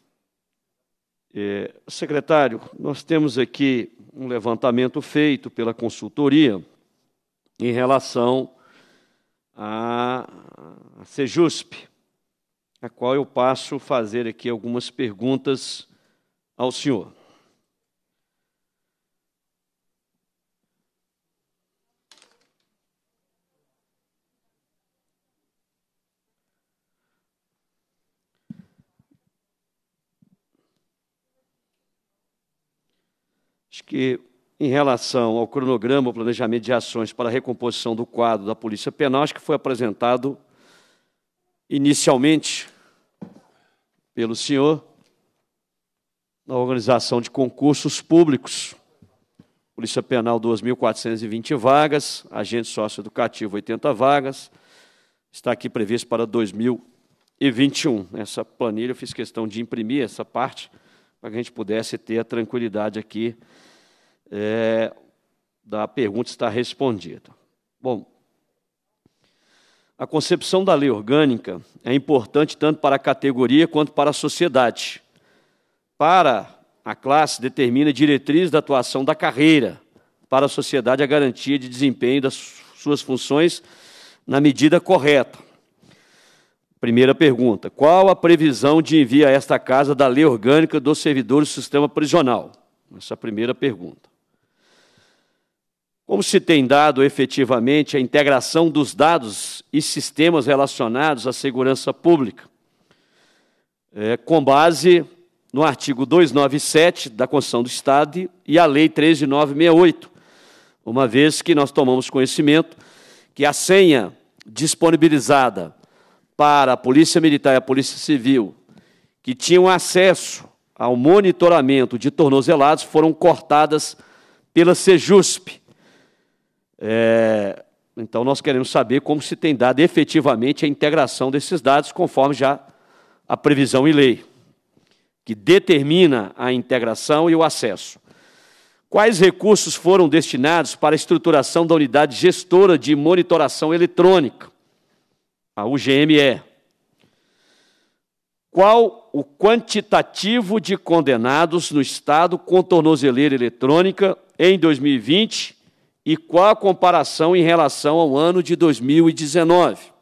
é, secretário, nós temos aqui um levantamento feito pela consultoria em relação à Sejusp, a qual eu passo fazer aqui algumas perguntas ao Senhor. Acho que em relação ao cronograma, o planejamento de ações para a recomposição do quadro da Polícia Penal, acho que foi apresentado inicialmente pelo senhor na organização de concursos públicos. Polícia Penal, 2.420 vagas, agente socioeducativo, 80 vagas, está aqui previsto para 2021. Essa planilha eu fiz questão de imprimir essa parte, para que a gente pudesse ter a tranquilidade aqui é, da pergunta estar respondida. Bom, a concepção da lei orgânica é importante tanto para a categoria quanto para a sociedade para a classe determina diretriz da atuação da carreira para a sociedade a garantia de desempenho das suas funções na medida correta. Primeira pergunta: qual a previsão de envio a esta casa da lei orgânica dos servidores do sistema prisional? Essa é a primeira pergunta. Como se tem dado efetivamente a integração dos dados e sistemas relacionados à segurança pública, é, com base no artigo 297 da Constituição do Estado e a Lei 13968, uma vez que nós tomamos conhecimento que a senha disponibilizada para a Polícia Militar e a Polícia Civil, que tinham acesso ao monitoramento de tornozelados, foram cortadas pela Sejusp. É, então, nós queremos saber como se tem dado efetivamente a integração desses dados, conforme já a previsão e lei que determina a integração e o acesso. Quais recursos foram destinados para a estruturação da unidade gestora de monitoração eletrônica, a UGME? Qual o quantitativo de condenados no Estado com tornozeleira eletrônica em 2020 e qual a comparação em relação ao ano de 2019?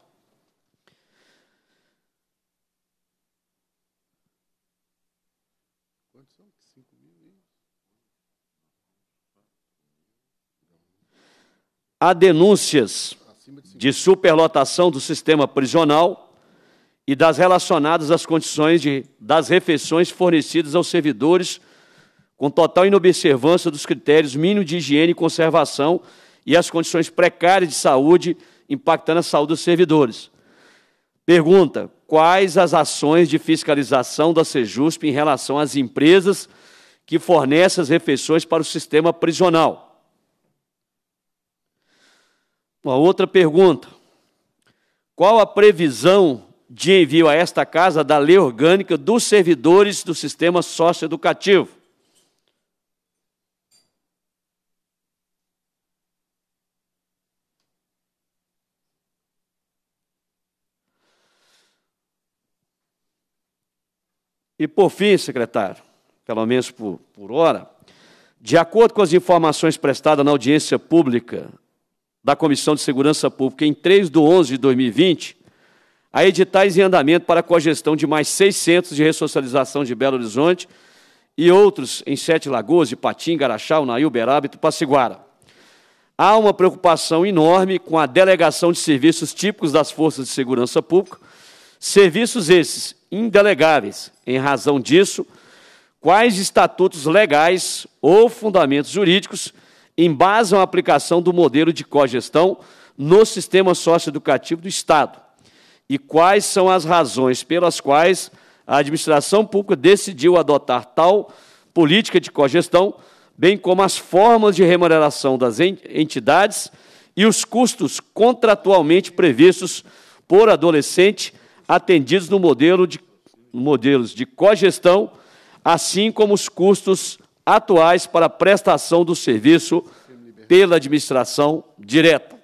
Há denúncias de superlotação do sistema prisional e das relacionadas às condições de, das refeições fornecidas aos servidores, com total inobservância dos critérios mínimos de higiene e conservação e as condições precárias de saúde, impactando a saúde dos servidores. Pergunta: quais as ações de fiscalização da Sejusp em relação às empresas que fornecem as refeições para o sistema prisional? Uma outra pergunta. Qual a previsão de envio a esta casa da lei orgânica dos servidores do sistema socioeducativo? E por fim, secretário, pelo menos por, por hora, de acordo com as informações prestadas na audiência pública da Comissão de Segurança Pública em 3 de 11 de 2020 a editais em andamento para a cogestão de mais 600 de ressocialização de Belo Horizonte e outros em Sete Lagoas, Ipatim, Garaxá, Nail, Uberaba e Tupaciguara. Há uma preocupação enorme com a delegação de serviços típicos das forças de segurança pública, serviços esses indelegáveis. Em razão disso, quais estatutos legais ou fundamentos jurídicos embasam a aplicação do modelo de cogestão no sistema socioeducativo do Estado e quais são as razões pelas quais a administração pública decidiu adotar tal política de cogestão, bem como as formas de remuneração das entidades e os custos contratualmente previstos por adolescente atendidos no modelo de modelos de cogestão, assim como os custos atuais para prestação do serviço pela administração direta.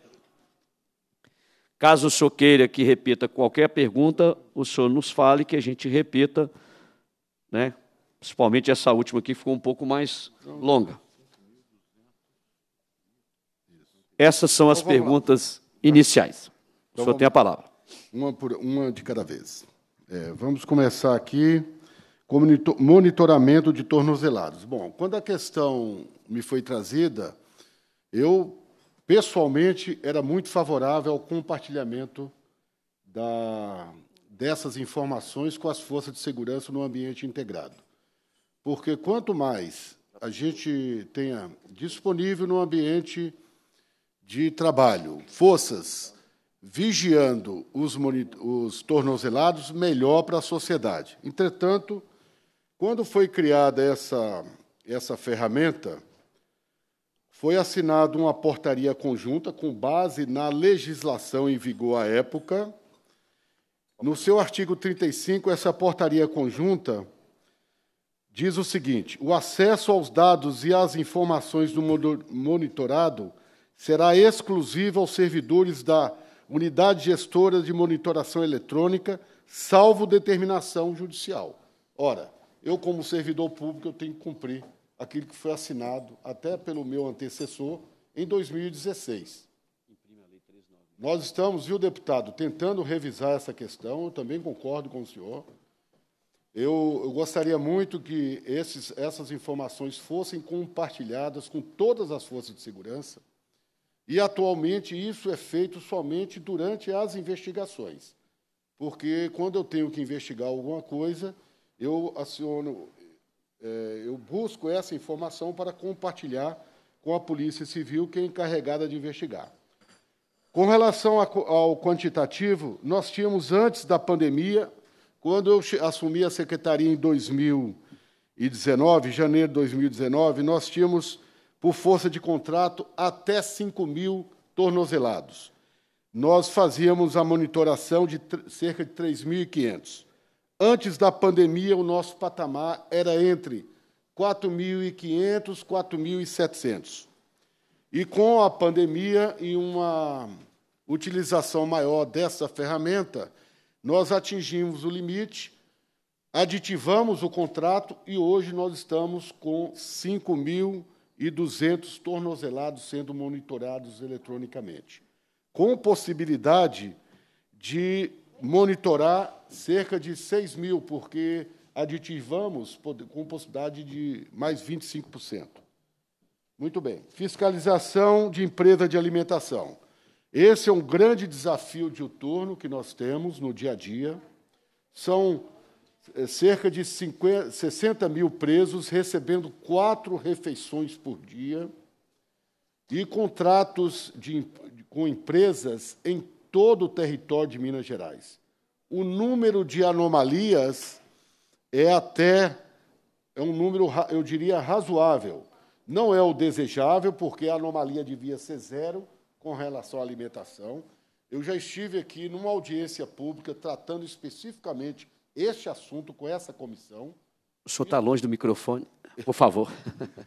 Caso o senhor queira que repita qualquer pergunta, o senhor nos fale que a gente repita, né? principalmente essa última aqui ficou um pouco mais longa. Essas são as então, perguntas lá. iniciais. Então, o senhor tem a palavra. Uma, por, uma de cada vez. É, vamos começar aqui monitoramento de tornozelados. Bom, quando a questão me foi trazida, eu pessoalmente era muito favorável ao compartilhamento da, dessas informações com as forças de segurança no ambiente integrado. Porque quanto mais a gente tenha disponível no ambiente de trabalho forças vigiando os, os tornozelados, melhor para a sociedade. Entretanto, quando foi criada essa, essa ferramenta, foi assinada uma portaria conjunta com base na legislação em vigor à época. No seu artigo 35, essa portaria conjunta diz o seguinte: o acesso aos dados e às informações do monitorado será exclusivo aos servidores da unidade gestora de monitoração eletrônica, salvo determinação judicial. Ora, eu, como servidor público, eu tenho que cumprir aquilo que foi assinado até pelo meu antecessor em 2016. Nós estamos, viu, deputado, tentando revisar essa questão, eu também concordo com o senhor. Eu, eu gostaria muito que esses, essas informações fossem compartilhadas com todas as forças de segurança, e atualmente isso é feito somente durante as investigações, porque quando eu tenho que investigar alguma coisa, eu aciono, é, eu busco essa informação para compartilhar com a Polícia Civil, que é encarregada de investigar. Com relação ao quantitativo, nós tínhamos antes da pandemia, quando eu assumi a secretaria em 2019, janeiro de 2019, nós tínhamos, por força de contrato, até 5 mil tornozelados. Nós fazíamos a monitoração de cerca de 3.500. Antes da pandemia, o nosso patamar era entre 4.500 e 4.700. E com a pandemia e uma utilização maior dessa ferramenta, nós atingimos o limite, aditivamos o contrato e hoje nós estamos com 5.200 tornozelados sendo monitorados eletronicamente, com possibilidade de monitorar cerca de 6 mil, porque aditivamos com possibilidade de mais 25%. Muito bem. Fiscalização de empresa de alimentação. Esse é um grande desafio de turno que nós temos no dia a dia. São é, cerca de 50, 60 mil presos recebendo quatro refeições por dia e contratos de, com empresas em todo o território de Minas Gerais. O número de anomalias é até é um número, eu diria, razoável. Não é o desejável, porque a anomalia devia ser zero com relação à alimentação. Eu já estive aqui numa audiência pública tratando especificamente este assunto com essa comissão. O senhor está longe do microfone, por favor.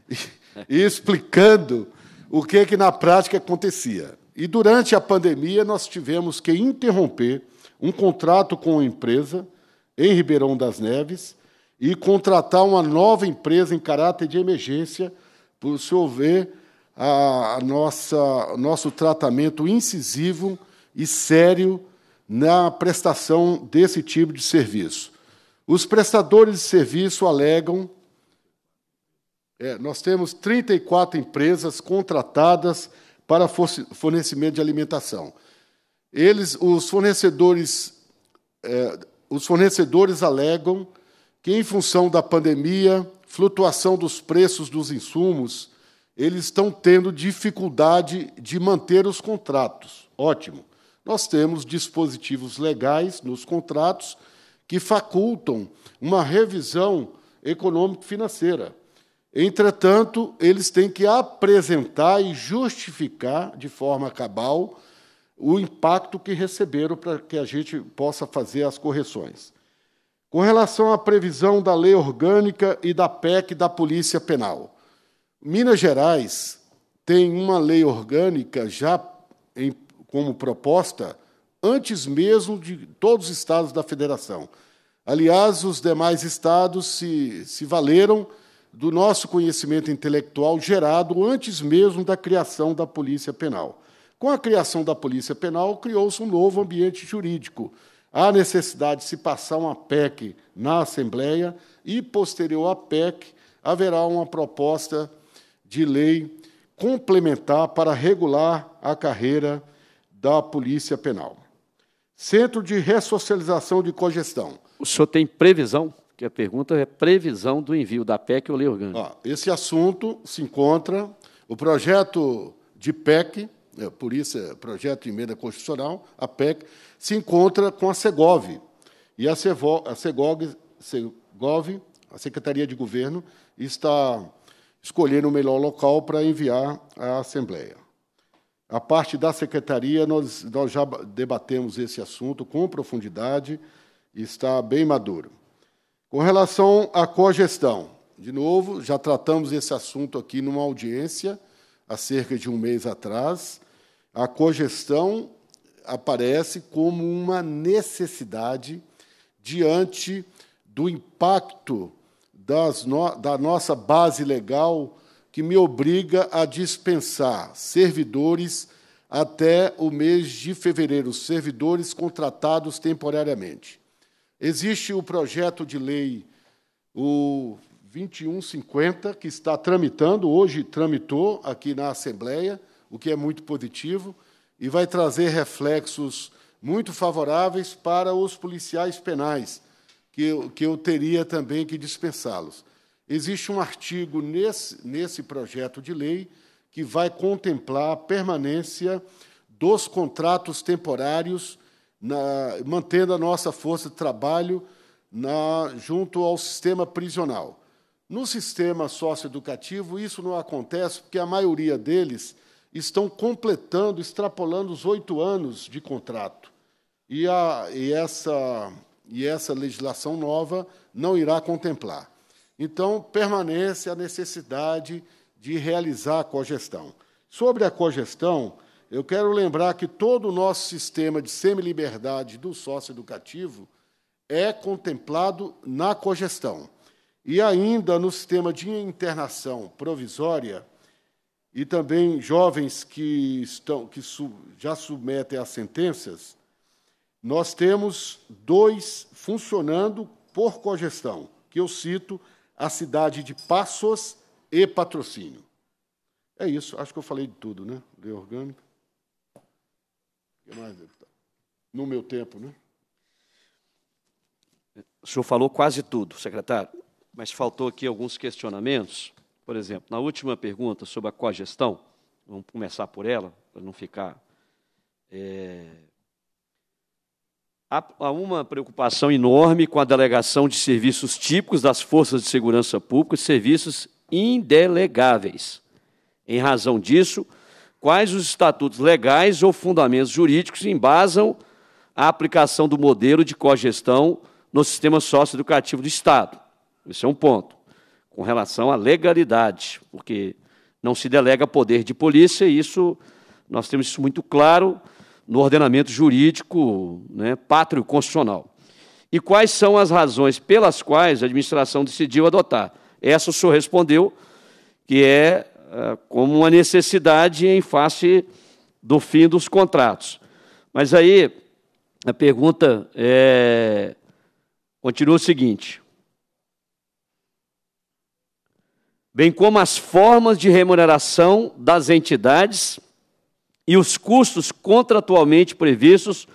e explicando o que, que na prática acontecia. E durante a pandemia, nós tivemos que interromper um contrato com a empresa em Ribeirão das Neves e contratar uma nova empresa em caráter de emergência para se houver a, nossa, nosso tratamento incisivo e sério na prestação desse tipo de serviço. Os prestadores de serviço alegam. É, nós temos 34 empresas contratadas para fornecimento de alimentação. Eles, os fornecedores, eh, os fornecedores alegam que, em função da pandemia, flutuação dos preços dos insumos, eles estão tendo dificuldade de manter os contratos. Ótimo. Nós temos dispositivos legais nos contratos que facultam uma revisão econômico-financeira. Entretanto, eles têm que apresentar e justificar de forma cabal o impacto que receberam para que a gente possa fazer as correções. Com relação à previsão da lei orgânica e da PEC da Polícia Penal, Minas Gerais tem uma lei orgânica já em, como proposta antes mesmo de todos os estados da federação. Aliás, os demais estados se, se valeram do nosso conhecimento intelectual gerado antes mesmo da criação da Polícia Penal. Com a criação da Polícia Penal, criou-se um novo ambiente jurídico. Há necessidade de se passar uma PEC na Assembleia e, posterior à PEC, haverá uma proposta de lei complementar para regular a carreira da Polícia Penal. Centro de Ressocialização de Cogestão. O senhor tem previsão que a pergunta é previsão do envio da PEC ou lei orgânica. esse assunto se encontra, o projeto de PEC, é, por isso é projeto de emenda constitucional, a PEC, se encontra com a SEGOV. E a, Cevo, a CEGOV, CEGOV, a Secretaria de Governo, está escolhendo o melhor local para enviar à Assembleia. A parte da Secretaria, nós, nós já debatemos esse assunto com profundidade, está bem maduro. Com relação à cogestão, de novo, já tratamos esse assunto aqui numa audiência há cerca de um mês atrás. A cogestão aparece como uma necessidade diante do impacto no, da nossa base legal que me obriga a dispensar servidores até o mês de fevereiro, servidores contratados temporariamente. Existe o projeto de lei, o 2150, que está tramitando, hoje tramitou aqui na Assembleia, o que é muito positivo, e vai trazer reflexos muito favoráveis para os policiais penais, que eu, que eu teria também que dispensá-los. Existe um artigo nesse, nesse projeto de lei que vai contemplar a permanência dos contratos temporários na, mantendo a nossa força de trabalho na, junto ao sistema prisional. No sistema socioeducativo, isso não acontece, porque a maioria deles estão completando, extrapolando os oito anos de contrato. E, a, e, essa, e essa legislação nova não irá contemplar. Então, permanece a necessidade de realizar a cogestão. Sobre a cogestão, eu quero lembrar que todo o nosso sistema de semi-liberdade do sócio educativo é contemplado na cogestão. E ainda no sistema de internação provisória, e também jovens que, estão, que já submetem às sentenças, nós temos dois funcionando por cogestão, que eu cito a cidade de Passos e Patrocínio. É isso, acho que eu falei de tudo, né? Lei orgânica que mais, deputado? No meu tempo, né? O senhor falou quase tudo, secretário, mas faltou aqui alguns questionamentos. Por exemplo, na última pergunta sobre a cogestão, vamos começar por ela, para não ficar. É... Há uma preocupação enorme com a delegação de serviços típicos das forças de segurança pública, serviços indelegáveis. Em razão disso, quais os estatutos legais ou fundamentos jurídicos embasam a aplicação do modelo de cogestão no sistema socioeducativo do Estado. Esse é um ponto. Com relação à legalidade, porque não se delega poder de polícia, e isso nós temos isso muito claro no ordenamento jurídico né, pátrio constitucional. E quais são as razões pelas quais a administração decidiu adotar? Essa o senhor respondeu, que é é, como uma necessidade em face do fim dos contratos. Mas aí a pergunta é, continua o seguinte: bem como as formas de remuneração das entidades e os custos contratualmente previstos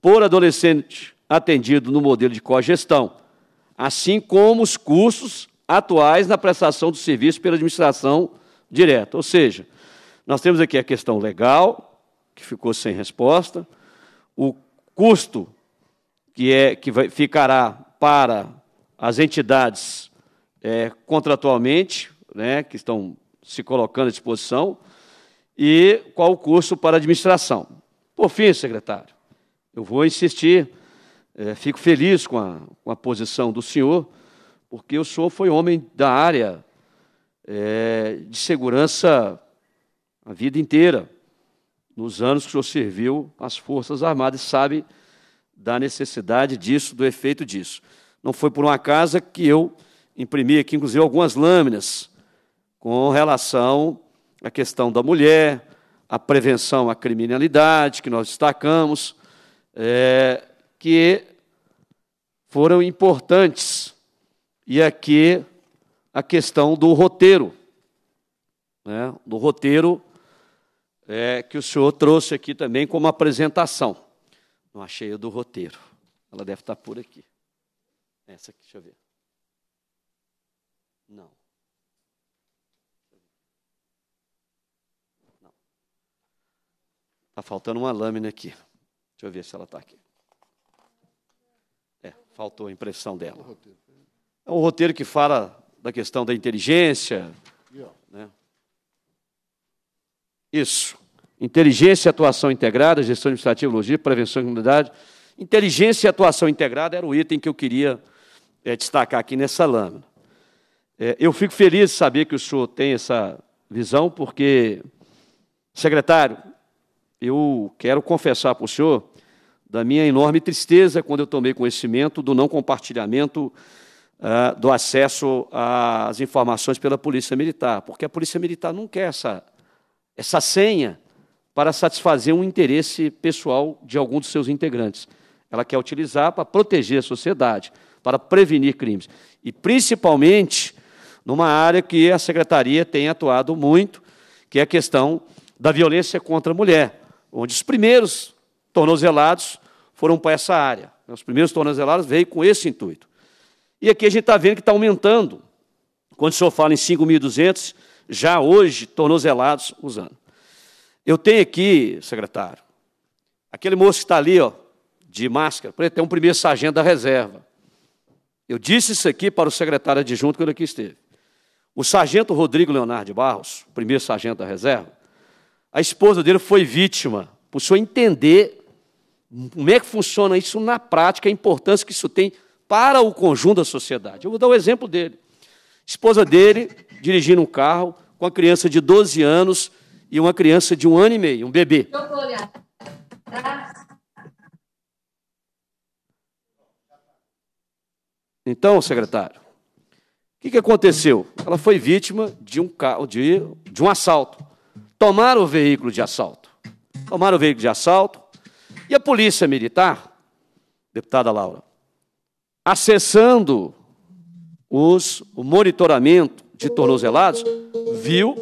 por adolescente atendido no modelo de cogestão, assim como os custos atuais na prestação do serviço pela administração direto, Ou seja, nós temos aqui a questão legal, que ficou sem resposta, o custo que, é, que vai, ficará para as entidades é, contratualmente, né, que estão se colocando à disposição, e qual o custo para a administração. Por fim, secretário, eu vou insistir, é, fico feliz com a, com a posição do senhor, porque o senhor foi homem da área é, de segurança a vida inteira, nos anos que o senhor serviu às Forças Armadas, e sabe da necessidade disso, do efeito disso. Não foi por uma casa que eu imprimi aqui, inclusive, algumas lâminas com relação à questão da mulher, à prevenção à criminalidade, que nós destacamos, é, que foram importantes. E aqui a questão do roteiro, né, do roteiro é, que o senhor trouxe aqui também como apresentação. Não achei a do roteiro. Ela deve estar por aqui. Essa aqui, deixa eu ver. Não. Não. Está faltando uma lâmina aqui. Deixa eu ver se ela está aqui. É, faltou a impressão dela. É um roteiro que fala da questão da inteligência. Né? Isso. Inteligência e atuação integrada, gestão administrativa, logística, prevenção de comunidade. Inteligência e atuação integrada era o item que eu queria é, destacar aqui nessa lâmina. É, eu fico feliz de saber que o senhor tem essa visão, porque, secretário, eu quero confessar para o senhor da minha enorme tristeza quando eu tomei conhecimento do não compartilhamento do acesso às informações pela Polícia Militar, porque a Polícia Militar não quer essa, essa senha para satisfazer um interesse pessoal de algum dos seus integrantes. Ela quer utilizar para proteger a sociedade, para prevenir crimes. E, principalmente, numa área que a Secretaria tem atuado muito, que é a questão da violência contra a mulher, onde os primeiros tornozelados foram para essa área. Os primeiros tornozelados veio com esse intuito. E aqui a gente está vendo que está aumentando. Quando o senhor fala em 5.200, já hoje, tornozelados usando. Eu tenho aqui, secretário, aquele moço que está ali, ó, de máscara, ele ter um primeiro sargento da reserva. Eu disse isso aqui para o secretário adjunto quando aqui esteve. O sargento Rodrigo Leonardo de Barros, primeiro sargento da reserva, a esposa dele foi vítima. Para o senhor entender como é que funciona isso na prática, a importância que isso tem para o conjunto da sociedade. Eu vou dar o um exemplo dele. Esposa dele dirigindo um carro com uma criança de 12 anos e uma criança de um ano e meio, um bebê. Tá? Então, secretário, o que, que aconteceu? Ela foi vítima de um, carro, de, de um assalto. Tomaram o veículo de assalto. Tomaram o veículo de assalto. E a polícia militar, deputada Laura, acessando os, o monitoramento de tornozelados, viu.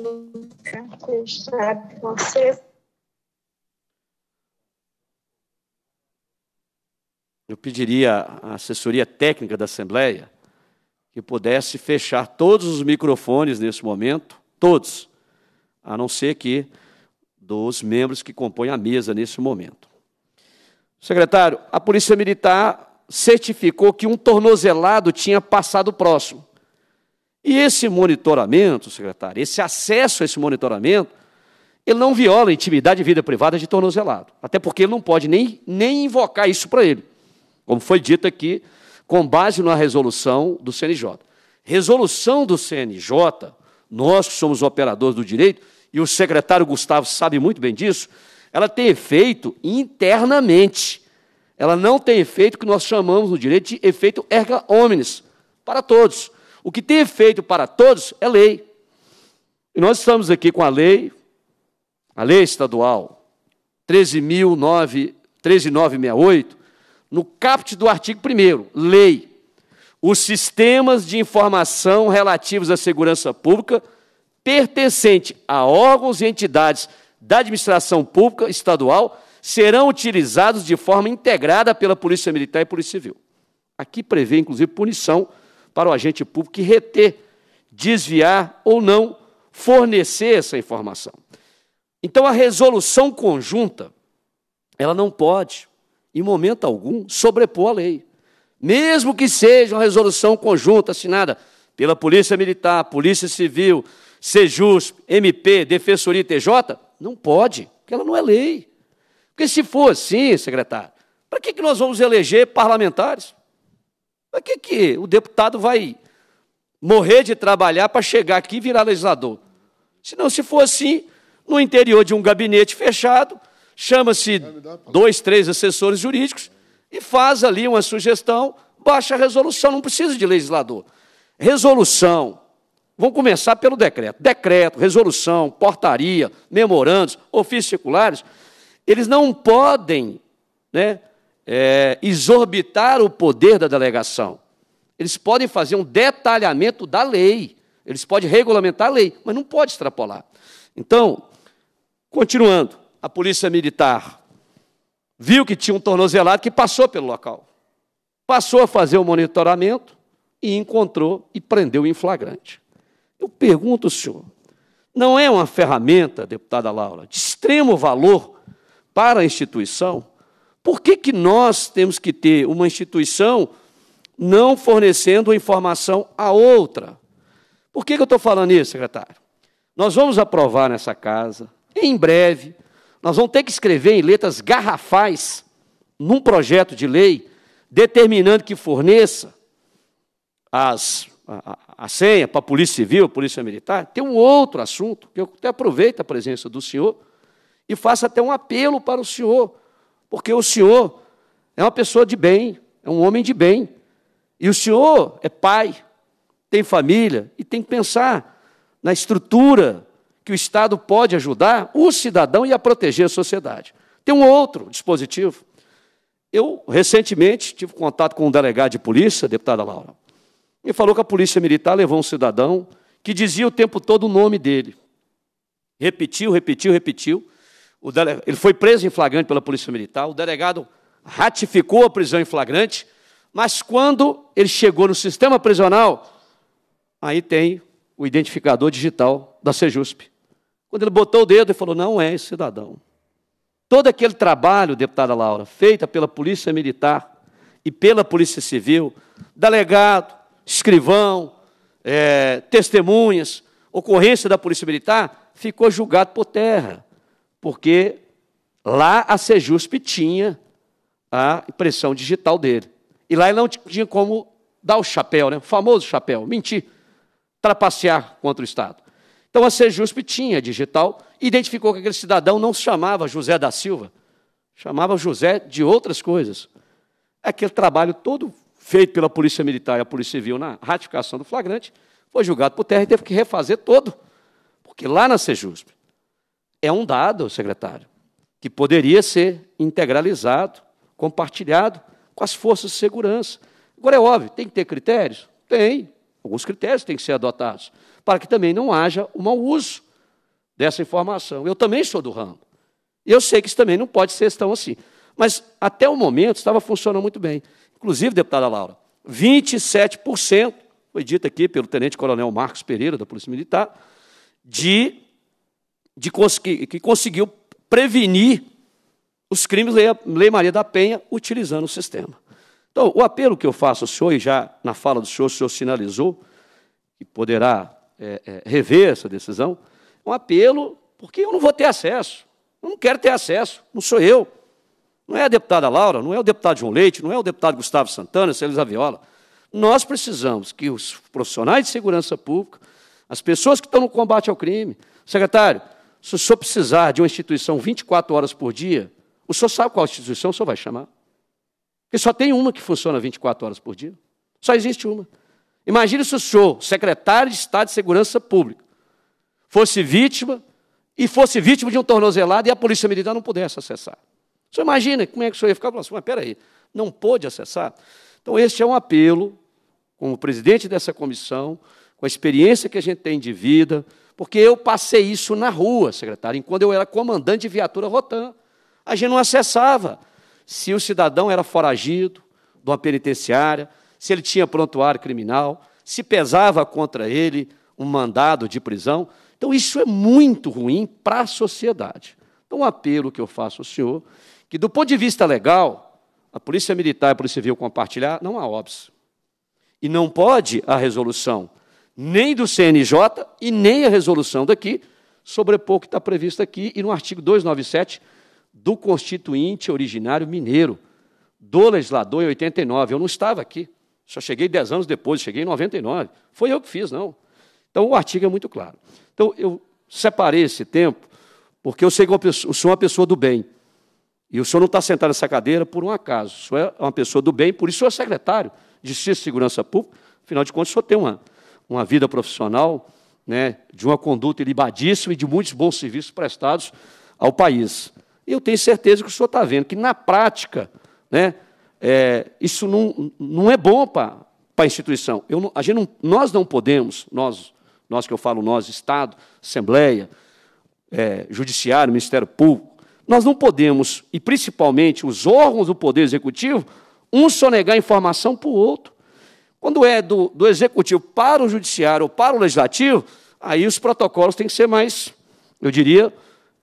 Eu pediria à assessoria técnica da Assembleia que pudesse fechar todos os microfones nesse momento, todos, a não ser que dos membros que compõem a mesa nesse momento. Secretário, a Polícia Militar certificou que um tornozelado tinha passado o próximo. E esse monitoramento, secretário, esse acesso a esse monitoramento, ele não viola a intimidade e vida privada de tornozelado. Até porque ele não pode nem, nem invocar isso para ele. Como foi dito aqui, com base na resolução do CNJ. Resolução do CNJ, nós que somos operadores do direito, e o secretário Gustavo sabe muito bem disso, ela tem efeito internamente. Ela não tem efeito que nós chamamos no direito de efeito erga omnes, para todos. O que tem efeito para todos é lei. E nós estamos aqui com a lei, a lei estadual 13968, no caput do artigo 1 lei. Os sistemas de informação relativos à segurança pública pertencente a órgãos e entidades da administração pública estadual serão utilizados de forma integrada pela Polícia Militar e Polícia Civil. Aqui prevê, inclusive, punição para o agente público que reter, desviar ou não fornecer essa informação. Então, a resolução conjunta, ela não pode, em momento algum, sobrepor a lei. Mesmo que seja uma resolução conjunta assinada pela Polícia Militar, Polícia Civil, Sejus, MP, Defensoria e TJ, não pode, porque ela não é lei. Porque se for assim, secretário, para que, que nós vamos eleger parlamentares? Para que, que o deputado vai morrer de trabalhar para chegar aqui e virar legislador? Se não, se for assim, no interior de um gabinete fechado, chama-se dois, três assessores jurídicos e faz ali uma sugestão, baixa a resolução, não precisa de legislador. Resolução. Vamos começar pelo decreto. Decreto, resolução, portaria, memorandos, ofícios circulares eles não podem né, é, exorbitar o poder da delegação. Eles podem fazer um detalhamento da lei, eles podem regulamentar a lei, mas não pode extrapolar. Então, continuando, a polícia militar viu que tinha um tornozelado que passou pelo local, passou a fazer o monitoramento e encontrou e prendeu em flagrante. Eu pergunto ao senhor, não é uma ferramenta, deputada Laura, de extremo valor para a instituição? Por que, que nós temos que ter uma instituição não fornecendo informação a outra? Por que, que eu estou falando isso, secretário? Nós vamos aprovar nessa casa, em breve, nós vamos ter que escrever em letras garrafais, num projeto de lei, determinando que forneça as, a, a, senha para a Polícia Civil, a Polícia Militar. Tem um outro assunto, que eu até aproveito a presença do senhor, e faço até um apelo para o senhor, porque o senhor é uma pessoa de bem, é um homem de bem. E o senhor é pai, tem família e tem que pensar na estrutura que o Estado pode ajudar o cidadão e a proteger a sociedade. Tem um outro dispositivo. Eu, recentemente, tive contato com um delegado de polícia, deputada Laura, e falou que a polícia militar levou um cidadão que dizia o tempo todo o nome dele. Repetiu, repetiu, repetiu dele... ele foi preso em flagrante pela Polícia Militar, o delegado ratificou a prisão em flagrante, mas quando ele chegou no sistema prisional, aí tem o identificador digital da Sejusp. Quando ele botou o dedo, ele falou: não é esse cidadão. Todo aquele trabalho, deputada Laura, feito pela Polícia Militar e pela Polícia Civil, delegado, escrivão, é, testemunhas, ocorrência da Polícia Militar, ficou julgado por terra porque lá a Sejusp tinha a impressão digital dele. E lá ele não tinha como dar o chapéu, né? o famoso chapéu, mentir, trapacear contra o Estado. Então a Sejusp tinha digital, identificou que aquele cidadão não se chamava José da Silva, chamava José de outras coisas. É aquele trabalho todo feito pela Polícia Militar e a Polícia Civil na ratificação do flagrante, foi julgado por terra e teve que refazer todo, porque lá na Sejusp é um dado, secretário, que poderia ser integralizado, compartilhado com as forças de segurança. Agora, é óbvio, tem que ter critérios? Tem. Alguns critérios têm que ser adotados, para que também não haja um mau uso dessa informação. Eu também sou do ramo. Eu sei que isso também não pode ser tão assim. Mas, até o momento, estava funcionando muito bem. Inclusive, deputada Laura, 27% foi dito aqui pelo Tenente Coronel Marcos Pereira, da Polícia Militar, de de, que, que conseguiu prevenir os crimes Lei, Lei Maria da Penha utilizando o sistema. Então, o apelo que eu faço ao senhor, e já na fala do senhor, o senhor sinalizou que poderá é, é, rever essa decisão, é um apelo, porque eu não vou ter acesso, eu não quero ter acesso, não sou eu. Não é a deputada Laura, não é o deputado João Leite, não é o deputado Gustavo Santana, Celisa Viola. Nós precisamos que os profissionais de segurança pública, as pessoas que estão no combate ao crime, secretário, se o senhor precisar de uma instituição 24 horas por dia, o senhor sabe qual instituição o senhor vai chamar. Porque só tem uma que funciona 24 horas por dia. Só existe uma. Imagine se o senhor, secretário de Estado de Segurança Pública, fosse vítima e fosse vítima de um tornozelado e a polícia militar não pudesse acessar. O senhor imagina como é que o senhor ia ficar falando assim, mas peraí, não pôde acessar? Então, este é um apelo, como presidente dessa comissão, com a experiência que a gente tem de vida, porque eu passei isso na rua, secretário, Enquanto eu era comandante de viatura Rotan. A gente não acessava. Se o cidadão era foragido de uma penitenciária, se ele tinha prontuário criminal, se pesava contra ele um mandado de prisão. Então, isso é muito ruim para a sociedade. Então, o um apelo que eu faço ao senhor, que do ponto de vista legal, a Polícia Militar e a Polícia Civil compartilhar, não há óbvio. E não pode a resolução nem do CNJ e nem a resolução daqui, sobrepor o que está previsto aqui e no artigo 297 do Constituinte Originário Mineiro, do legislador em 89. Eu não estava aqui, só cheguei 10 anos depois, cheguei em 99. Foi eu que fiz, não. Então o artigo é muito claro. Então eu separei esse tempo porque eu sei que sou uma pessoa do bem. E o senhor não está sentado nessa cadeira por um acaso. O senhor é uma pessoa do bem, por isso o senhor é secretário de Justiça e Segurança Pública. Afinal de contas, o senhor tem uma uma vida profissional, né, de uma conduta ilibadíssima e de muitos bons serviços prestados ao país. E eu tenho certeza que o senhor está vendo que, na prática, né, é, isso não, não é bom para a instituição. Não, a gente não, nós não podemos, nós, nós que eu falo nós, Estado, Assembleia, é, Judiciário, Ministério Público, nós não podemos, e principalmente os órgãos do Poder Executivo, um sonegar informação para o outro. Quando é do, do executivo para o judiciário ou para o legislativo, aí os protocolos têm que ser mais, eu diria,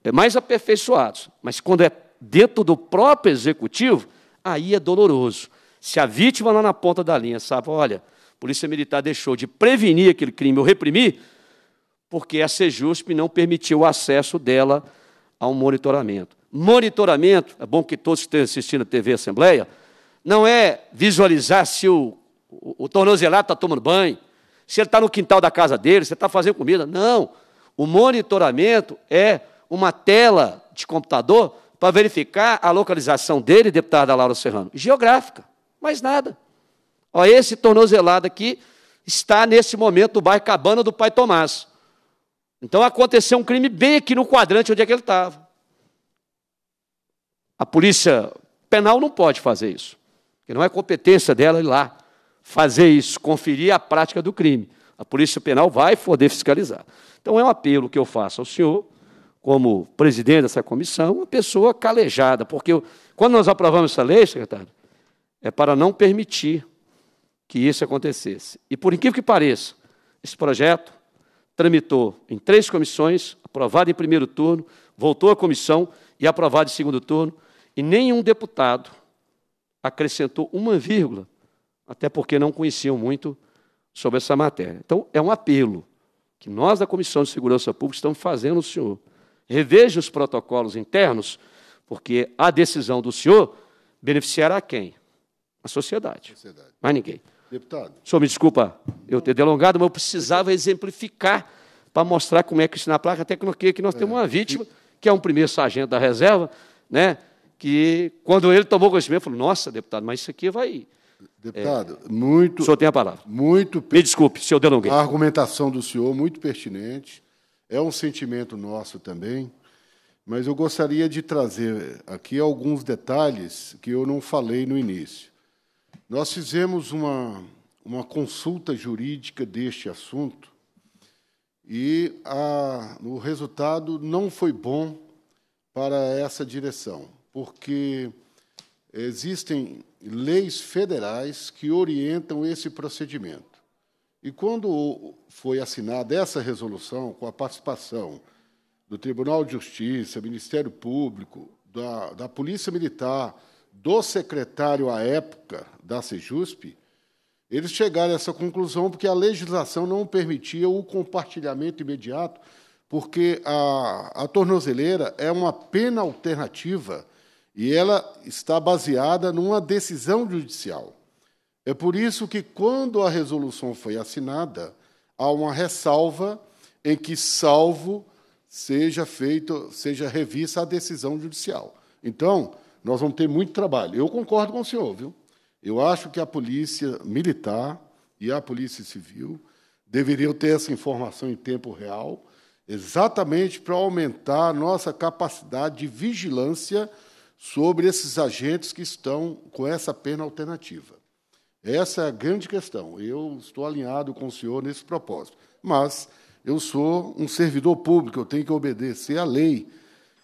é, mais aperfeiçoados. Mas quando é dentro do próprio executivo, aí é doloroso. Se a vítima lá na ponta da linha sabe, olha, a Polícia Militar deixou de prevenir aquele crime ou reprimir, porque a Sejusp não permitiu o acesso dela ao monitoramento. Monitoramento, é bom que todos estejam assistindo a TV Assembleia, não é visualizar se o o, tornozelado está tomando banho, se ele está no quintal da casa dele, se ele está fazendo comida. Não. O monitoramento é uma tela de computador para verificar a localização dele, deputada Laura Serrano, geográfica, mais nada. Ó, esse tornozelado aqui está nesse momento no bairro Cabana do Pai Tomás. Então aconteceu um crime bem aqui no quadrante onde é que ele estava. A polícia penal não pode fazer isso, porque não é competência dela ir lá fazer isso, conferir a prática do crime. A Polícia Penal vai poder fiscalizar. Então é um apelo que eu faço ao senhor, como presidente dessa comissão, uma pessoa calejada, porque eu, quando nós aprovamos essa lei, secretário, é para não permitir que isso acontecesse. E por incrível que pareça, esse projeto tramitou em três comissões, aprovado em primeiro turno, voltou à comissão e aprovado em segundo turno, e nenhum deputado acrescentou uma vírgula até porque não conheciam muito sobre essa matéria. Então, é um apelo que nós da Comissão de Segurança Pública estamos fazendo ao senhor. Reveja os protocolos internos, porque a decisão do senhor beneficiará quem? A sociedade. sociedade. Mais ninguém. Deputado. O senhor me desculpa eu ter delongado, mas eu precisava exemplificar para mostrar como é que isso na placa, até porque aqui nós temos uma é, vítima, que é um primeiro sargento da reserva, né, que quando ele tomou conhecimento, falou, nossa, deputado, mas isso aqui vai Deputado, é, muito. O senhor tem a palavra. Muito. Me desculpe se eu delonguei. A argumentação do senhor, muito pertinente. É um sentimento nosso também, mas eu gostaria de trazer aqui alguns detalhes que eu não falei no início. Nós fizemos uma, uma consulta jurídica deste assunto e a, o resultado não foi bom para essa direção, porque Existem leis federais que orientam esse procedimento. E quando foi assinada essa resolução, com a participação do Tribunal de Justiça, Ministério Público, da, da Polícia Militar, do secretário à época da Sejusp, eles chegaram a essa conclusão porque a legislação não permitia o compartilhamento imediato, porque a, a tornozeleira é uma pena alternativa e ela está baseada numa decisão judicial. É por isso que, quando a resolução foi assinada, há uma ressalva em que, salvo, seja feito, seja revista a decisão judicial. Então, nós vamos ter muito trabalho. Eu concordo com o senhor, viu? Eu acho que a polícia militar e a polícia civil deveriam ter essa informação em tempo real, exatamente para aumentar a nossa capacidade de vigilância sobre esses agentes que estão com essa pena alternativa. Essa é a grande questão. Eu estou alinhado com o senhor nesse propósito. Mas eu sou um servidor público, eu tenho que obedecer à lei.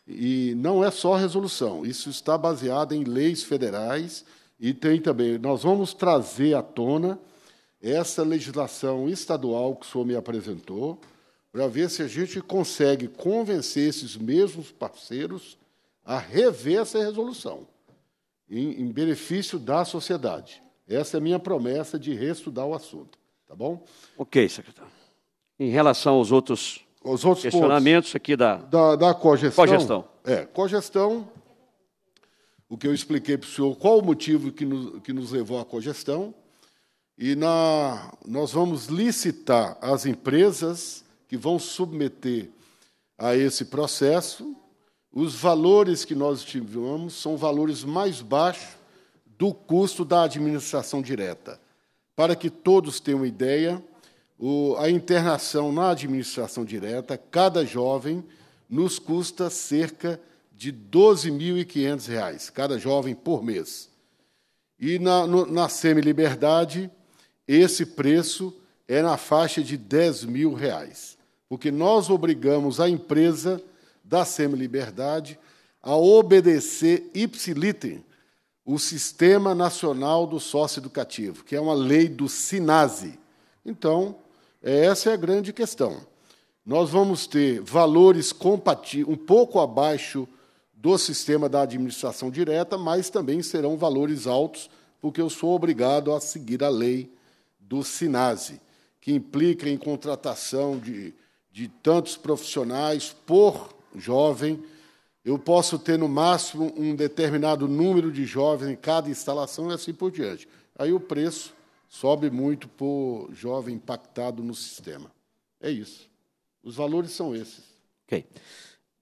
E não é só resolução, isso está baseado em leis federais e tem também. Nós vamos trazer à tona essa legislação estadual que o senhor me apresentou, para ver se a gente consegue convencer esses mesmos parceiros a rever essa resolução em, em benefício da sociedade. Essa é a minha promessa de reestudar o assunto, tá bom? Ok, secretário. Em relação aos outros, Os outros questionamentos pontos, aqui da... Da, da cogestão, cogestão. É, cogestão, o que eu expliquei para o senhor, qual o motivo que nos, que nos levou à cogestão, e na, nós vamos licitar as empresas que vão submeter a esse processo os valores que nós estimamos são valores mais baixos do custo da administração direta. Para que todos tenham uma ideia, a internação na administração direta, cada jovem, nos custa cerca de R$ 12.500, cada jovem por mês. E na, no, na semi-liberdade, esse preço é na faixa de R$ 10.000, mil, reais, porque nós obrigamos a empresa da Semiliberdade a obedecer ipsiliter o Sistema Nacional do Sócio Educativo, que é uma lei do SINASE. Então, é, essa é a grande questão. Nós vamos ter valores compatíveis, um pouco abaixo do sistema da administração direta, mas também serão valores altos, porque eu sou obrigado a seguir a lei do SINASE, que implica em contratação de, de tantos profissionais por jovem. Eu posso ter, no máximo, um determinado número de jovens em cada instalação e assim por diante. Aí o preço sobe muito por jovem impactado no sistema. É isso. Os valores são esses. Ok.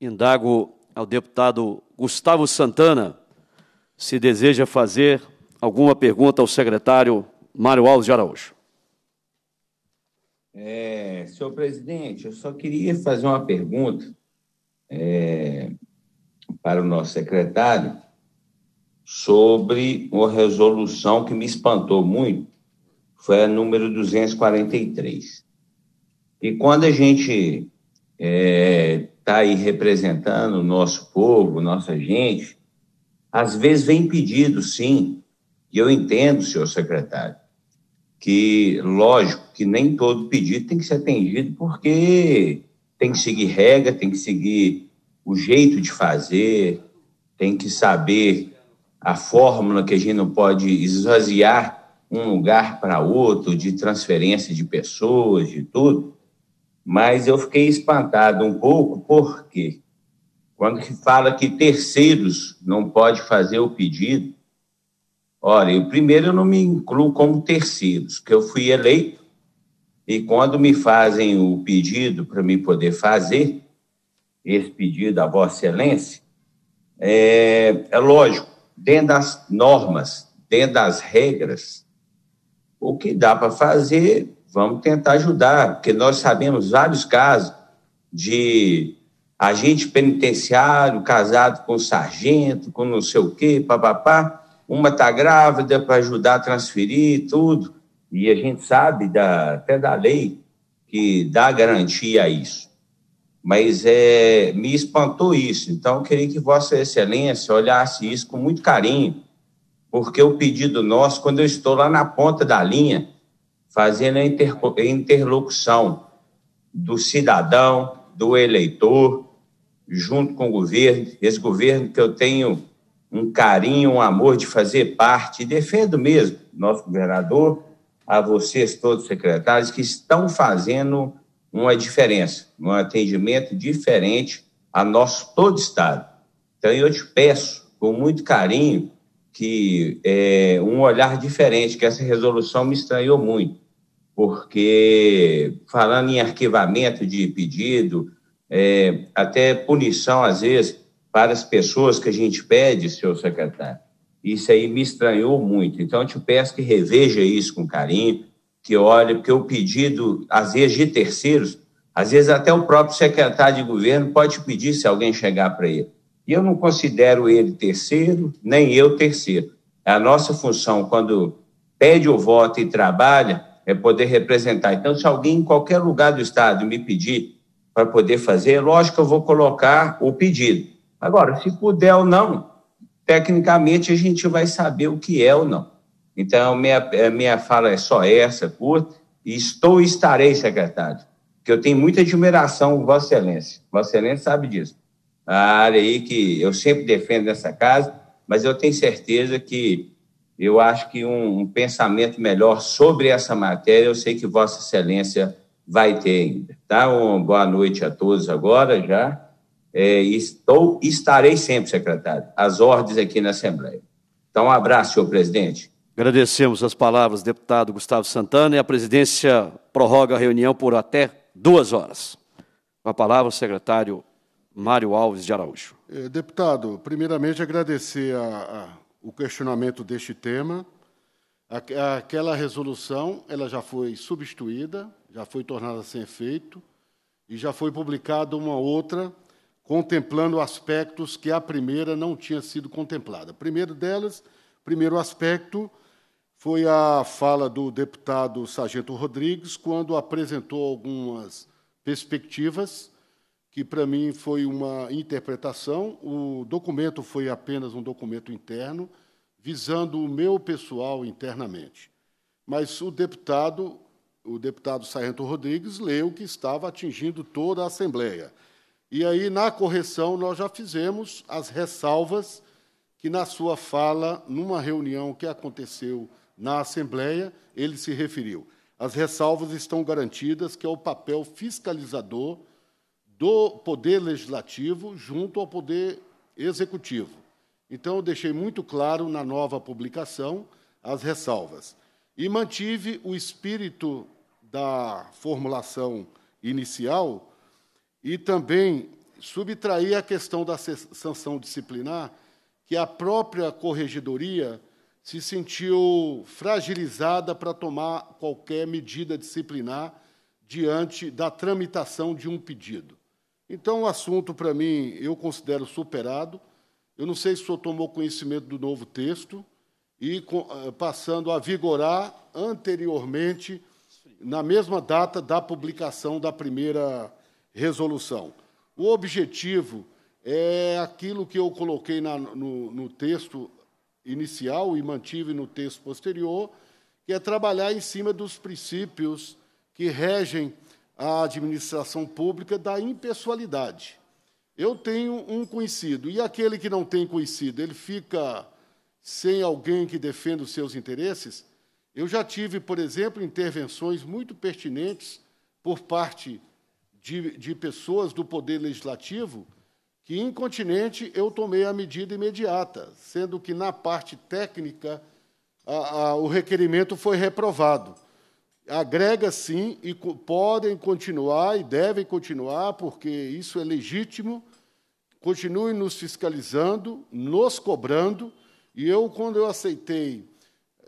Indago ao deputado Gustavo Santana se deseja fazer alguma pergunta ao secretário Mário Alves de Araújo. É, senhor presidente, eu só queria fazer uma pergunta é, para o nosso secretário sobre uma resolução que me espantou muito, foi a número 243. E quando a gente está eh, é, aí representando o nosso povo, nossa gente, às vezes vem pedido, sim, e eu entendo, senhor secretário, que, lógico, que nem todo pedido tem que ser atendido, porque tem que seguir regra, tem que seguir o jeito de fazer, tem que saber a fórmula que a gente não pode esvaziar um lugar para outro, de transferência de pessoas, de tudo. Mas eu fiquei espantado um pouco, porque quando se fala que terceiros não pode fazer o pedido, olha, eu, primeiro eu não me incluo como terceiros, que eu fui eleito e quando me fazem o pedido para me poder fazer esse pedido à Vossa Excelência, é, é lógico, dentro das normas, dentro das regras, o que dá para fazer, vamos tentar ajudar, porque nós sabemos vários casos de agente penitenciário casado com sargento, com não sei o quê, papapá. Uma está grávida para ajudar a transferir tudo. E a gente sabe da, até da lei que dá garantia a isso. Mas é, me espantou isso. Então, eu queria que Vossa Excelência olhasse isso com muito carinho, porque o pedido nosso, quando eu estou lá na ponta da linha, fazendo a interlocução do cidadão, do eleitor, junto com o governo, esse governo que eu tenho um carinho, um amor de fazer parte, defendo mesmo nosso governador, a vocês todos, secretários, que estão fazendo uma diferença, um atendimento diferente a nosso todo Estado. Então, eu te peço, com muito carinho, que é, um olhar diferente, que essa resolução me estranhou muito, porque falando em arquivamento de pedido, é, até punição, às vezes, para as pessoas que a gente pede, senhor secretário, isso aí me estranhou muito. Então, eu te peço que reveja isso com carinho, que olhe, porque o pedido, às vezes, de terceiros, às vezes até o próprio secretário de governo pode pedir se alguém chegar para ele. E eu não considero ele terceiro, nem eu terceiro. A nossa função, quando pede o voto e trabalha, é poder representar. Então, se alguém em qualquer lugar do Estado me pedir para poder fazer, lógico que eu vou colocar o pedido. Agora, se puder ou não, tecnicamente a gente vai saber o que é ou não. Então, minha, minha fala é só essa, curta, e estou e estarei, secretário, que eu tenho muita admiração, Vossa Excelência. Vossa Excelência sabe disso. A área aí que eu sempre defendo nessa casa, mas eu tenho certeza que eu acho que um, um pensamento melhor sobre essa matéria, eu sei que Vossa Excelência vai ter ainda. Tá? Uma boa noite a todos agora já é, estou estarei sempre, secretário, às ordens aqui na Assembleia. Então, um abraço, senhor presidente. Agradecemos as palavras, deputado Gustavo Santana, e a presidência prorroga a reunião por até duas horas. Com a palavra, o secretário Mário Alves de Araújo. É, deputado, primeiramente agradecer a, a, o questionamento deste tema. A, aquela resolução ela já foi substituída, já foi tornada sem efeito e já foi publicada uma outra contemplando aspectos que a primeira não tinha sido contemplada. Primeiro delas, primeiro aspecto foi a fala do deputado Sargento Rodrigues quando apresentou algumas perspectivas que para mim foi uma interpretação. O documento foi apenas um documento interno, visando o meu pessoal internamente. Mas o deputado, o deputado Sargento Rodrigues, leu que estava atingindo toda a Assembleia. E aí, na correção, nós já fizemos as ressalvas que, na sua fala, numa reunião que aconteceu na Assembleia, ele se referiu. As ressalvas estão garantidas, que é o papel fiscalizador do Poder Legislativo junto ao Poder Executivo. Então, eu deixei muito claro na nova publicação as ressalvas. E mantive o espírito da formulação inicial e também subtrair a questão da sanção disciplinar, que a própria corregedoria se sentiu fragilizada para tomar qualquer medida disciplinar diante da tramitação de um pedido. Então, o assunto, para mim, eu considero superado. Eu não sei se o senhor tomou conhecimento do novo texto e ah, passando a vigorar anteriormente, na mesma data da publicação da primeira resolução. O objetivo é aquilo que eu coloquei na, no, no texto inicial e mantive no texto posterior, que é trabalhar em cima dos princípios que regem a administração pública da impessoalidade. Eu tenho um conhecido, e aquele que não tem conhecido, ele fica sem alguém que defenda os seus interesses? Eu já tive, por exemplo, intervenções muito pertinentes por parte de, de pessoas do Poder Legislativo que, incontinente, eu tomei a medida imediata, sendo que, na parte técnica, a, a, o requerimento foi reprovado. Agrega sim e co podem continuar e devem continuar, porque isso é legítimo. Continuem nos fiscalizando, nos cobrando. E eu, quando eu aceitei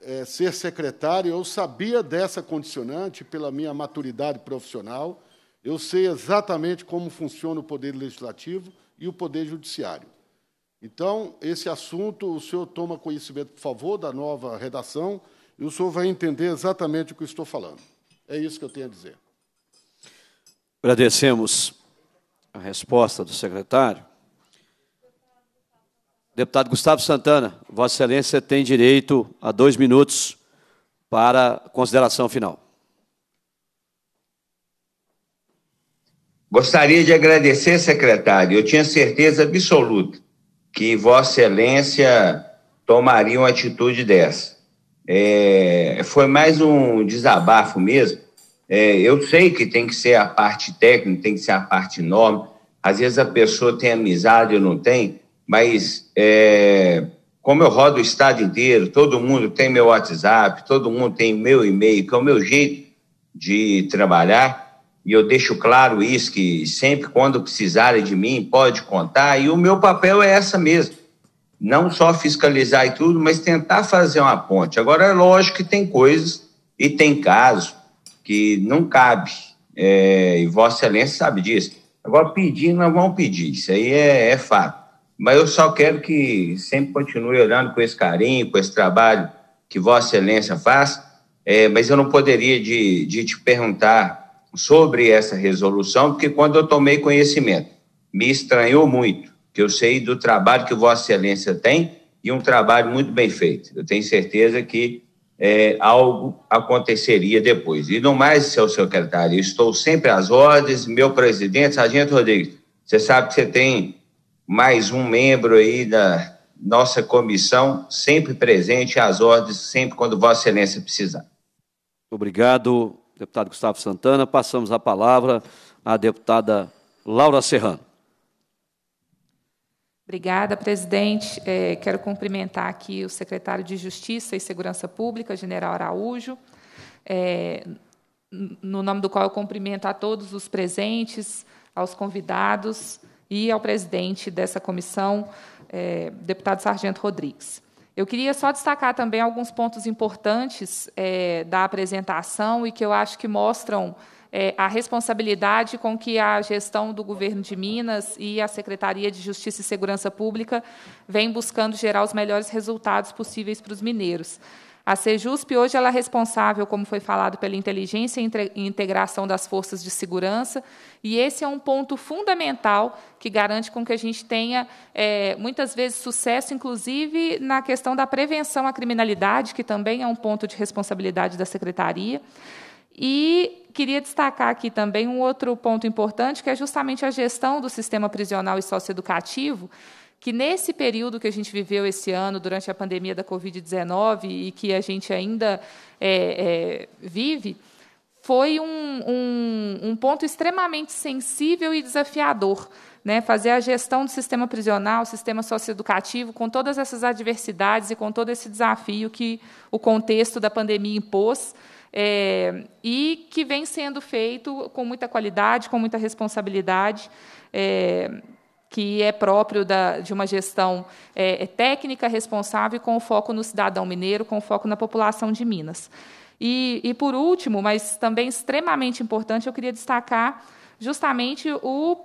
é, ser secretário, eu sabia dessa condicionante pela minha maturidade profissional, eu sei exatamente como funciona o poder legislativo e o poder judiciário. Então, esse assunto, o senhor toma conhecimento, por favor, da nova redação, e o senhor vai entender exatamente o que estou falando. É isso que eu tenho a dizer. Agradecemos a resposta do secretário. Deputado Gustavo Santana, Vossa Excelência tem direito a dois minutos para consideração final. Gostaria de agradecer, secretário. Eu tinha certeza absoluta que Vossa Excelência tomaria uma atitude dessa. É, foi mais um desabafo mesmo. É, eu sei que tem que ser a parte técnica, tem que ser a parte norma. Às vezes a pessoa tem amizade ou não tem, mas é, como eu rodo o estado inteiro, todo mundo tem meu WhatsApp, todo mundo tem meu e-mail, que é o meu jeito de trabalhar e eu deixo claro isso, que sempre quando precisarem de mim, pode contar, e o meu papel é essa mesmo, não só fiscalizar e tudo, mas tentar fazer uma ponte. Agora, é lógico que tem coisas e tem casos que não cabe, é, e Vossa Excelência sabe disso. Agora, pedir, nós vamos pedir, isso aí é, é fato. Mas eu só quero que sempre continue olhando com esse carinho, com esse trabalho que Vossa Excelência faz, é, mas eu não poderia de, de te perguntar sobre essa resolução, porque quando eu tomei conhecimento, me estranhou muito, que eu sei do trabalho que Vossa Excelência tem e um trabalho muito bem feito. Eu tenho certeza que é, algo aconteceria depois. E no mais, seu secretário, estou sempre às ordens, meu presidente, Sargento Rodrigues, você sabe que você tem mais um membro aí da nossa comissão, sempre presente às ordens, sempre quando Vossa Excelência precisar. Obrigado, deputado Gustavo Santana. Passamos a palavra à deputada Laura Serrano. Obrigada, presidente. É, quero cumprimentar aqui o secretário de Justiça e Segurança Pública, general Araújo, é, no nome do qual eu cumprimento a todos os presentes, aos convidados e ao presidente dessa comissão, é, deputado Sargento Rodrigues. Eu queria só destacar também alguns pontos importantes é, da apresentação e que eu acho que mostram é, a responsabilidade com que a gestão do governo de Minas e a Secretaria de Justiça e Segurança Pública vem buscando gerar os melhores resultados possíveis para os mineiros. A CEJUSP hoje ela é responsável, como foi falado, pela inteligência e integração das forças de segurança, e esse é um ponto fundamental que garante com que a gente tenha, é, muitas vezes, sucesso, inclusive na questão da prevenção à criminalidade, que também é um ponto de responsabilidade da Secretaria. E queria destacar aqui também um outro ponto importante, que é justamente a gestão do sistema prisional e socioeducativo, que nesse período que a gente viveu esse ano, durante a pandemia da Covid-19 e que a gente ainda é, é, vive, foi um, um, um, ponto extremamente sensível e desafiador. Né, fazer a gestão do sistema prisional, sistema socioeducativo, com todas essas adversidades e com todo esse desafio que o contexto da pandemia impôs, é, e que vem sendo feito com muita qualidade, com muita responsabilidade. É, que é próprio da, de uma gestão é, é técnica responsável com foco no cidadão mineiro, com foco na população de Minas. E, e, por último, mas também extremamente importante, eu queria destacar justamente o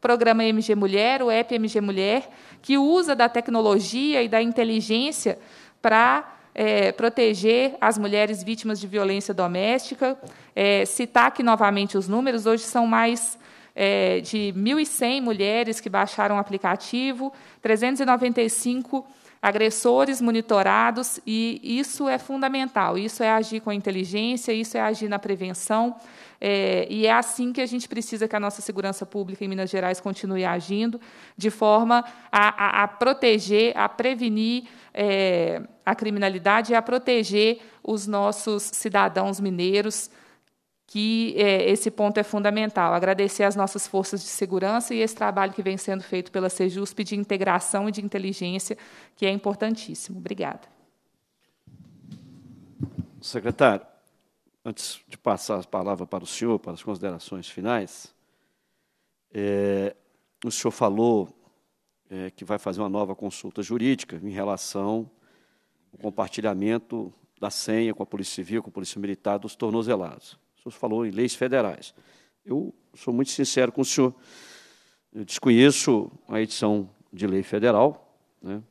programa MG Mulher, o app MG Mulher, que usa da tecnologia e da inteligência para é, proteger as mulheres vítimas de violência doméstica. É, citar aqui novamente os números, hoje são mais é, de 1.100 mulheres que baixaram o aplicativo, 395 agressores monitorados, e isso é fundamental. Isso é agir com inteligência, isso é agir na prevenção, é, e é assim que a gente precisa que a nossa segurança pública em Minas Gerais continue agindo, de forma a, a, a proteger, a prevenir é, a criminalidade e a proteger os nossos cidadãos mineiros que é, esse ponto é fundamental. Agradecer as nossas forças de segurança e esse trabalho que vem sendo feito pela CEJUSP de integração e de inteligência, que é importantíssimo. Obrigada. Secretário, antes de passar a palavra para o senhor, para as considerações finais, é, o senhor falou é, que vai fazer uma nova consulta jurídica em relação ao compartilhamento da senha com a Polícia Civil, com a Polícia Militar dos tornozelados senhor falou em leis federais. Eu sou muito sincero com o senhor. Eu desconheço a edição de lei federal, né,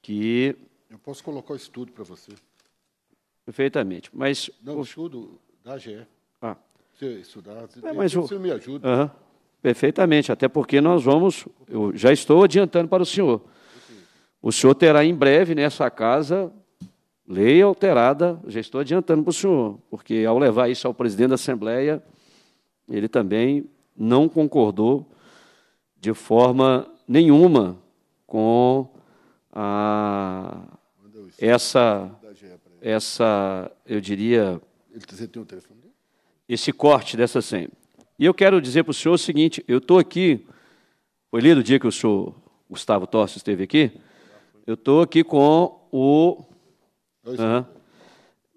que... Eu posso colocar o estudo para você. Perfeitamente, mas... Não, o estudo da AGE. Ah. Você estudar, é, você, é, mas o... você me ajuda. Uhum. Perfeitamente, até porque nós vamos... Eu já estou adiantando para o senhor. O senhor terá em breve nessa casa Lei alterada, já estou adiantando para o senhor, porque ao levar isso ao presidente da Assembleia, ele também não concordou de forma nenhuma com a, essa, essa, eu diria, esse corte dessa SEM. E eu quero dizer para o senhor o seguinte, eu estou aqui, foi lido o dia que o senhor Gustavo Torres esteve aqui, eu estou aqui com o Dois uhum.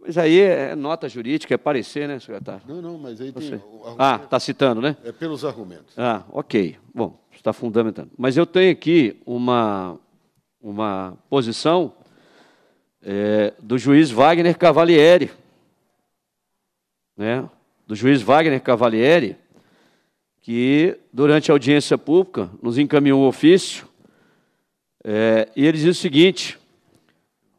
Mas aí é nota jurídica, é parecer, né, secretário? Não, não, mas aí tem. Ah, está citando, né? É pelos argumentos. Ah, ok. Bom, está fundamentando. Mas eu tenho aqui uma, uma posição é, do juiz Wagner Cavalieri. Né? Do juiz Wagner Cavalieri, que durante a audiência pública nos encaminhou o ofício, é, e ele diz o seguinte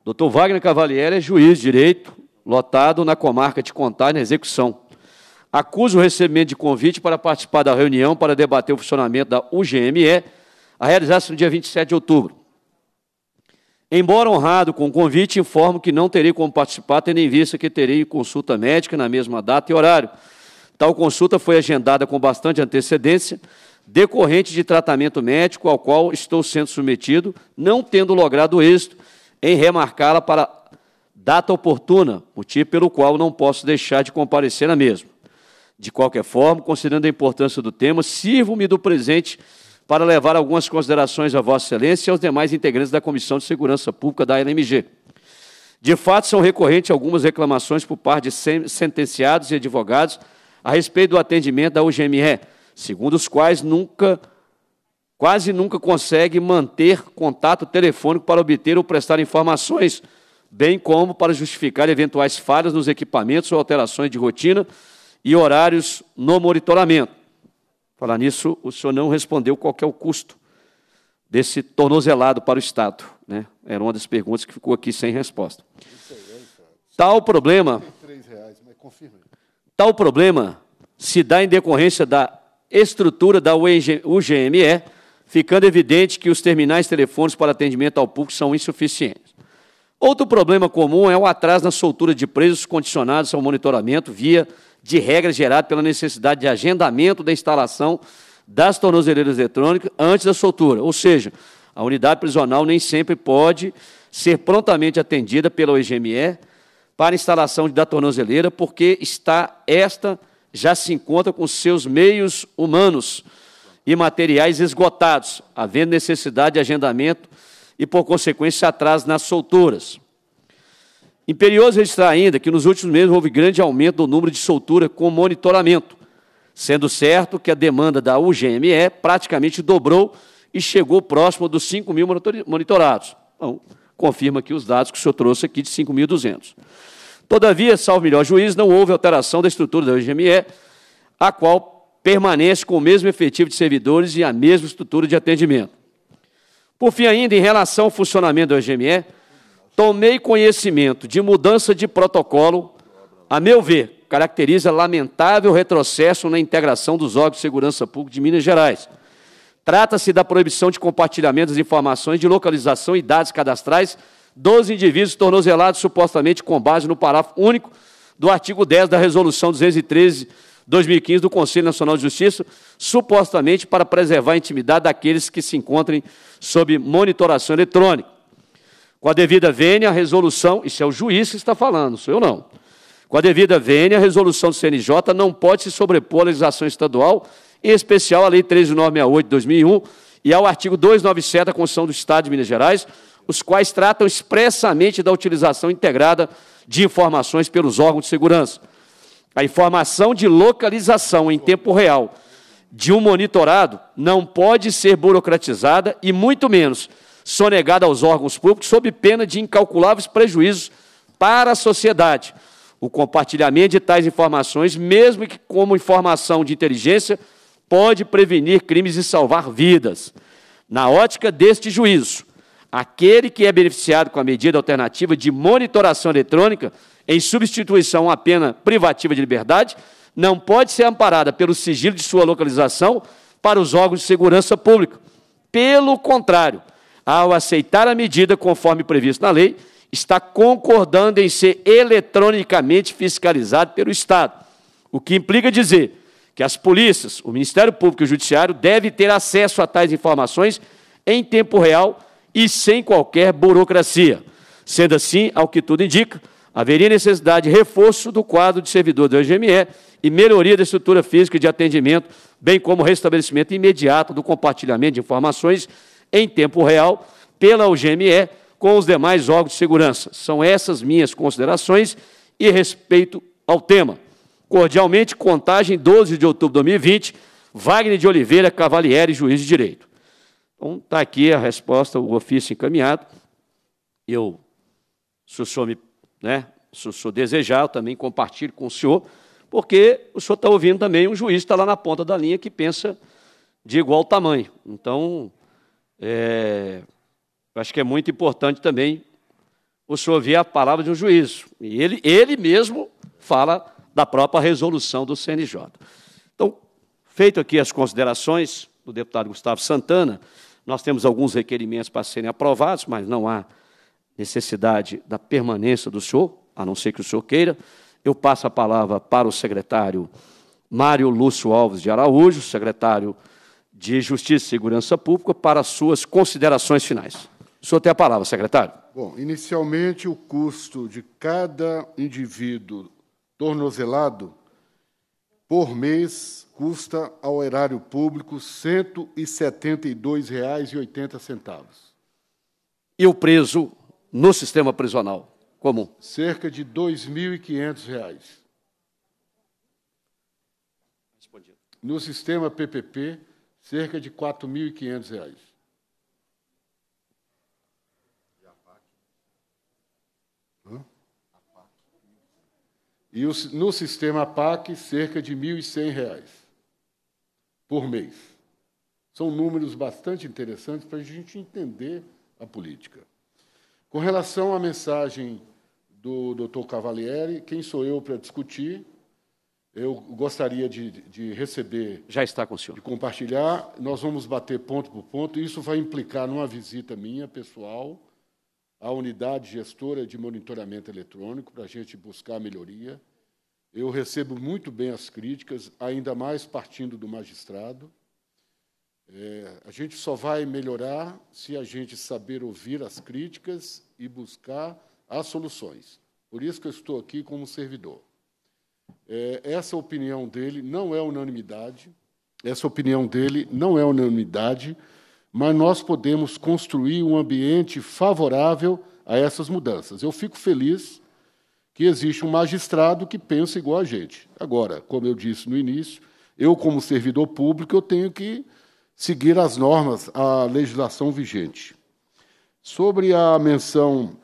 Doutor Wagner Cavalieri é juiz de direito, lotado na comarca de Contagem, execução. Acusa o recebimento de convite para participar da reunião para debater o funcionamento da UGME, a realizar-se no dia 27 de outubro. Embora honrado com o convite, informo que não terei como participar, tendo em vista que terei consulta médica na mesma data e horário. Tal consulta foi agendada com bastante antecedência, decorrente de tratamento médico ao qual estou sendo submetido, não tendo logrado êxito em remarcá-la para data oportuna, motivo pelo qual não posso deixar de comparecer na mesma. De qualquer forma, considerando a importância do tema, sirvo-me do presente para levar algumas considerações a Vossa Excelência e aos demais integrantes da Comissão de Segurança Pública da LMG. De fato, são recorrentes algumas reclamações por parte de sentenciados e advogados a respeito do atendimento da UGME, segundo os quais nunca quase nunca consegue manter contato telefônico para obter ou prestar informações, bem como para justificar eventuais falhas nos equipamentos ou alterações de rotina e horários no monitoramento. Falar nisso, o senhor não respondeu qual é o custo desse tornozelado para o Estado. Né? Era uma das perguntas que ficou aqui sem resposta. Tal problema. Tal problema se dá em decorrência da estrutura da UGME, ficando evidente que os terminais telefônicos para atendimento ao público são insuficientes. Outro problema comum é o atraso na soltura de presos condicionados ao monitoramento via de regra gerada pela necessidade de agendamento da instalação das tornozeleiras eletrônicas antes da soltura, ou seja, a unidade prisional nem sempre pode ser prontamente atendida pela OGME para instalação da tornozeleira, porque está esta já se encontra com seus meios humanos, e materiais esgotados, havendo necessidade de agendamento e, por consequência, atraso nas solturas. Imperioso registrar ainda que nos últimos meses houve grande aumento do número de soltura com monitoramento, sendo certo que a demanda da UGME praticamente dobrou e chegou próximo dos 5 mil monitorados. Então, confirma aqui os dados que o senhor trouxe aqui de 5.200. Todavia, salvo melhor juiz, não houve alteração da estrutura da UGME, a qual permanece com o mesmo efetivo de servidores e a mesma estrutura de atendimento. Por fim, ainda, em relação ao funcionamento do OGME, tomei conhecimento de mudança de protocolo, a meu ver, caracteriza lamentável retrocesso na integração dos órgãos de segurança pública de Minas Gerais. Trata-se da proibição de compartilhamento das informações de localização e dados cadastrais dos indivíduos tornozelados supostamente com base no parágrafo único do artigo 10 da Resolução 213 2015 do Conselho Nacional de Justiça, supostamente para preservar a intimidade daqueles que se encontrem sob monitoração eletrônica. Com a devida vênia, a resolução, isso é o juiz que está falando, sou eu não. Com a devida vênia, a resolução do CNJ não pode se sobrepor à legislação estadual, em especial à Lei 13968 de 2001 e ao artigo 297 da Constituição do Estado de Minas Gerais, os quais tratam expressamente da utilização integrada de informações pelos órgãos de segurança. A informação de localização em tempo real de um monitorado não pode ser burocratizada e, muito menos, sonegada aos órgãos públicos sob pena de incalculáveis prejuízos para a sociedade. O compartilhamento de tais informações, mesmo que como informação de inteligência, pode prevenir crimes e salvar vidas. Na ótica deste juízo, aquele que é beneficiado com a medida alternativa de monitoração eletrônica em substituição à pena privativa de liberdade, não pode ser amparada pelo sigilo de sua localização para os órgãos de segurança pública. Pelo contrário, ao aceitar a medida conforme previsto na lei, está concordando em ser eletronicamente fiscalizado pelo Estado, o que implica dizer que as polícias, o Ministério Público e o Judiciário devem ter acesso a tais informações em tempo real e sem qualquer burocracia. Sendo assim, ao que tudo indica, Haveria necessidade de reforço do quadro de servidor do IGME e melhoria da estrutura física de atendimento, bem como restabelecimento imediato do compartilhamento de informações em tempo real pela UGME com os demais órgãos de segurança. São essas minhas considerações e respeito ao tema. Cordialmente, contagem 12 de outubro de 2020, Wagner de Oliveira Cavalieri, juiz de direito. Então, está aqui a resposta, o ofício encaminhado. Eu, se o senhor me né? Se o senhor desejar, eu também compartilho com o senhor, porque o senhor está ouvindo também um juiz está lá na ponta da linha que pensa de igual tamanho. Então, é, acho que é muito importante também o senhor ouvir a palavra de um juiz E ele, ele mesmo fala da própria resolução do CNJ. Então, feito aqui as considerações do deputado Gustavo Santana, nós temos alguns requerimentos para serem aprovados, mas não há necessidade da permanência do senhor, a não ser que o senhor queira, eu passo a palavra para o secretário Mário Lúcio Alves de Araújo, secretário de Justiça e Segurança Pública, para suas considerações finais. O senhor tem a palavra, secretário. Bom, inicialmente o custo de cada indivíduo tornozelado por mês custa ao erário público R$ 172,80. E o preso no sistema prisional comum? Cerca de R$ 2.500. No sistema PPP, cerca de R$ 4.500. E no sistema APAC, cerca de R$ 1.100 por mês. São números bastante interessantes para a gente entender a política. Com relação à mensagem do Dr. Cavalieri, quem sou eu para discutir? Eu gostaria de, de, receber. Já está com o senhor. De compartilhar. Nós vamos bater ponto por ponto. Isso vai implicar numa visita minha, pessoal, à unidade gestora de monitoramento eletrônico, para a gente buscar melhoria. Eu recebo muito bem as críticas, ainda mais partindo do magistrado. É, a gente só vai melhorar se a gente saber ouvir as críticas e buscar as soluções. Por isso que eu estou aqui como servidor. É, essa opinião dele não é unanimidade, essa opinião dele não é unanimidade, mas nós podemos construir um ambiente favorável a essas mudanças. Eu fico feliz que existe um magistrado que pensa igual a gente. Agora, como eu disse no início, eu, como servidor público, eu tenho que seguir as normas, a legislação vigente. Sobre a menção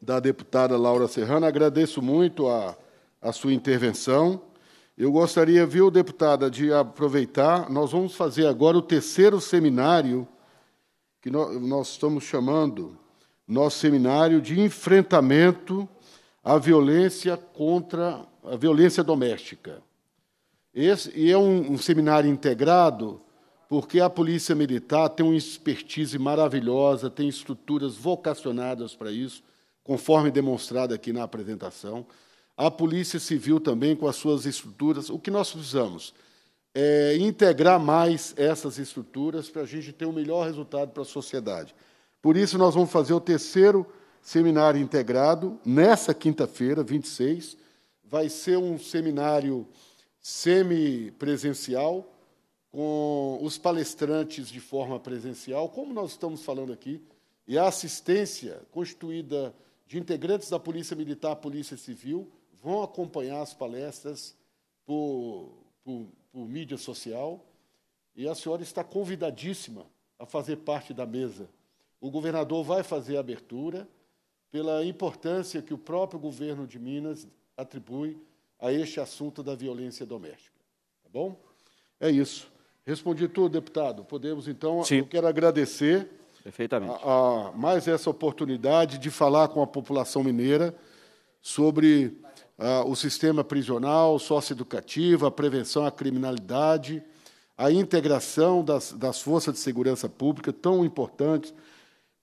da deputada Laura Serrano, agradeço muito a, a sua intervenção. Eu gostaria, viu, deputada, de aproveitar, nós vamos fazer agora o terceiro seminário que nós, nós estamos chamando nosso seminário de enfrentamento à violência contra a violência doméstica. Esse, e é um, um seminário integrado porque a Polícia Militar tem uma expertise maravilhosa, tem estruturas vocacionadas para isso, conforme demonstrado aqui na apresentação. A Polícia Civil também, com as suas estruturas. O que nós precisamos é integrar mais essas estruturas para a gente ter o um melhor resultado para a sociedade. Por isso, nós vamos fazer o terceiro seminário integrado, nessa quinta-feira, 26. Vai ser um seminário semipresencial, com os palestrantes de forma presencial, como nós estamos falando aqui, e a assistência constituída de integrantes da Polícia Militar, Polícia Civil, vão acompanhar as palestras por, por, por mídia social. E a senhora está convidadíssima a fazer parte da mesa. O governador vai fazer a abertura pela importância que o próprio governo de Minas atribui a este assunto da violência doméstica. Tá bom? É isso. Respondi tudo, deputado. Podemos, então, Sim. eu quero agradecer Perfeitamente. A, a, mais essa oportunidade de falar com a população mineira sobre a, ah, o sistema prisional, socioeducativo, a prevenção à criminalidade, a integração das, das forças de segurança pública, tão importantes,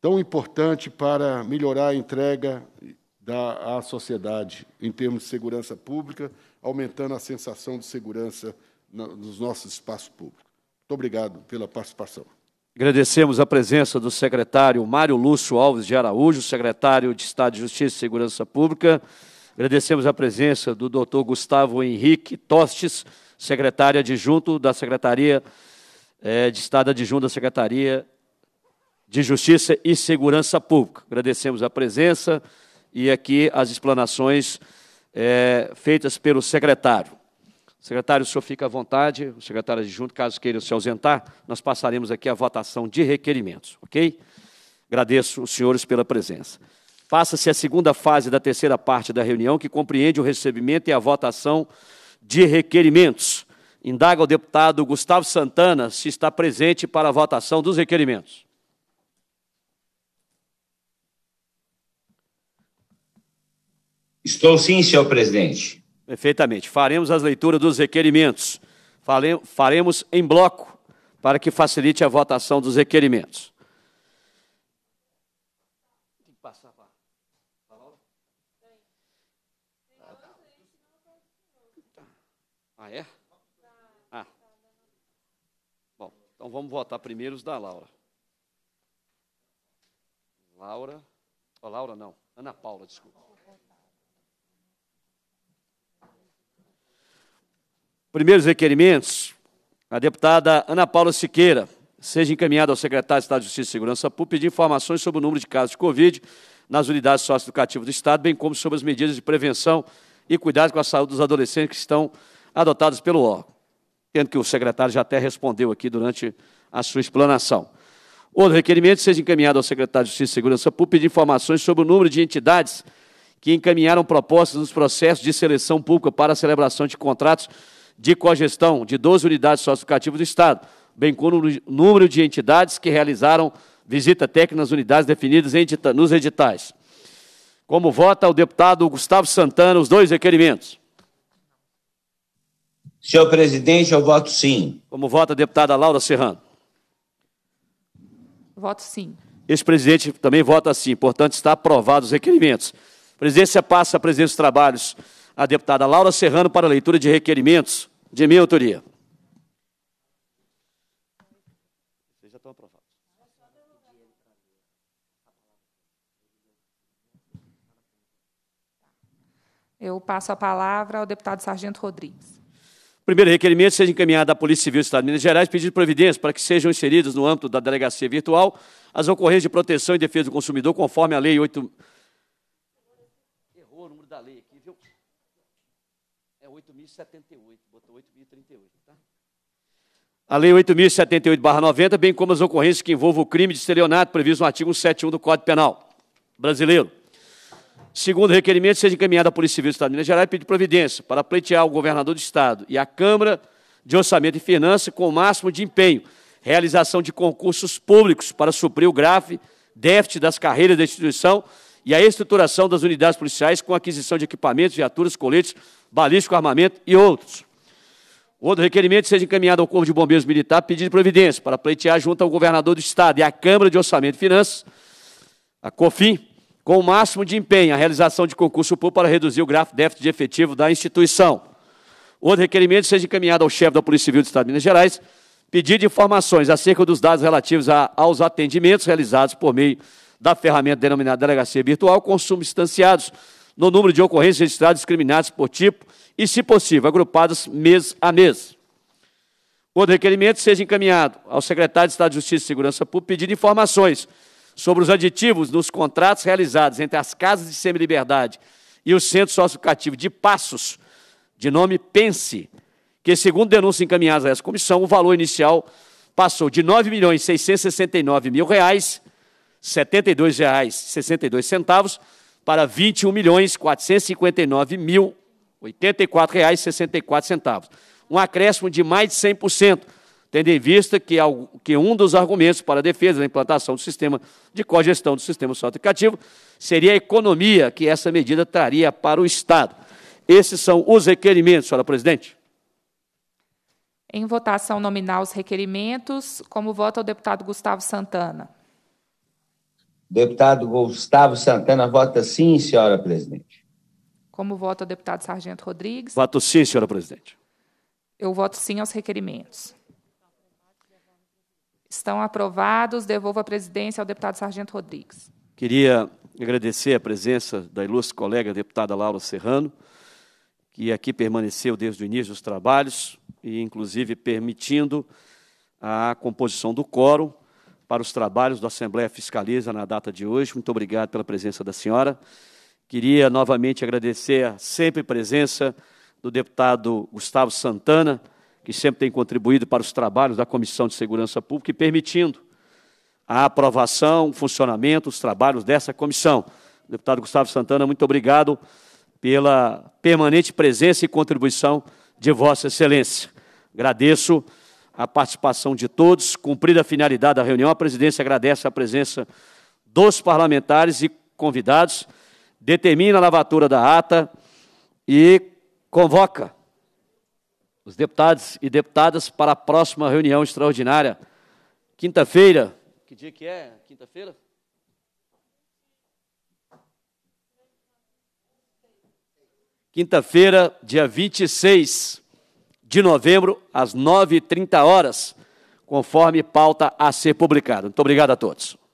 tão importante para melhorar a entrega da, à sociedade em termos de segurança pública, aumentando a sensação de segurança nos nossos espaços públicos. Muito obrigado pela participação. Agradecemos a presença do secretário Mário Lúcio Alves de Araújo, secretário de Estado de Justiça e Segurança Pública. Agradecemos a presença do doutor Gustavo Henrique Tostes, secretário adjunto da Secretaria eh, de Estado adjunto da Secretaria de Justiça e Segurança Pública. Agradecemos a presença e aqui as explanações é, feitas pelo secretário. Secretário, o senhor fica à vontade, o secretário adjunto, caso queira se ausentar, nós passaremos aqui a votação de requerimentos, ok? Agradeço os senhores pela presença. Passa-se a segunda fase da terceira parte da reunião, que compreende o recebimento e a votação de requerimentos. Indaga o deputado Gustavo Santana se está presente para a votação dos requerimentos. Estou sim, senhor presidente. Perfeitamente. Faremos as leituras dos requerimentos. Faremos em bloco para que facilite a votação dos requerimentos. Ah, é? Ah. Bom, então vamos votar primeiro os da Laura. Laura. Oh, Laura não. Ana Paula, desculpa. Primeiros requerimentos, a deputada Ana Paula Siqueira seja encaminhada ao secretário de Estado de Justiça e Segurança Pública pedir informações sobre o número de casos de Covid nas unidades socioeducativas do Estado, bem como sobre as medidas de prevenção e cuidado com a saúde dos adolescentes que estão adotadas pelo órgão. Tendo que o secretário já até respondeu aqui durante a sua explanação. Outro requerimento seja encaminhado ao secretário de Justiça e Segurança Pública pedir informações sobre o número de entidades que encaminharam propostas nos processos de seleção pública para a celebração de contratos de cogestão de 12 unidades socioeducativas do Estado, bem como o número de entidades que realizaram visita técnica nas unidades definidas nos editais. Como vota o deputado Gustavo Santana os dois requerimentos? Senhor presidente, eu voto sim. Como vota a deputada Laura Serrano? Voto sim. Ex-presidente também vota sim. Portanto, está aprovado os requerimentos. A presidência passa a presidência dos trabalhos a deputada Laura Serrano para a leitura de requerimentos de minha autoria. Eu passo a palavra ao deputado Sargento Rodrigues. Primeiro requerimento seja encaminhado à Polícia Civil do Estado de Minas Gerais pedido de providência para que sejam inseridos no âmbito da delegacia virtual as ocorrências de proteção e defesa do consumidor conforme a Lei 8... 8.078, botou 8.038, tá? A Lei 8.078-90, bem como as ocorrências que envolvam o crime de estelionato previsto no artigo 171 do Código Penal brasileiro. Segundo requerimento, seja encaminhada à Polícia Civil do Estado de Minas Gerais e pedir providência para pleitear ao governador do Estado e à Câmara de Orçamento e Finanças com o máximo de empenho, realização de concursos públicos para suprir o grave déficit das carreiras da instituição e a estruturação das unidades policiais com aquisição de equipamentos, viaturas, coletes, balístico, armamento e outros. Outro requerimento é seja encaminhado ao Corpo de Bombeiros Militar pedido de providência para pleitear junto ao Governador do Estado e à Câmara de Orçamento e Finanças, a COFIN, com o máximo de empenho a realização de concurso público para reduzir o gráfico déficit de efetivo da instituição. Outro requerimento é seja encaminhado ao chefe da Polícia Civil do Estado de Minas Gerais pedido de informações acerca dos dados relativos a, aos atendimentos realizados por meio da ferramenta denominada delegacia virtual com instanciados no número de ocorrências registradas discriminadas por tipo e, se possível, agrupadas mês a mês. O requerimento seja encaminhado ao secretário de Estado de Justiça e Segurança Pública pedindo informações sobre os aditivos nos contratos realizados entre as casas de semi-liberdade e o Centro Socioeducativo de Passos, de nome Pense, que, segundo denúncia encaminhada a essa comissão, o valor inicial passou de R$ 9.669.000 72,62 para R$ 21.459.084,64, um acréscimo de mais de 100%, tendo em vista que, que um dos argumentos para a defesa da implantação do sistema de cogestão do sistema socioeducativo seria a economia que essa medida traria para o Estado. Esses são os requerimentos, senhora presidente. Em votação nominal, os requerimentos. Como vota o deputado Gustavo Santana? Deputado Gustavo Santana vota sim, senhora presidente. Como vota o deputado Sargento Rodrigues? Voto sim, senhora presidente. Eu voto sim aos requerimentos. Estão aprovados. Devolvo a presidência ao deputado Sargento Rodrigues. Queria agradecer a presença da ilustre colega deputada Laura Serrano, que aqui permaneceu desde o início dos trabalhos e, inclusive, permitindo a composição do quórum para os trabalhos da Assembleia Fiscaliza na data de hoje. Muito obrigado pela presença da senhora. Queria novamente agradecer a sempre presença do deputado Gustavo Santana, que sempre tem contribuído para os trabalhos da Comissão de Segurança Pública e permitindo a aprovação, o funcionamento, os trabalhos dessa comissão. Deputado Gustavo Santana, muito obrigado pela permanente presença e contribuição de Vossa Excelência. Agradeço a participação de todos. Cumprida a finalidade da reunião, a presidência agradece a presença dos parlamentares e convidados, determina a lavatura da ata e convoca os deputados e deputadas para a próxima reunião extraordinária, quinta-feira. Que dia que é? Quinta-feira? Quinta-feira, dia 26 de novembro, às 9h30 horas, conforme pauta a ser publicada. Muito obrigado a todos.